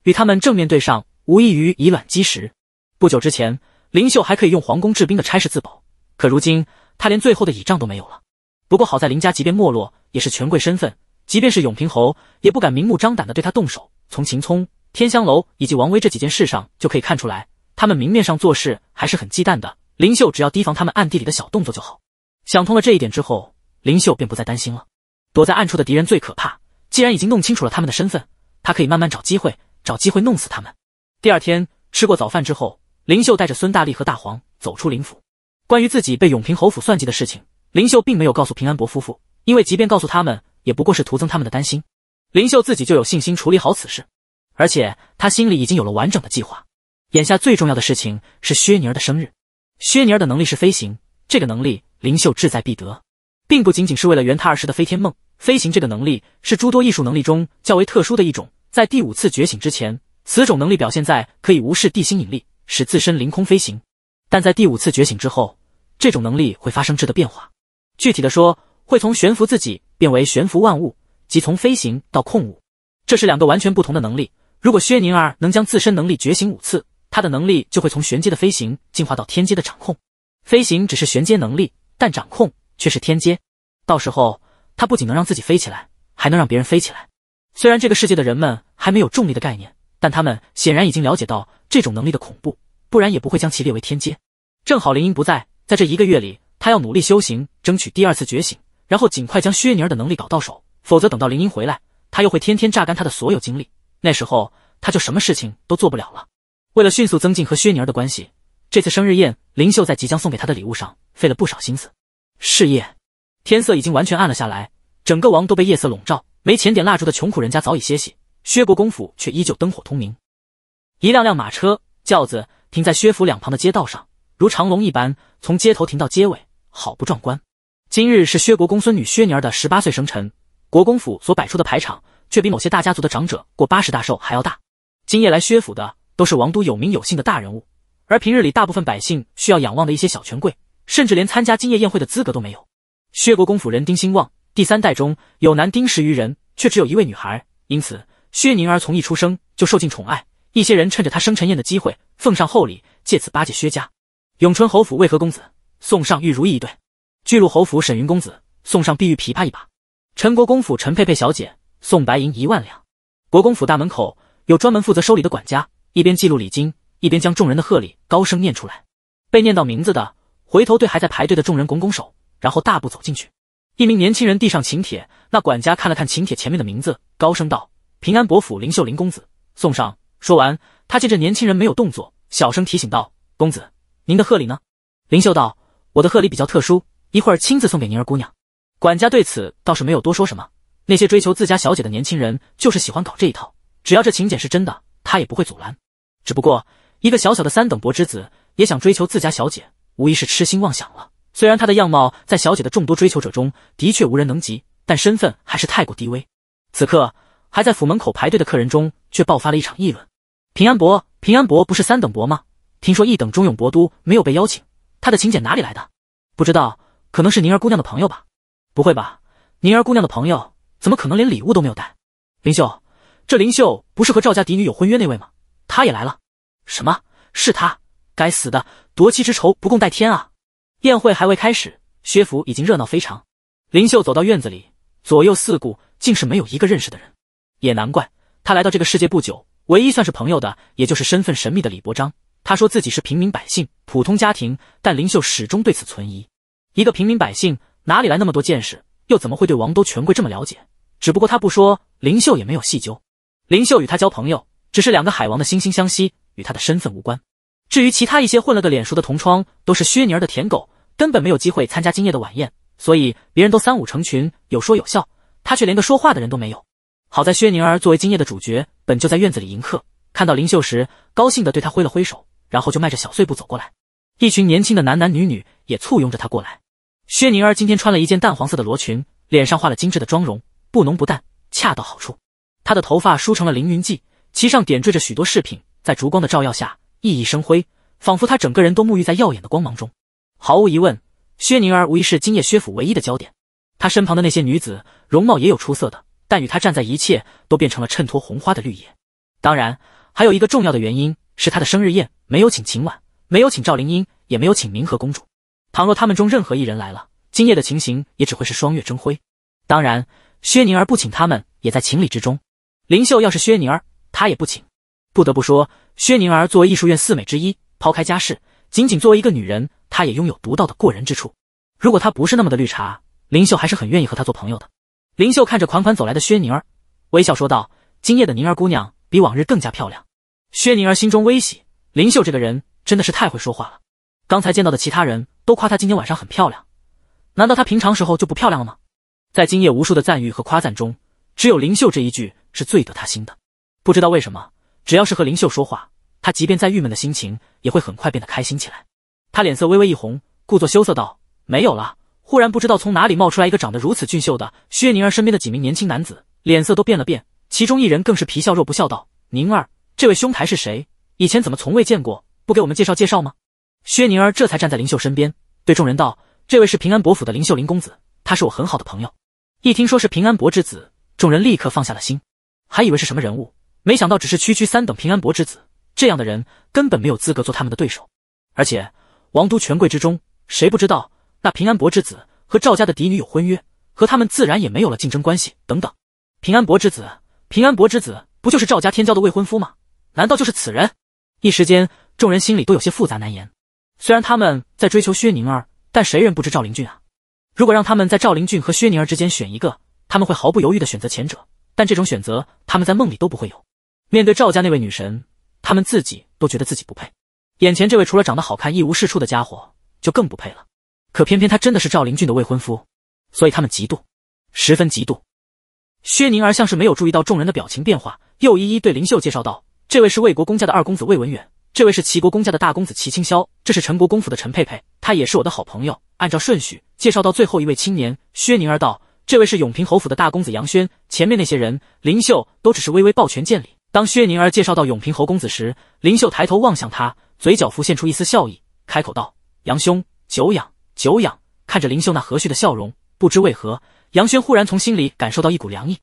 与他们正面对上，无异于以卵击石。不久之前，林秀还可以用皇宫治兵的差事自保，可如今他连最后的倚仗都没有了。不过好在林家即便没落，也是权贵身份，即便是永平侯也不敢明目张胆的对他动手。从秦聪、天香楼以及王威这几件事上就可以看出来，他们明面上做事还是很忌惮的。林秀只要提防他们暗地里的小动作就好。想通了这一点之后，林秀便不再担心了。躲在暗处的敌人最可怕，既然已经弄清楚了他们的身份，他可以慢慢找机会，找机会弄死他们。第二天吃过早饭之后，林秀带着孙大力和大黄走出林府。关于自己被永平侯府算计的事情，林秀并没有告诉平安伯夫妇，因为即便告诉他们，也不过是徒增他们的担心。林秀自己就有信心处理好此事，而且她心里已经有了完整的计划。眼下最重要的事情是薛妮儿的生日。薛妮儿的能力是飞行，这个能力林秀志在必得，并不仅仅是为了圆她儿时的飞天梦。飞行这个能力是诸多艺术能力中较为特殊的一种，在第五次觉醒之前，此种能力表现在可以无视地心引力，使自身凌空飞行；但在第五次觉醒之后，这种能力会发生质的变化。具体的说，会从悬浮自己变为悬浮万物。即从飞行到控物，这是两个完全不同的能力。如果薛宁儿能将自身能力觉醒五次，她的能力就会从玄阶的飞行进化到天阶的掌控。飞行只是玄阶能力，但掌控却是天阶。到时候，他不仅能让自己飞起来，还能让别人飞起来。虽然这个世界的人们还没有重力的概念，但他们显然已经了解到这种能力的恐怖，不然也不会将其列为天阶。正好林英不在，在这一个月里，他要努力修行，争取第二次觉醒，然后尽快将薛宁儿的能力搞到手。否则，等到林英回来，他又会天天榨干她的所有精力。那时候，他就什么事情都做不了了。为了迅速增进和薛宁儿的关系，这次生日宴，林秀在即将送给她的礼物上费了不少心思。是夜，天色已经完全暗了下来，整个王都被夜色笼罩。没钱点蜡烛的穷苦人家早已歇息，薛国公府却依旧灯火通明。一辆辆马车、轿子停在薛府两旁的街道上，如长龙一般，从街头停到街尾，好不壮观。今日是薛国公孙女薛宁儿的十八岁生辰。国公府所摆出的排场，却比某些大家族的长者过八十大寿还要大。今夜来薛府的，都是王都有名有姓的大人物，而平日里大部分百姓需要仰望的一些小权贵，甚至连参加今夜宴会的资格都没有。薛国公府人丁兴旺，第三代中有男丁十余人，却只有一位女孩，因此薛宁儿从一出生就受尽宠爱。一些人趁着他生辰宴的机会，奉上厚礼，借此巴结薛家。永春侯府魏何公子送上玉如意一对，巨鹿侯府沈云公子送上碧玉琵琶一把。陈国公府陈佩佩小姐送白银一万两。国公府大门口有专门负责收礼的管家，一边记录礼金，一边将众人的贺礼高声念出来。被念到名字的回头对还在排队的众人拱拱手，然后大步走进去。一名年轻人递上请帖，那管家看了看请帖前面的名字，高声道：“平安伯府林秀林公子送上。”说完，他见这年轻人没有动作，小声提醒道：“公子，您的贺礼呢？”林秀道：“我的贺礼比较特殊，一会儿亲自送给宁儿姑娘。”管家对此倒是没有多说什么。那些追求自家小姐的年轻人就是喜欢搞这一套，只要这请柬是真的，他也不会阻拦。只不过一个小小的三等伯之子也想追求自家小姐，无疑是痴心妄想了。虽然他的样貌在小姐的众多追求者中的确无人能及，但身份还是太过低微。此刻还在府门口排队的客人中，却爆发了一场议论：“平安伯，平安伯不是三等伯吗？听说一等忠勇伯都没有被邀请，他的请柬哪里来的？不知道，可能是宁儿姑娘的朋友吧。”不会吧，宁儿姑娘的朋友怎么可能连礼物都没有带？林秀，这林秀不是和赵家嫡女有婚约那位吗？她也来了？什么？是她？该死的，夺妻之仇不共戴天啊！宴会还未开始，薛府已经热闹非常。林秀走到院子里，左右四顾，竟是没有一个认识的人。也难怪，她来到这个世界不久，唯一算是朋友的，也就是身份神秘的李伯章。他说自己是平民百姓，普通家庭，但林秀始终对此存疑。一个平民百姓。哪里来那么多见识，又怎么会对王都权贵这么了解？只不过他不说，林秀也没有细究。林秀与他交朋友，只是两个海王的惺惺相惜，与他的身份无关。至于其他一些混了个脸熟的同窗，都是薛宁儿的舔狗，根本没有机会参加今夜的晚宴。所以别人都三五成群，有说有笑，他却连个说话的人都没有。好在薛宁儿作为今夜的主角，本就在院子里迎客，看到林秀时，高兴地对他挥了挥手，然后就迈着小碎步走过来。一群年轻的男男女女也簇拥着他过来。薛宁儿今天穿了一件淡黄色的罗裙，脸上画了精致的妆容，不浓不淡，恰到好处。她的头发梳成了凌云髻，其上点缀着许多饰品，在烛光的照耀下熠熠生辉，仿佛她整个人都沐浴在耀眼的光芒中。毫无疑问，薛宁儿无疑是今夜薛府唯一的焦点。她身旁的那些女子，容貌也有出色的，但与她站在，一切都变成了衬托红花的绿叶。当然，还有一个重要的原因是她的生日宴没有请秦婉，没有请赵灵英，也没有请明和公主。倘若他们中任何一人来了，今夜的情形也只会是双月争辉。当然，薛宁儿不请他们也在情理之中。林秀要是薛宁儿，她也不请。不得不说，薛宁儿作为艺术院四美之一，抛开家世，仅仅作为一个女人，她也拥有独到的过人之处。如果她不是那么的绿茶，林秀还是很愿意和她做朋友的。林秀看着款款走来的薛宁儿，微笑说道：“今夜的宁儿姑娘比往日更加漂亮。”薛宁儿心中微喜，林秀这个人真的是太会说话了。刚才见到的其他人。都夸她今天晚上很漂亮，难道她平常时候就不漂亮了吗？在今夜无数的赞誉和夸赞中，只有林秀这一句是最得她心的。不知道为什么，只要是和林秀说话，她即便再郁闷的心情也会很快变得开心起来。她脸色微微一红，故作羞涩道：“没有了。”忽然不知道从哪里冒出来一个长得如此俊秀的薛宁儿身边的几名年轻男子脸色都变了变，其中一人更是皮笑肉不笑道：“宁儿，这位兄台是谁？以前怎么从未见过？不给我们介绍介绍吗？”薛宁儿这才站在林秀身边，对众人道：“这位是平安伯府的林秀林公子，他是我很好的朋友。”一听说是平安伯之子，众人立刻放下了心，还以为是什么人物，没想到只是区区三等平安伯之子，这样的人根本没有资格做他们的对手。而且王都权贵之中，谁不知道那平安伯之子和赵家的嫡女有婚约，和他们自然也没有了竞争关系。等等，平安伯之子，平安伯之子不就是赵家天骄的未婚夫吗？难道就是此人？一时间，众人心里都有些复杂难言。虽然他们在追求薛宁儿，但谁人不知赵灵俊啊？如果让他们在赵灵俊和薛宁儿之间选一个，他们会毫不犹豫的选择前者。但这种选择，他们在梦里都不会有。面对赵家那位女神，他们自己都觉得自己不配。眼前这位除了长得好看一无是处的家伙，就更不配了。可偏偏他真的是赵灵俊的未婚夫，所以他们嫉妒，十分嫉妒。薛宁儿像是没有注意到众人的表情变化，又一一对灵秀介绍道：“这位是魏国公家的二公子魏文远。”这位是齐国公家的大公子齐清霄，这是陈国公府的陈佩佩，他也是我的好朋友。按照顺序介绍到最后一位青年薛宁儿道：“这位是永平侯府的大公子杨轩。”前面那些人，林秀都只是微微抱拳见礼。当薛宁儿介绍到永平侯公子时，林秀抬头望向他，嘴角浮现出一丝笑意，开口道：“杨兄，久仰，久仰。”看着林秀那和煦的笑容，不知为何，杨轩忽然从心里感受到一股凉意。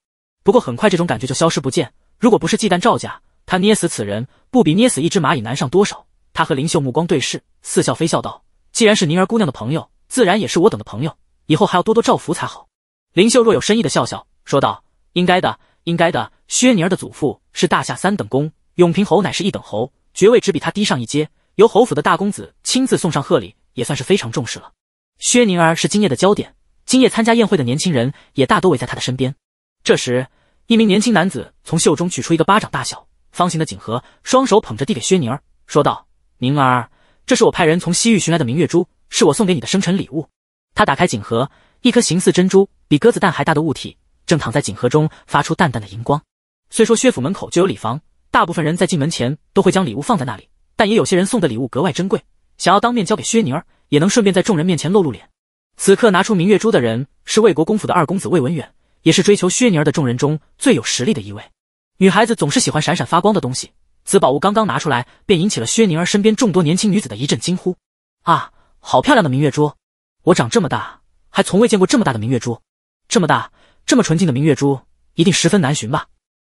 不过很快这种感觉就消失不见。如果不是忌惮赵家，他捏死此人，不比捏死一只蚂蚁难上多少。他和林秀目光对视，似笑非笑道：“既然是宁儿姑娘的朋友，自然也是我等的朋友，以后还要多多照拂才好。”林秀若有深意的笑笑，说道：“应该的，应该的。薛宁儿的祖父是大夏三等公，永平侯乃是一等侯，爵位只比他低上一阶，由侯府的大公子亲自送上贺礼，也算是非常重视了。”薛宁儿是今夜的焦点，今夜参加宴会的年轻人也大多围在他的身边。这时，一名年轻男子从袖中取出一个巴掌大小。方形的锦盒，双手捧着递给薛宁儿，说道：“宁儿，这是我派人从西域寻来的明月珠，是我送给你的生辰礼物。”他打开锦盒，一颗形似珍珠、比鸽子蛋还大的物体正躺在锦盒中，发出淡淡的荧光。虽说薛府门口就有礼房，大部分人在进门前都会将礼物放在那里，但也有些人送的礼物格外珍贵，想要当面交给薛宁儿，也能顺便在众人面前露露脸。此刻拿出明月珠的人是魏国公府的二公子魏文远，也是追求薛宁儿的众人中最有实力的一位。女孩子总是喜欢闪闪发光的东西，此宝物刚刚拿出来，便引起了薛宁儿身边众多年轻女子的一阵惊呼。啊，好漂亮的明月珠！我长这么大，还从未见过这么大的明月珠。这么大、这么纯净的明月珠，一定十分难寻吧？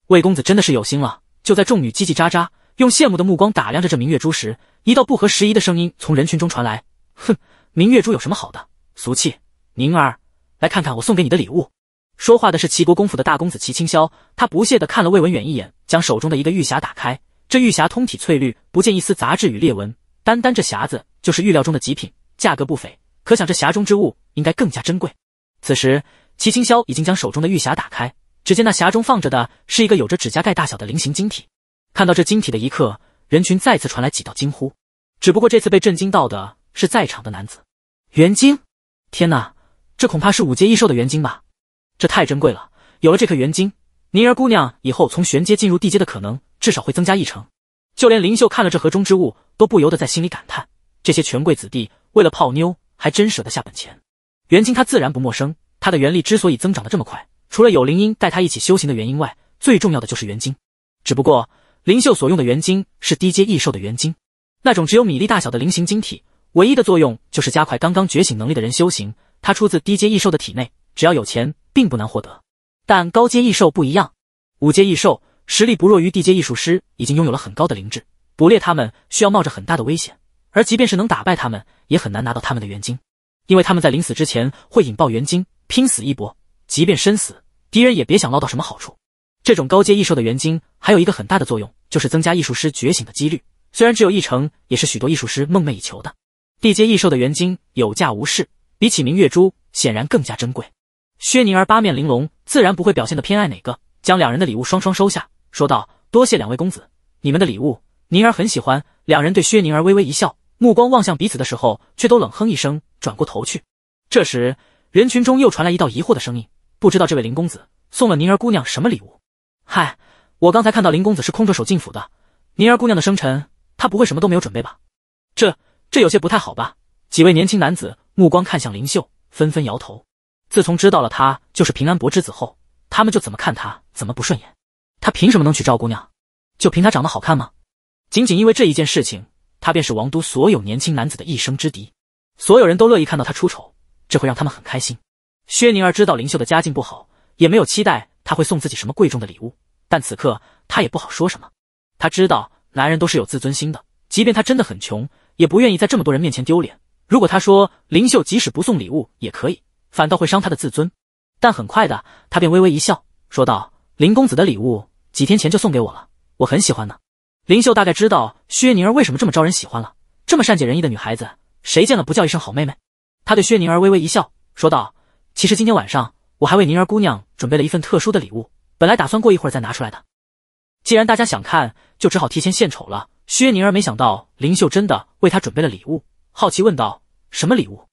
魏公子真的是有心了。就在众女叽叽喳喳、用羡慕的目光打量着这明月珠时，一道不合时宜的声音从人群中传来：“哼，明月珠有什么好的？俗气！宁儿，来看看我送给你的礼物。”说话的是齐国公府的大公子齐清霄，他不屑地看了魏文远一眼，将手中的一个玉匣打开。这玉匣通体翠绿，不见一丝杂质与裂纹，单单这匣子就是预料中的极品，价格不菲。可想这匣中之物应该更加珍贵。此时，齐清霄已经将手中的玉匣打开，只见那匣中放着的是一个有着指甲盖大小的菱形晶体。看到这晶体的一刻，人群再次传来几道惊呼。只不过这次被震惊到的是在场的男子，元晶！天哪，这恐怕是五阶异兽的元晶吧？这太珍贵了！有了这颗元晶，宁儿姑娘以后从玄阶进入地阶的可能至少会增加一成。就连林秀看了这盒中之物，都不由得在心里感叹：这些权贵子弟为了泡妞，还真舍得下本钱。元晶他自然不陌生，他的元力之所以增长的这么快，除了有灵音带他一起修行的原因外，最重要的就是元晶。只不过林秀所用的元晶是低阶异兽的元晶，那种只有米粒大小的菱形晶体，唯一的作用就是加快刚刚觉醒能力的人修行。它出自低阶异兽的体内，只要有钱。并不难获得，但高阶异兽不一样。五阶异兽实力不弱于地阶艺术师，已经拥有了很高的灵智，捕猎他们需要冒着很大的危险。而即便是能打败他们，也很难拿到他们的元晶，因为他们在临死之前会引爆元晶，拼死一搏。即便身死，敌人也别想捞到什么好处。这种高阶异兽的元晶还有一个很大的作用，就是增加艺术师觉醒的几率。虽然只有一成，也是许多艺术师梦寐以求的。地阶异兽的元晶有价无市，比起明月珠，显然更加珍贵。薛宁儿八面玲珑，自然不会表现的偏爱哪个，将两人的礼物双双收下，说道：“多谢两位公子，你们的礼物，宁儿很喜欢。”两人对薛宁儿微微一笑，目光望向彼此的时候，却都冷哼一声，转过头去。这时，人群中又传来一道疑惑的声音：“不知道这位林公子送了宁儿姑娘什么礼物？”“嗨，我刚才看到林公子是空着手进府的，宁儿姑娘的生辰，他不会什么都没有准备吧？这这有些不太好吧？”几位年轻男子目光看向林秀，纷纷摇头。自从知道了他就是平安伯之子后，他们就怎么看他怎么不顺眼。他凭什么能娶赵姑娘？就凭他长得好看吗？仅仅因为这一件事情，他便是王都所有年轻男子的一生之敌。所有人都乐意看到他出丑，这会让他们很开心。薛宁儿知道林秀的家境不好，也没有期待他会送自己什么贵重的礼物。但此刻她也不好说什么。她知道男人都是有自尊心的，即便他真的很穷，也不愿意在这么多人面前丢脸。如果他说林秀即使不送礼物也可以。反倒会伤他的自尊，但很快的，他便微微一笑，说道：“林公子的礼物几天前就送给我了，我很喜欢呢。”林秀大概知道薛宁儿为什么这么招人喜欢了，这么善解人意的女孩子，谁见了不叫一声好妹妹？他对薛宁儿微微一笑，说道：“其实今天晚上我还为宁儿姑娘准备了一份特殊的礼物，本来打算过一会儿再拿出来的，既然大家想看，就只好提前献丑了。”薛宁儿没想到林秀真的为她准备了礼物，好奇问道：“什么礼物？”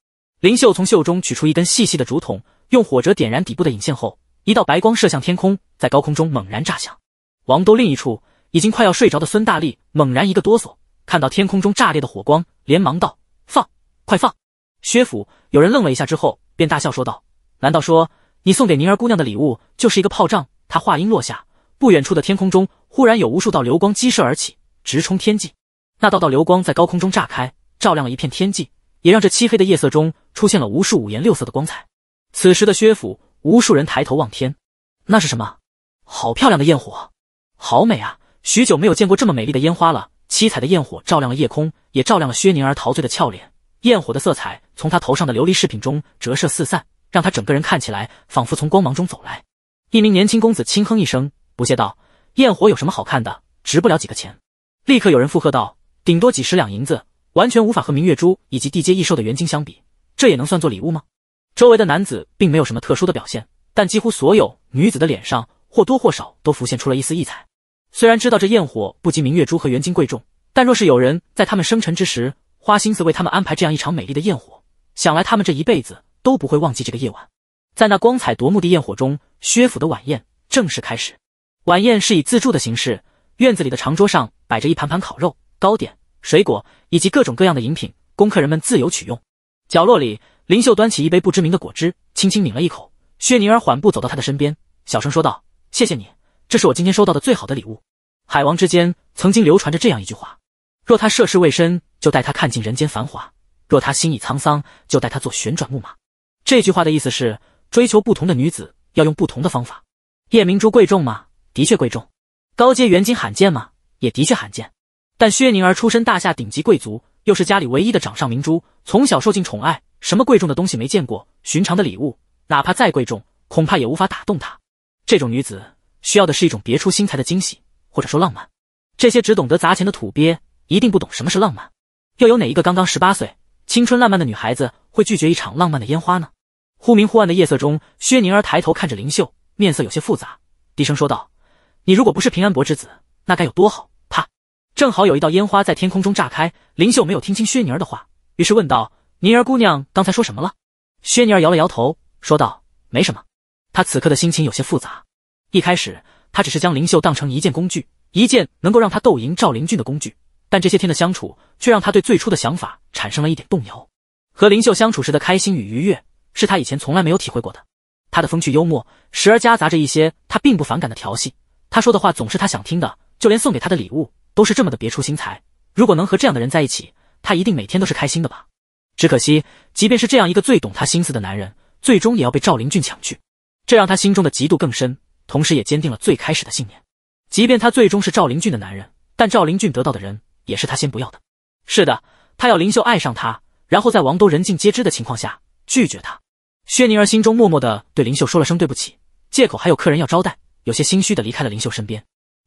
林秀从袖中取出一根细细的竹筒，用火折点燃底部的引线后，一道白光射向天空，在高空中猛然炸响。王都另一处，已经快要睡着的孙大力猛然一个哆嗦，看到天空中炸裂的火光，连忙道：“放，快放！”薛府有人愣了一下之后，便大笑说道：“难道说你送给宁儿姑娘的礼物就是一个炮仗？”他话音落下，不远处的天空中忽然有无数道流光激射而起，直冲天际。那道道流光在高空中炸开，照亮了一片天际。也让这漆黑的夜色中出现了无数五颜六色的光彩。此时的薛府，无数人抬头望天，那是什么？好漂亮的焰火，好美啊！许久没有见过这么美丽的烟花了。七彩的焰火照亮了夜空，也照亮了薛宁儿陶醉的俏脸。焰火的色彩从她头上的琉璃饰品中折射四散，让她整个人看起来仿佛从光芒中走来。一名年轻公子轻哼一声，不屑道：“焰火有什么好看的？值不了几个钱。”立刻有人附和道：“顶多几十两银子。”完全无法和明月珠以及地阶异兽的元晶相比，这也能算作礼物吗？周围的男子并没有什么特殊的表现，但几乎所有女子的脸上或多或少都浮现出了一丝异彩。虽然知道这焰火不及明月珠和元晶贵重，但若是有人在他们生辰之时花心思为他们安排这样一场美丽的焰火，想来他们这一辈子都不会忘记这个夜晚。在那光彩夺目的焰火中，薛府的晚宴正式开始。晚宴是以自助的形式，院子里的长桌上摆着一盘盘烤肉、糕点。水果以及各种各样的饮品供客人们自由取用。角落里，林秀端起一杯不知名的果汁，轻轻抿了一口。薛宁儿缓步走到她的身边，小声说道：“谢谢你，这是我今天收到的最好的礼物。”海王之间曾经流传着这样一句话：“若他涉世未深，就带他看尽人间繁华；若他心已沧桑，就带他坐旋转木马。”这句话的意思是，追求不同的女子要用不同的方法。夜明珠贵重吗？的确贵重。高阶元晶罕见吗？也的确罕见。但薛宁儿出身大夏顶级贵族，又是家里唯一的掌上明珠，从小受尽宠爱，什么贵重的东西没见过。寻常的礼物，哪怕再贵重，恐怕也无法打动她。这种女子需要的是一种别出心裁的惊喜，或者说浪漫。这些只懂得砸钱的土鳖一定不懂什么是浪漫。又有哪一个刚刚十八岁、青春烂漫的女孩子会拒绝一场浪漫的烟花呢？忽明忽暗的夜色中，薛宁儿抬头看着林秀，面色有些复杂，低声说道：“你如果不是平安伯之子，那该有多好。”正好有一道烟花在天空中炸开，林秀没有听清薛妮儿的话，于是问道：“妮儿姑娘刚才说什么了？”薛妮儿摇了摇头，说道：“没什么。”她此刻的心情有些复杂。一开始，她只是将林秀当成一件工具，一件能够让她斗赢赵灵俊的工具。但这些天的相处，却让她对最初的想法产生了一点动摇。和林秀相处时的开心与愉悦，是她以前从来没有体会过的。他的风趣幽默，时而夹杂着一些她并不反感的调戏。他说的话总是她想听的，就连送给她的礼物。都是这么的别出心裁，如果能和这样的人在一起，他一定每天都是开心的吧。只可惜，即便是这样一个最懂他心思的男人，最终也要被赵灵俊抢去，这让他心中的嫉妒更深，同时也坚定了最开始的信念。即便他最终是赵灵俊的男人，但赵灵俊得到的人，也是他先不要的。是的，他要林秀爱上他，然后在王都人尽皆知的情况下拒绝他。薛宁儿心中默默的对林秀说了声对不起，借口还有客人要招待，有些心虚的离开了林秀身边。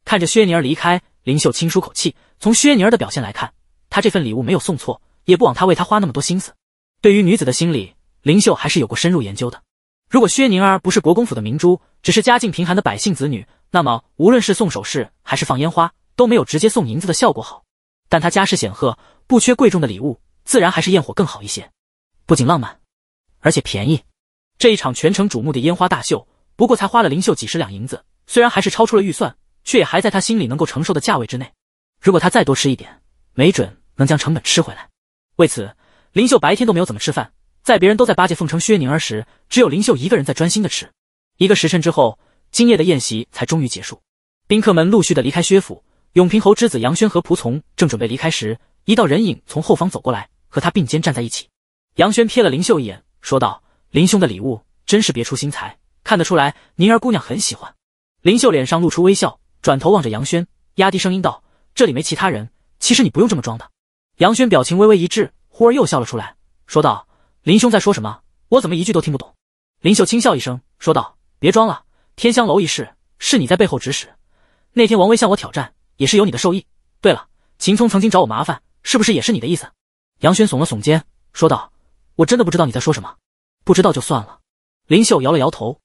看着薛宁儿离开，林秀轻舒口气。从薛宁儿的表现来看，她这份礼物没有送错，也不枉她为她花那么多心思。对于女子的心理，林秀还是有过深入研究的。如果薛宁儿不是国公府的明珠，只是家境贫寒的百姓子女，那么无论是送首饰还是放烟花，都没有直接送银子的效果好。但她家世显赫，不缺贵重的礼物，自然还是焰火更好一些。不仅浪漫，而且便宜。这一场全城瞩目的烟花大秀，不过才花了林秀几十两银子，虽然还是超出了预算。却也还在他心里能够承受的价位之内。如果他再多吃一点，没准能将成本吃回来。为此，林秀白天都没有怎么吃饭。在别人都在巴结奉承薛宁儿时，只有林秀一个人在专心的吃。一个时辰之后，今夜的宴席才终于结束。宾客们陆续的离开薛府。永平侯之子杨轩和仆从正准备离开时，一道人影从后方走过来，和他并肩站在一起。杨轩瞥了林秀一眼，说道：“林兄的礼物真是别出心裁，看得出来，宁儿姑娘很喜欢。”林秀脸上露出微笑。转头望着杨轩，压低声音道：“这里没其他人，其实你不用这么装的。”杨轩表情微微一滞，忽而又笑了出来，说道：“林兄在说什么？我怎么一句都听不懂？”林秀轻笑一声，说道：“别装了，天香楼一事是你在背后指使。那天王威向我挑战，也是有你的授意。对了，秦聪曾经找我麻烦，是不是也是你的意思？”杨轩耸了耸肩，说道：“我真的不知道你在说什么。不知道就算了。”林秀摇了摇头，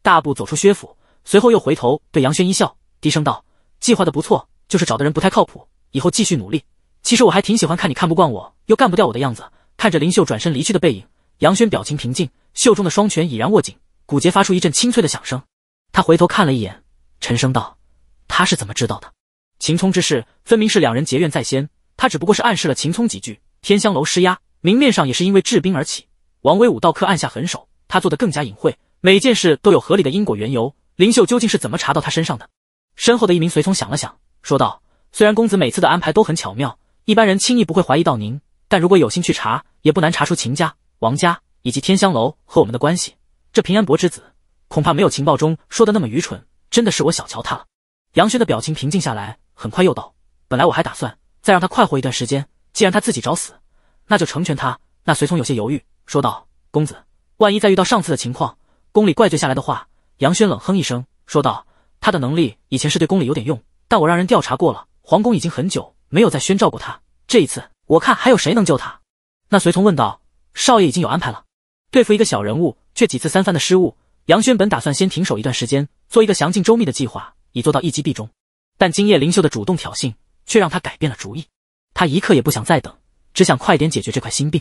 大步走出薛府，随后又回头对杨轩一笑。低声道：“计划的不错，就是找的人不太靠谱。以后继续努力。其实我还挺喜欢看你看不惯我又干不掉我的样子。”看着林秀转身离去的背影，杨轩表情平静，袖中的双拳已然握紧，骨节发出一阵清脆的响声。他回头看了一眼，沉声道：“他是怎么知道的？”秦聪之事分明是两人结怨在先，他只不过是暗示了秦聪几句。天香楼施压，明面上也是因为制兵而起。王威武道客按下狠手，他做的更加隐晦，每件事都有合理的因果缘由。林秀究竟是怎么查到他身上的？身后的一名随从想了想，说道：“虽然公子每次的安排都很巧妙，一般人轻易不会怀疑到您，但如果有心去查，也不难查出秦家、王家以及天香楼和我们的关系。这平安伯之子，恐怕没有情报中说的那么愚蠢，真的是我小瞧他了。”杨轩的表情平静下来，很快又道：“本来我还打算再让他快活一段时间，既然他自己找死，那就成全他。”那随从有些犹豫，说道：“公子，万一再遇到上次的情况，宫里怪罪下来的话……”杨轩冷哼一声，说道。他的能力以前是对宫里有点用，但我让人调查过了，皇宫已经很久没有再宣召过他。这一次，我看还有谁能救他？那随从问道：“少爷已经有安排了，对付一个小人物，却几次三番的失误。”杨轩本打算先停手一段时间，做一个详尽周密的计划，以做到一击必中。但今夜灵秀的主动挑衅，却让他改变了主意。他一刻也不想再等，只想快点解决这块心病。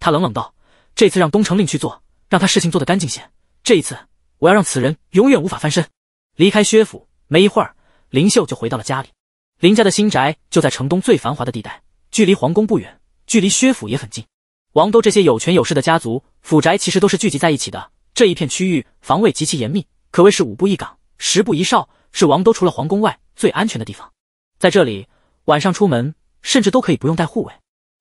他冷冷道：“这次让东城令去做，让他事情做得干净些。这一次，我要让此人永远无法翻身。”离开薛府没一会儿，林秀就回到了家里。林家的新宅就在城东最繁华的地带，距离皇宫不远，距离薛府也很近。王都这些有权有势的家族府宅其实都是聚集在一起的，这一片区域防卫极其严密，可谓是五步一岗，十步一哨，是王都除了皇宫外最安全的地方。在这里，晚上出门甚至都可以不用带护卫。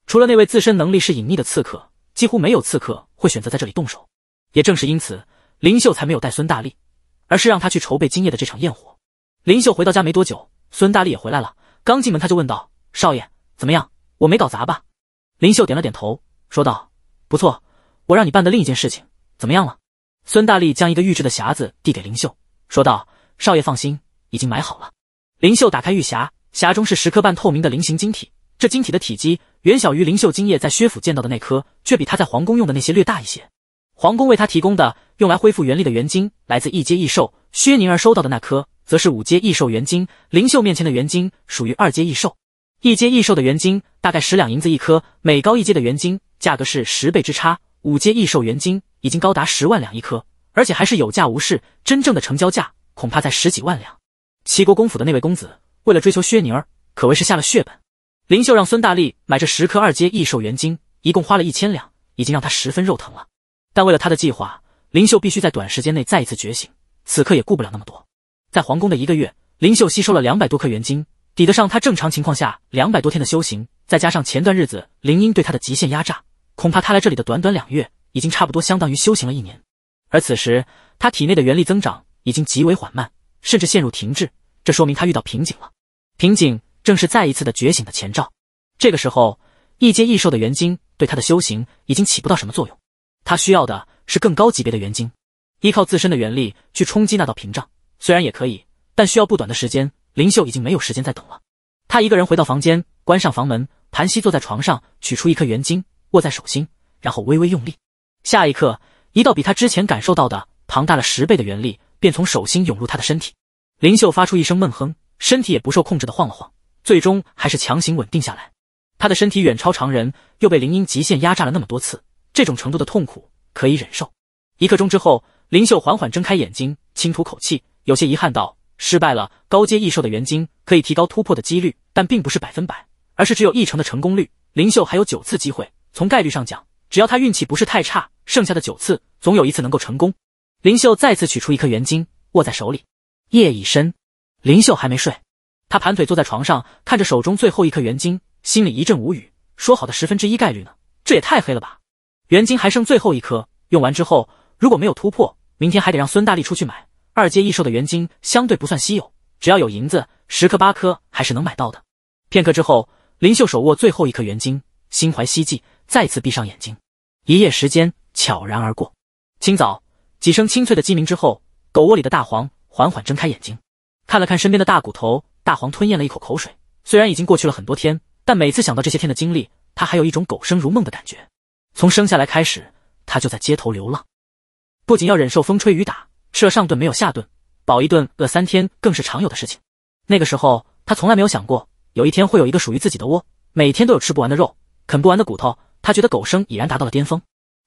除了那位自身能力是隐秘的刺客，几乎没有刺客会选择在这里动手。也正是因此，林秀才没有带孙大力。而是让他去筹备今夜的这场焰火。林秀回到家没多久，孙大力也回来了。刚进门，他就问道：“少爷，怎么样？我没搞砸吧？”林秀点了点头，说道：“不错，我让你办的另一件事情怎么样了？”孙大力将一个玉制的匣子递给林秀，说道：“少爷放心，已经买好了。”林秀打开玉匣，匣中是十颗半透明的菱形晶体。这晶体的体积远小于林秀今夜在薛府见到的那颗，却比他在皇宫用的那些略大一些。皇宫为他提供的。用来恢复元力的元晶来自一阶异兽，薛宁儿收到的那颗则是五阶异兽元晶。灵秀面前的元晶属于二阶异兽，一阶异兽的元晶大概十两银子一颗，每高一阶的元晶价格是十倍之差。五阶异兽元晶已经高达十万两一颗，而且还是有价无市，真正的成交价恐怕在十几万两。齐国公府的那位公子为了追求薛宁儿，可谓是下了血本。灵秀让孙大力买这十颗二阶异兽元晶，一共花了一千两，已经让他十分肉疼了。但为了他的计划。灵秀必须在短时间内再一次觉醒，此刻也顾不了那么多。在皇宫的一个月，灵秀吸收了两百多颗元晶，抵得上他正常情况下两百多天的修行。再加上前段日子林英对他的极限压榨，恐怕他来这里的短短两月，已经差不多相当于修行了一年。而此时他体内的元力增长已经极为缓慢，甚至陷入停滞，这说明他遇到瓶颈了。瓶颈正是再一次的觉醒的前兆。这个时候，一阶异兽的元晶对他的修行已经起不到什么作用，他需要的。是更高级别的元晶，依靠自身的元力去冲击那道屏障，虽然也可以，但需要不短的时间。林秀已经没有时间再等了，他一个人回到房间，关上房门，盘膝坐在床上，取出一颗元晶，握在手心，然后微微用力。下一刻，一道比他之前感受到的庞大了十倍的元力便从手心涌入他的身体。林秀发出一声闷哼，身体也不受控制的晃了晃，最终还是强行稳定下来。他的身体远超常人，又被林音极限压榨了那么多次，这种程度的痛苦。可以忍受。一刻钟之后，林秀缓缓睁开眼睛，轻吐口气，有些遗憾道：“失败了。高阶异兽的元晶可以提高突破的几率，但并不是百分百，而是只有一成的成功率。林秀还有九次机会，从概率上讲，只要他运气不是太差，剩下的九次总有一次能够成功。”林秀再次取出一颗元晶，握在手里。夜已深，林秀还没睡，他盘腿坐在床上，看着手中最后一颗元晶，心里一阵无语：“说好的十分之一概率呢？这也太黑了吧！”元晶还剩最后一颗，用完之后如果没有突破，明天还得让孙大力出去买。二阶异兽的元晶相对不算稀有，只要有银子，十颗八颗还是能买到的。片刻之后，林秀手握最后一颗元晶，心怀希冀，再次闭上眼睛。一夜时间悄然而过，清早几声清脆的鸡鸣之后，狗窝里的大黄缓缓睁开眼睛，看了看身边的大骨头。大黄吞咽了一口口水，虽然已经过去了很多天，但每次想到这些天的经历，他还有一种狗生如梦的感觉。从生下来开始，他就在街头流浪，不仅要忍受风吹雨打，吃了上顿没有下顿，饱一顿饿三天更是常有的事情。那个时候，他从来没有想过有一天会有一个属于自己的窝，每天都有吃不完的肉，啃不完的骨头。他觉得狗生已然达到了巅峰。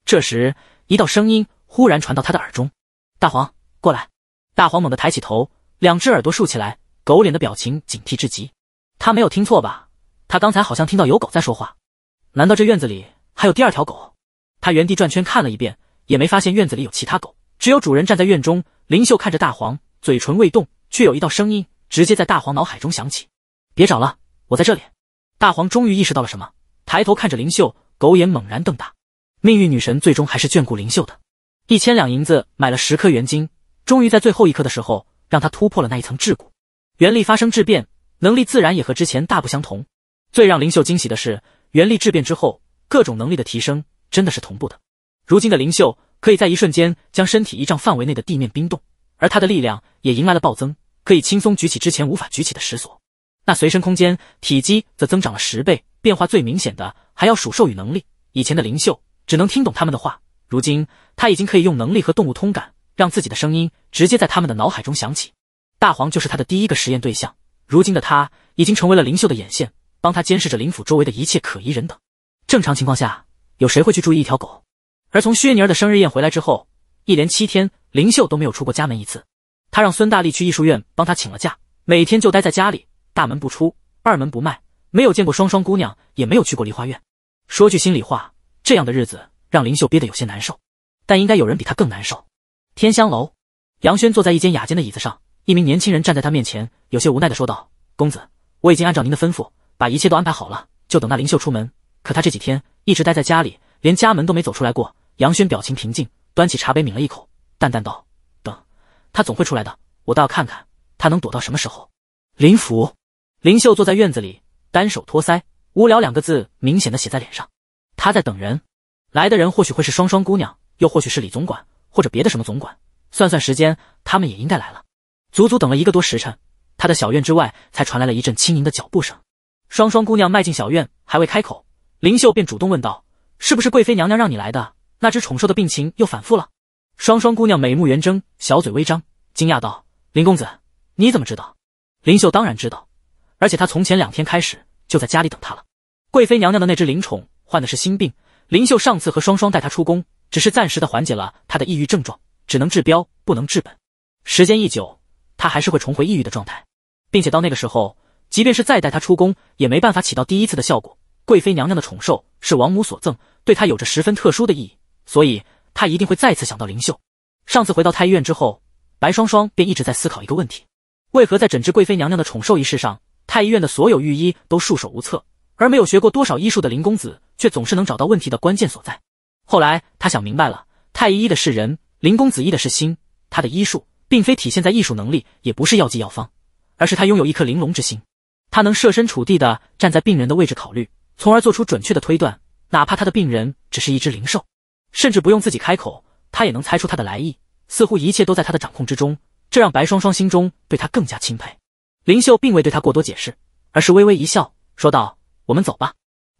这时，一道声音忽然传到他的耳中：“大黄，过来！”大黄猛地抬起头，两只耳朵竖起来，狗脸的表情警惕至极。他没有听错吧？他刚才好像听到有狗在说话。难道这院子里？还有第二条狗，他原地转圈看了一遍，也没发现院子里有其他狗，只有主人站在院中。林秀看着大黄，嘴唇未动，却有一道声音直接在大黄脑海中响起：“别找了，我在这里。”大黄终于意识到了什么，抬头看着林秀，狗眼猛然瞪大。命运女神最终还是眷顾林秀的，一千两银子买了十颗元晶，终于在最后一刻的时候让他突破了那一层桎梏，元力发生质变，能力自然也和之前大不相同。最让林秀惊喜的是，元力质变之后。各种能力的提升真的是同步的。如今的灵秀可以在一瞬间将身体一丈范围内的地面冰冻，而他的力量也迎来了暴增，可以轻松举起之前无法举起的石锁。那随身空间体积则增长了十倍，变化最明显的还要数兽语能力。以前的灵秀只能听懂他们的话，如今他已经可以用能力和动物通感，让自己的声音直接在他们的脑海中响起。大黄就是他的第一个实验对象，如今的他已经成为了灵秀的眼线，帮他监视着灵府周围的一切可疑人等。正常情况下，有谁会去注意一条狗？而从薛妮儿的生日宴回来之后，一连七天，林秀都没有出过家门一次。她让孙大力去艺术院帮她请了假，每天就待在家里，大门不出，二门不迈，没有见过双双姑娘，也没有去过梨花院。说句心里话，这样的日子让林秀憋得有些难受。但应该有人比她更难受。天香楼，杨轩坐在一间雅间的椅子上，一名年轻人站在他面前，有些无奈的说道：“公子，我已经按照您的吩咐，把一切都安排好了，就等那林秀出门。”可他这几天一直待在家里，连家门都没走出来过。杨轩表情平静，端起茶杯抿了一口，淡淡道：“等，他总会出来的。我倒要看看他能躲到什么时候。”林府，林秀坐在院子里，单手托腮，无聊两个字明显的写在脸上。他在等人，来的人或许会是双双姑娘，又或许是李总管，或者别的什么总管。算算时间，他们也应该来了。足足等了一个多时辰，他的小院之外才传来了一阵轻盈的脚步声。双双姑娘迈进小院，还未开口。林秀便主动问道：“是不是贵妃娘娘让你来的？那只宠兽的病情又反复了？”双双姑娘美目圆睁，小嘴微张，惊讶道：“林公子，你怎么知道？”林秀当然知道，而且她从前两天开始就在家里等他了。贵妃娘娘的那只灵宠患的是心病，林秀上次和双双带她出宫，只是暂时的缓解了她的抑郁症状，只能治标不能治本。时间一久，她还是会重回抑郁的状态，并且到那个时候，即便是再带她出宫，也没办法起到第一次的效果。贵妃娘娘的宠兽是王母所赠，对她有着十分特殊的意义，所以她一定会再次想到灵秀。上次回到太医院之后，白双双便一直在思考一个问题：为何在诊治贵妃娘娘的宠兽一事上，太医院的所有御医都束手无策，而没有学过多少医术的林公子却总是能找到问题的关键所在？后来他想明白了，太医医的是人，林公子医的是心。他的医术并非体现在医术能力，也不是药剂药方，而是他拥有一颗玲珑之心，他能设身处地的站在病人的位置考虑。从而做出准确的推断，哪怕他的病人只是一只灵兽，甚至不用自己开口，他也能猜出他的来意。似乎一切都在他的掌控之中，这让白双双心中对他更加钦佩。灵秀并未对他过多解释，而是微微一笑，说道：“我们走吧。”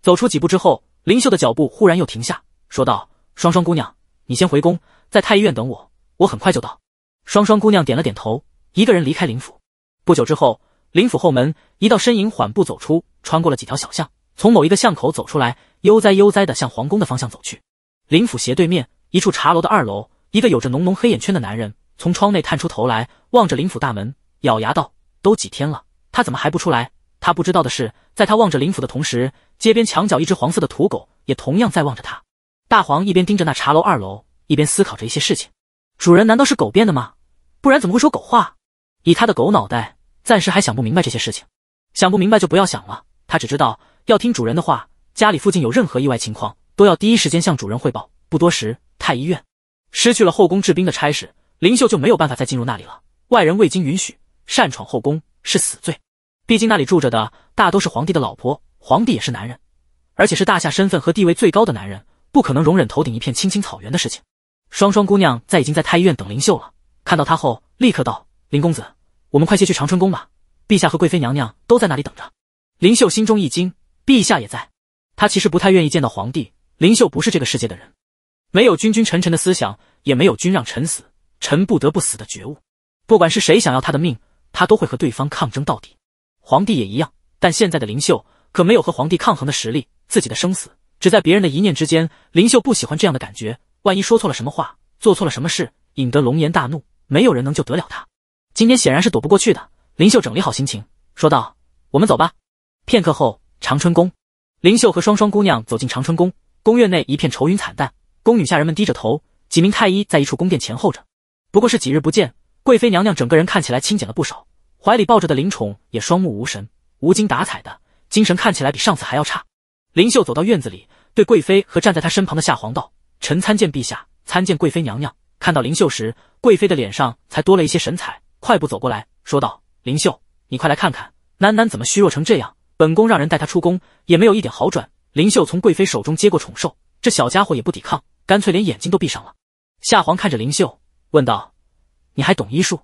走出几步之后，灵秀的脚步忽然又停下，说道：“双双姑娘，你先回宫，在太医院等我，我很快就到。”双双姑娘点了点头，一个人离开灵府。不久之后，灵府后门，一道身影缓步走出，穿过了几条小巷。从某一个巷口走出来，悠哉悠哉的向皇宫的方向走去。林府斜对面一处茶楼的二楼，一个有着浓浓黑眼圈的男人从窗内探出头来，望着林府大门，咬牙道：“都几天了，他怎么还不出来？”他不知道的是，在他望着林府的同时，街边墙角一只黄色的土狗也同样在望着他。大黄一边盯着那茶楼二楼，一边思考着一些事情：主人难道是狗变的吗？不然怎么会说狗话？以他的狗脑袋，暂时还想不明白这些事情。想不明白就不要想了。他只知道。要听主人的话，家里附近有任何意外情况，都要第一时间向主人汇报。不多时，太医院失去了后宫治兵的差事，林秀就没有办法再进入那里了。外人未经允许擅闯后宫是死罪，毕竟那里住着的大都是皇帝的老婆，皇帝也是男人，而且是大夏身份和地位最高的男人，不可能容忍头顶一片青青草原的事情。双双姑娘在已经在太医院等林秀了，看到她后立刻道：“林公子，我们快些去长春宫吧，陛下和贵妃娘娘都在那里等着。”林秀心中一惊。陛下也在，他其实不太愿意见到皇帝。林秀不是这个世界的人，没有君君臣臣的思想，也没有君让臣死，臣不得不死的觉悟。不管是谁想要他的命，他都会和对方抗争到底。皇帝也一样，但现在的林秀可没有和皇帝抗衡的实力，自己的生死只在别人的一念之间。林秀不喜欢这样的感觉，万一说错了什么话，做错了什么事，引得龙颜大怒，没有人能救得了他。今天显然是躲不过去的。林秀整理好心情，说道：“我们走吧。”片刻后。长春宫，林秀和双双姑娘走进长春宫，宫院内一片愁云惨淡，宫女下人们低着头，几名太医在一处宫殿前后着。不过是几日不见，贵妃娘娘整个人看起来清减了不少，怀里抱着的灵宠也双目无神、无精打采的，精神看起来比上次还要差。林秀走到院子里，对贵妃和站在她身旁的夏皇道：“臣参见陛下，参见贵妃娘娘。”看到林秀时，贵妃的脸上才多了一些神采，快步走过来说道：“林秀，你快来看看囡囡怎么虚弱成这样。”本宫让人带他出宫，也没有一点好转。林秀从贵妃手中接过宠兽，这小家伙也不抵抗，干脆连眼睛都闭上了。夏皇看着林秀，问道：“你还懂医术？”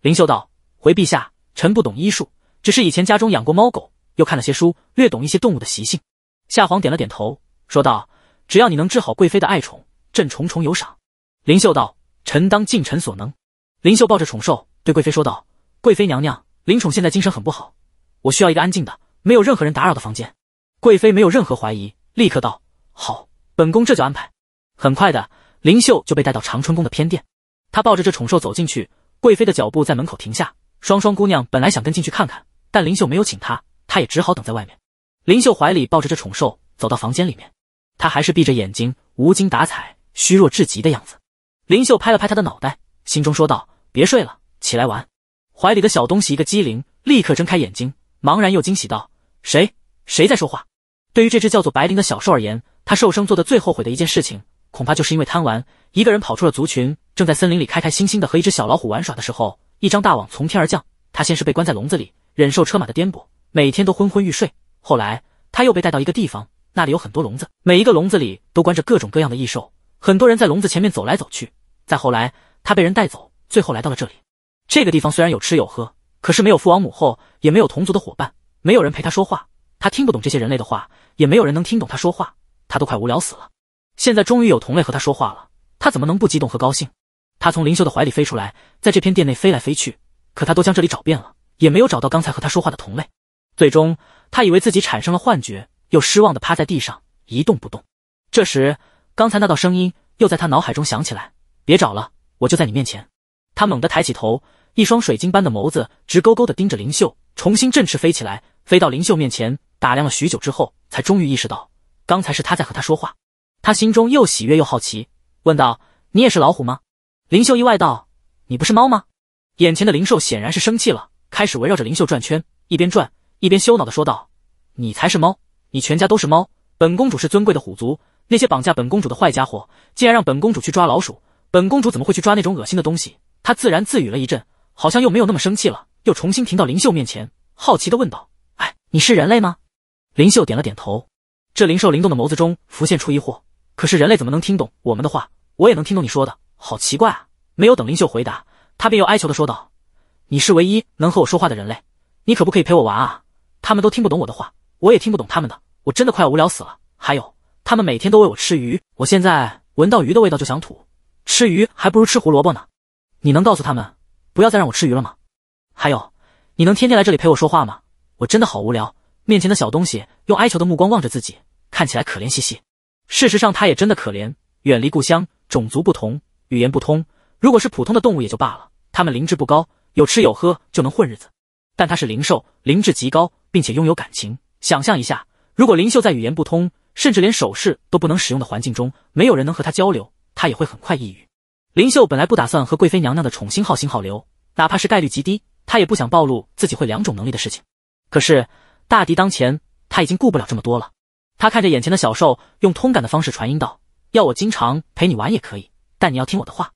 林秀道：“回陛下，臣不懂医术，只是以前家中养过猫狗，又看了些书，略懂一些动物的习性。”夏皇点了点头，说道：“只要你能治好贵妃的爱宠，朕重重有赏。”林秀道：“臣当尽臣所能。”林秀抱着宠兽对贵妃说道：“贵妃娘娘，林宠现在精神很不好，我需要一个安静的。”没有任何人打扰的房间，贵妃没有任何怀疑，立刻道：“好，本宫这就安排。”很快的，林秀就被带到长春宫的偏殿。她抱着这宠兽走进去，贵妃的脚步在门口停下。双双姑娘本来想跟进去看看，但林秀没有请她，她也只好等在外面。林秀怀里抱着这宠兽走到房间里面，她还是闭着眼睛，无精打采、虚弱至极的样子。林秀拍了拍她的脑袋，心中说道：“别睡了，起来玩。”怀里的小东西一个机灵，立刻睁开眼睛，茫然又惊喜道。谁谁在说话？对于这只叫做白灵的小兽而言，它受生做的最后悔的一件事情，恐怕就是因为贪玩，一个人跑出了族群，正在森林里开开心心的和一只小老虎玩耍的时候，一张大网从天而降。它先是被关在笼子里，忍受车马的颠簸，每天都昏昏欲睡。后来，它又被带到一个地方，那里有很多笼子，每一个笼子里都关着各种各样的异兽，很多人在笼子前面走来走去。再后来，它被人带走，最后来到了这里。这个地方虽然有吃有喝，可是没有父王母后，也没有同族的伙伴。没有人陪他说话，他听不懂这些人类的话，也没有人能听懂他说话，他都快无聊死了。现在终于有同类和他说话了，他怎么能不激动和高兴？他从灵秀的怀里飞出来，在这片店内飞来飞去，可他都将这里找遍了，也没有找到刚才和他说话的同类。最终，他以为自己产生了幻觉，又失望的趴在地上一动不动。这时，刚才那道声音又在他脑海中响起来：“别找了，我就在你面前。”他猛地抬起头，一双水晶般的眸子直勾勾的盯着灵秀。重新振翅飞起来，飞到灵秀面前，打量了许久之后，才终于意识到刚才是他在和他说话。他心中又喜悦又好奇，问道：“你也是老虎吗？”灵秀意外道：“你不是猫吗？”眼前的灵兽显然是生气了，开始围绕着灵秀转圈，一边转一边羞恼地说道：“你才是猫，你全家都是猫。本公主是尊贵的虎族，那些绑架本公主的坏家伙竟然让本公主去抓老鼠，本公主怎么会去抓那种恶心的东西？”他自然自语了一阵，好像又没有那么生气了。又重新停到林秀面前，好奇的问道：“哎，你是人类吗？”林秀点了点头。这灵兽灵动的眸子中浮现出疑惑。可是人类怎么能听懂我们的话？我也能听懂你说的，好奇怪啊！没有等林秀回答，他便又哀求的说道：“你是唯一能和我说话的人类，你可不可以陪我玩啊？他们都听不懂我的话，我也听不懂他们的。我真的快要无聊死了。还有，他们每天都喂我吃鱼，我现在闻到鱼的味道就想吐。吃鱼还不如吃胡萝卜呢。你能告诉他们，不要再让我吃鱼了吗？”还有，你能天天来这里陪我说话吗？我真的好无聊。面前的小东西用哀求的目光望着自己，看起来可怜兮兮。事实上，他也真的可怜。远离故乡，种族不同，语言不通。如果是普通的动物也就罢了，他们灵智不高，有吃有喝就能混日子。但他是灵兽，灵智极高，并且拥有感情。想象一下，如果灵秀在语言不通，甚至连手势都不能使用的环境中，没有人能和他交流，他也会很快抑郁。灵秀本来不打算和贵妃娘娘的宠星号星号流，哪怕是概率极低。他也不想暴露自己会两种能力的事情，可是大敌当前，他已经顾不了这么多了。他看着眼前的小兽，用通感的方式传音道：“要我经常陪你玩也可以，但你要听我的话。”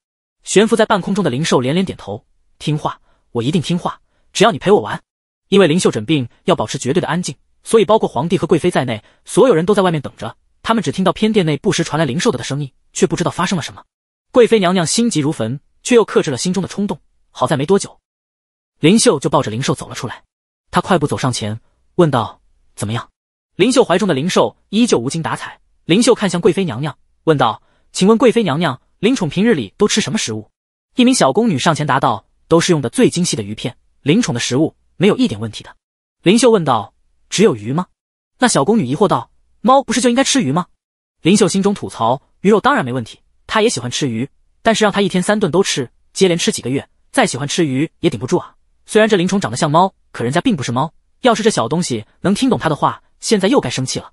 悬浮在半空中的灵兽连连点头：“听话，我一定听话。只要你陪我玩。”因为灵秀诊病要保持绝对的安静，所以包括皇帝和贵妃在内，所有人都在外面等着。他们只听到偏殿内不时传来灵兽的的声音，却不知道发生了什么。贵妃娘娘心急如焚，却又克制了心中的冲动。好在没多久。林秀就抱着灵兽走了出来，她快步走上前，问道：“怎么样？”林秀怀中的灵兽依旧无精打采。林秀看向贵妃娘娘，问道：“请问贵妃娘娘，灵宠平日里都吃什么食物？”一名小宫女上前答道：“都是用的最精细的鱼片，灵宠的食物没有一点问题的。”林秀问道：“只有鱼吗？”那小宫女疑惑道：“猫不是就应该吃鱼吗？”林秀心中吐槽：“鱼肉当然没问题，她也喜欢吃鱼，但是让她一天三顿都吃，接连吃几个月，再喜欢吃鱼也顶不住啊。”虽然这灵宠长得像猫，可人家并不是猫。要是这小东西能听懂他的话，现在又该生气了。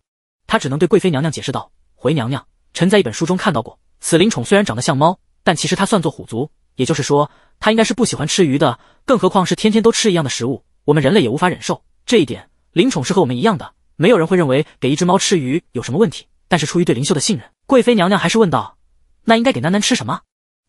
他只能对贵妃娘娘解释道：“回娘娘，臣在一本书中看到过，此灵宠虽然长得像猫，但其实它算作虎族。也就是说，它应该是不喜欢吃鱼的。更何况是天天都吃一样的食物，我们人类也无法忍受这一点。灵宠是和我们一样的，没有人会认为给一只猫吃鱼有什么问题。但是出于对灵秀的信任，贵妃娘娘还是问道：‘那应该给囡囡吃什么？’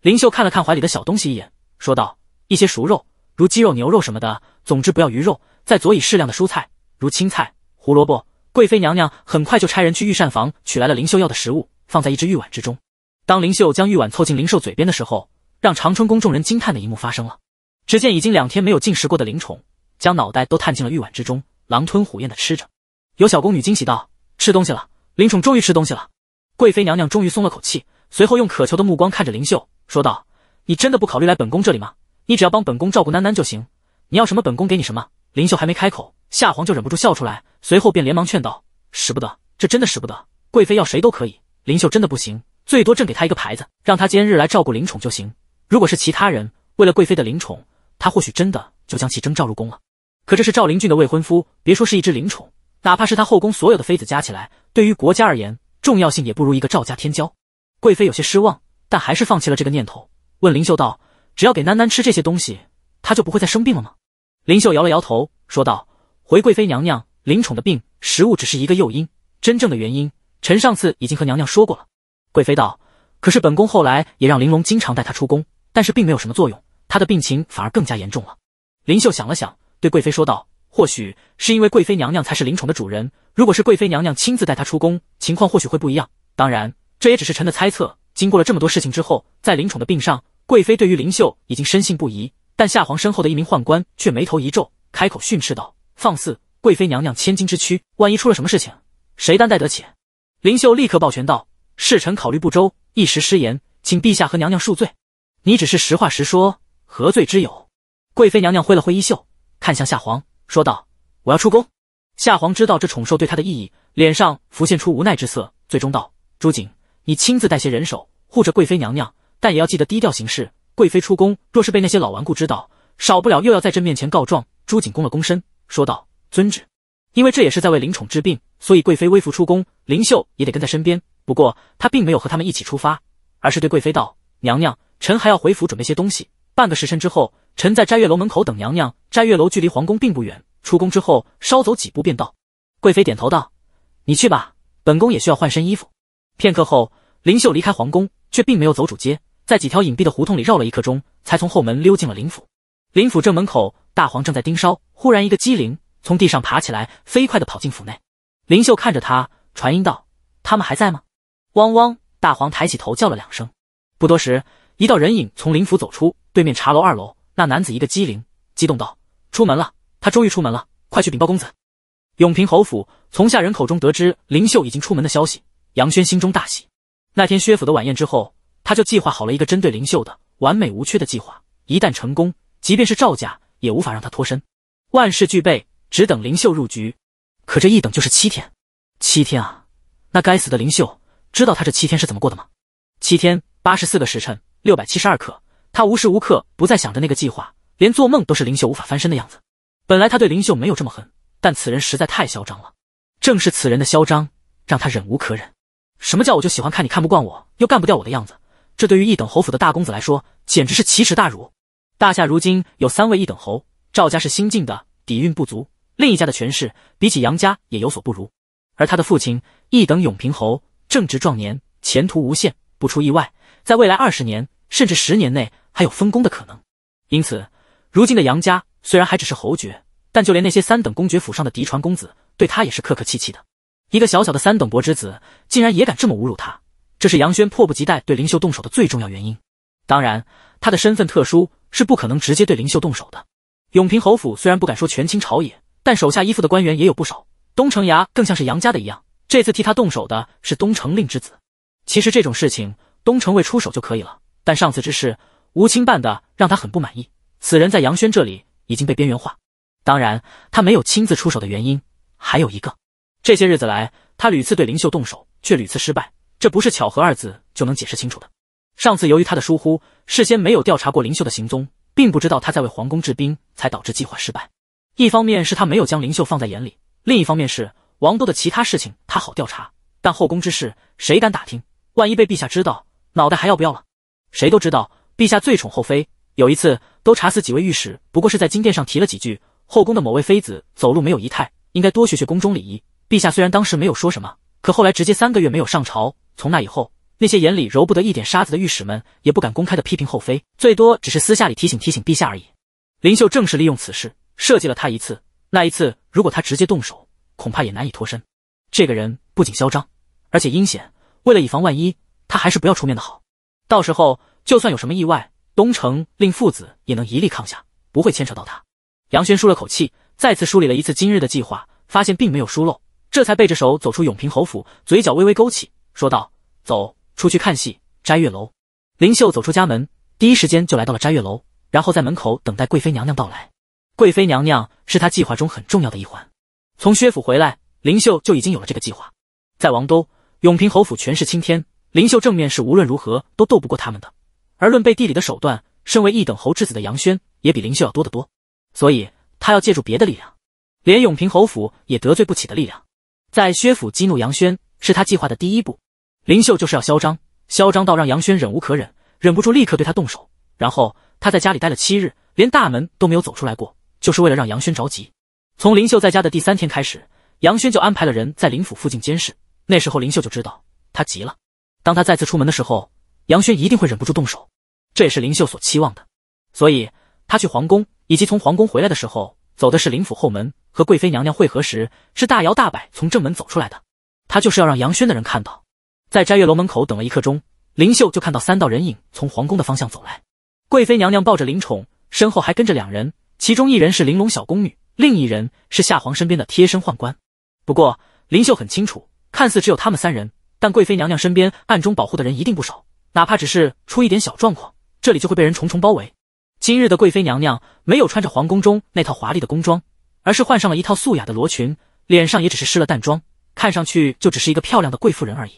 灵秀看了看怀里的小东西一眼，说道：‘一些熟肉。’”如鸡肉、牛肉什么的，总之不要鱼肉。再佐以适量的蔬菜，如青菜、胡萝卜。贵妃娘娘很快就差人去御膳房取来了灵秀要的食物，放在一只玉碗之中。当灵秀将玉碗凑近灵兽嘴边的时候，让长春宫众人惊叹的一幕发生了。只见已经两天没有进食过的灵宠，将脑袋都探进了玉碗之中，狼吞虎咽地吃着。有小宫女惊喜道：“吃东西了，灵宠终于吃东西了。”贵妃娘娘终于松了口气，随后用渴求的目光看着灵秀，说道：“你真的不考虑来本宫这里吗？”你只要帮本宫照顾囡囡就行，你要什么，本宫给你什么。林秀还没开口，夏皇就忍不住笑出来，随后便连忙劝道：“使不得，这真的使不得。贵妃要谁都可以，林秀真的不行，最多朕给她一个牌子，让她今日来照顾林宠就行。如果是其他人，为了贵妃的灵宠，她或许真的就将其征召入宫了。可这是赵灵俊的未婚夫，别说是一只灵宠，哪怕是他后宫所有的妃子加起来，对于国家而言，重要性也不如一个赵家天骄。”贵妃有些失望，但还是放弃了这个念头，问林秀道。只要给囡囡吃这些东西，她就不会再生病了吗？林秀摇了摇头，说道：“回贵妃娘娘，林宠的病食物只是一个诱因，真正的原因，臣上次已经和娘娘说过了。”贵妃道：“可是本宫后来也让玲珑经常带她出宫，但是并没有什么作用，她的病情反而更加严重了。”林秀想了想，对贵妃说道：“或许是因为贵妃娘娘才是林宠的主人，如果是贵妃娘娘亲自带她出宫，情况或许会不一样。当然，这也只是臣的猜测。经过了这么多事情之后，在林宠的病上。”贵妃对于灵秀已经深信不疑，但夏皇身后的一名宦官却眉头一皱，开口训斥道：“放肆！贵妃娘娘千金之躯，万一出了什么事情，谁担待得起？”灵秀立刻抱拳道：“侍臣考虑不周，一时失言，请陛下和娘娘恕罪。你只是实话实说，何罪之有？”贵妃娘娘挥了挥衣袖，看向夏皇，说道：“我要出宫。”夏皇知道这宠兽对她的意义，脸上浮现出无奈之色，最终道：“朱瑾，你亲自带些人手，护着贵妃娘娘。”但也要记得低调行事。贵妃出宫，若是被那些老顽固知道，少不了又要在朕面前告状。朱景躬了躬身，说道：“遵旨。”因为这也是在为林宠治病，所以贵妃微服出宫，林秀也得跟在身边。不过她并没有和他们一起出发，而是对贵妃道：“娘娘，臣还要回府准备些东西。半个时辰之后，臣在摘月楼门口等娘娘。摘月楼距离皇宫并不远。出宫之后，稍走几步便到。”贵妃点头道：“你去吧，本宫也需要换身衣服。”片刻后，林秀离开皇宫。却并没有走主街，在几条隐蔽的胡同里绕了一刻钟，才从后门溜进了林府。林府正门口，大黄正在盯梢，忽然一个机灵，从地上爬起来，飞快地跑进府内。林秀看着他，传音道：“他们还在吗？”汪汪！大黄抬起头叫了两声。不多时，一道人影从林府走出。对面茶楼二楼，那男子一个机灵，激动道：“出门了！他终于出门了！快去禀报公子！”永平侯府从下人口中得知林秀已经出门的消息，杨轩心中大喜。那天薛府的晚宴之后，他就计划好了一个针对灵秀的完美无缺的计划。一旦成功，即便是赵家也无法让他脱身。万事俱备，只等灵秀入局。可这一等就是七天，七天啊！那该死的灵秀，知道他这七天是怎么过的吗？七天，八十四个时辰，六百七十二刻，他无时无刻不在想着那个计划，连做梦都是灵秀无法翻身的样子。本来他对灵秀没有这么狠，但此人实在太嚣张了。正是此人的嚣张，让他忍无可忍。什么叫我就喜欢看你看不惯我又干不掉我的样子？这对于一等侯府的大公子来说，简直是奇耻大辱。大夏如今有三位一等侯，赵家是新晋的，底蕴不足；另一家的权势比起杨家也有所不如。而他的父亲，一等永平侯，正值壮年，前途无限。不出意外，在未来二十年甚至十年内，还有封公的可能。因此，如今的杨家虽然还只是侯爵，但就连那些三等公爵府上的嫡传公子，对他也是客客气气的。一个小小的三等伯之子，竟然也敢这么侮辱他，这是杨轩迫不及待对林秀动手的最重要原因。当然，他的身份特殊，是不可能直接对林秀动手的。永平侯府虽然不敢说权倾朝野，但手下依附的官员也有不少。东城衙更像是杨家的一样，这次替他动手的是东城令之子。其实这种事情，东城卫出手就可以了。但上次之事，吴清办的让他很不满意，此人在杨轩这里已经被边缘化。当然，他没有亲自出手的原因还有一个。这些日子来，他屡次对灵秀动手，却屡次失败，这不是巧合二字就能解释清楚的。上次由于他的疏忽，事先没有调查过灵秀的行踪，并不知道他在为皇宫治病，才导致计划失败。一方面是他没有将灵秀放在眼里，另一方面是王都的其他事情他好调查，但后宫之事谁敢打听？万一被陛下知道，脑袋还要不要了？谁都知道陛下最宠后妃，有一次都查死几位御史，不过是在金殿上提了几句后宫的某位妃子走路没有仪态，应该多学学宫中礼仪。陛下虽然当时没有说什么，可后来直接三个月没有上朝。从那以后，那些眼里揉不得一点沙子的御史们也不敢公开的批评后妃，最多只是私下里提醒提醒陛下而已。林秀正是利用此事设计了他一次。那一次，如果他直接动手，恐怕也难以脱身。这个人不仅嚣张，而且阴险。为了以防万一，他还是不要出面的好。到时候，就算有什么意外，东城令父子也能一力抗下，不会牵扯到他。杨轩舒了口气，再次梳理了一次今日的计划，发现并没有疏漏。这才背着手走出永平侯府，嘴角微微勾起，说道：“走出去看戏，摘月楼。”林秀走出家门，第一时间就来到了摘月楼，然后在门口等待贵妃娘娘到来。贵妃娘娘是她计划中很重要的一环。从薛府回来，林秀就已经有了这个计划。在王都，永平侯府权势青天，林秀正面是无论如何都斗不过他们的。而论背地里的手段，身为一等侯之子的杨轩也比林秀要多得多，所以他要借助别的力量，连永平侯府也得罪不起的力量。在薛府激怒杨轩是他计划的第一步，林秀就是要嚣张，嚣张到让杨轩忍无可忍，忍不住立刻对他动手。然后他在家里待了七日，连大门都没有走出来过，就是为了让杨轩着急。从林秀在家的第三天开始，杨轩就安排了人在林府附近监视。那时候林秀就知道他急了。当他再次出门的时候，杨轩一定会忍不住动手，这也是林秀所期望的。所以他去皇宫，以及从皇宫回来的时候，走的是林府后门。和贵妃娘娘会合时，是大摇大摆从正门走出来的。他就是要让杨轩的人看到，在摘月楼门口等了一刻钟，林秀就看到三道人影从皇宫的方向走来。贵妃娘娘抱着林宠，身后还跟着两人，其中一人是玲珑小宫女，另一人是夏皇身边的贴身宦官。不过林秀很清楚，看似只有他们三人，但贵妃娘娘身边暗中保护的人一定不少，哪怕只是出一点小状况，这里就会被人重重包围。今日的贵妃娘娘没有穿着皇宫中那套华丽的宫装。而是换上了一套素雅的罗裙，脸上也只是施了淡妆，看上去就只是一个漂亮的贵妇人而已。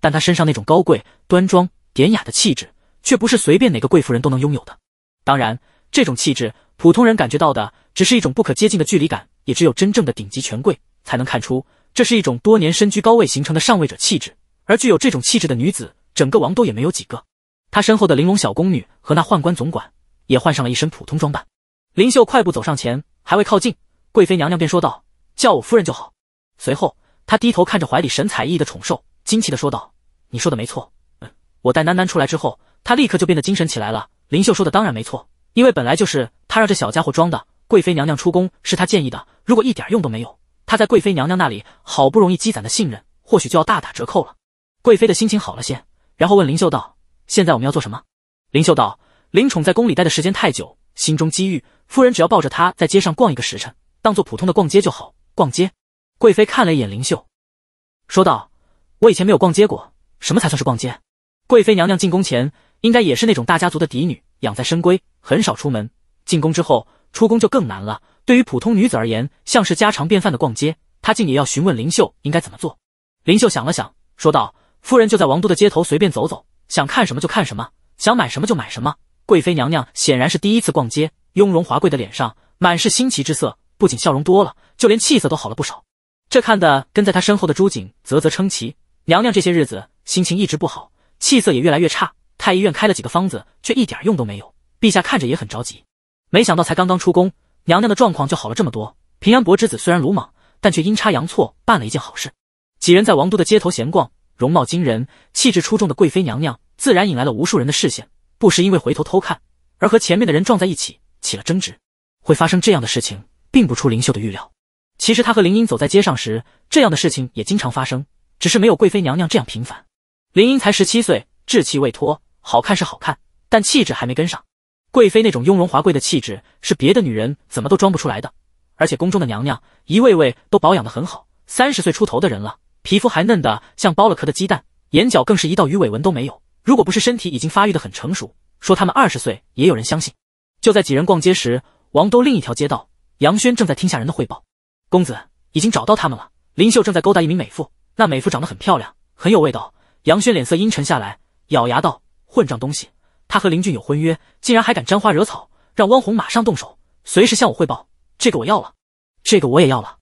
但她身上那种高贵、端庄、典雅的气质，却不是随便哪个贵妇人都能拥有的。当然，这种气质，普通人感觉到的只是一种不可接近的距离感，也只有真正的顶级权贵才能看出，这是一种多年身居高位形成的上位者气质。而具有这种气质的女子，整个王都也没有几个。她身后的玲珑小宫女和那宦官总管，也换上了一身普通装扮。林秀快步走上前，还未靠近。贵妃娘娘便说道：“叫我夫人就好。”随后，她低头看着怀里神采奕奕的宠兽，惊奇的说道：“你说的没错，嗯，我带囡囡出来之后，她立刻就变得精神起来了。”林秀说的当然没错，因为本来就是她让这小家伙装的。贵妃娘娘出宫是她建议的，如果一点用都没有，她在贵妃娘娘那里好不容易积攒的信任，或许就要大打折扣了。贵妃的心情好了些，然后问林秀道：“现在我们要做什么？”林秀道：“林宠在宫里待的时间太久，心中积郁，夫人只要抱着她在街上逛一个时辰。”当做普通的逛街就好。逛街，贵妃看了一眼灵秀，说道：“我以前没有逛街过，什么才算是逛街？”贵妃娘娘进宫前应该也是那种大家族的嫡女，养在深闺，很少出门。进宫之后，出宫就更难了。对于普通女子而言，像是家常便饭的逛街，她竟也要询问灵秀应该怎么做。灵秀想了想，说道：“夫人就在王都的街头随便走走，想看什么就看什么，想买什么就买什么。”贵妃娘娘显然是第一次逛街，雍容华贵的脸上满是新奇之色。不仅笑容多了，就连气色都好了不少。这看得跟在她身后的朱瑾啧啧称奇。娘娘这些日子心情一直不好，气色也越来越差。太医院开了几个方子，却一点用都没有。陛下看着也很着急。没想到才刚刚出宫，娘娘的状况就好了这么多。平安伯之子虽然鲁莽，但却阴差阳错办了一件好事。几人在王都的街头闲逛，容貌惊人、气质出众的贵妃娘娘自然引来了无数人的视线，不时因为回头偷看而和前面的人撞在一起，起了争执。会发生这样的事情？并不出林秀的预料。其实她和林英走在街上时，这样的事情也经常发生，只是没有贵妃娘娘这样频繁。林英才十七岁，稚气未脱，好看是好看，但气质还没跟上。贵妃那种雍容华贵的气质，是别的女人怎么都装不出来的。而且宫中的娘娘一位位都保养得很好，三十岁出头的人了，皮肤还嫩得像剥了壳的鸡蛋，眼角更是一道鱼尾纹都没有。如果不是身体已经发育的很成熟，说她们二十岁也有人相信。就在几人逛街时，王都另一条街道。杨轩正在听下人的汇报，公子已经找到他们了。林秀正在勾搭一名美妇，那美妇长得很漂亮，很有味道。杨轩脸色阴沉下来，咬牙道：“混账东西，他和林俊有婚约，竟然还敢沾花惹草！让汪红马上动手，随时向我汇报。这个我要了，这个我也要了，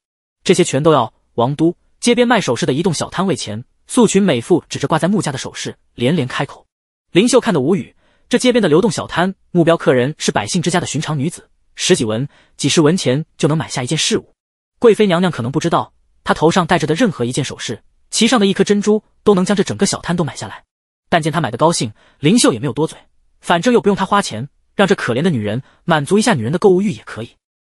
这些全都要。”王都街边卖首饰的一栋小摊位前，素裙美妇指着挂在木架的首饰，连连开口。林秀看得无语，这街边的流动小摊，目标客人是百姓之家的寻常女子。十几文、几十文钱就能买下一件事物。贵妃娘娘可能不知道，她头上戴着的任何一件首饰，其上的一颗珍珠，都能将这整个小摊都买下来。但见她买的高兴，林秀也没有多嘴，反正又不用她花钱，让这可怜的女人满足一下女人的购物欲也可以。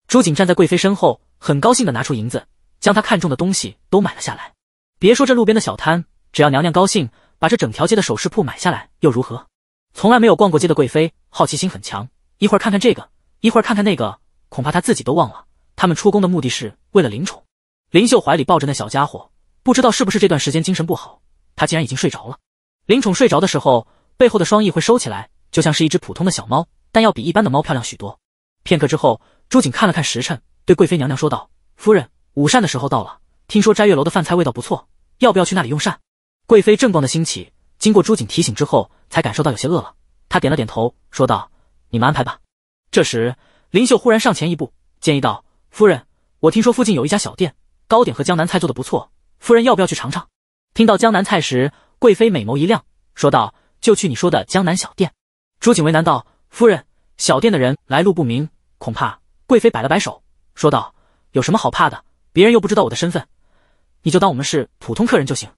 朱瑾站在贵妃身后，很高兴的拿出银子，将她看中的东西都买了下来。别说这路边的小摊，只要娘娘高兴，把这整条街的首饰铺买下来又如何？从来没有逛过街的贵妃，好奇心很强，一会儿看看这个。一会儿看看那个，恐怕他自己都忘了。他们出宫的目的是为了灵宠。林秀怀里抱着那小家伙，不知道是不是这段时间精神不好，他竟然已经睡着了。灵宠睡着的时候，背后的双翼会收起来，就像是一只普通的小猫，但要比一般的猫漂亮许多。片刻之后，朱瑾看了看时辰，对贵妃娘娘说道：“夫人，午膳的时候到了。听说斋月楼的饭菜味道不错，要不要去那里用膳？”贵妃正逛的兴起，经过朱瑾提醒之后，才感受到有些饿了。她点了点头，说道：“你们安排吧。”这时，林秀忽然上前一步，建议道：“夫人，我听说附近有一家小店，糕点和江南菜做的不错，夫人要不要去尝尝？”听到“江南菜”时，贵妃美眸一亮，说道：“就去你说的江南小店。”朱景为难道：“夫人，小店的人来路不明，恐怕……”贵妃摆了摆手，说道：“有什么好怕的？别人又不知道我的身份，你就当我们是普通客人就行。”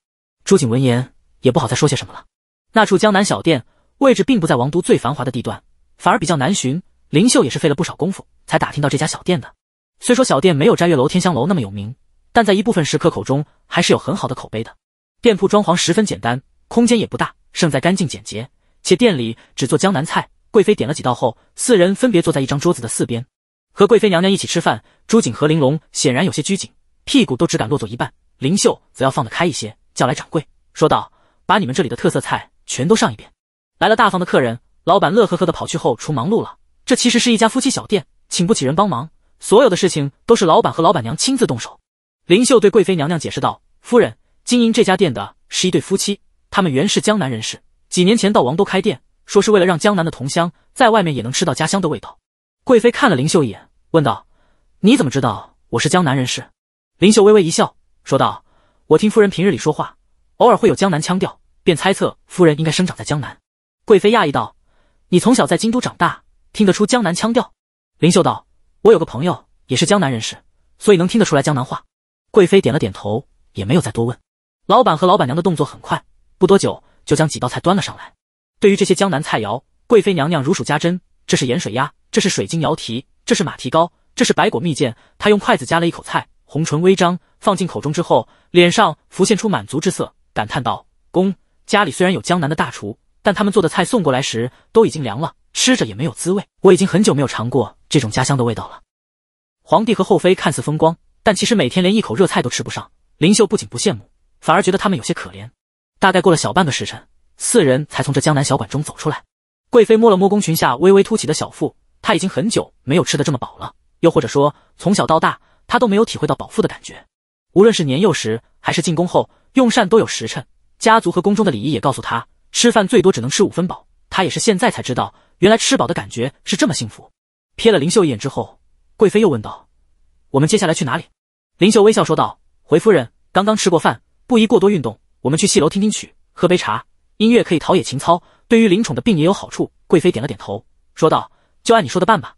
朱景闻言，也不好再说些什么了。那处江南小店位置并不在王都最繁华的地段，反而比较难寻。林秀也是费了不少功夫才打听到这家小店的。虽说小店没有摘月楼、天香楼那么有名，但在一部分食客口中还是有很好的口碑的。店铺装潢十分简单，空间也不大，胜在干净简洁。且店里只做江南菜。贵妃点了几道后，四人分别坐在一张桌子的四边，和贵妃娘娘一起吃饭。朱景和玲珑显然有些拘谨，屁股都只敢落座一半。林秀则要放得开一些，叫来掌柜说道：“把你们这里的特色菜全都上一遍。”来了大方的客人，老板乐呵呵的跑去后厨忙碌了。这其实是一家夫妻小店，请不起人帮忙，所有的事情都是老板和老板娘亲自动手。林秀对贵妃娘娘解释道：“夫人，经营这家店的是一对夫妻，他们原是江南人士，几年前到王都开店，说是为了让江南的同乡在外面也能吃到家乡的味道。”贵妃看了林秀一眼，问道：“你怎么知道我是江南人士？”林秀微微一笑，说道：“我听夫人平日里说话，偶尔会有江南腔调，便猜测夫人应该生长在江南。”贵妃讶异道：“你从小在京都长大？”听得出江南腔调，林秀道：“我有个朋友也是江南人士，所以能听得出来江南话。”贵妃点了点头，也没有再多问。老板和老板娘的动作很快，不多久就将几道菜端了上来。对于这些江南菜肴，贵妃娘娘如数家珍。这是盐水鸭，这是水晶瑶蹄，这是马蹄糕，这是白果蜜饯。她用筷子夹了一口菜，红唇微张，放进口中之后，脸上浮现出满足之色，感叹道：“公家里虽然有江南的大厨，但他们做的菜送过来时都已经凉了。”吃着也没有滋味，我已经很久没有尝过这种家乡的味道了。皇帝和后妃看似风光，但其实每天连一口热菜都吃不上。林秀不仅不羡慕，反而觉得他们有些可怜。大概过了小半个时辰，四人才从这江南小馆中走出来。贵妃摸了摸宫裙下微微凸起的小腹，她已经很久没有吃得这么饱了，又或者说，从小到大她都没有体会到饱腹的感觉。无论是年幼时还是进宫后，用膳都有时辰，家族和宫中的礼仪也告诉她，吃饭最多只能吃五分饱。他也是现在才知道，原来吃饱的感觉是这么幸福。瞥了林秀一眼之后，贵妃又问道：“我们接下来去哪里？”林秀微笑说道：“回夫人，刚刚吃过饭，不宜过多运动。我们去戏楼听听曲，喝杯茶。音乐可以陶冶情操，对于林宠的病也有好处。”贵妃点了点头，说道：“就按你说的办吧。”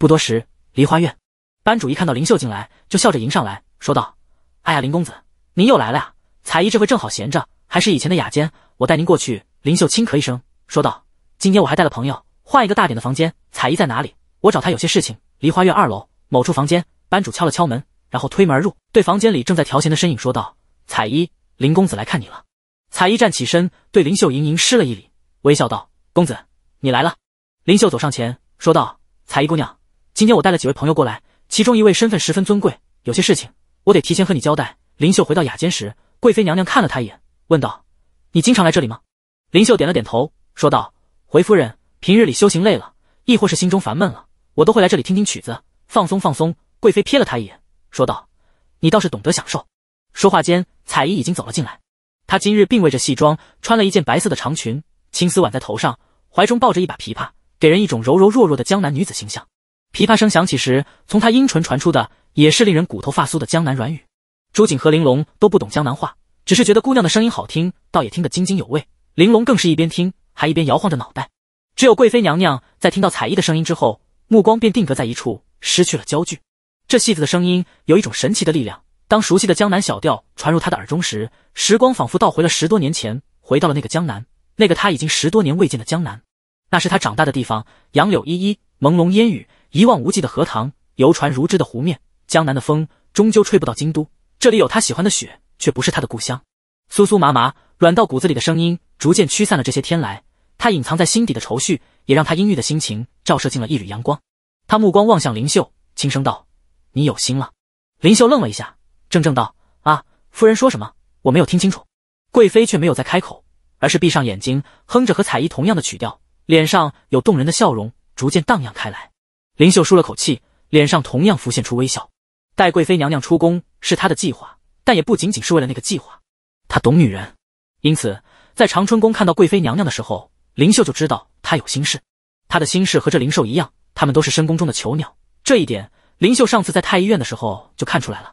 不多时，梨花院班主一看到林秀进来，就笑着迎上来，说道：“哎呀，林公子，您又来了呀！彩衣这回正好闲着，还是以前的雅间，我带您过去。”林秀轻咳一声，说道。今天我还带了朋友，换一个大点的房间。彩衣在哪里？我找她有些事情。梨花院二楼某处房间。班主敲了敲门，然后推门而入，对房间里正在调弦的身影说道：“彩衣，林公子来看你了。”彩衣站起身，对林秀盈盈施了一礼，微笑道：“公子，你来了。”林秀走上前，说道：“彩衣姑娘，今天我带了几位朋友过来，其中一位身份十分尊贵，有些事情我得提前和你交代。”林秀回到雅间时，贵妃娘娘看了她一眼，问道：“你经常来这里吗？”林秀点了点头，说道。回夫人，平日里修行累了，亦或是心中烦闷了，我都会来这里听听曲子，放松放松。贵妃瞥了她一眼，说道：“你倒是懂得享受。”说话间，彩衣已经走了进来。她今日并未着戏装，穿了一件白色的长裙，青丝挽在头上，怀中抱着一把琵琶，给人一种柔柔弱弱的江南女子形象。琵琶声响起时，从她阴唇传出的也是令人骨头发酥的江南软语。朱锦和玲珑都不懂江南话，只是觉得姑娘的声音好听，倒也听得津津有味。玲珑更是一边听。还一边摇晃着脑袋，只有贵妃娘娘在听到彩衣的声音之后，目光便定格在一处，失去了焦距。这戏子的声音有一种神奇的力量，当熟悉的江南小调传入她的耳中时，时光仿佛倒回了十多年前，回到了那个江南，那个她已经十多年未见的江南。那是她长大的地方，杨柳依依，朦胧烟雨，一望无际的荷塘，游船如织的湖面。江南的风终究吹不到京都，这里有她喜欢的雪，却不是她的故乡。酥酥麻麻、软到骨子里的声音，逐渐驱散了这些天来。他隐藏在心底的愁绪，也让他阴郁的心情照射进了一缕阳光。他目光望向林秀，轻声道：“你有心了。”林秀愣了一下，怔怔道：“啊，夫人说什么？我没有听清楚。”贵妃却没有再开口，而是闭上眼睛，哼着和彩衣同样的曲调，脸上有动人的笑容逐渐荡漾开来。林秀舒了口气，脸上同样浮现出微笑。带贵妃娘娘出宫是她的计划，但也不仅仅是为了那个计划。她懂女人，因此在长春宫看到贵妃娘娘的时候。灵秀就知道他有心事，他的心事和这灵兽一样，他们都是深宫中的囚鸟。这一点，灵秀上次在太医院的时候就看出来了。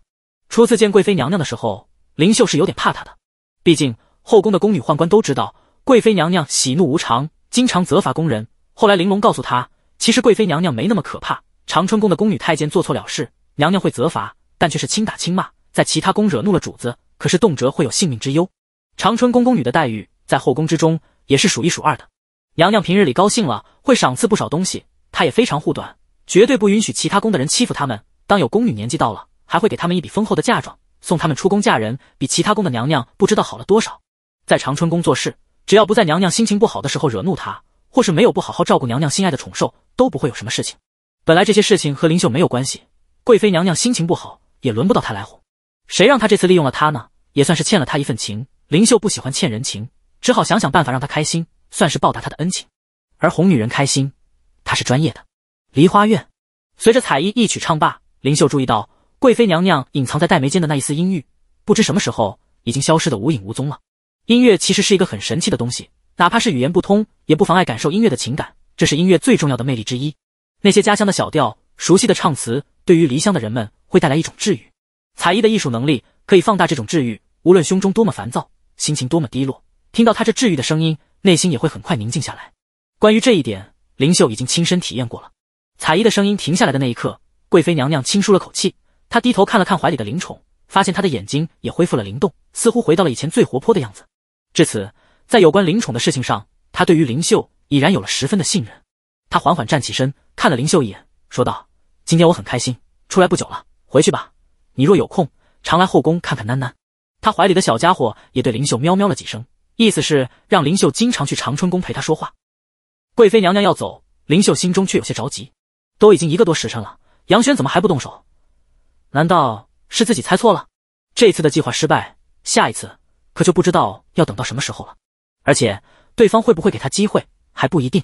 初次见贵妃娘娘的时候，灵秀是有点怕她的，毕竟后宫的宫女宦官都知道贵妃娘娘喜怒无常，经常责罚宫人。后来玲珑告诉她，其实贵妃娘娘没那么可怕。长春宫的宫女太监做错了事，娘娘会责罚，但却是轻打轻骂；在其他宫惹怒了主子，可是动辄会有性命之忧。长春宫宫女的待遇，在后宫之中也是数一数二的。娘娘平日里高兴了，会赏赐不少东西。她也非常护短，绝对不允许其他宫的人欺负他们。当有宫女年纪到了，还会给他们一笔丰厚的嫁妆，送他们出宫嫁人，比其他宫的娘娘不知道好了多少。在长春宫做事，只要不在娘娘心情不好的时候惹怒她，或是没有不好好照顾娘娘心爱的宠兽，都不会有什么事情。本来这些事情和林秀没有关系，贵妃娘娘心情不好，也轮不到她来哄。谁让她这次利用了她呢？也算是欠了她一份情。林秀不喜欢欠人情，只好想想办法让她开心。算是报答他的恩情，而哄女人开心，她是专业的。梨花院，随着彩衣一曲唱罢，林秀注意到贵妃娘娘隐藏在黛眉间的那一丝阴郁，不知什么时候已经消失的无影无踪了。音乐其实是一个很神奇的东西，哪怕是语言不通，也不妨碍感受音乐的情感，这是音乐最重要的魅力之一。那些家乡的小调，熟悉的唱词，对于离乡的人们会带来一种治愈。彩衣的艺术能力可以放大这种治愈，无论胸中多么烦躁，心情多么低落，听到她这治愈的声音。内心也会很快宁静下来。关于这一点，灵秀已经亲身体验过了。彩衣的声音停下来的那一刻，贵妃娘娘轻舒了口气。她低头看了看怀里的灵宠，发现她的眼睛也恢复了灵动，似乎回到了以前最活泼的样子。至此，在有关灵宠的事情上，她对于灵秀已然有了十分的信任。她缓缓站起身，看了灵秀一眼，说道：“今天我很开心，出来不久了，回去吧。你若有空，常来后宫看看囡囡。”她怀里的小家伙也对灵秀喵喵了几声。意思是让林秀经常去长春宫陪他说话。贵妃娘娘要走，林秀心中却有些着急。都已经一个多时辰了，杨轩怎么还不动手？难道是自己猜错了？这次的计划失败，下一次可就不知道要等到什么时候了。而且对方会不会给他机会还不一定。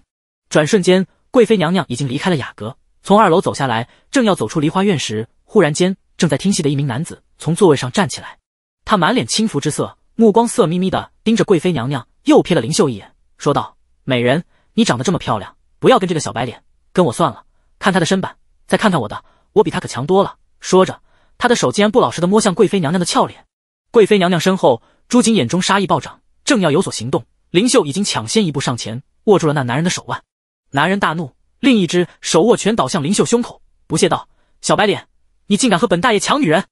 转瞬间，贵妃娘娘已经离开了雅阁，从二楼走下来，正要走出梨花院时，忽然间，正在听戏的一名男子从座位上站起来，他满脸轻浮之色。目光色眯眯的盯着贵妃娘娘，又瞥了林秀一眼，说道：“美人，你长得这么漂亮，不要跟这个小白脸，跟我算了。看他的身板，再看看我的，我比他可强多了。”说着，他的手竟然不老实的摸向贵妃娘娘的俏脸。贵妃娘娘身后，朱瑾眼中杀意暴涨，正要有所行动，林秀已经抢先一步上前，握住了那男人的手腕。男人大怒，另一只手握拳倒向林秀胸口，不屑道：“小白脸，你竟敢和本大爷抢女人！”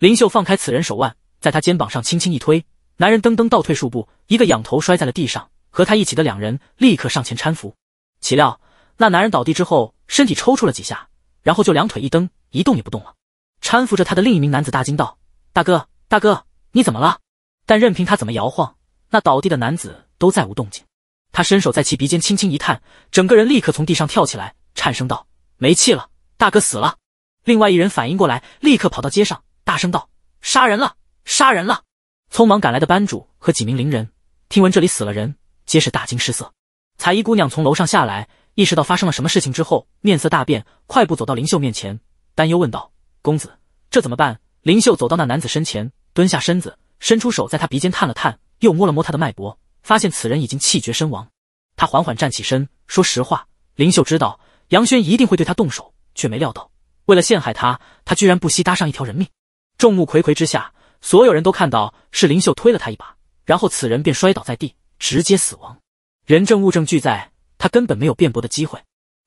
林秀放开此人手腕，在他肩膀上轻轻一推。男人噔噔倒退数步，一个仰头摔在了地上。和他一起的两人立刻上前搀扶。岂料那男人倒地之后，身体抽搐了几下，然后就两腿一蹬，一动也不动了。搀扶着他的另一名男子大惊道：“大哥，大哥，你怎么了？”但任凭他怎么摇晃，那倒地的男子都再无动静。他伸手在其鼻尖轻轻一探，整个人立刻从地上跳起来，颤声道：“没气了，大哥死了。”另外一人反应过来，立刻跑到街上，大声道：“杀人了，杀人了！”匆忙赶来的班主和几名灵人听闻这里死了人，皆是大惊失色。彩衣姑娘从楼上下来，意识到发生了什么事情之后，面色大变，快步走到林秀面前，担忧问道：“公子，这怎么办？”林秀走到那男子身前，蹲下身子，伸出手在他鼻尖探了探，又摸了摸他的脉搏，发现此人已经气绝身亡。他缓缓站起身，说实话，林秀知道杨轩一定会对他动手，却没料到，为了陷害他，他居然不惜搭上一条人命。众目睽睽之下。所有人都看到是林秀推了他一把，然后此人便摔倒在地，直接死亡。人证物证俱在，他根本没有辩驳的机会。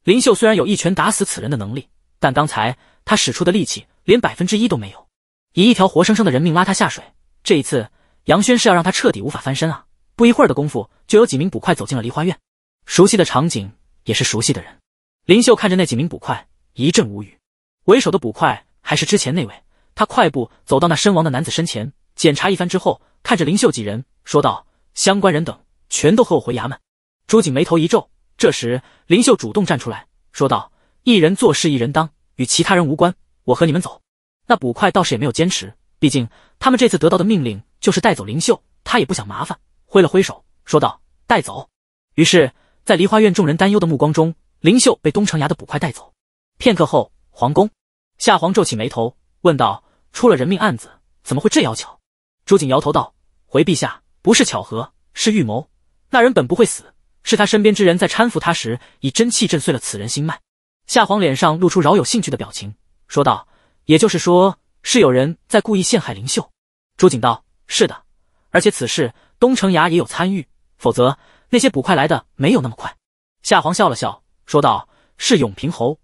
林秀虽然有一拳打死此人的能力，但刚才他使出的力气连百分之一都没有。以一条活生生的人命拉他下水，这一次杨轩是要让他彻底无法翻身啊！不一会儿的功夫，就有几名捕快走进了梨花院，熟悉的场景，也是熟悉的人。林秀看着那几名捕快，一阵无语。为首的捕快还是之前那位。他快步走到那身亡的男子身前，检查一番之后，看着林秀几人说道：“相关人等全都和我回衙门。”朱瑾眉头一皱。这时，林秀主动站出来说道：“一人做事一人当，与其他人无关。我和你们走。”那捕快倒是也没有坚持，毕竟他们这次得到的命令就是带走林秀，他也不想麻烦。挥了挥手说道：“带走。”于是，在梨花院众人担忧的目光中，林秀被东城衙的捕快带走。片刻后，皇宫，夏皇皱起眉头问道。出了人命案子，怎么会这要巧？朱锦摇头道：“回陛下，不是巧合，是预谋。那人本不会死，是他身边之人在搀扶他时，以真气震碎了此人心脉。”夏皇脸上露出饶有兴趣的表情，说道：“也就是说，是有人在故意陷害灵秀？”朱锦道：“是的，而且此事东城衙也有参与，否则那些捕快来的没有那么快。”夏皇笑了笑，说道：“是永平侯，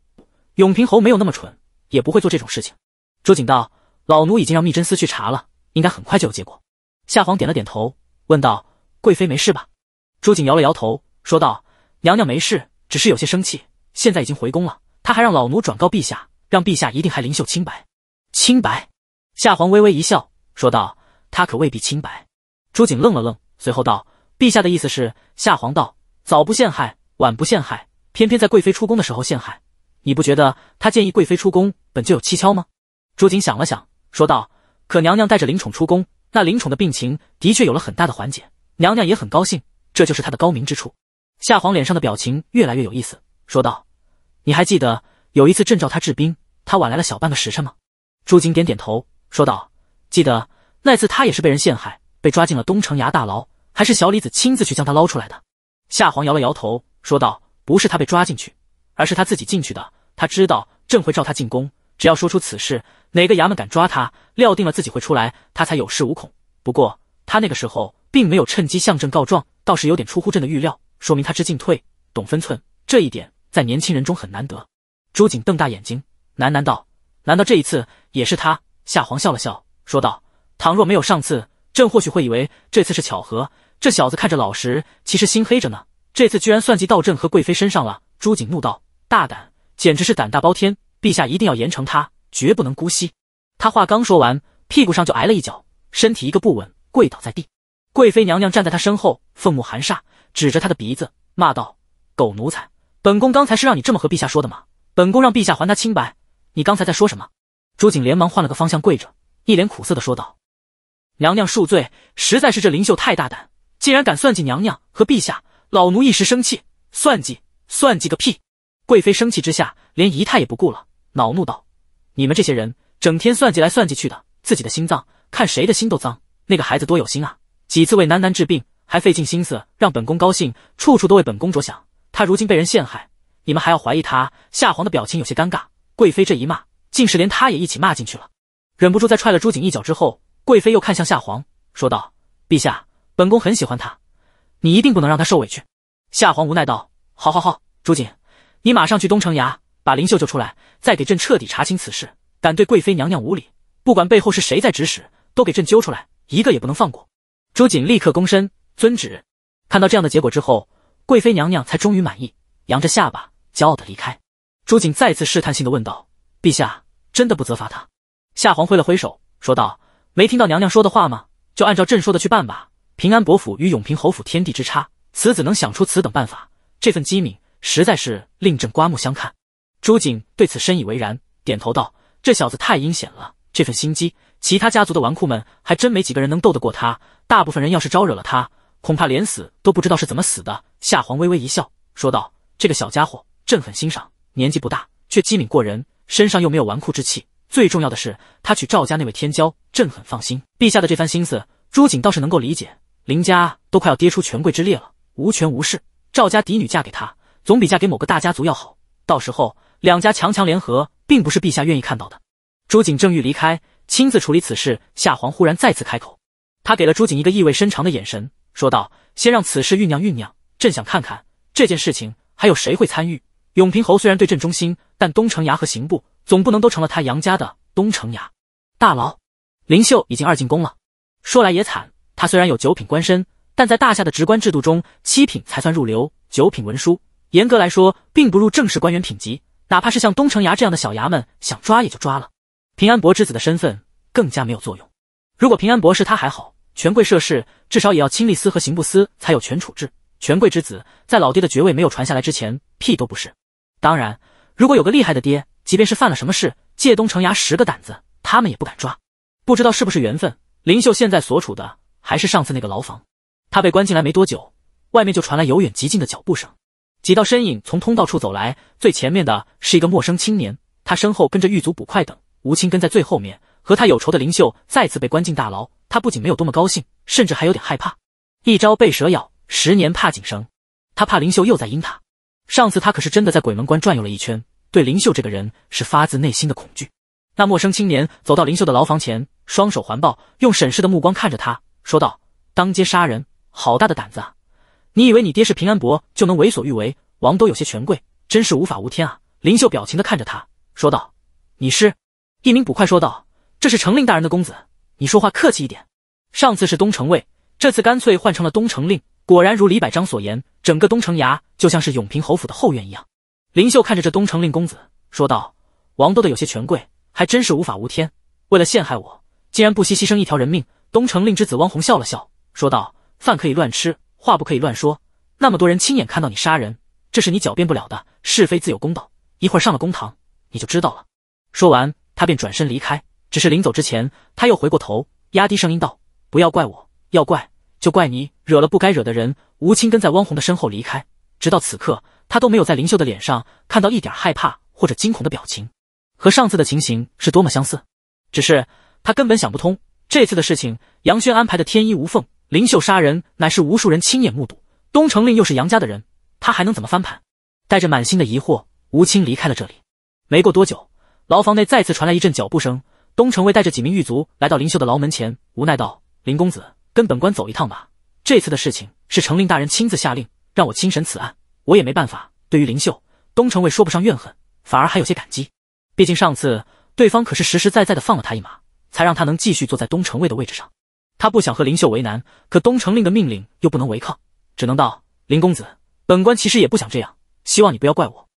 永平侯没有那么蠢，也不会做这种事情。”朱锦道。老奴已经让密侦司去查了，应该很快就有结果。夏皇点了点头，问道：“贵妃没事吧？”朱瑾摇了摇头，说道：“娘娘没事，只是有些生气。现在已经回宫了。她还让老奴转告陛下，让陛下一定还灵秀清白。清白。”夏皇微微一笑，说道：“她可未必清白。”朱瑾愣了愣，随后道：“陛下的意思是？”夏皇道：“早不陷害，晚不陷害，偏偏在贵妃出宫的时候陷害。你不觉得他建议贵妃出宫本就有蹊跷吗？”朱瑾想了想。说道：“可娘娘带着灵宠出宫，那灵宠的病情的确有了很大的缓解，娘娘也很高兴，这就是她的高明之处。”夏皇脸上的表情越来越有意思，说道：“你还记得有一次朕召他治病，他晚来了小半个时辰吗？”朱瑾点点头，说道：“记得，那次他也是被人陷害，被抓进了东城衙大牢，还是小李子亲自去将他捞出来的。”夏皇摇了摇头，说道：“不是他被抓进去，而是他自己进去的。他知道朕会召他进宫。”只要说出此事，哪个衙门敢抓他？料定了自己会出来，他才有恃无恐。不过他那个时候并没有趁机向朕告状，倒是有点出乎朕的预料，说明他知进退、懂分寸，这一点在年轻人中很难得。朱瑾瞪大眼睛，喃喃道：“难道这一次也是他？”夏皇笑了笑，说道：“倘若没有上次，朕或许会以为这次是巧合。这小子看着老实，其实心黑着呢。这次居然算计到朕和贵妃身上了。”朱瑾怒道：“大胆，简直是胆大包天！”陛下一定要严惩他，绝不能姑息。他话刚说完，屁股上就挨了一脚，身体一个不稳，跪倒在地。贵妃娘娘站在他身后，凤目含煞，指着他的鼻子骂道：“狗奴才，本宫刚才是让你这么和陛下说的吗？本宫让陛下还他清白，你刚才在说什么？”朱瑾连忙换了个方向跪着，一脸苦涩的说道：“娘娘恕罪，实在是这灵秀太大胆，竟然敢算计娘娘和陛下。老奴一时生气，算计算计个屁！”贵妃生气之下，连仪态也不顾了。恼怒道：“你们这些人整天算计来算计去的，自己的心脏看谁的心都脏。那个孩子多有心啊，几次为囡囡治病，还费尽心思让本宫高兴，处处都为本宫着想。他如今被人陷害，你们还要怀疑他？”夏皇的表情有些尴尬，贵妃这一骂，竟是连他也一起骂进去了。忍不住在踹了朱瑾一脚之后，贵妃又看向夏皇，说道：“陛下，本宫很喜欢他，你一定不能让他受委屈。”夏皇无奈道：“好，好，好，朱瑾，你马上去东城衙。”把林秀救出来，再给朕彻底查清此事。敢对贵妃娘娘无礼，不管背后是谁在指使，都给朕揪出来，一个也不能放过。朱瑾立刻躬身遵旨。看到这样的结果之后，贵妃娘娘才终于满意，扬着下巴骄傲的离开。朱瑾再次试探性的问道：“陛下真的不责罚他？”夏皇挥了挥手说道：“没听到娘娘说的话吗？就按照朕说的去办吧。平安伯府与永平侯府天地之差，此子能想出此等办法，这份机敏，实在是令朕刮目相看。”朱瑾对此深以为然，点头道：“这小子太阴险了，这份心机，其他家族的纨绔们还真没几个人能斗得过他。大部分人要是招惹了他，恐怕连死都不知道是怎么死的。”夏皇微微一笑，说道：“这个小家伙，朕很欣赏。年纪不大，却机敏过人，身上又没有纨绔之气。最重要的是，他娶赵家那位天骄，朕很放心。陛下的这番心思，朱瑾倒是能够理解。林家都快要跌出权贵之列了，无权无势，赵家嫡女嫁给他，总比嫁给某个大家族要好。到时候。”两家强强联合，并不是陛下愿意看到的。朱瑾正欲离开，亲自处理此事，夏皇忽然再次开口，他给了朱瑾一个意味深长的眼神，说道：“先让此事酝酿酝酿，朕想看看这件事情还有谁会参与。永平侯虽然对朕忠心，但东城衙和刑部总不能都成了他杨家的东城衙大牢。林秀已经二进宫了，说来也惨，他虽然有九品官身，但在大夏的职官制度中，七品才算入流，九品文书严格来说并不入正式官员品级。”哪怕是像东城衙这样的小衙门，想抓也就抓了。平安伯之子的身份更加没有作用。如果平安伯是他还好，权贵涉事至少也要亲吏司和刑部司才有权处置。权贵之子，在老爹的爵位没有传下来之前，屁都不是。当然，如果有个厉害的爹，即便是犯了什么事，借东城衙十个胆子，他们也不敢抓。不知道是不是缘分，林秀现在所处的还是上次那个牢房。他被关进来没多久，外面就传来由远及近的脚步声。几道身影从通道处走来，最前面的是一个陌生青年，他身后跟着狱卒、捕快等。吴青跟在最后面，和他有仇的林秀再次被关进大牢。他不仅没有多么高兴，甚至还有点害怕。一朝被蛇咬，十年怕井绳。他怕林秀又在阴他。上次他可是真的在鬼门关转悠了一圈，对林秀这个人是发自内心的恐惧。那陌生青年走到林秀的牢房前，双手环抱，用审视的目光看着他，说道：“当街杀人，好大的胆子！”啊！你以为你爹是平安伯就能为所欲为？王都有些权贵，真是无法无天啊！林秀表情的看着他，说道：“你是一名捕快。”说道：“这是城令大人的公子，你说话客气一点。”上次是东城卫，这次干脆换成了东城令。果然如李百章所言，整个东城衙就像是永平侯府的后院一样。林秀看着这东城令公子，说道：“王都的有些权贵，还真是无法无天。为了陷害我，竟然不惜牺牲一条人命。”东城令之子汪红笑了笑，说道：“饭可以乱吃。”话不可以乱说，那么多人亲眼看到你杀人，这是你狡辩不了的。是非自有公道，一会儿上了公堂，你就知道了。说完，他便转身离开。只是临走之前，他又回过头，压低声音道：“不要怪我，要怪就怪你惹了不该惹的人。”吴青跟在汪红的身后离开，直到此刻，他都没有在林秀的脸上看到一点害怕或者惊恐的表情，和上次的情形是多么相似。只是他根本想不通，这次的事情，杨轩安排的天衣无缝。林秀杀人，乃是无数人亲眼目睹。东城令又是杨家的人，他还能怎么翻盘？带着满心的疑惑，吴清离开了这里。没过多久，牢房内再次传来一阵脚步声。东城卫带着几名狱卒来到林秀的牢门前，无奈道：“林公子，跟本官走一趟吧。这次的事情是城令大人亲自下令，让我亲审此案，我也没办法。”对于林秀，东城卫说不上怨恨，反而还有些感激。毕竟上次对方可是实实在在的放了他一马，才让他能继续坐在东城卫的位置上。他不想和林秀为难，可东城令的命令又不能违抗，只能道：“林公子，本官其实也不想这样，希望你不要怪我。”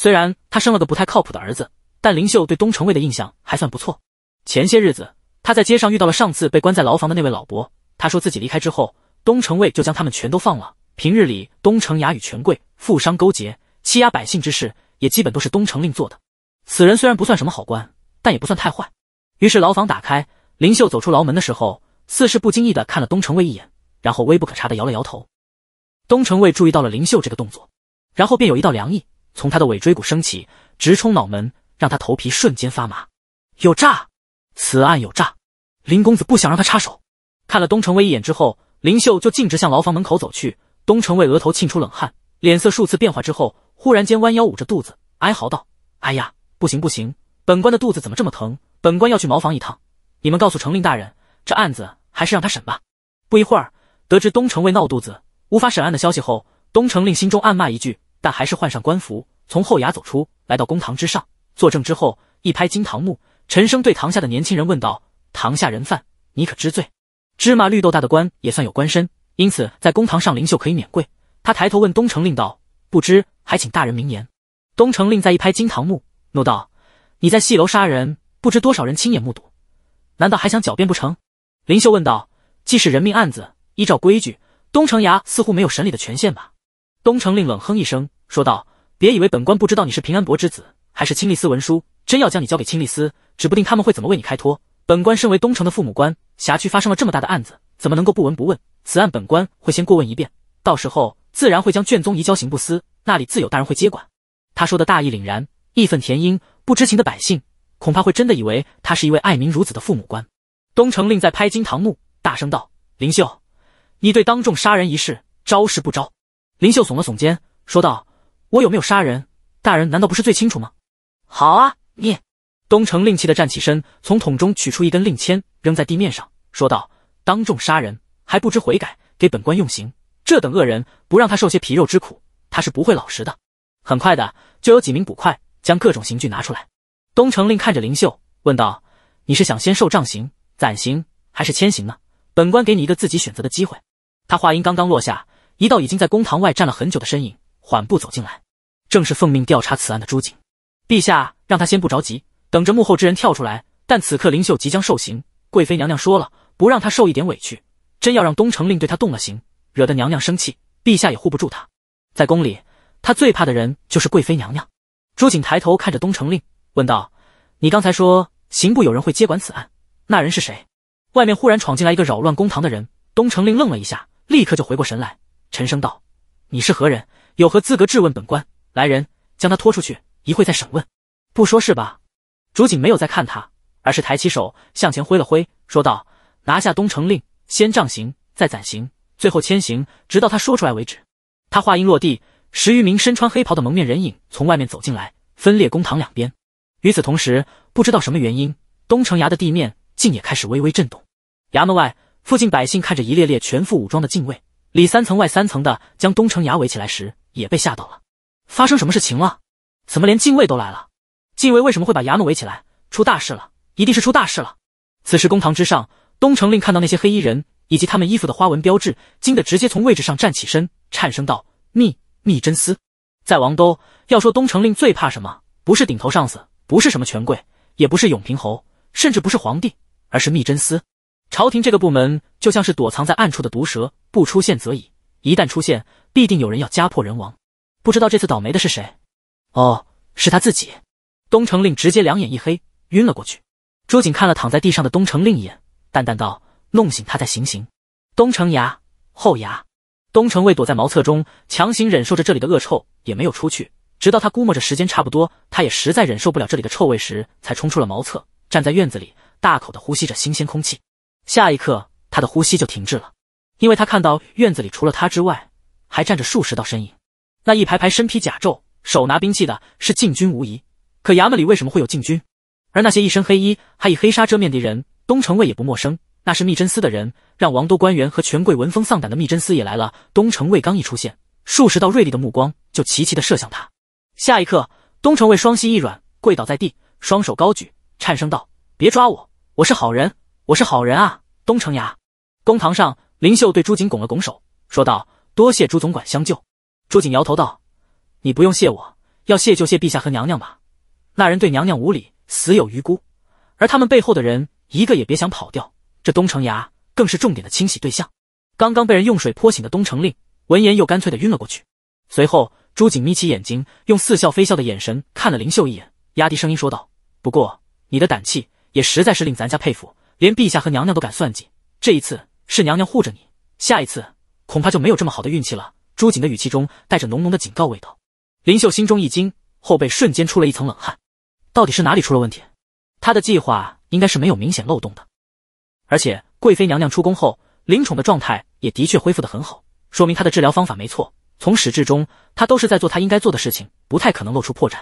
虽然他生了个不太靠谱的儿子，但林秀对东城卫的印象还算不错。前些日子，他在街上遇到了上次被关在牢房的那位老伯，他说自己离开之后，东城卫就将他们全都放了。平日里，东城衙与权贵、富商勾结，欺压百姓之事，也基本都是东城令做的。此人虽然不算什么好官，但也不算太坏。于是牢房打开，林秀走出牢门的时候。似是不经意的看了东城卫一眼，然后微不可察的摇了摇头。东城卫注意到了林秀这个动作，然后便有一道凉意从他的尾椎骨升起，直冲脑门，让他头皮瞬间发麻。有诈！此案有诈！林公子不想让他插手。看了东城卫一眼之后，林秀就径直向牢房门口走去。东城卫额头沁出冷汗，脸色数次变化之后，忽然间弯腰捂着肚子哀嚎道：“哎呀，不行不行，本官的肚子怎么这么疼？本官要去茅房一趟。你们告诉程令大人，这案子……”还是让他审吧。不一会儿，得知东城卫闹肚子无法审案的消息后，东城令心中暗骂一句，但还是换上官服，从后衙走出，来到公堂之上作证。之后，一拍惊堂木，沉声对堂下的年轻人问道：“堂下人犯，你可知罪？”芝麻绿豆大的官也算有官身，因此在公堂上灵秀可以免跪。他抬头问东城令道：“不知，还请大人明言。”东城令再一拍惊堂木，怒道：“你在戏楼杀人，不知多少人亲眼目睹，难道还想狡辩不成？”林秀问道：“既是人命案子，依照规矩，东城衙似乎没有审理的权限吧？”东城令冷哼一声说道：“别以为本官不知道你是平安伯之子，还是清吏司文书，真要将你交给清吏司，指不定他们会怎么为你开脱。本官身为东城的父母官，辖区发生了这么大的案子，怎么能够不闻不问？此案本官会先过问一遍，到时候自然会将卷宗移交刑部司，那里自有大人会接管。”他说的大义凛然，义愤填膺，不知情的百姓恐怕会真的以为他是一位爱民如子的父母官。东城令在拍惊堂木，大声道：“林秀，你对当众杀人一事招是不招？”林秀耸了耸肩，说道：“我有没有杀人，大人难道不是最清楚吗？”好啊，你！东城令气的站起身，从桶中取出一根令签，扔在地面上，说道：“当众杀人还不知悔改，给本官用刑。这等恶人，不让他受些皮肉之苦，他是不会老实的。”很快的，就有几名捕快将各种刑具拿出来。东城令看着林秀，问道：“你是想先受杖刑？”暂行还是先行呢？本官给你一个自己选择的机会。他话音刚刚落下，一道已经在公堂外站了很久的身影缓步走进来，正是奉命调查此案的朱景。陛下让他先不着急，等着幕后之人跳出来。但此刻灵秀即将受刑，贵妃娘娘说了，不让她受一点委屈。真要让东城令对她动了刑，惹得娘娘生气，陛下也护不住她。在宫里，她最怕的人就是贵妃娘娘。朱景抬头看着东城令，问道：“你刚才说刑部有人会接管此案？”那人是谁？外面忽然闯进来一个扰乱公堂的人，东城令愣了一下，立刻就回过神来，沉声道：“你是何人？有何资格质问本官？来人，将他拖出去，一会再审问。”不说是吧？竹井没有再看他，而是抬起手向前挥了挥，说道：“拿下东城令，先杖刑，再斩刑，最后牵刑，直到他说出来为止。”他话音落地，十余名身穿黑袍的蒙面人影从外面走进来，分裂公堂两边。与此同时，不知道什么原因，东城崖的地面。竟也开始微微震动。衙门外，附近百姓看着一列列全副武装的禁卫，里三层外三层的将东城衙围起来时，也被吓到了。发生什么事情了？怎么连禁卫都来了？禁卫为什么会把衙门围起来？出大事了！一定是出大事了！此时公堂之上，东城令看到那些黑衣人以及他们衣服的花纹标志，惊得直接从位置上站起身，颤声道：“密密真司，在王都要说东城令最怕什么？不是顶头上司，不是什么权贵，也不是永平侯，甚至不是皇帝。”而是密真司，朝廷这个部门就像是躲藏在暗处的毒蛇，不出现则已，一旦出现，必定有人要家破人亡。不知道这次倒霉的是谁？哦，是他自己。东城令直接两眼一黑，晕了过去。朱瑾看了躺在地上的东城令一眼，淡淡道：“弄醒他再行刑。”东城衙后衙，东城卫躲在茅厕中，强行忍受着这里的恶臭，也没有出去。直到他估摸着时间差不多，他也实在忍受不了这里的臭味时，才冲出了茅厕，站在院子里。大口的呼吸着新鲜空气，下一刻他的呼吸就停滞了，因为他看到院子里除了他之外，还站着数十道身影。那一排排身披甲胄、手拿兵器的是禁军无疑。可衙门里为什么会有禁军？而那些一身黑衣、还以黑纱遮面的人，东城卫也不陌生，那是密真司的人。让王都官员和权贵闻风丧胆的密真司也来了。东城卫刚一出现，数十道锐利的目光就齐齐的射向他。下一刻，东城卫双膝一软，跪倒在地，双手高举，颤声道：“别抓我！”我是好人，我是好人啊！东城牙。公堂上，林秀对朱瑾拱了拱手，说道：“多谢朱总管相救。”朱瑾摇头道：“你不用谢我，要谢就谢陛下和娘娘吧。那人对娘娘无礼，死有余辜。而他们背后的人，一个也别想跑掉。这东城牙更是重点的清洗对象。”刚刚被人用水泼醒的东城令，闻言又干脆的晕了过去。随后，朱瑾眯起眼睛，用似笑非笑的眼神看了林秀一眼，压低声音说道：“不过，你的胆气……”也实在是令咱家佩服，连陛下和娘娘都敢算计。这一次是娘娘护着你，下一次恐怕就没有这么好的运气了。朱瑾的语气中带着浓浓的警告味道。林秀心中一惊，后背瞬间出了一层冷汗。到底是哪里出了问题？他的计划应该是没有明显漏洞的。而且贵妃娘娘出宫后，林宠的状态也的确恢复得很好，说明她的治疗方法没错。从始至终，她都是在做她应该做的事情，不太可能露出破绽。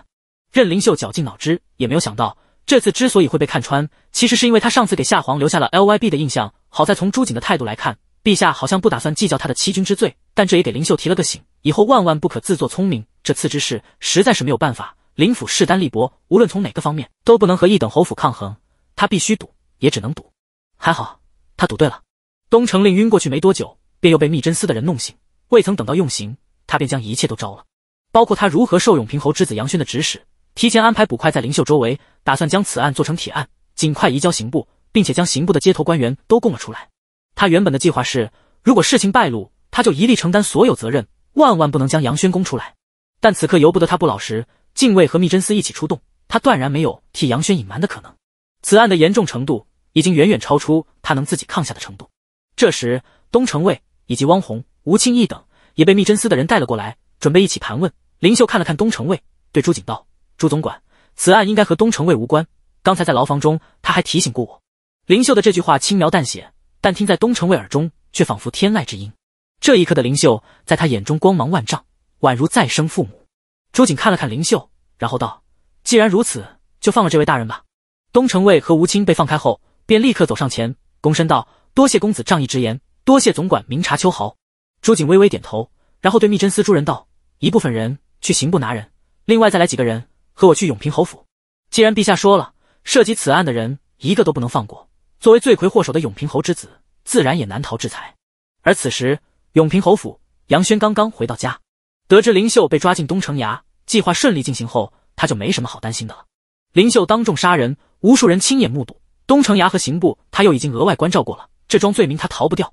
任林秀绞尽脑汁，也没有想到。这次之所以会被看穿，其实是因为他上次给夏皇留下了 L Y B 的印象。好在从朱瑾的态度来看，陛下好像不打算计较他的欺君之罪。但这也给林秀提了个醒，以后万万不可自作聪明。这次之事实在是没有办法，林府势单力薄，无论从哪个方面都不能和一等侯府抗衡。他必须赌，也只能赌。还好，他赌对了。东城令晕过去没多久，便又被密侦司的人弄醒，未曾等到用刑，他便将一切都招了，包括他如何受永平侯之子杨轩的指使。提前安排捕快在灵秀周围，打算将此案做成铁案，尽快移交刑部，并且将刑部的街头官员都供了出来。他原本的计划是，如果事情败露，他就一力承担所有责任，万万不能将杨轩供出来。但此刻由不得他不老实，禁卫和密侦司一起出动，他断然没有替杨轩隐瞒的可能。此案的严重程度已经远远超出他能自己抗下的程度。这时，东城卫以及汪红、吴清义等也被密侦司的人带了过来，准备一起盘问林秀。看了看东城卫，对朱景道。朱总管，此案应该和东城卫无关。刚才在牢房中，他还提醒过我。林秀的这句话轻描淡写，但听在东城卫耳中，却仿佛天籁之音。这一刻的林秀，在他眼中光芒万丈，宛如再生父母。朱瑾看了看林秀，然后道：“既然如此，就放了这位大人吧。”东城卫和吴清被放开后，便立刻走上前，躬身道：“多谢公子仗义直言，多谢总管明察秋毫。”朱瑾微微点头，然后对密侦司诸人道：“一部分人去刑部拿人，另外再来几个人。”和我去永平侯府。既然陛下说了，涉及此案的人一个都不能放过。作为罪魁祸首的永平侯之子，自然也难逃制裁。而此时，永平侯府，杨轩刚刚回到家，得知林秀被抓进东城衙，计划顺利进行后，他就没什么好担心的了。林秀当众杀人，无数人亲眼目睹，东城衙和刑部，他又已经额外关照过了，这桩罪名他逃不掉。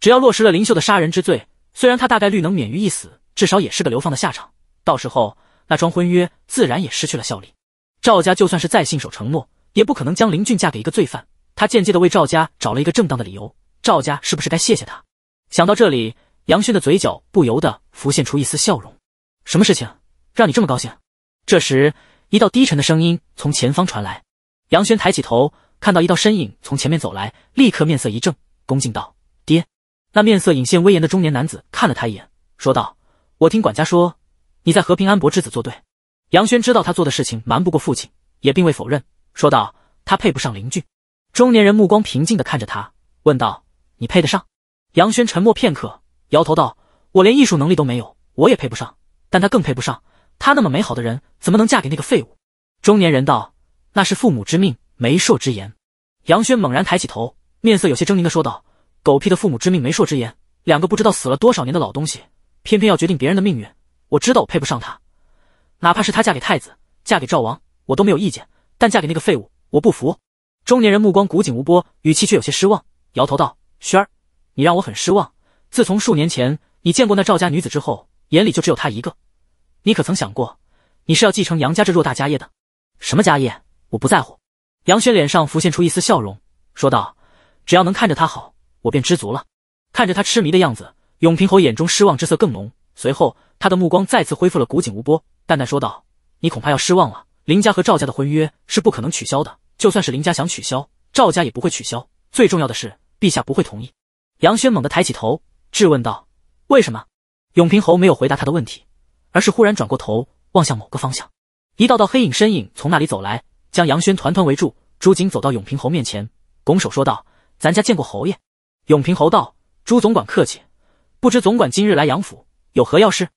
只要落实了林秀的杀人之罪，虽然他大概率能免于一死，至少也是个流放的下场。到时候。那桩婚约自然也失去了效力。赵家就算是再信守承诺，也不可能将林俊嫁给一个罪犯。他间接的为赵家找了一个正当的理由，赵家是不是该谢谢他？想到这里，杨轩的嘴角不由得浮现出一丝笑容。什么事情让你这么高兴？这时，一道低沉的声音从前方传来。杨轩抬起头，看到一道身影从前面走来，立刻面色一正，恭敬道：“爹。”那面色隐现威严的中年男子看了他一眼，说道：“我听管家说。”你在和平安博之子作对？杨轩知道他做的事情瞒不过父亲，也并未否认，说道：“他配不上林俊。”中年人目光平静地看着他，问道：“你配得上？”杨轩沉默片刻，摇头道：“我连艺术能力都没有，我也配不上。但他更配不上。他那么美好的人，怎么能嫁给那个废物？”中年人道：“那是父母之命，媒妁之言。”杨轩猛然抬起头，面色有些狰狞地说道：“狗屁的父母之命，媒妁之言！两个不知道死了多少年的老东西，偏偏要决定别人的命运。”我知道我配不上她，哪怕是她嫁给太子、嫁给赵王，我都没有意见。但嫁给那个废物，我不服。中年人目光古井无波，语气却有些失望，摇头道：“轩儿，你让我很失望。自从数年前你见过那赵家女子之后，眼里就只有她一个。你可曾想过，你是要继承杨家这偌大家业的？什么家业？我不在乎。”杨轩脸上浮现出一丝笑容，说道：“只要能看着她好，我便知足了。”看着他痴迷的样子，永平侯眼中失望之色更浓，随后。他的目光再次恢复了古井无波，淡淡说道：“你恐怕要失望了，林家和赵家的婚约是不可能取消的。就算是林家想取消，赵家也不会取消。最重要的是，陛下不会同意。”杨轩猛地抬起头，质问道：“为什么？”永平侯没有回答他的问题，而是忽然转过头，望向某个方向。一道道黑影身影从那里走来，将杨轩团团围住。朱瑾走到永平侯面前，拱手说道：“咱家见过侯爷。”永平侯道：“朱总管客气，不知总管今日来杨府有何要事？”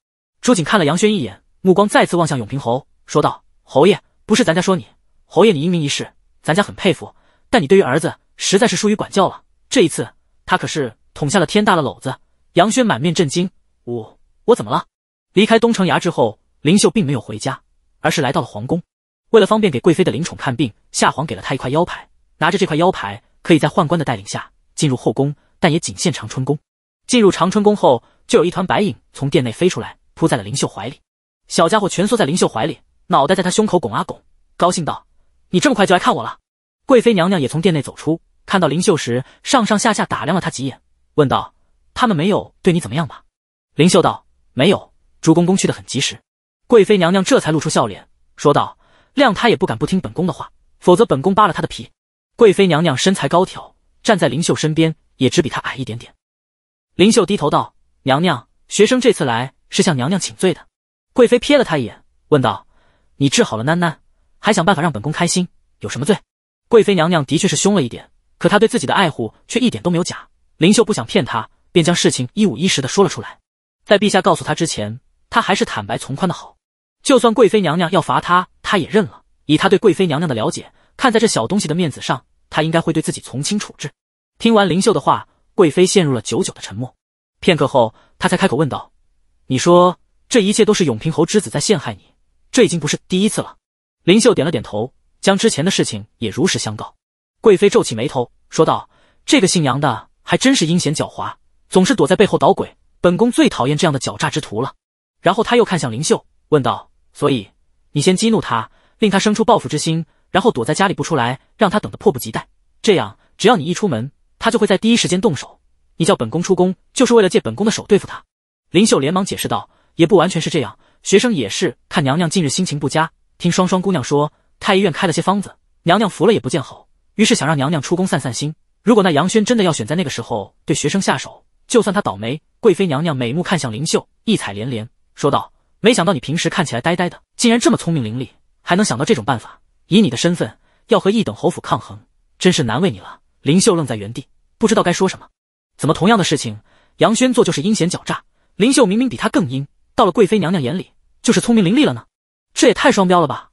朱瑾看了杨轩一眼，目光再次望向永平侯，说道：“侯爷，不是咱家说你，侯爷你英明一世，咱家很佩服。但你对于儿子实在是疏于管教了。这一次，他可是捅下了天大的篓子。”杨轩满面震惊：“我，我怎么了？”离开东城衙之后，林秀并没有回家，而是来到了皇宫。为了方便给贵妃的灵宠看病，夏皇给了他一块腰牌。拿着这块腰牌，可以在宦官的带领下进入后宫，但也仅限长春宫。进入长春宫后，就有一团白影从殿内飞出来。扑在了林秀怀里，小家伙蜷缩在林秀怀里，脑袋在他胸口拱啊拱，高兴道：“你这么快就来看我了。”贵妃娘娘也从殿内走出，看到林秀时上上下下打量了她几眼，问道：“他们没有对你怎么样吧？”林秀道：“没有，朱公公去的很及时。”贵妃娘娘这才露出笑脸，说道：“谅他也不敢不听本宫的话，否则本宫扒了他的皮。”贵妃娘娘身材高挑，站在林秀身边也只比她矮一点点。林秀低头道：“娘娘，学生这次来。”是向娘娘请罪的。贵妃瞥了她一眼，问道：“你治好了囡囡，还想办法让本宫开心，有什么罪？”贵妃娘娘的确是凶了一点，可她对自己的爱护却一点都没有假。灵秀不想骗她，便将事情一五一十的说了出来。在陛下告诉她之前，她还是坦白从宽的好。就算贵妃娘娘要罚她，她也认了。以她对贵妃娘娘的了解，看在这小东西的面子上，她应该会对自己从轻处置。听完灵秀的话，贵妃陷入了久久的沉默。片刻后，她才开口问道。你说这一切都是永平侯之子在陷害你，这已经不是第一次了。林秀点了点头，将之前的事情也如实相告。贵妃皱起眉头说道：“这个姓杨的还真是阴险狡猾，总是躲在背后捣鬼。本宫最讨厌这样的狡诈之徒了。”然后他又看向林秀，问道：“所以你先激怒他，令他生出报复之心，然后躲在家里不出来，让他等得迫不及待。这样，只要你一出门，他就会在第一时间动手。你叫本宫出宫，就是为了借本宫的手对付他。”林秀连忙解释道：“也不完全是这样，学生也是看娘娘近日心情不佳，听双双姑娘说太医院开了些方子，娘娘服了也不见好，于是想让娘娘出宫散散心。如果那杨轩真的要选在那个时候对学生下手，就算他倒霉。”贵妃娘娘美目看向林秀，异彩连连，说道：“没想到你平时看起来呆呆的，竟然这么聪明伶俐，还能想到这种办法。以你的身份，要和一等侯府抗衡，真是难为你了。”林秀愣在原地，不知道该说什么。怎么同样的事情，杨轩做就是阴险狡诈？林秀明明比她更阴，到了贵妃娘娘眼里就是聪明伶俐了呢，这也太双标了吧！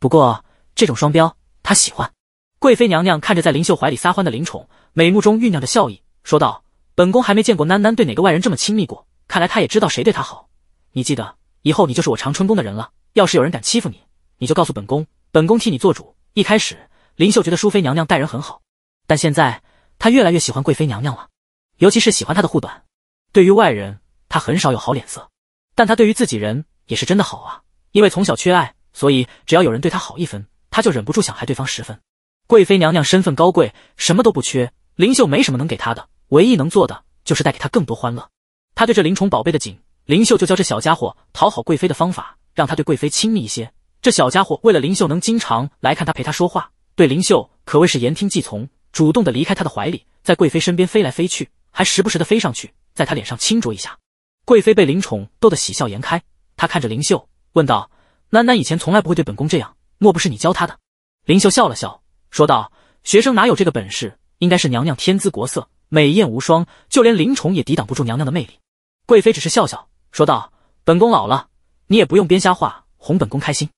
不过这种双标她喜欢。贵妃娘娘看着在林秀怀里撒欢的林宠，美目中酝酿着笑意，说道：“本宫还没见过囡囡对哪个外人这么亲密过，看来她也知道谁对她好。你记得，以后你就是我长春宫的人了，要是有人敢欺负你，你就告诉本宫，本宫替你做主。”一开始林秀觉得淑妃娘娘待人很好，但现在她越来越喜欢贵妃娘娘了，尤其是喜欢她的护短，对于外人。他很少有好脸色，但他对于自己人也是真的好啊。因为从小缺爱，所以只要有人对他好一分，他就忍不住想害对方十分。贵妃娘娘身份高贵，什么都不缺，林秀没什么能给她的，唯一能做的就是带给她更多欢乐。她对这林宠宝贝的紧，林秀就教这小家伙讨好贵妃的方法，让他对贵妃亲密一些。这小家伙为了林秀能经常来看他陪他说话，对林秀可谓是言听计从，主动的离开他的怀里，在贵妃身边飞来飞去，还时不时的飞上去，在他脸上轻啄一下。贵妃被灵宠逗得喜笑颜开，她看着灵秀问道：“楠楠以前从来不会对本宫这样，莫不是你教她的？”灵秀笑了笑，说道：“学生哪有这个本事？应该是娘娘天姿国色，美艳无双，就连灵宠也抵挡不住娘娘的魅力。”贵妃只是笑笑，说道：“本宫老了，你也不用编瞎话哄本宫开心。”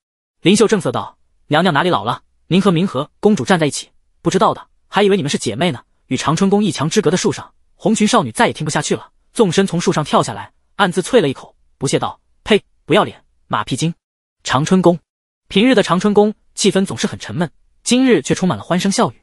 灵秀正色道：“娘娘哪里老了？您和明和公主站在一起，不知道的还以为你们是姐妹呢。”与长春宫一墙之隔的树上，红裙少女再也听不下去了，纵身从树上跳下来。暗自啐了一口，不屑道：“呸！不要脸，马屁精。”长春宫，平日的长春宫气氛总是很沉闷，今日却充满了欢声笑语。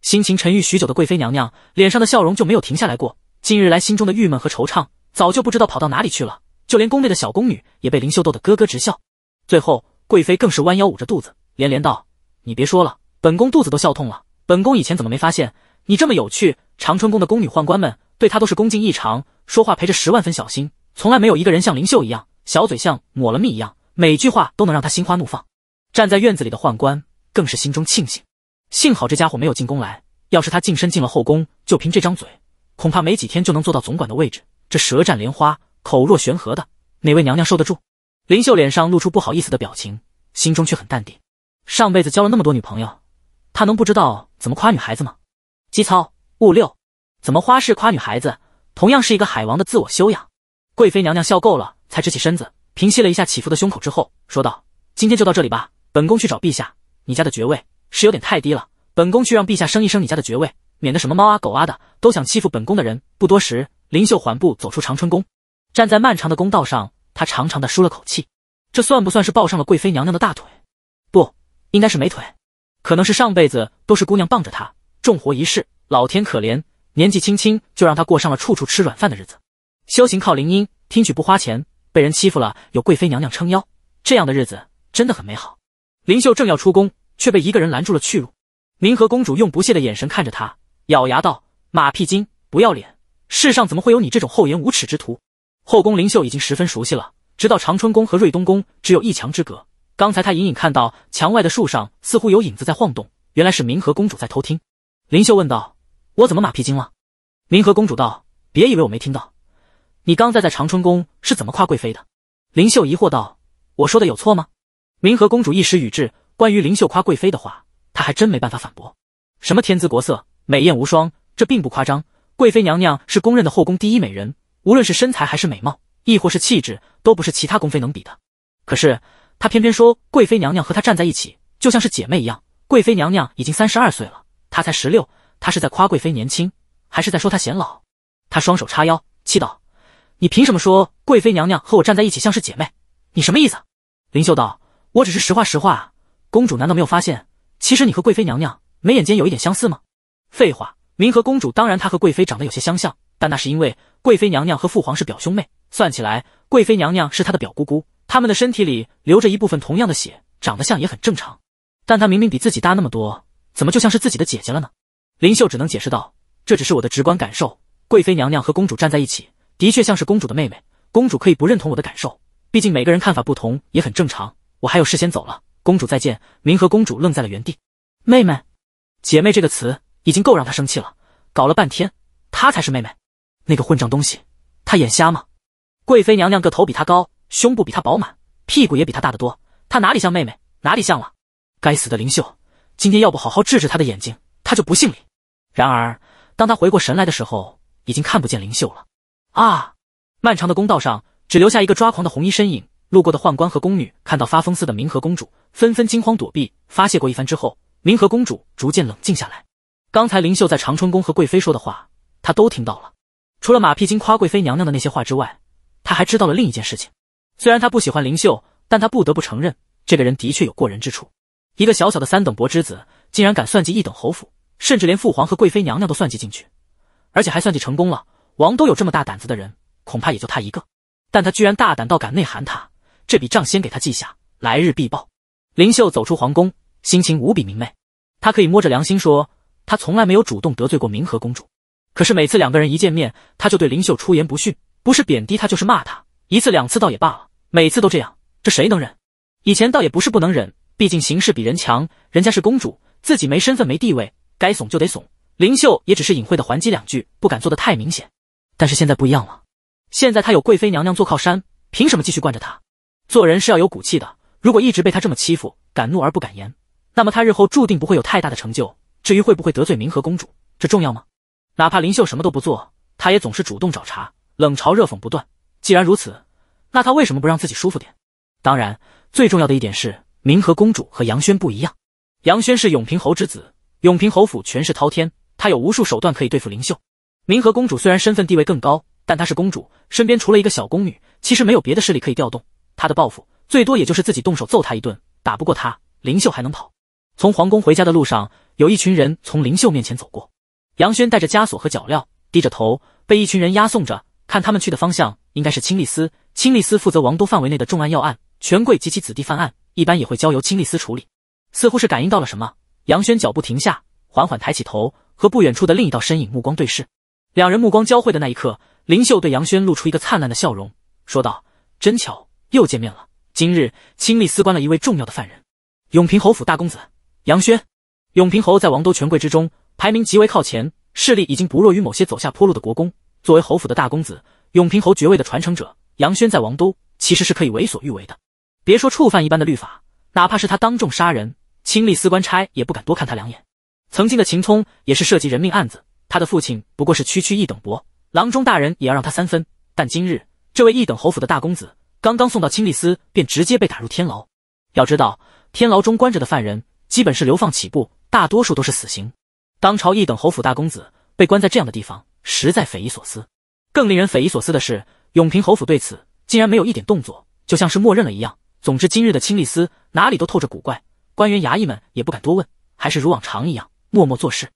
心情沉郁许久的贵妃娘娘脸上的笑容就没有停下来过。近日来心中的郁闷和惆怅早就不知道跑到哪里去了，就连宫内的小宫女也被林秀逗得咯咯直笑。最后，贵妃更是弯腰捂着肚子，连连道：“你别说了，本宫肚子都笑痛了。本宫以前怎么没发现你这么有趣？”长春宫的宫女宦官们对她都是恭敬异常，说话陪着十万分小心。从来没有一个人像灵秀一样，小嘴像抹了蜜一样，每句话都能让他心花怒放。站在院子里的宦官更是心中庆幸，幸好这家伙没有进宫来，要是他近身进了后宫，就凭这张嘴，恐怕没几天就能做到总管的位置。这舌战莲花、口若悬河的，哪位娘娘受得住？林秀脸上露出不好意思的表情，心中却很淡定。上辈子交了那么多女朋友，她能不知道怎么夸女孩子吗？基操勿六，怎么花式夸女孩子，同样是一个海王的自我修养。贵妃娘娘笑够了，才直起身子，平息了一下起伏的胸口之后，说道：“今天就到这里吧，本宫去找陛下。你家的爵位是有点太低了，本宫去让陛下升一升你家的爵位，免得什么猫啊狗啊的都想欺负本宫的人。”不多时，林秀缓步走出长春宫，站在漫长的宫道上，她长长的舒了口气。这算不算是抱上了贵妃娘娘的大腿？不，应该是美腿。可能是上辈子都是姑娘傍着她，重活一世，老天可怜，年纪轻轻就让她过上了处处吃软饭的日子。修行靠灵音，听曲不花钱，被人欺负了有贵妃娘娘撑腰，这样的日子真的很美好。灵秀正要出宫，却被一个人拦住了去路。明和公主用不屑的眼神看着她，咬牙道：“马屁精，不要脸！世上怎么会有你这种厚颜无耻之徒？”后宫灵秀已经十分熟悉了，知道长春宫和瑞东宫只有一墙之隔。刚才她隐隐看到墙外的树上似乎有影子在晃动，原来是明和公主在偷听。灵秀问道：“我怎么马屁精了？”明和公主道：“别以为我没听到。”你刚在在长春宫是怎么夸贵妃的？灵秀疑惑道：“我说的有错吗？”明和公主一时语滞。关于灵秀夸贵妃的话，她还真没办法反驳。什么天姿国色、美艳无双，这并不夸张。贵妃娘娘是公认的后宫第一美人，无论是身材还是美貌，亦或是气质，都不是其他宫妃能比的。可是她偏偏说贵妃娘娘和她站在一起就像是姐妹一样。贵妃娘娘已经三十二岁了，她才十六，她是在夸贵妃年轻，还是在说她显老？她双手叉腰，气道。你凭什么说贵妃娘娘和我站在一起像是姐妹？你什么意思？林秀道：“我只是实话实话啊。公主难道没有发现，其实你和贵妃娘娘眉眼间有一点相似吗？”废话，明和公主当然她和贵妃长得有些相像，但那是因为贵妃娘娘和父皇是表兄妹，算起来贵妃娘娘是她的表姑姑，他们的身体里流着一部分同样的血，长得像也很正常。但她明明比自己大那么多，怎么就像是自己的姐姐了呢？林秀只能解释道：“这只是我的直观感受，贵妃娘娘和公主站在一起。”的确像是公主的妹妹。公主可以不认同我的感受，毕竟每个人看法不同也很正常。我还有事先走了，公主再见。明和公主愣在了原地，妹妹、姐妹这个词已经够让她生气了。搞了半天，她才是妹妹，那个混账东西，她眼瞎吗？贵妃娘娘个头比她高，胸部比她饱满，屁股也比她大得多，她哪里像妹妹，哪里像了？该死的灵秀，今天要不好好治治她的眼睛，她就不姓李。然而，当她回过神来的时候，已经看不见灵秀了。啊！漫长的公道上，只留下一个抓狂的红衣身影。路过的宦官和宫女看到发疯似的明和公主，纷纷惊慌躲避。发泄过一番之后，明和公主逐渐冷静下来。刚才林秀在长春宫和贵妃说的话，她都听到了。除了马屁精夸贵妃娘娘的那些话之外，她还知道了另一件事情。虽然她不喜欢林秀，但她不得不承认，这个人的确有过人之处。一个小小的三等伯之子，竟然敢算计一等侯府，甚至连父皇和贵妃娘娘都算计进去，而且还算计成功了。王都有这么大胆子的人，恐怕也就他一个。但他居然大胆到敢内涵他，这笔账先给他记下，来日必报。林秀走出皇宫，心情无比明媚。她可以摸着良心说，她从来没有主动得罪过明和公主。可是每次两个人一见面，他就对林秀出言不逊，不是贬低他就是骂他。一次两次倒也罢了，每次都这样，这谁能忍？以前倒也不是不能忍，毕竟形势比人强，人家是公主，自己没身份没地位，该怂就得怂。林秀也只是隐晦的还击两句，不敢做的太明显。但是现在不一样了，现在她有贵妃娘娘做靠山，凭什么继续惯着她？做人是要有骨气的，如果一直被她这么欺负，敢怒而不敢言，那么她日后注定不会有太大的成就。至于会不会得罪明和公主，这重要吗？哪怕林秀什么都不做，她也总是主动找茬，冷嘲热讽不断。既然如此，那她为什么不让自己舒服点？当然，最重要的一点是明和公主和杨轩不一样，杨轩是永平侯之子，永平侯府权势滔天，他有无数手段可以对付林秀。冥和公主虽然身份地位更高，但她是公主，身边除了一个小宫女，其实没有别的势力可以调动。她的报复最多也就是自己动手揍她一顿，打不过她，灵秀还能跑。从皇宫回家的路上，有一群人从灵秀面前走过。杨轩带着枷锁和脚镣，低着头，被一群人押送着。看他们去的方向，应该是清丽司。清丽司负责王都范围内的重案要案，权贵及其子弟犯案，一般也会交由清丽司处理。似乎是感应到了什么，杨轩脚步停下，缓缓抬起头，和不远处的另一道身影目光对视。两人目光交汇的那一刻，林秀对杨轩露出一个灿烂的笑容，说道：“真巧，又见面了。今日清吏司关了一位重要的犯人，永平侯府大公子杨轩。永平侯在王都权贵之中排名极为靠前，势力已经不弱于某些走下坡路的国公。作为侯府的大公子，永平侯爵位的传承者，杨轩在王都其实是可以为所欲为的。别说触犯一般的律法，哪怕是他当众杀人，清吏司官差也不敢多看他两眼。曾经的秦聪也是涉及人命案子。”他的父亲不过是区区一等伯，郎中大人也要让他三分。但今日这位一等侯府的大公子，刚刚送到清吏司，便直接被打入天牢。要知道，天牢中关着的犯人，基本是流放起步，大多数都是死刑。当朝一等侯府大公子被关在这样的地方，实在匪夷所思。更令人匪夷所思的是，永平侯府对此竟然没有一点动作，就像是默认了一样。总之，今日的清吏司哪里都透着古怪，官员衙役们也不敢多问，还是如往常一样默默做事。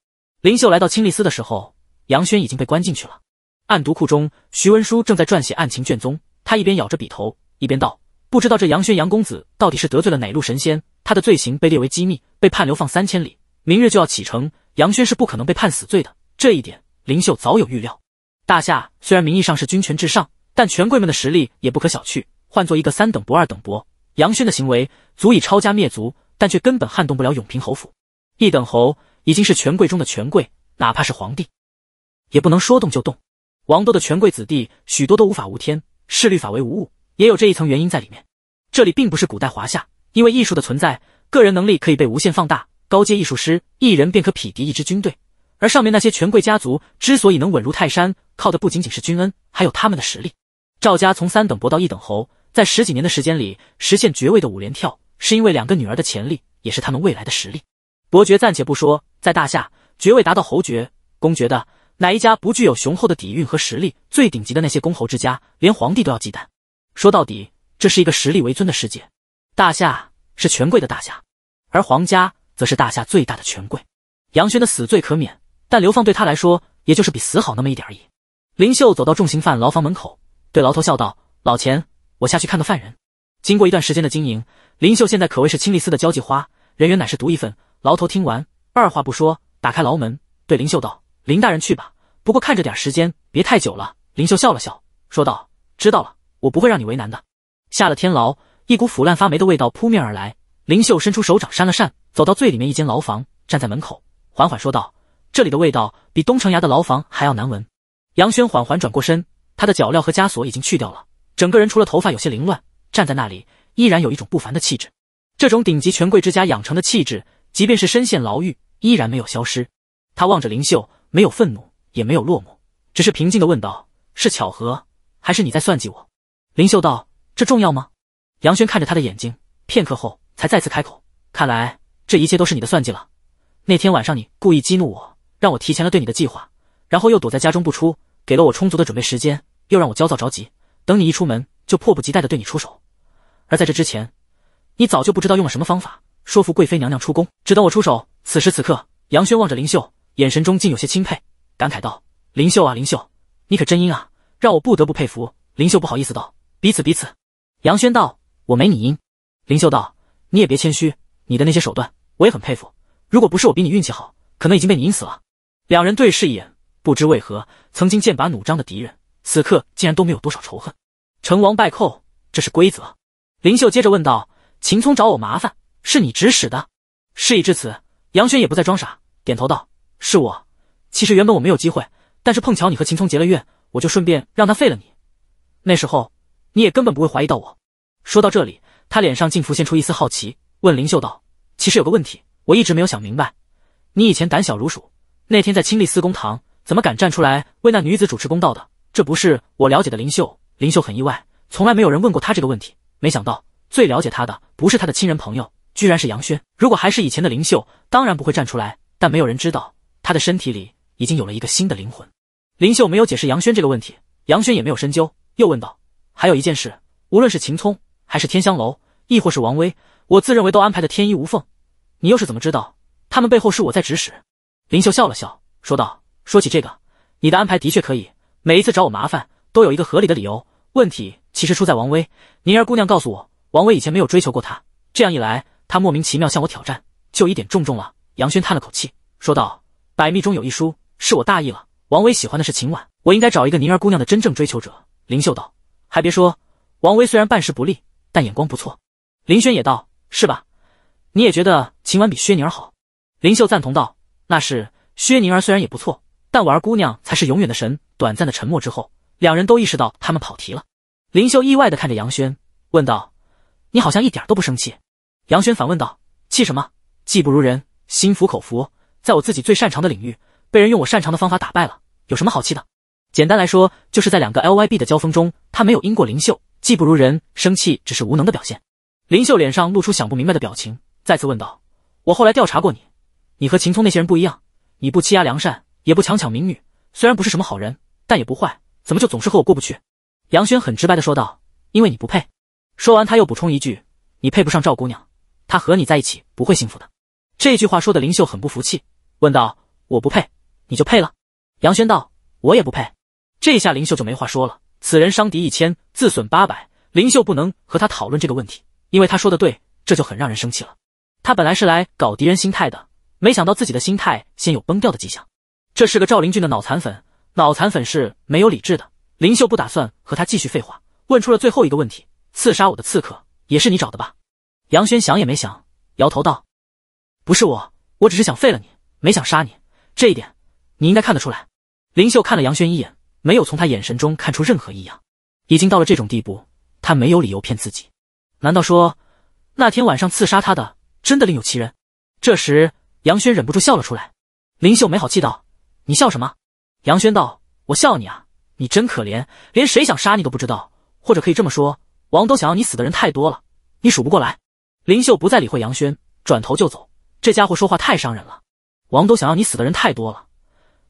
林秀来到清丽司的时候，杨轩已经被关进去了。案牍库中，徐文书正在撰写案情卷宗，他一边咬着笔头，一边道：“不知道这杨轩杨公子到底是得罪了哪路神仙？他的罪行被列为机密，被判流放三千里，明日就要启程。杨轩是不可能被判死罪的，这一点林秀早有预料。大夏虽然名义上是君权至上，但权贵们的实力也不可小觑。换做一个三等不二等伯，杨轩的行为足以抄家灭族，但却根本撼动不了永平侯府一等侯。”已经是权贵中的权贵，哪怕是皇帝，也不能说动就动。王都的权贵子弟许多都无法无天，视律法为无物，也有这一层原因在里面。这里并不是古代华夏，因为艺术的存在，个人能力可以被无限放大。高阶艺术师一人便可匹敌一支军队，而上面那些权贵家族之所以能稳如泰山，靠的不仅仅是君恩，还有他们的实力。赵家从三等伯到一等侯，在十几年的时间里实现爵位的五连跳，是因为两个女儿的潜力，也是他们未来的实力。伯爵暂且不说。在大夏，爵位达到侯爵、公爵的，哪一家不具有雄厚的底蕴和实力？最顶级的那些公侯之家，连皇帝都要忌惮。说到底，这是一个实力为尊的世界。大夏是权贵的大夏，而皇家则是大夏最大的权贵。杨轩的死罪可免，但流放对他来说，也就是比死好那么一点而已。林秀走到重刑犯牢房门口，对牢头笑道：“老钱，我下去看个犯人。”经过一段时间的经营，林秀现在可谓是亲丽司的交际花，人缘乃是独一份。牢头听完。二话不说，打开牢门，对林秀道：“林大人去吧，不过看着点时间，别太久了。”林秀笑了笑，说道：“知道了，我不会让你为难的。”下了天牢，一股腐烂发霉的味道扑面而来。林秀伸出手掌扇了扇，走到最里面一间牢房，站在门口，缓缓说道：“这里的味道比东城崖的牢房还要难闻。”杨轩缓缓转过身，他的脚镣和枷锁已经去掉了，整个人除了头发有些凌乱，站在那里依然有一种不凡的气质。这种顶级权贵之家养成的气质，即便是身陷牢狱。依然没有消失。他望着灵秀，没有愤怒，也没有落寞，只是平静的问道：“是巧合，还是你在算计我？”灵秀道：“这重要吗？”杨轩看着他的眼睛，片刻后才再次开口：“看来这一切都是你的算计了。那天晚上，你故意激怒我，让我提前了对你的计划，然后又躲在家中不出，给了我充足的准备时间，又让我焦躁着急。等你一出门，就迫不及待的对你出手。而在这之前，你早就不知道用了什么方法说服贵妃娘娘出宫，只等我出手。”此时此刻，杨轩望着林秀，眼神中竟有些钦佩，感慨道：“林秀啊，林秀，你可真阴啊，让我不得不佩服。”林秀不好意思道：“彼此彼此。”杨轩道：“我没你阴。”林秀道：“你也别谦虚，你的那些手段我也很佩服。如果不是我比你运气好，可能已经被你阴死了。”两人对视一眼，不知为何，曾经剑拔弩张的敌人，此刻竟然都没有多少仇恨。成王败寇，这是规则。林秀接着问道：“秦聪找我麻烦，是你指使的？事已至此。”杨轩也不再装傻，点头道：“是我。其实原本我没有机会，但是碰巧你和秦聪结了怨，我就顺便让他废了你。那时候你也根本不会怀疑到我。”说到这里，他脸上竟浮现出一丝好奇，问林秀道：“其实有个问题，我一直没有想明白，你以前胆小如鼠，那天在清丽司公堂，怎么敢站出来为那女子主持公道的？这不是我了解的林秀。”林秀很意外，从来没有人问过他这个问题，没想到最了解他的不是他的亲人朋友。居然是杨轩。如果还是以前的灵秀，当然不会站出来。但没有人知道，他的身体里已经有了一个新的灵魂。灵秀没有解释杨轩这个问题，杨轩也没有深究，又问道：“还有一件事，无论是秦聪还是天香楼，亦或是王威，我自认为都安排的天衣无缝。你又是怎么知道他们背后是我在指使？”灵秀笑了笑，说道：“说起这个，你的安排的确可以。每一次找我麻烦，都有一个合理的理由。问题其实出在王威。宁儿姑娘告诉我，王威以前没有追求过她。这样一来。”他莫名其妙向我挑战，就一点中中了。杨轩叹了口气，说道：“百密中有一疏，是我大意了。王威喜欢的是秦婉，我应该找一个宁儿姑娘的真正追求者。”林秀道：“还别说，王威虽然办事不利，但眼光不错。”林轩也道：“是吧？你也觉得秦婉比薛宁儿好？”林秀赞同道：“那是薛宁儿虽然也不错，但婉儿姑娘才是永远的神。”短暂的沉默之后，两人都意识到他们跑题了。林秀意外的看着杨轩，问道：“你好像一点都不生气？”杨轩反问道：“气什么？技不如人，心服口服。在我自己最擅长的领域，被人用我擅长的方法打败了，有什么好气的？简单来说，就是在两个 LYB 的交锋中，他没有赢过林秀，技不如人，生气只是无能的表现。”林秀脸上露出想不明白的表情，再次问道：“我后来调查过你，你和秦聪那些人不一样，你不欺压良善，也不强抢民女，虽然不是什么好人，但也不坏，怎么就总是和我过不去？”杨轩很直白的说道：“因为你不配。”说完，他又补充一句：“你配不上赵姑娘。”他和你在一起不会幸福的。这句话说的林秀很不服气，问道：“我不配，你就配了？”杨轩道：“我也不配。”这下林秀就没话说了。此人伤敌一千，自损八百，林秀不能和他讨论这个问题，因为他说的对，这就很让人生气了。他本来是来搞敌人心态的，没想到自己的心态先有崩掉的迹象。这是个赵林俊的脑残粉，脑残粉是没有理智的。林秀不打算和他继续废话，问出了最后一个问题：“刺杀我的刺客也是你找的吧？”杨轩想也没想，摇头道：“不是我，我只是想废了你，没想杀你。这一点，你应该看得出来。”林秀看了杨轩一眼，没有从他眼神中看出任何异样。已经到了这种地步，他没有理由骗自己。难道说，那天晚上刺杀他的真的另有其人？这时，杨轩忍不住笑了出来。林秀没好气道：“你笑什么？”杨轩道：“我笑你啊，你真可怜，连谁想杀你都不知道。或者可以这么说，王都想要你死的人太多了，你数不过来。”林秀不再理会杨轩，转头就走。这家伙说话太伤人了，王都想要你死的人太多了，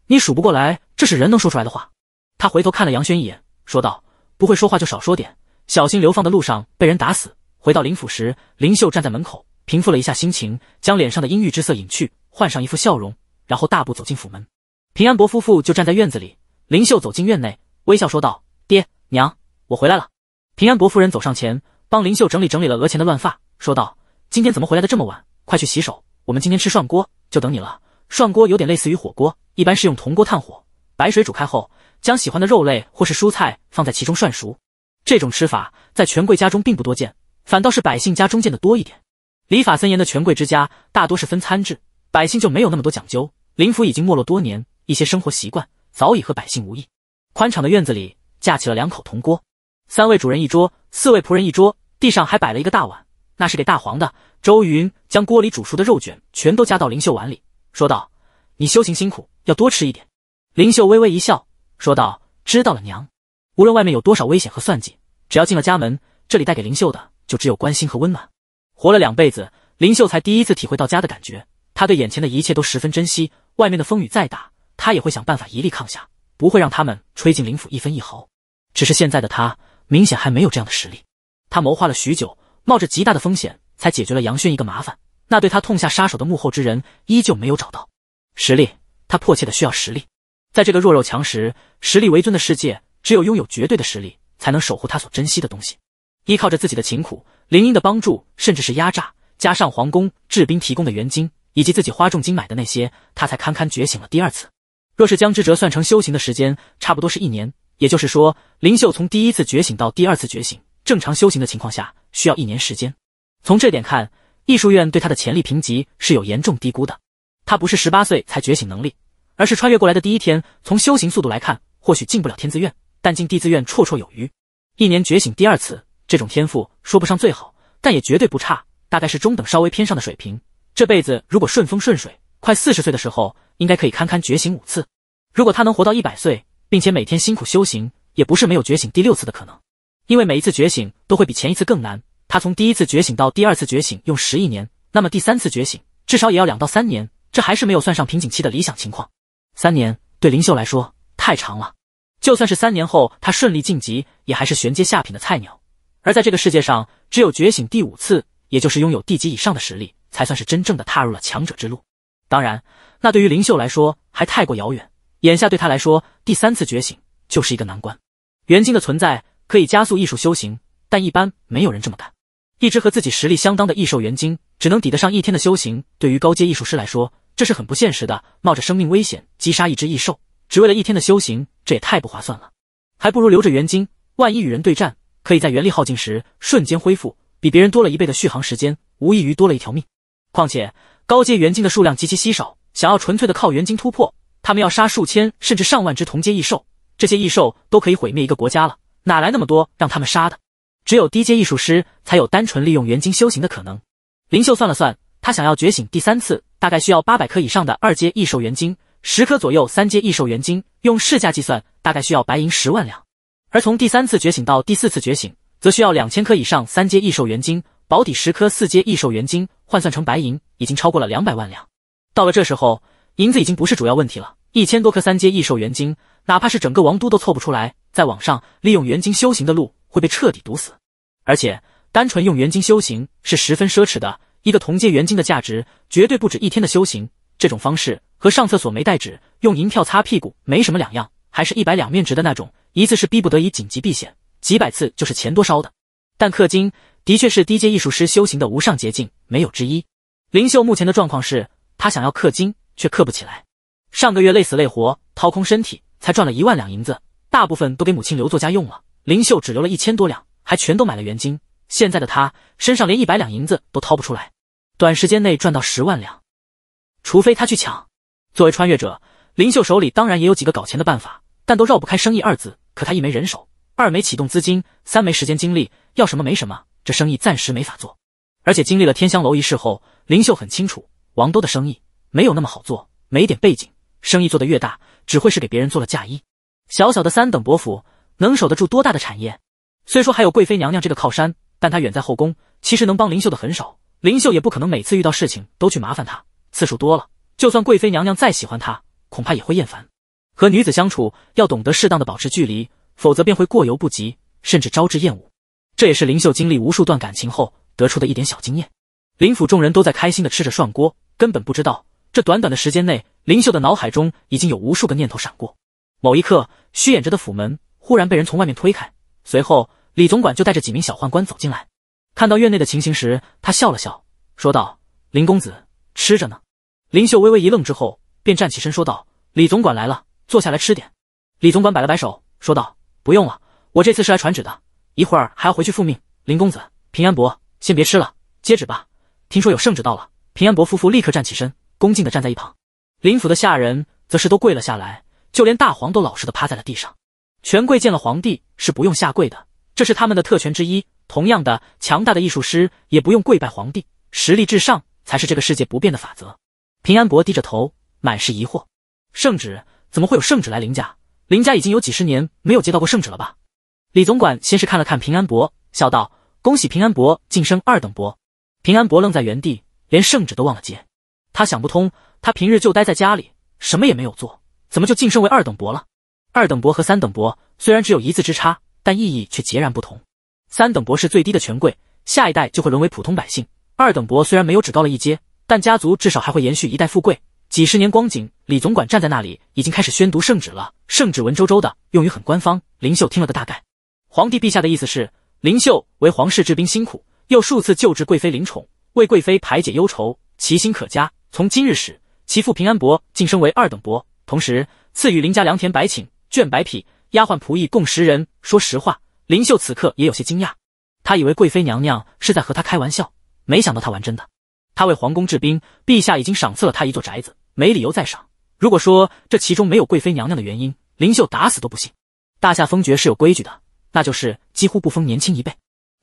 你数不过来，这是人能说出来的话。他回头看了杨轩一眼，说道：“不会说话就少说点，小心流放的路上被人打死。”回到林府时，林秀站在门口，平复了一下心情，将脸上的阴郁之色隐去，换上一副笑容，然后大步走进府门。平安伯夫妇就站在院子里，林秀走进院内，微笑说道：“爹娘，我回来了。”平安伯夫人走上前。帮林秀整理整理了额前的乱发，说道：“今天怎么回来的这么晚？快去洗手，我们今天吃涮锅，就等你了。涮锅有点类似于火锅，一般是用铜锅、炭火、白水煮开后，将喜欢的肉类或是蔬菜放在其中涮熟。这种吃法在权贵家中并不多见，反倒是百姓家中见的多一点。礼法森严的权贵之家大多是分餐制，百姓就没有那么多讲究。林府已经没落多年，一些生活习惯早已和百姓无异。宽敞的院子里架起了两口铜锅。”三位主人一桌，四位仆人一桌，地上还摆了一个大碗，那是给大黄的。周云将锅里煮熟的肉卷全都夹到林秀碗里，说道：“你修行辛苦，要多吃一点。”林秀微微一笑，说道：“知道了，娘。无论外面有多少危险和算计，只要进了家门，这里带给林秀的就只有关心和温暖。活了两辈子，林秀才第一次体会到家的感觉。她对眼前的一切都十分珍惜。外面的风雨再大，她也会想办法一力抗下，不会让他们吹进林府一分一毫。只是现在的她。”明显还没有这样的实力。他谋划了许久，冒着极大的风险，才解决了杨轩一个麻烦。那对他痛下杀手的幕后之人，依旧没有找到。实力，他迫切的需要实力。在这个弱肉强食、实力为尊的世界，只有拥有绝对的实力，才能守护他所珍惜的东西。依靠着自己的勤苦、林英的帮助，甚至是压榨，加上皇宫治兵提供的援金，以及自己花重金买的那些，他才堪堪觉醒了第二次。若是将之折算成修行的时间，差不多是一年。也就是说，林秀从第一次觉醒到第二次觉醒，正常修行的情况下需要一年时间。从这点看，艺术院对他的潜力评级是有严重低估的。他不是十八岁才觉醒能力，而是穿越过来的第一天。从修行速度来看，或许进不了天资院，但进地资院绰绰有余。一年觉醒第二次，这种天赋说不上最好，但也绝对不差，大概是中等稍微偏上的水平。这辈子如果顺风顺水，快四十岁的时候应该可以堪堪觉醒五次。如果他能活到一百岁，并且每天辛苦修行，也不是没有觉醒第六次的可能。因为每一次觉醒都会比前一次更难。他从第一次觉醒到第二次觉醒用十亿年，那么第三次觉醒至少也要两到三年。这还是没有算上瓶颈期的理想情况。三年对林秀来说太长了。就算是三年后他顺利晋级，也还是玄阶下品的菜鸟。而在这个世界上，只有觉醒第五次，也就是拥有地级以上的实力，才算是真正的踏入了强者之路。当然，那对于林秀来说还太过遥远。眼下对他来说，第三次觉醒就是一个难关。元晶的存在可以加速异兽修行，但一般没有人这么干。一只和自己实力相当的异兽元晶，只能抵得上一天的修行。对于高阶艺术师来说，这是很不现实的。冒着生命危险击杀一只异兽，只为了一天的修行，这也太不划算了。还不如留着元晶，万一与人对战，可以在元力耗尽时瞬间恢复，比别人多了一倍的续航时间，无异于多了一条命。况且高阶元晶的数量极其稀少，想要纯粹的靠元晶突破。他们要杀数千甚至上万只同阶异兽，这些异兽都可以毁灭一个国家了，哪来那么多让他们杀的？只有低阶异术师才有单纯利用元晶修行的可能。林秀算了算，他想要觉醒第三次，大概需要八百颗以上的二阶异兽元晶，十颗左右三阶异兽元晶，用市价计算，大概需要白银十万两。而从第三次觉醒到第四次觉醒，则需要两千颗以上三阶异兽元晶，保底十颗四阶异兽元晶，换算成白银，已经超过了两百万两。到了这时候，银子已经不是主要问题了。一千多颗三阶异兽元晶，哪怕是整个王都都凑不出来。在网上利用元晶修行的路会被彻底堵死，而且单纯用元晶修行是十分奢侈的。一个同阶元晶的价值绝对不止一天的修行。这种方式和上厕所没带纸用银票擦屁股没什么两样，还是一百两面值的那种。一次是逼不得已紧急避险，几百次就是钱多烧的。但氪金的确是低阶艺术师修行的无上捷径，没有之一。灵秀目前的状况是，他想要氪金却氪不起来。上个月累死累活，掏空身体才赚了一万两银子，大部分都给母亲留作家用了。林秀只留了一千多两，还全都买了元金。现在的他身上连一百两银子都掏不出来，短时间内赚到十万两，除非他去抢。作为穿越者，林秀手里当然也有几个搞钱的办法，但都绕不开“生意”二字。可他一没人手，二没启动资金，三没时间精力，要什么没什么，这生意暂时没法做。而且经历了天香楼一事后，林秀很清楚，王都的生意没有那么好做，没点背景。生意做得越大，只会是给别人做了嫁衣。小小的三等伯府能守得住多大的产业？虽说还有贵妃娘娘这个靠山，但她远在后宫，其实能帮林秀的很少。林秀也不可能每次遇到事情都去麻烦她，次数多了，就算贵妃娘娘再喜欢她，恐怕也会厌烦。和女子相处要懂得适当的保持距离，否则便会过犹不及，甚至招致厌恶。这也是林秀经历无数段感情后得出的一点小经验。林府众人都在开心的吃着涮锅，根本不知道。这短短的时间内，林秀的脑海中已经有无数个念头闪过。某一刻，虚掩着的府门忽然被人从外面推开，随后李总管就带着几名小宦官走进来。看到院内的情形时，他笑了笑，说道：“林公子，吃着呢。”林秀微微一愣之后，便站起身说道：“李总管来了，坐下来吃点。”李总管摆了摆手，说道：“不用了，我这次是来传旨的，一会儿还要回去复命。林公子，平安伯，先别吃了，接旨吧。听说有圣旨到了，平安伯夫妇立刻站起身。”恭敬的站在一旁，林府的下人则是都跪了下来，就连大皇都老实的趴在了地上。权贵见了皇帝是不用下跪的，这是他们的特权之一。同样的，强大的艺术师也不用跪拜皇帝，实力至上才是这个世界不变的法则。平安伯低着头，满是疑惑：圣旨怎么会有圣旨来林家？林家已经有几十年没有接到过圣旨了吧？李总管先是看了看平安伯，笑道：“恭喜平安伯晋升二等伯。”平安伯愣在原地，连圣旨都忘了接。他想不通，他平日就待在家里，什么也没有做，怎么就晋升为二等伯了？二等伯和三等伯虽然只有一字之差，但意义却截然不同。三等伯是最低的权贵，下一代就会沦为普通百姓；二等伯虽然没有只高了一阶，但家族至少还会延续一代富贵。几十年光景，李总管站在那里已经开始宣读圣旨了。圣旨文绉绉的，用于很官方。林秀听了个大概，皇帝陛下的意思是，林秀为皇室治兵辛苦，又数次救治贵妃临宠，为贵妃排解忧愁，其心可嘉。从今日始，其父平安伯晋升为二等伯，同时赐予林家良田百顷、绢百匹、丫鬟仆役共十人。说实话，林秀此刻也有些惊讶，他以为贵妃娘娘是在和他开玩笑，没想到她玩真的。他为皇宫治兵，陛下已经赏赐了他一座宅子，没理由再赏。如果说这其中没有贵妃娘娘的原因，林秀打死都不信。大夏封爵是有规矩的，那就是几乎不封年轻一辈，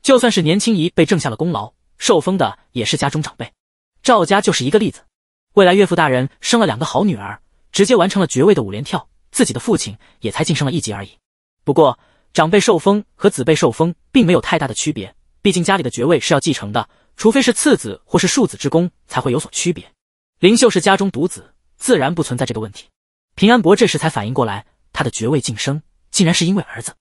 就算是年轻一辈挣下了功劳，受封的也是家中长辈。赵家就是一个例子。未来岳父大人生了两个好女儿，直接完成了爵位的五连跳，自己的父亲也才晋升了一级而已。不过长辈受封和子辈受封并没有太大的区别，毕竟家里的爵位是要继承的，除非是次子或是庶子之功才会有所区别。林秀是家中独子，自然不存在这个问题。平安伯这时才反应过来，他的爵位晋升竟然是因为儿子。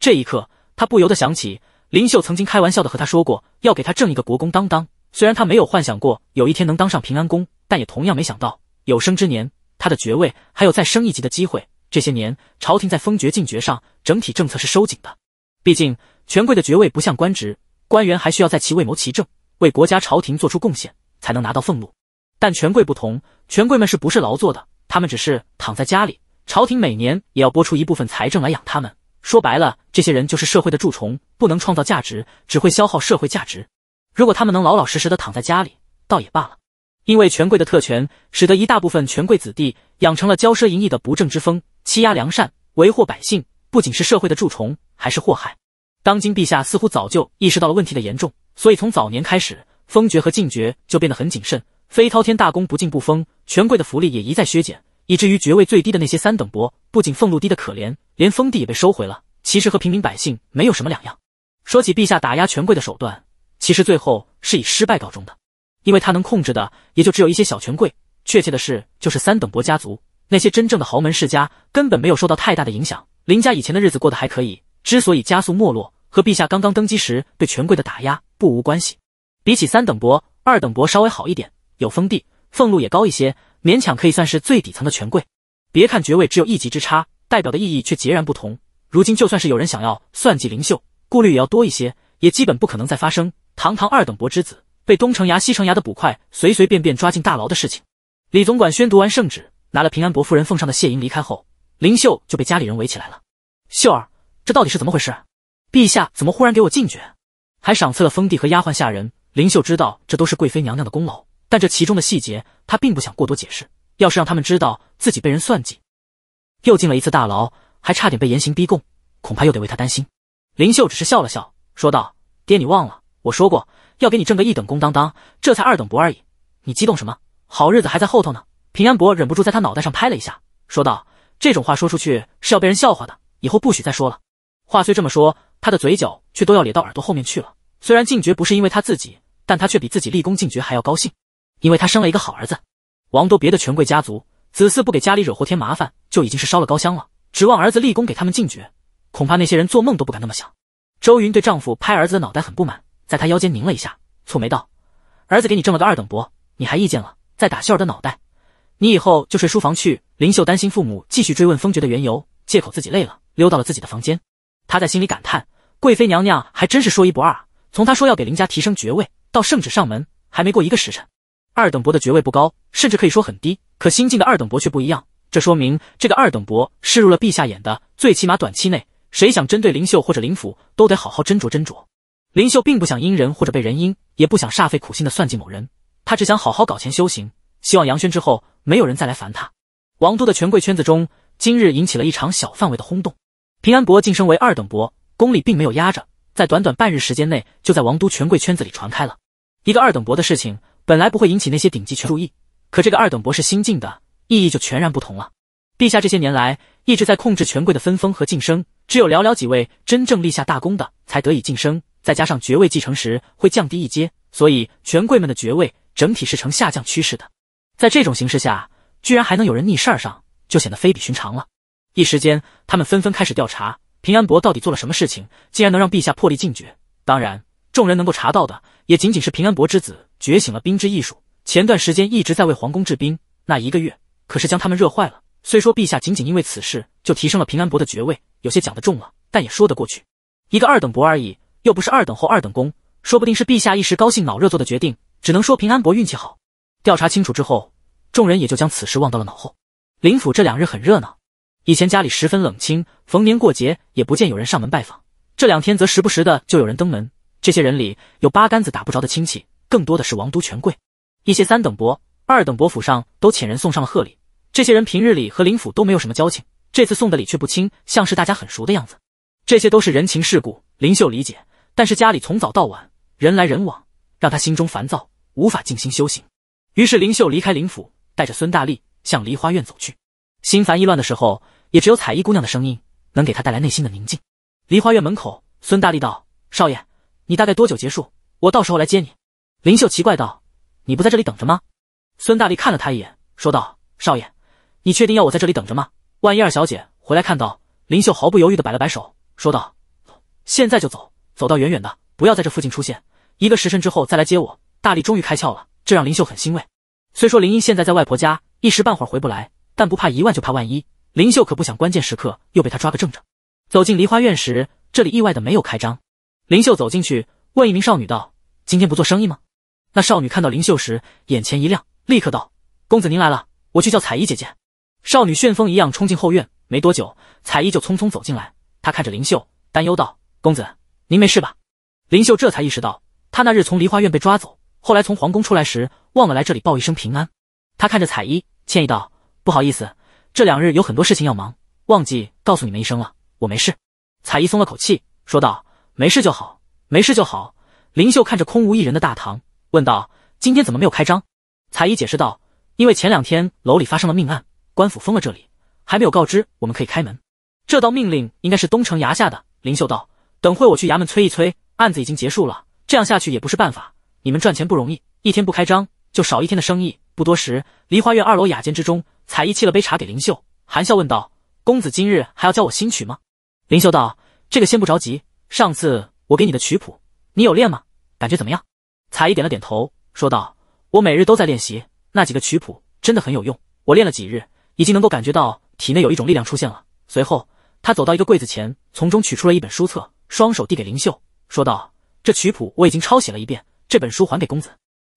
这一刻，他不由得想起林秀曾经开玩笑的和他说过，要给他挣一个国公当当。虽然他没有幻想过有一天能当上平安公，但也同样没想到有生之年他的爵位还有再升一级的机会。这些年，朝廷在封爵进爵上整体政策是收紧的。毕竟，权贵的爵位不像官职，官员还需要在其位谋其政，为国家朝廷做出贡献才能拿到俸禄。但权贵不同，权贵们是不是劳作的，他们只是躺在家里。朝廷每年也要拨出一部分财政来养他们。说白了，这些人就是社会的蛀虫，不能创造价值，只会消耗社会价值。如果他们能老老实实的躺在家里，倒也罢了。因为权贵的特权，使得一大部分权贵子弟养成了骄奢淫逸的不正之风，欺压良善，为祸百姓，不仅是社会的蛀虫，还是祸害。当今陛下似乎早就意识到了问题的严重，所以从早年开始，封爵和禁爵就变得很谨慎，非滔天大功不进不封。权贵的福利也一再削减，以至于爵位最低的那些三等伯，不仅俸禄低的可怜，连封地也被收回了，其实和平民百姓没有什么两样。说起陛下打压权贵的手段，其实最后是以失败告终的，因为他能控制的也就只有一些小权贵，确切的是就是三等伯家族。那些真正的豪门世家根本没有受到太大的影响。林家以前的日子过得还可以，之所以加速没落，和陛下刚刚登基时对权贵的打压不无关系。比起三等伯，二等伯稍微好一点，有封地，俸禄也高一些，勉强可以算是最底层的权贵。别看爵位只有一级之差，代表的意义却截然不同。如今就算是有人想要算计林秀，顾虑也要多一些，也基本不可能再发生。堂堂二等伯之子，被东城衙、西城衙的捕快随随便便抓进大牢的事情，李总管宣读完圣旨，拿了平安伯夫人奉上的谢银离开后，林秀就被家里人围起来了。秀儿，这到底是怎么回事？陛下怎么忽然给我禁爵，还赏赐了封地和丫鬟下人？林秀知道这都是贵妃娘娘的功劳，但这其中的细节她并不想过多解释。要是让他们知道自己被人算计，又进了一次大牢，还差点被严刑逼供，恐怕又得为他担心。林秀只是笑了笑，说道：“爹，你忘了。”我说过要给你挣个一等功当当，这才二等伯而已。你激动什么？好日子还在后头呢。平安伯忍不住在他脑袋上拍了一下，说道：“这种话说出去是要被人笑话的，以后不许再说了。”话虽这么说，他的嘴角却都要咧到耳朵后面去了。虽然进爵不是因为他自己，但他却比自己立功进爵还要高兴，因为他生了一个好儿子。王都别的权贵家族子嗣不给家里惹祸添麻烦，就已经是烧了高香了，指望儿子立功给他们进爵，恐怕那些人做梦都不敢那么想。周云对丈夫拍儿子的脑袋很不满。在他腰间拧了一下，蹙眉道：“儿子给你挣了个二等伯，你还意见了？再打秀儿的脑袋！你以后就睡书房去。”林秀担心父母继续追问封爵的缘由，借口自己累了，溜到了自己的房间。她在心里感叹：“贵妃娘娘还真是说一不二。从她说要给林家提升爵位，到圣旨上门，还没过一个时辰。二等伯的爵位不高，甚至可以说很低，可新晋的二等伯却不一样。这说明这个二等伯是入了陛下眼的。最起码短期内，谁想针对林秀或者林府，都得好好斟酌斟酌。”林秀并不想阴人或者被人阴，也不想煞费苦心的算计某人，他只想好好搞钱修行，希望杨轩之后没有人再来烦他。王都的权贵圈子中，今日引起了一场小范围的轰动。平安伯晋升为二等伯，宫里并没有压着，在短短半日时间内，就在王都权贵圈子里传开了。一个二等伯的事情，本来不会引起那些顶级权注意，可这个二等伯是新晋的，意义就全然不同了。陛下这些年来一直在控制权贵的分封和晋升，只有寥寥几位真正立下大功的才得以晋升。再加上爵位继承时会降低一阶，所以权贵们的爵位整体是呈下降趋势的。在这种形势下，居然还能有人逆势而上，就显得非比寻常了。一时间，他们纷纷开始调查平安伯到底做了什么事情，竟然能让陛下破例禁爵。当然，众人能够查到的也仅仅是平安伯之子觉醒了兵之艺术，前段时间一直在为皇宫制兵，那一个月可是将他们热坏了。虽说陛下仅仅因为此事就提升了平安伯的爵位，有些讲得重了，但也说得过去。一个二等伯而已。又不是二等侯二等公，说不定是陛下一时高兴脑热做的决定，只能说平安伯运气好。调查清楚之后，众人也就将此事忘到了脑后。林府这两日很热闹，以前家里十分冷清，逢年过节也不见有人上门拜访。这两天则时不时的就有人登门，这些人里有八竿子打不着的亲戚，更多的是王都权贵，一些三等伯、二等伯府上都遣人送上了贺礼。这些人平日里和林府都没有什么交情，这次送的礼却不轻，像是大家很熟的样子。这些都是人情世故，林秀理解。但是家里从早到晚人来人往，让他心中烦躁，无法静心修行。于是林秀离开林府，带着孙大力向梨花院走去。心烦意乱的时候，也只有彩衣姑娘的声音能给他带来内心的宁静。梨花院门口，孙大力道：“少爷，你大概多久结束？我到时候来接你。”林秀奇怪道：“你不在这里等着吗？”孙大力看了他一眼，说道：“少爷，你确定要我在这里等着吗？万一二小姐回来看到……”林秀毫不犹豫地摆了摆手，说道：“现在就走。”走到远远的，不要在这附近出现。一个时辰之后再来接我。大力终于开窍了，这让林秀很欣慰。虽说林英现在在外婆家，一时半会回不来，但不怕一万就怕万一。林秀可不想关键时刻又被他抓个正着。走进梨花院时，这里意外的没有开张。林秀走进去，问一名少女道：“今天不做生意吗？”那少女看到林秀时，眼前一亮，立刻道：“公子您来了，我去叫彩衣姐姐。”少女旋风一样冲进后院，没多久，彩衣就匆匆走进来。她看着林秀，担忧道：“公子。”您没事吧？林秀这才意识到，她那日从梨花院被抓走，后来从皇宫出来时，忘了来这里报一声平安。她看着彩衣，歉意道：“不好意思，这两日有很多事情要忙，忘记告诉你们一声了。我没事。”彩衣松了口气，说道：“没事就好，没事就好。”林秀看着空无一人的大堂，问道：“今天怎么没有开张？”彩衣解释道：“因为前两天楼里发生了命案，官府封了这里，还没有告知我们可以开门。这道命令应该是东城衙下的。”林秀道。等会我去衙门催一催，案子已经结束了，这样下去也不是办法。你们赚钱不容易，一天不开张就少一天的生意。不多时，梨花院二楼雅间之中，彩衣沏了杯茶给林秀，含笑问道：“公子今日还要教我新曲吗？”林秀道：“这个先不着急。上次我给你的曲谱，你有练吗？感觉怎么样？”彩衣点了点头，说道：“我每日都在练习，那几个曲谱真的很有用。我练了几日，已经能够感觉到体内有一种力量出现了。”随后，他走到一个柜子前，从中取出了一本书册。双手递给林秀，说道：“这曲谱我已经抄写了一遍，这本书还给公子。”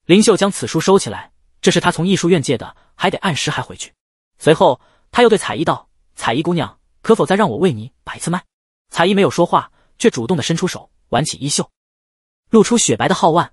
林秀将此书收起来，这是他从艺术院借的，还得按时还回去。随后，他又对彩衣道：“彩衣姑娘，可否再让我为你把一次脉？”彩衣没有说话，却主动的伸出手，挽起衣袖，露出雪白的皓腕。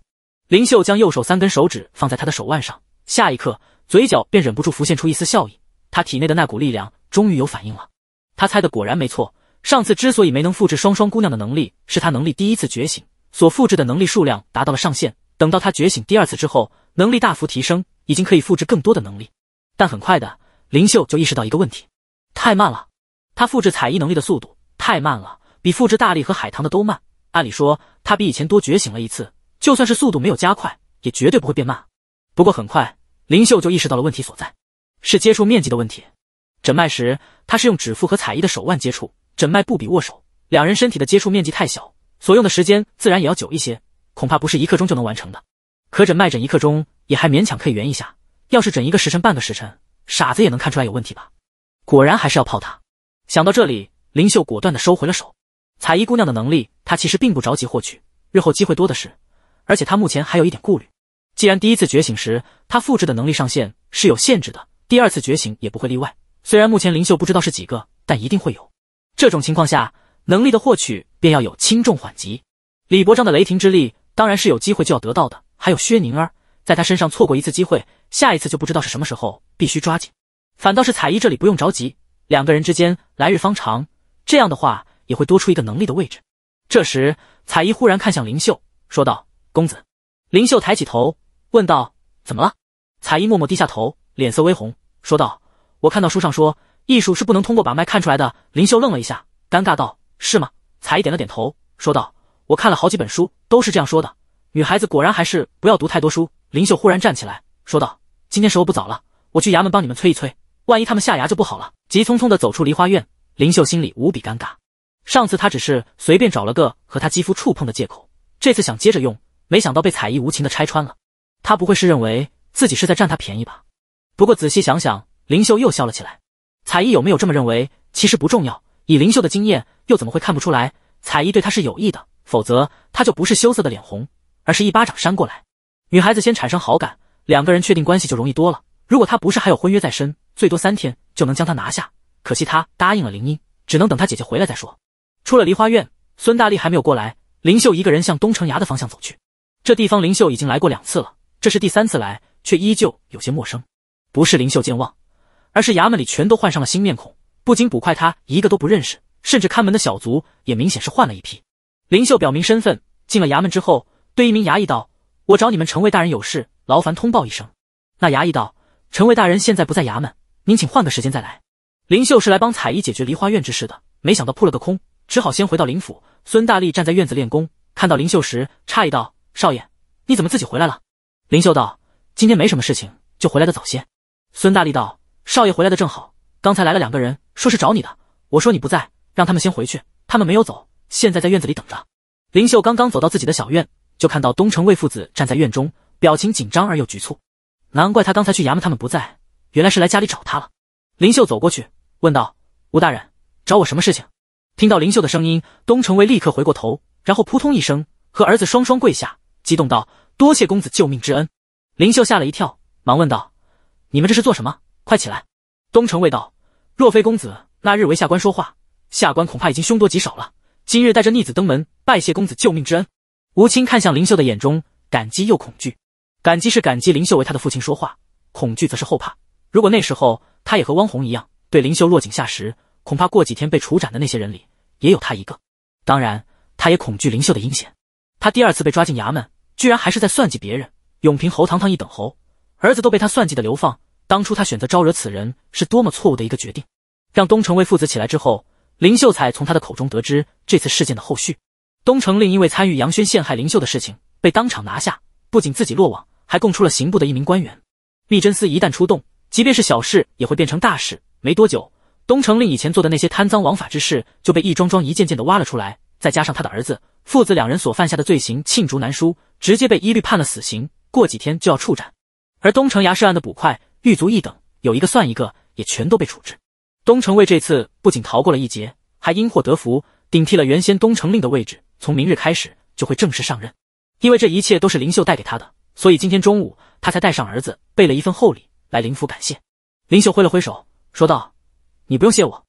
林秀将右手三根手指放在她的手腕上，下一刻，嘴角便忍不住浮现出一丝笑意。他体内的那股力量终于有反应了，他猜的果然没错。上次之所以没能复制双双姑娘的能力，是他能力第一次觉醒，所复制的能力数量达到了上限。等到他觉醒第二次之后，能力大幅提升，已经可以复制更多的能力。但很快的，林秀就意识到一个问题：太慢了。他复制彩衣能力的速度太慢了，比复制大力和海棠的都慢。按理说，他比以前多觉醒了一次，就算是速度没有加快，也绝对不会变慢。不过很快，林秀就意识到了问题所在，是接触面积的问题。诊脉时，他是用指腹和彩衣的手腕接触。诊脉不比握手，两人身体的接触面积太小，所用的时间自然也要久一些，恐怕不是一刻钟就能完成的。可诊脉诊一刻钟也还勉强可以圆一下，要是诊一个时辰、半个时辰，傻子也能看出来有问题吧？果然还是要泡他。想到这里，林秀果断的收回了手。彩衣姑娘的能力，她其实并不着急获取，日后机会多的是。而且她目前还有一点顾虑，既然第一次觉醒时她复制的能力上限是有限制的，第二次觉醒也不会例外。虽然目前灵秀不知道是几个，但一定会有。这种情况下，能力的获取便要有轻重缓急。李伯章的雷霆之力当然是有机会就要得到的，还有薛宁儿，在他身上错过一次机会，下一次就不知道是什么时候，必须抓紧。反倒是彩衣这里不用着急，两个人之间来日方长，这样的话也会多出一个能力的位置。这时，彩衣忽然看向林秀，说道：“公子。”林秀抬起头，问道：“怎么了？”彩衣默默低下头，脸色微红，说道：“我看到书上说。”艺术是不能通过把脉看出来的。林秀愣了一下，尴尬道：“是吗？”才艺点了点头，说道：“我看了好几本书，都是这样说的。女孩子果然还是不要读太多书。”林秀忽然站起来，说道：“今天时候不早了，我去衙门帮你们催一催，万一他们下衙就不好了。”急匆匆的走出梨花院，林秀心里无比尴尬。上次她只是随便找了个和他肌肤触碰的借口，这次想接着用，没想到被彩衣无情的拆穿了。他不会是认为自己是在占他便宜吧？不过仔细想想，林秀又笑了起来。彩依有没有这么认为？其实不重要。以林秀的经验，又怎么会看不出来？彩依对他是有意的，否则他就不是羞涩的脸红，而是一巴掌扇过来。女孩子先产生好感，两个人确定关系就容易多了。如果他不是还有婚约在身，最多三天就能将他拿下。可惜他答应了林音，只能等他姐姐回来再说。出了梨花院，孙大力还没有过来，林秀一个人向东城崖的方向走去。这地方林秀已经来过两次了，这是第三次来，却依旧有些陌生。不是林秀健忘。而是衙门里全都换上了新面孔，不仅捕快他一个都不认识，甚至看门的小卒也明显是换了一批。林秀表明身份，进了衙门之后，对一名衙役道：“我找你们陈卫大人有事，劳烦通报一声。”那衙役道：“陈卫大人现在不在衙门，您请换个时间再来。”林秀是来帮彩衣解决梨花院之事的，没想到扑了个空，只好先回到林府。孙大力站在院子练功，看到林秀时诧异道：“少爷，你怎么自己回来了？”林秀道：“今天没什么事情，就回来的早些。”孙大力道。少爷回来的正好，刚才来了两个人，说是找你的。我说你不在，让他们先回去。他们没有走，现在在院子里等着。林秀刚刚走到自己的小院，就看到东城卫父子站在院中，表情紧张而又局促。难怪他刚才去衙门他们不在，原来是来家里找他了。林秀走过去，问道：“吴大人，找我什么事情？”听到林秀的声音，东城卫立刻回过头，然后扑通一声和儿子双双跪下，激动道：“多谢公子救命之恩。”林秀吓了一跳，忙问道：“你们这是做什么？”快起来！东城卫道，若非公子那日为下官说话，下官恐怕已经凶多吉少了。今日带着逆子登门，拜谢公子救命之恩。吴清看向林秀的眼中，感激又恐惧。感激是感激林秀为他的父亲说话，恐惧则是后怕。如果那时候他也和汪红一样对林秀落井下石，恐怕过几天被处斩的那些人里也有他一个。当然，他也恐惧林秀的阴险。他第二次被抓进衙门，居然还是在算计别人。永平侯堂堂一等侯，儿子都被他算计的流放。当初他选择招惹此人，是多么错误的一个决定！让东城卫父子起来之后，林秀才从他的口中得知这次事件的后续。东城令因为参与杨轩陷害林秀的事情，被当场拿下，不仅自己落网，还供出了刑部的一名官员。密真司一旦出动，即便是小事也会变成大事。没多久，东城令以前做的那些贪赃枉法之事就被一桩桩一件件的挖了出来。再加上他的儿子，父子两人所犯下的罪行罄竹难书，直接被一律判了死刑。过几天就要处斩。而东城牙舍案的捕快。狱卒一等有一个算一个，也全都被处置。东城卫这次不仅逃过了一劫，还因祸得福，顶替了原先东城令的位置。从明日开始就会正式上任。因为这一切都是林秀带给他的，所以今天中午他才带上儿子备了一份厚礼来林府感谢。林秀挥了挥手，说道：“你不用谢我，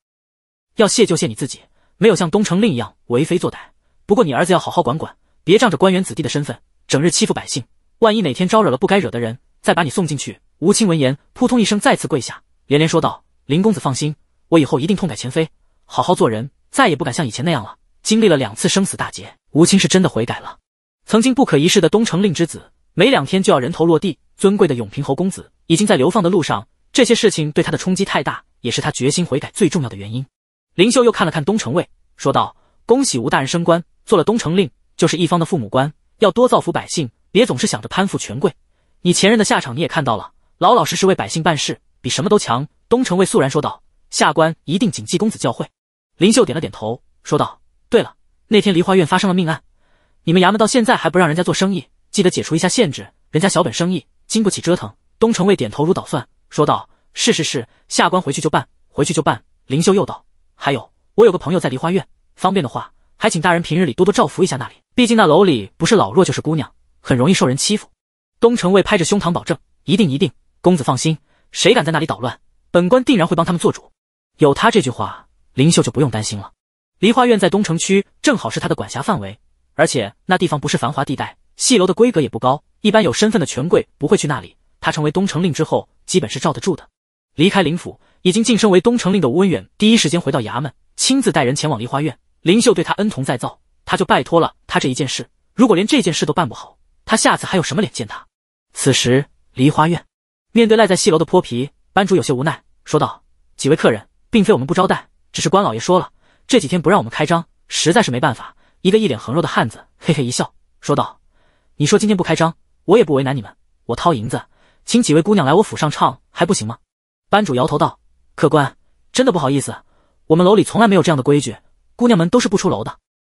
要谢就谢你自己，没有像东城令一样为非作歹。不过你儿子要好好管管，别仗着官员子弟的身份，整日欺负百姓。万一哪天招惹了不该惹的人，再把你送进去。”吴清闻言，扑通一声再次跪下，连连说道：“林公子放心，我以后一定痛改前非，好好做人，再也不敢像以前那样了。”经历了两次生死大劫，吴清是真的悔改了。曾经不可一世的东城令之子，没两天就要人头落地；尊贵的永平侯公子，已经在流放的路上。这些事情对他的冲击太大，也是他决心悔改最重要的原因。林秀又看了看东城卫，说道：“恭喜吴大人升官，做了东城令，就是一方的父母官，要多造福百姓，别总是想着攀附权贵。你前任的下场你也看到了。”老老实实为百姓办事，比什么都强。东城卫肃然说道：“下官一定谨记公子教诲。”林秀点了点头，说道：“对了，那天梨花院发生了命案，你们衙门到现在还不让人家做生意，记得解除一下限制。人家小本生意，经不起折腾。”东城卫点头如捣蒜，说道：“是是是，下官回去就办，回去就办。”林秀又道：“还有，我有个朋友在梨花院，方便的话，还请大人平日里多多照拂一下那里。毕竟那楼里不是老弱就是姑娘，很容易受人欺负。”东城卫拍着胸膛保证：“一定一定。”公子放心，谁敢在那里捣乱，本官定然会帮他们做主。有他这句话，林秀就不用担心了。梨花院在东城区，正好是他的管辖范围，而且那地方不是繁华地带，戏楼的规格也不高，一般有身份的权贵不会去那里。他成为东城令之后，基本是罩得住的。离开林府，已经晋升为东城令的吴文远第一时间回到衙门，亲自带人前往梨花院。林秀对他恩同再造，他就拜托了他这一件事。如果连这件事都办不好，他下次还有什么脸见他？此时，梨花院。面对赖在戏楼的泼皮，班主有些无奈，说道：“几位客人，并非我们不招待，只是关老爷说了，这几天不让我们开张，实在是没办法。”一个一脸横肉的汉子嘿嘿一笑，说道：“你说今天不开张，我也不为难你们，我掏银子，请几位姑娘来我府上唱，还不行吗？”班主摇头道：“客官，真的不好意思，我们楼里从来没有这样的规矩，姑娘们都是不出楼的。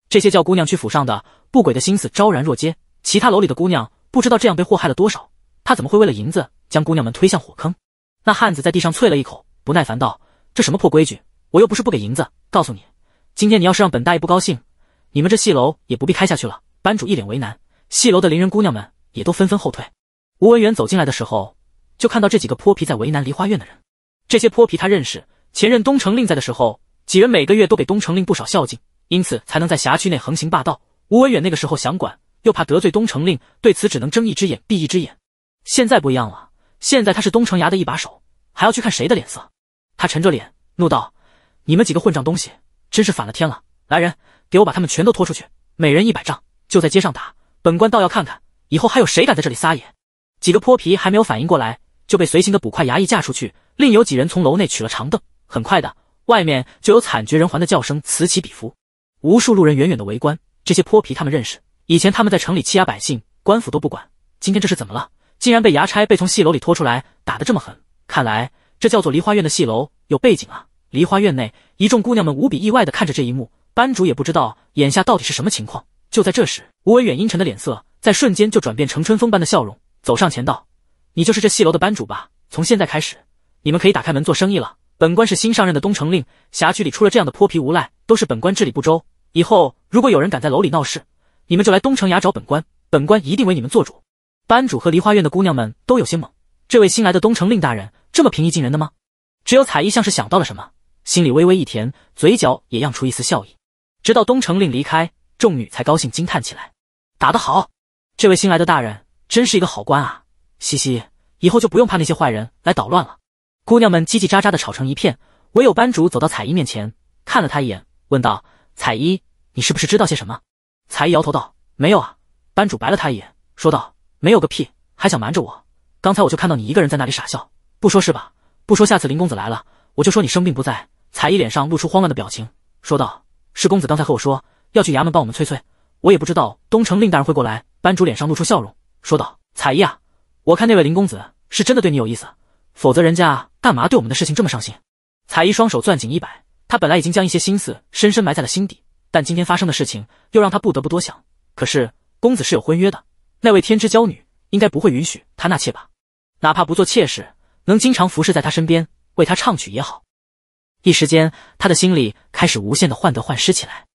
这些叫姑娘去府上的，不轨的心思昭然若揭。其他楼里的姑娘，不知道这样被祸害了多少。”他怎么会为了银子将姑娘们推向火坑？那汉子在地上啐了一口，不耐烦道：“这什么破规矩？我又不是不给银子。告诉你，今天你要是让本大爷不高兴，你们这戏楼也不必开下去了。”班主一脸为难，戏楼的伶人姑娘们也都纷纷后退。吴文远走进来的时候，就看到这几个泼皮在为难梨花院的人。这些泼皮他认识，前任东城令在的时候，几人每个月都给东城令不少孝敬，因此才能在辖区内横行霸道。吴文远那个时候想管，又怕得罪东城令，对此只能睁一只眼闭一只眼。现在不一样了，现在他是东城衙的一把手，还要去看谁的脸色？他沉着脸怒道：“你们几个混账东西，真是反了天了！来人，给我把他们全都拖出去，每人一百杖，就在街上打！本官倒要看看，以后还有谁敢在这里撒野！”几个泼皮还没有反应过来，就被随行的捕快衙役架出去。另有几人从楼内取了长凳，很快的，外面就有惨绝人寰的叫声此起彼伏。无数路人远远的围观，这些泼皮他们认识，以前他们在城里欺压百姓，官府都不管。今天这是怎么了？竟然被牙差被从戏楼里拖出来，打得这么狠，看来这叫做梨花院的戏楼有背景啊！梨花院内，一众姑娘们无比意外的看着这一幕，班主也不知道眼下到底是什么情况。就在这时，吴文远阴沉的脸色在瞬间就转变成春风般的笑容，走上前道：“你就是这戏楼的班主吧？从现在开始，你们可以打开门做生意了。本官是新上任的东城令，辖区里出了这样的泼皮无赖，都是本官治理不周。以后如果有人敢在楼里闹事，你们就来东城衙找本官，本官一定为你们做主。”班主和梨花院的姑娘们都有些懵，这位新来的东城令大人这么平易近人的吗？只有彩衣像是想到了什么，心里微微一甜，嘴角也漾出一丝笑意。直到东城令离开，众女才高兴惊叹起来：“打得好！这位新来的大人真是一个好官啊！”嘻嘻，以后就不用怕那些坏人来捣乱了。姑娘们叽叽喳喳的吵成一片，唯有班主走到彩衣面前，看了她一眼，问道：“彩衣，你是不是知道些什么？”彩衣摇头道：“没有啊。”班主白了他一眼，说道。没有个屁，还想瞒着我！刚才我就看到你一个人在那里傻笑，不说是吧？不说，下次林公子来了，我就说你生病不在。彩衣脸上露出慌乱的表情，说道：“是公子刚才和我说要去衙门帮我们催催，我也不知道东城令大人会过来。”班主脸上露出笑容，说道：“彩衣啊，我看那位林公子是真的对你有意思，否则人家干嘛对我们的事情这么上心？”彩衣双手攥紧衣摆，他本来已经将一些心思深深埋在了心底，但今天发生的事情又让他不得不多想。可是公子是有婚约的。那位天之娇女应该不会允许他纳妾吧？哪怕不做妾室，能经常服侍在他身边，为他唱曲也好。一时间，他的心里开始无限的患得患失起来。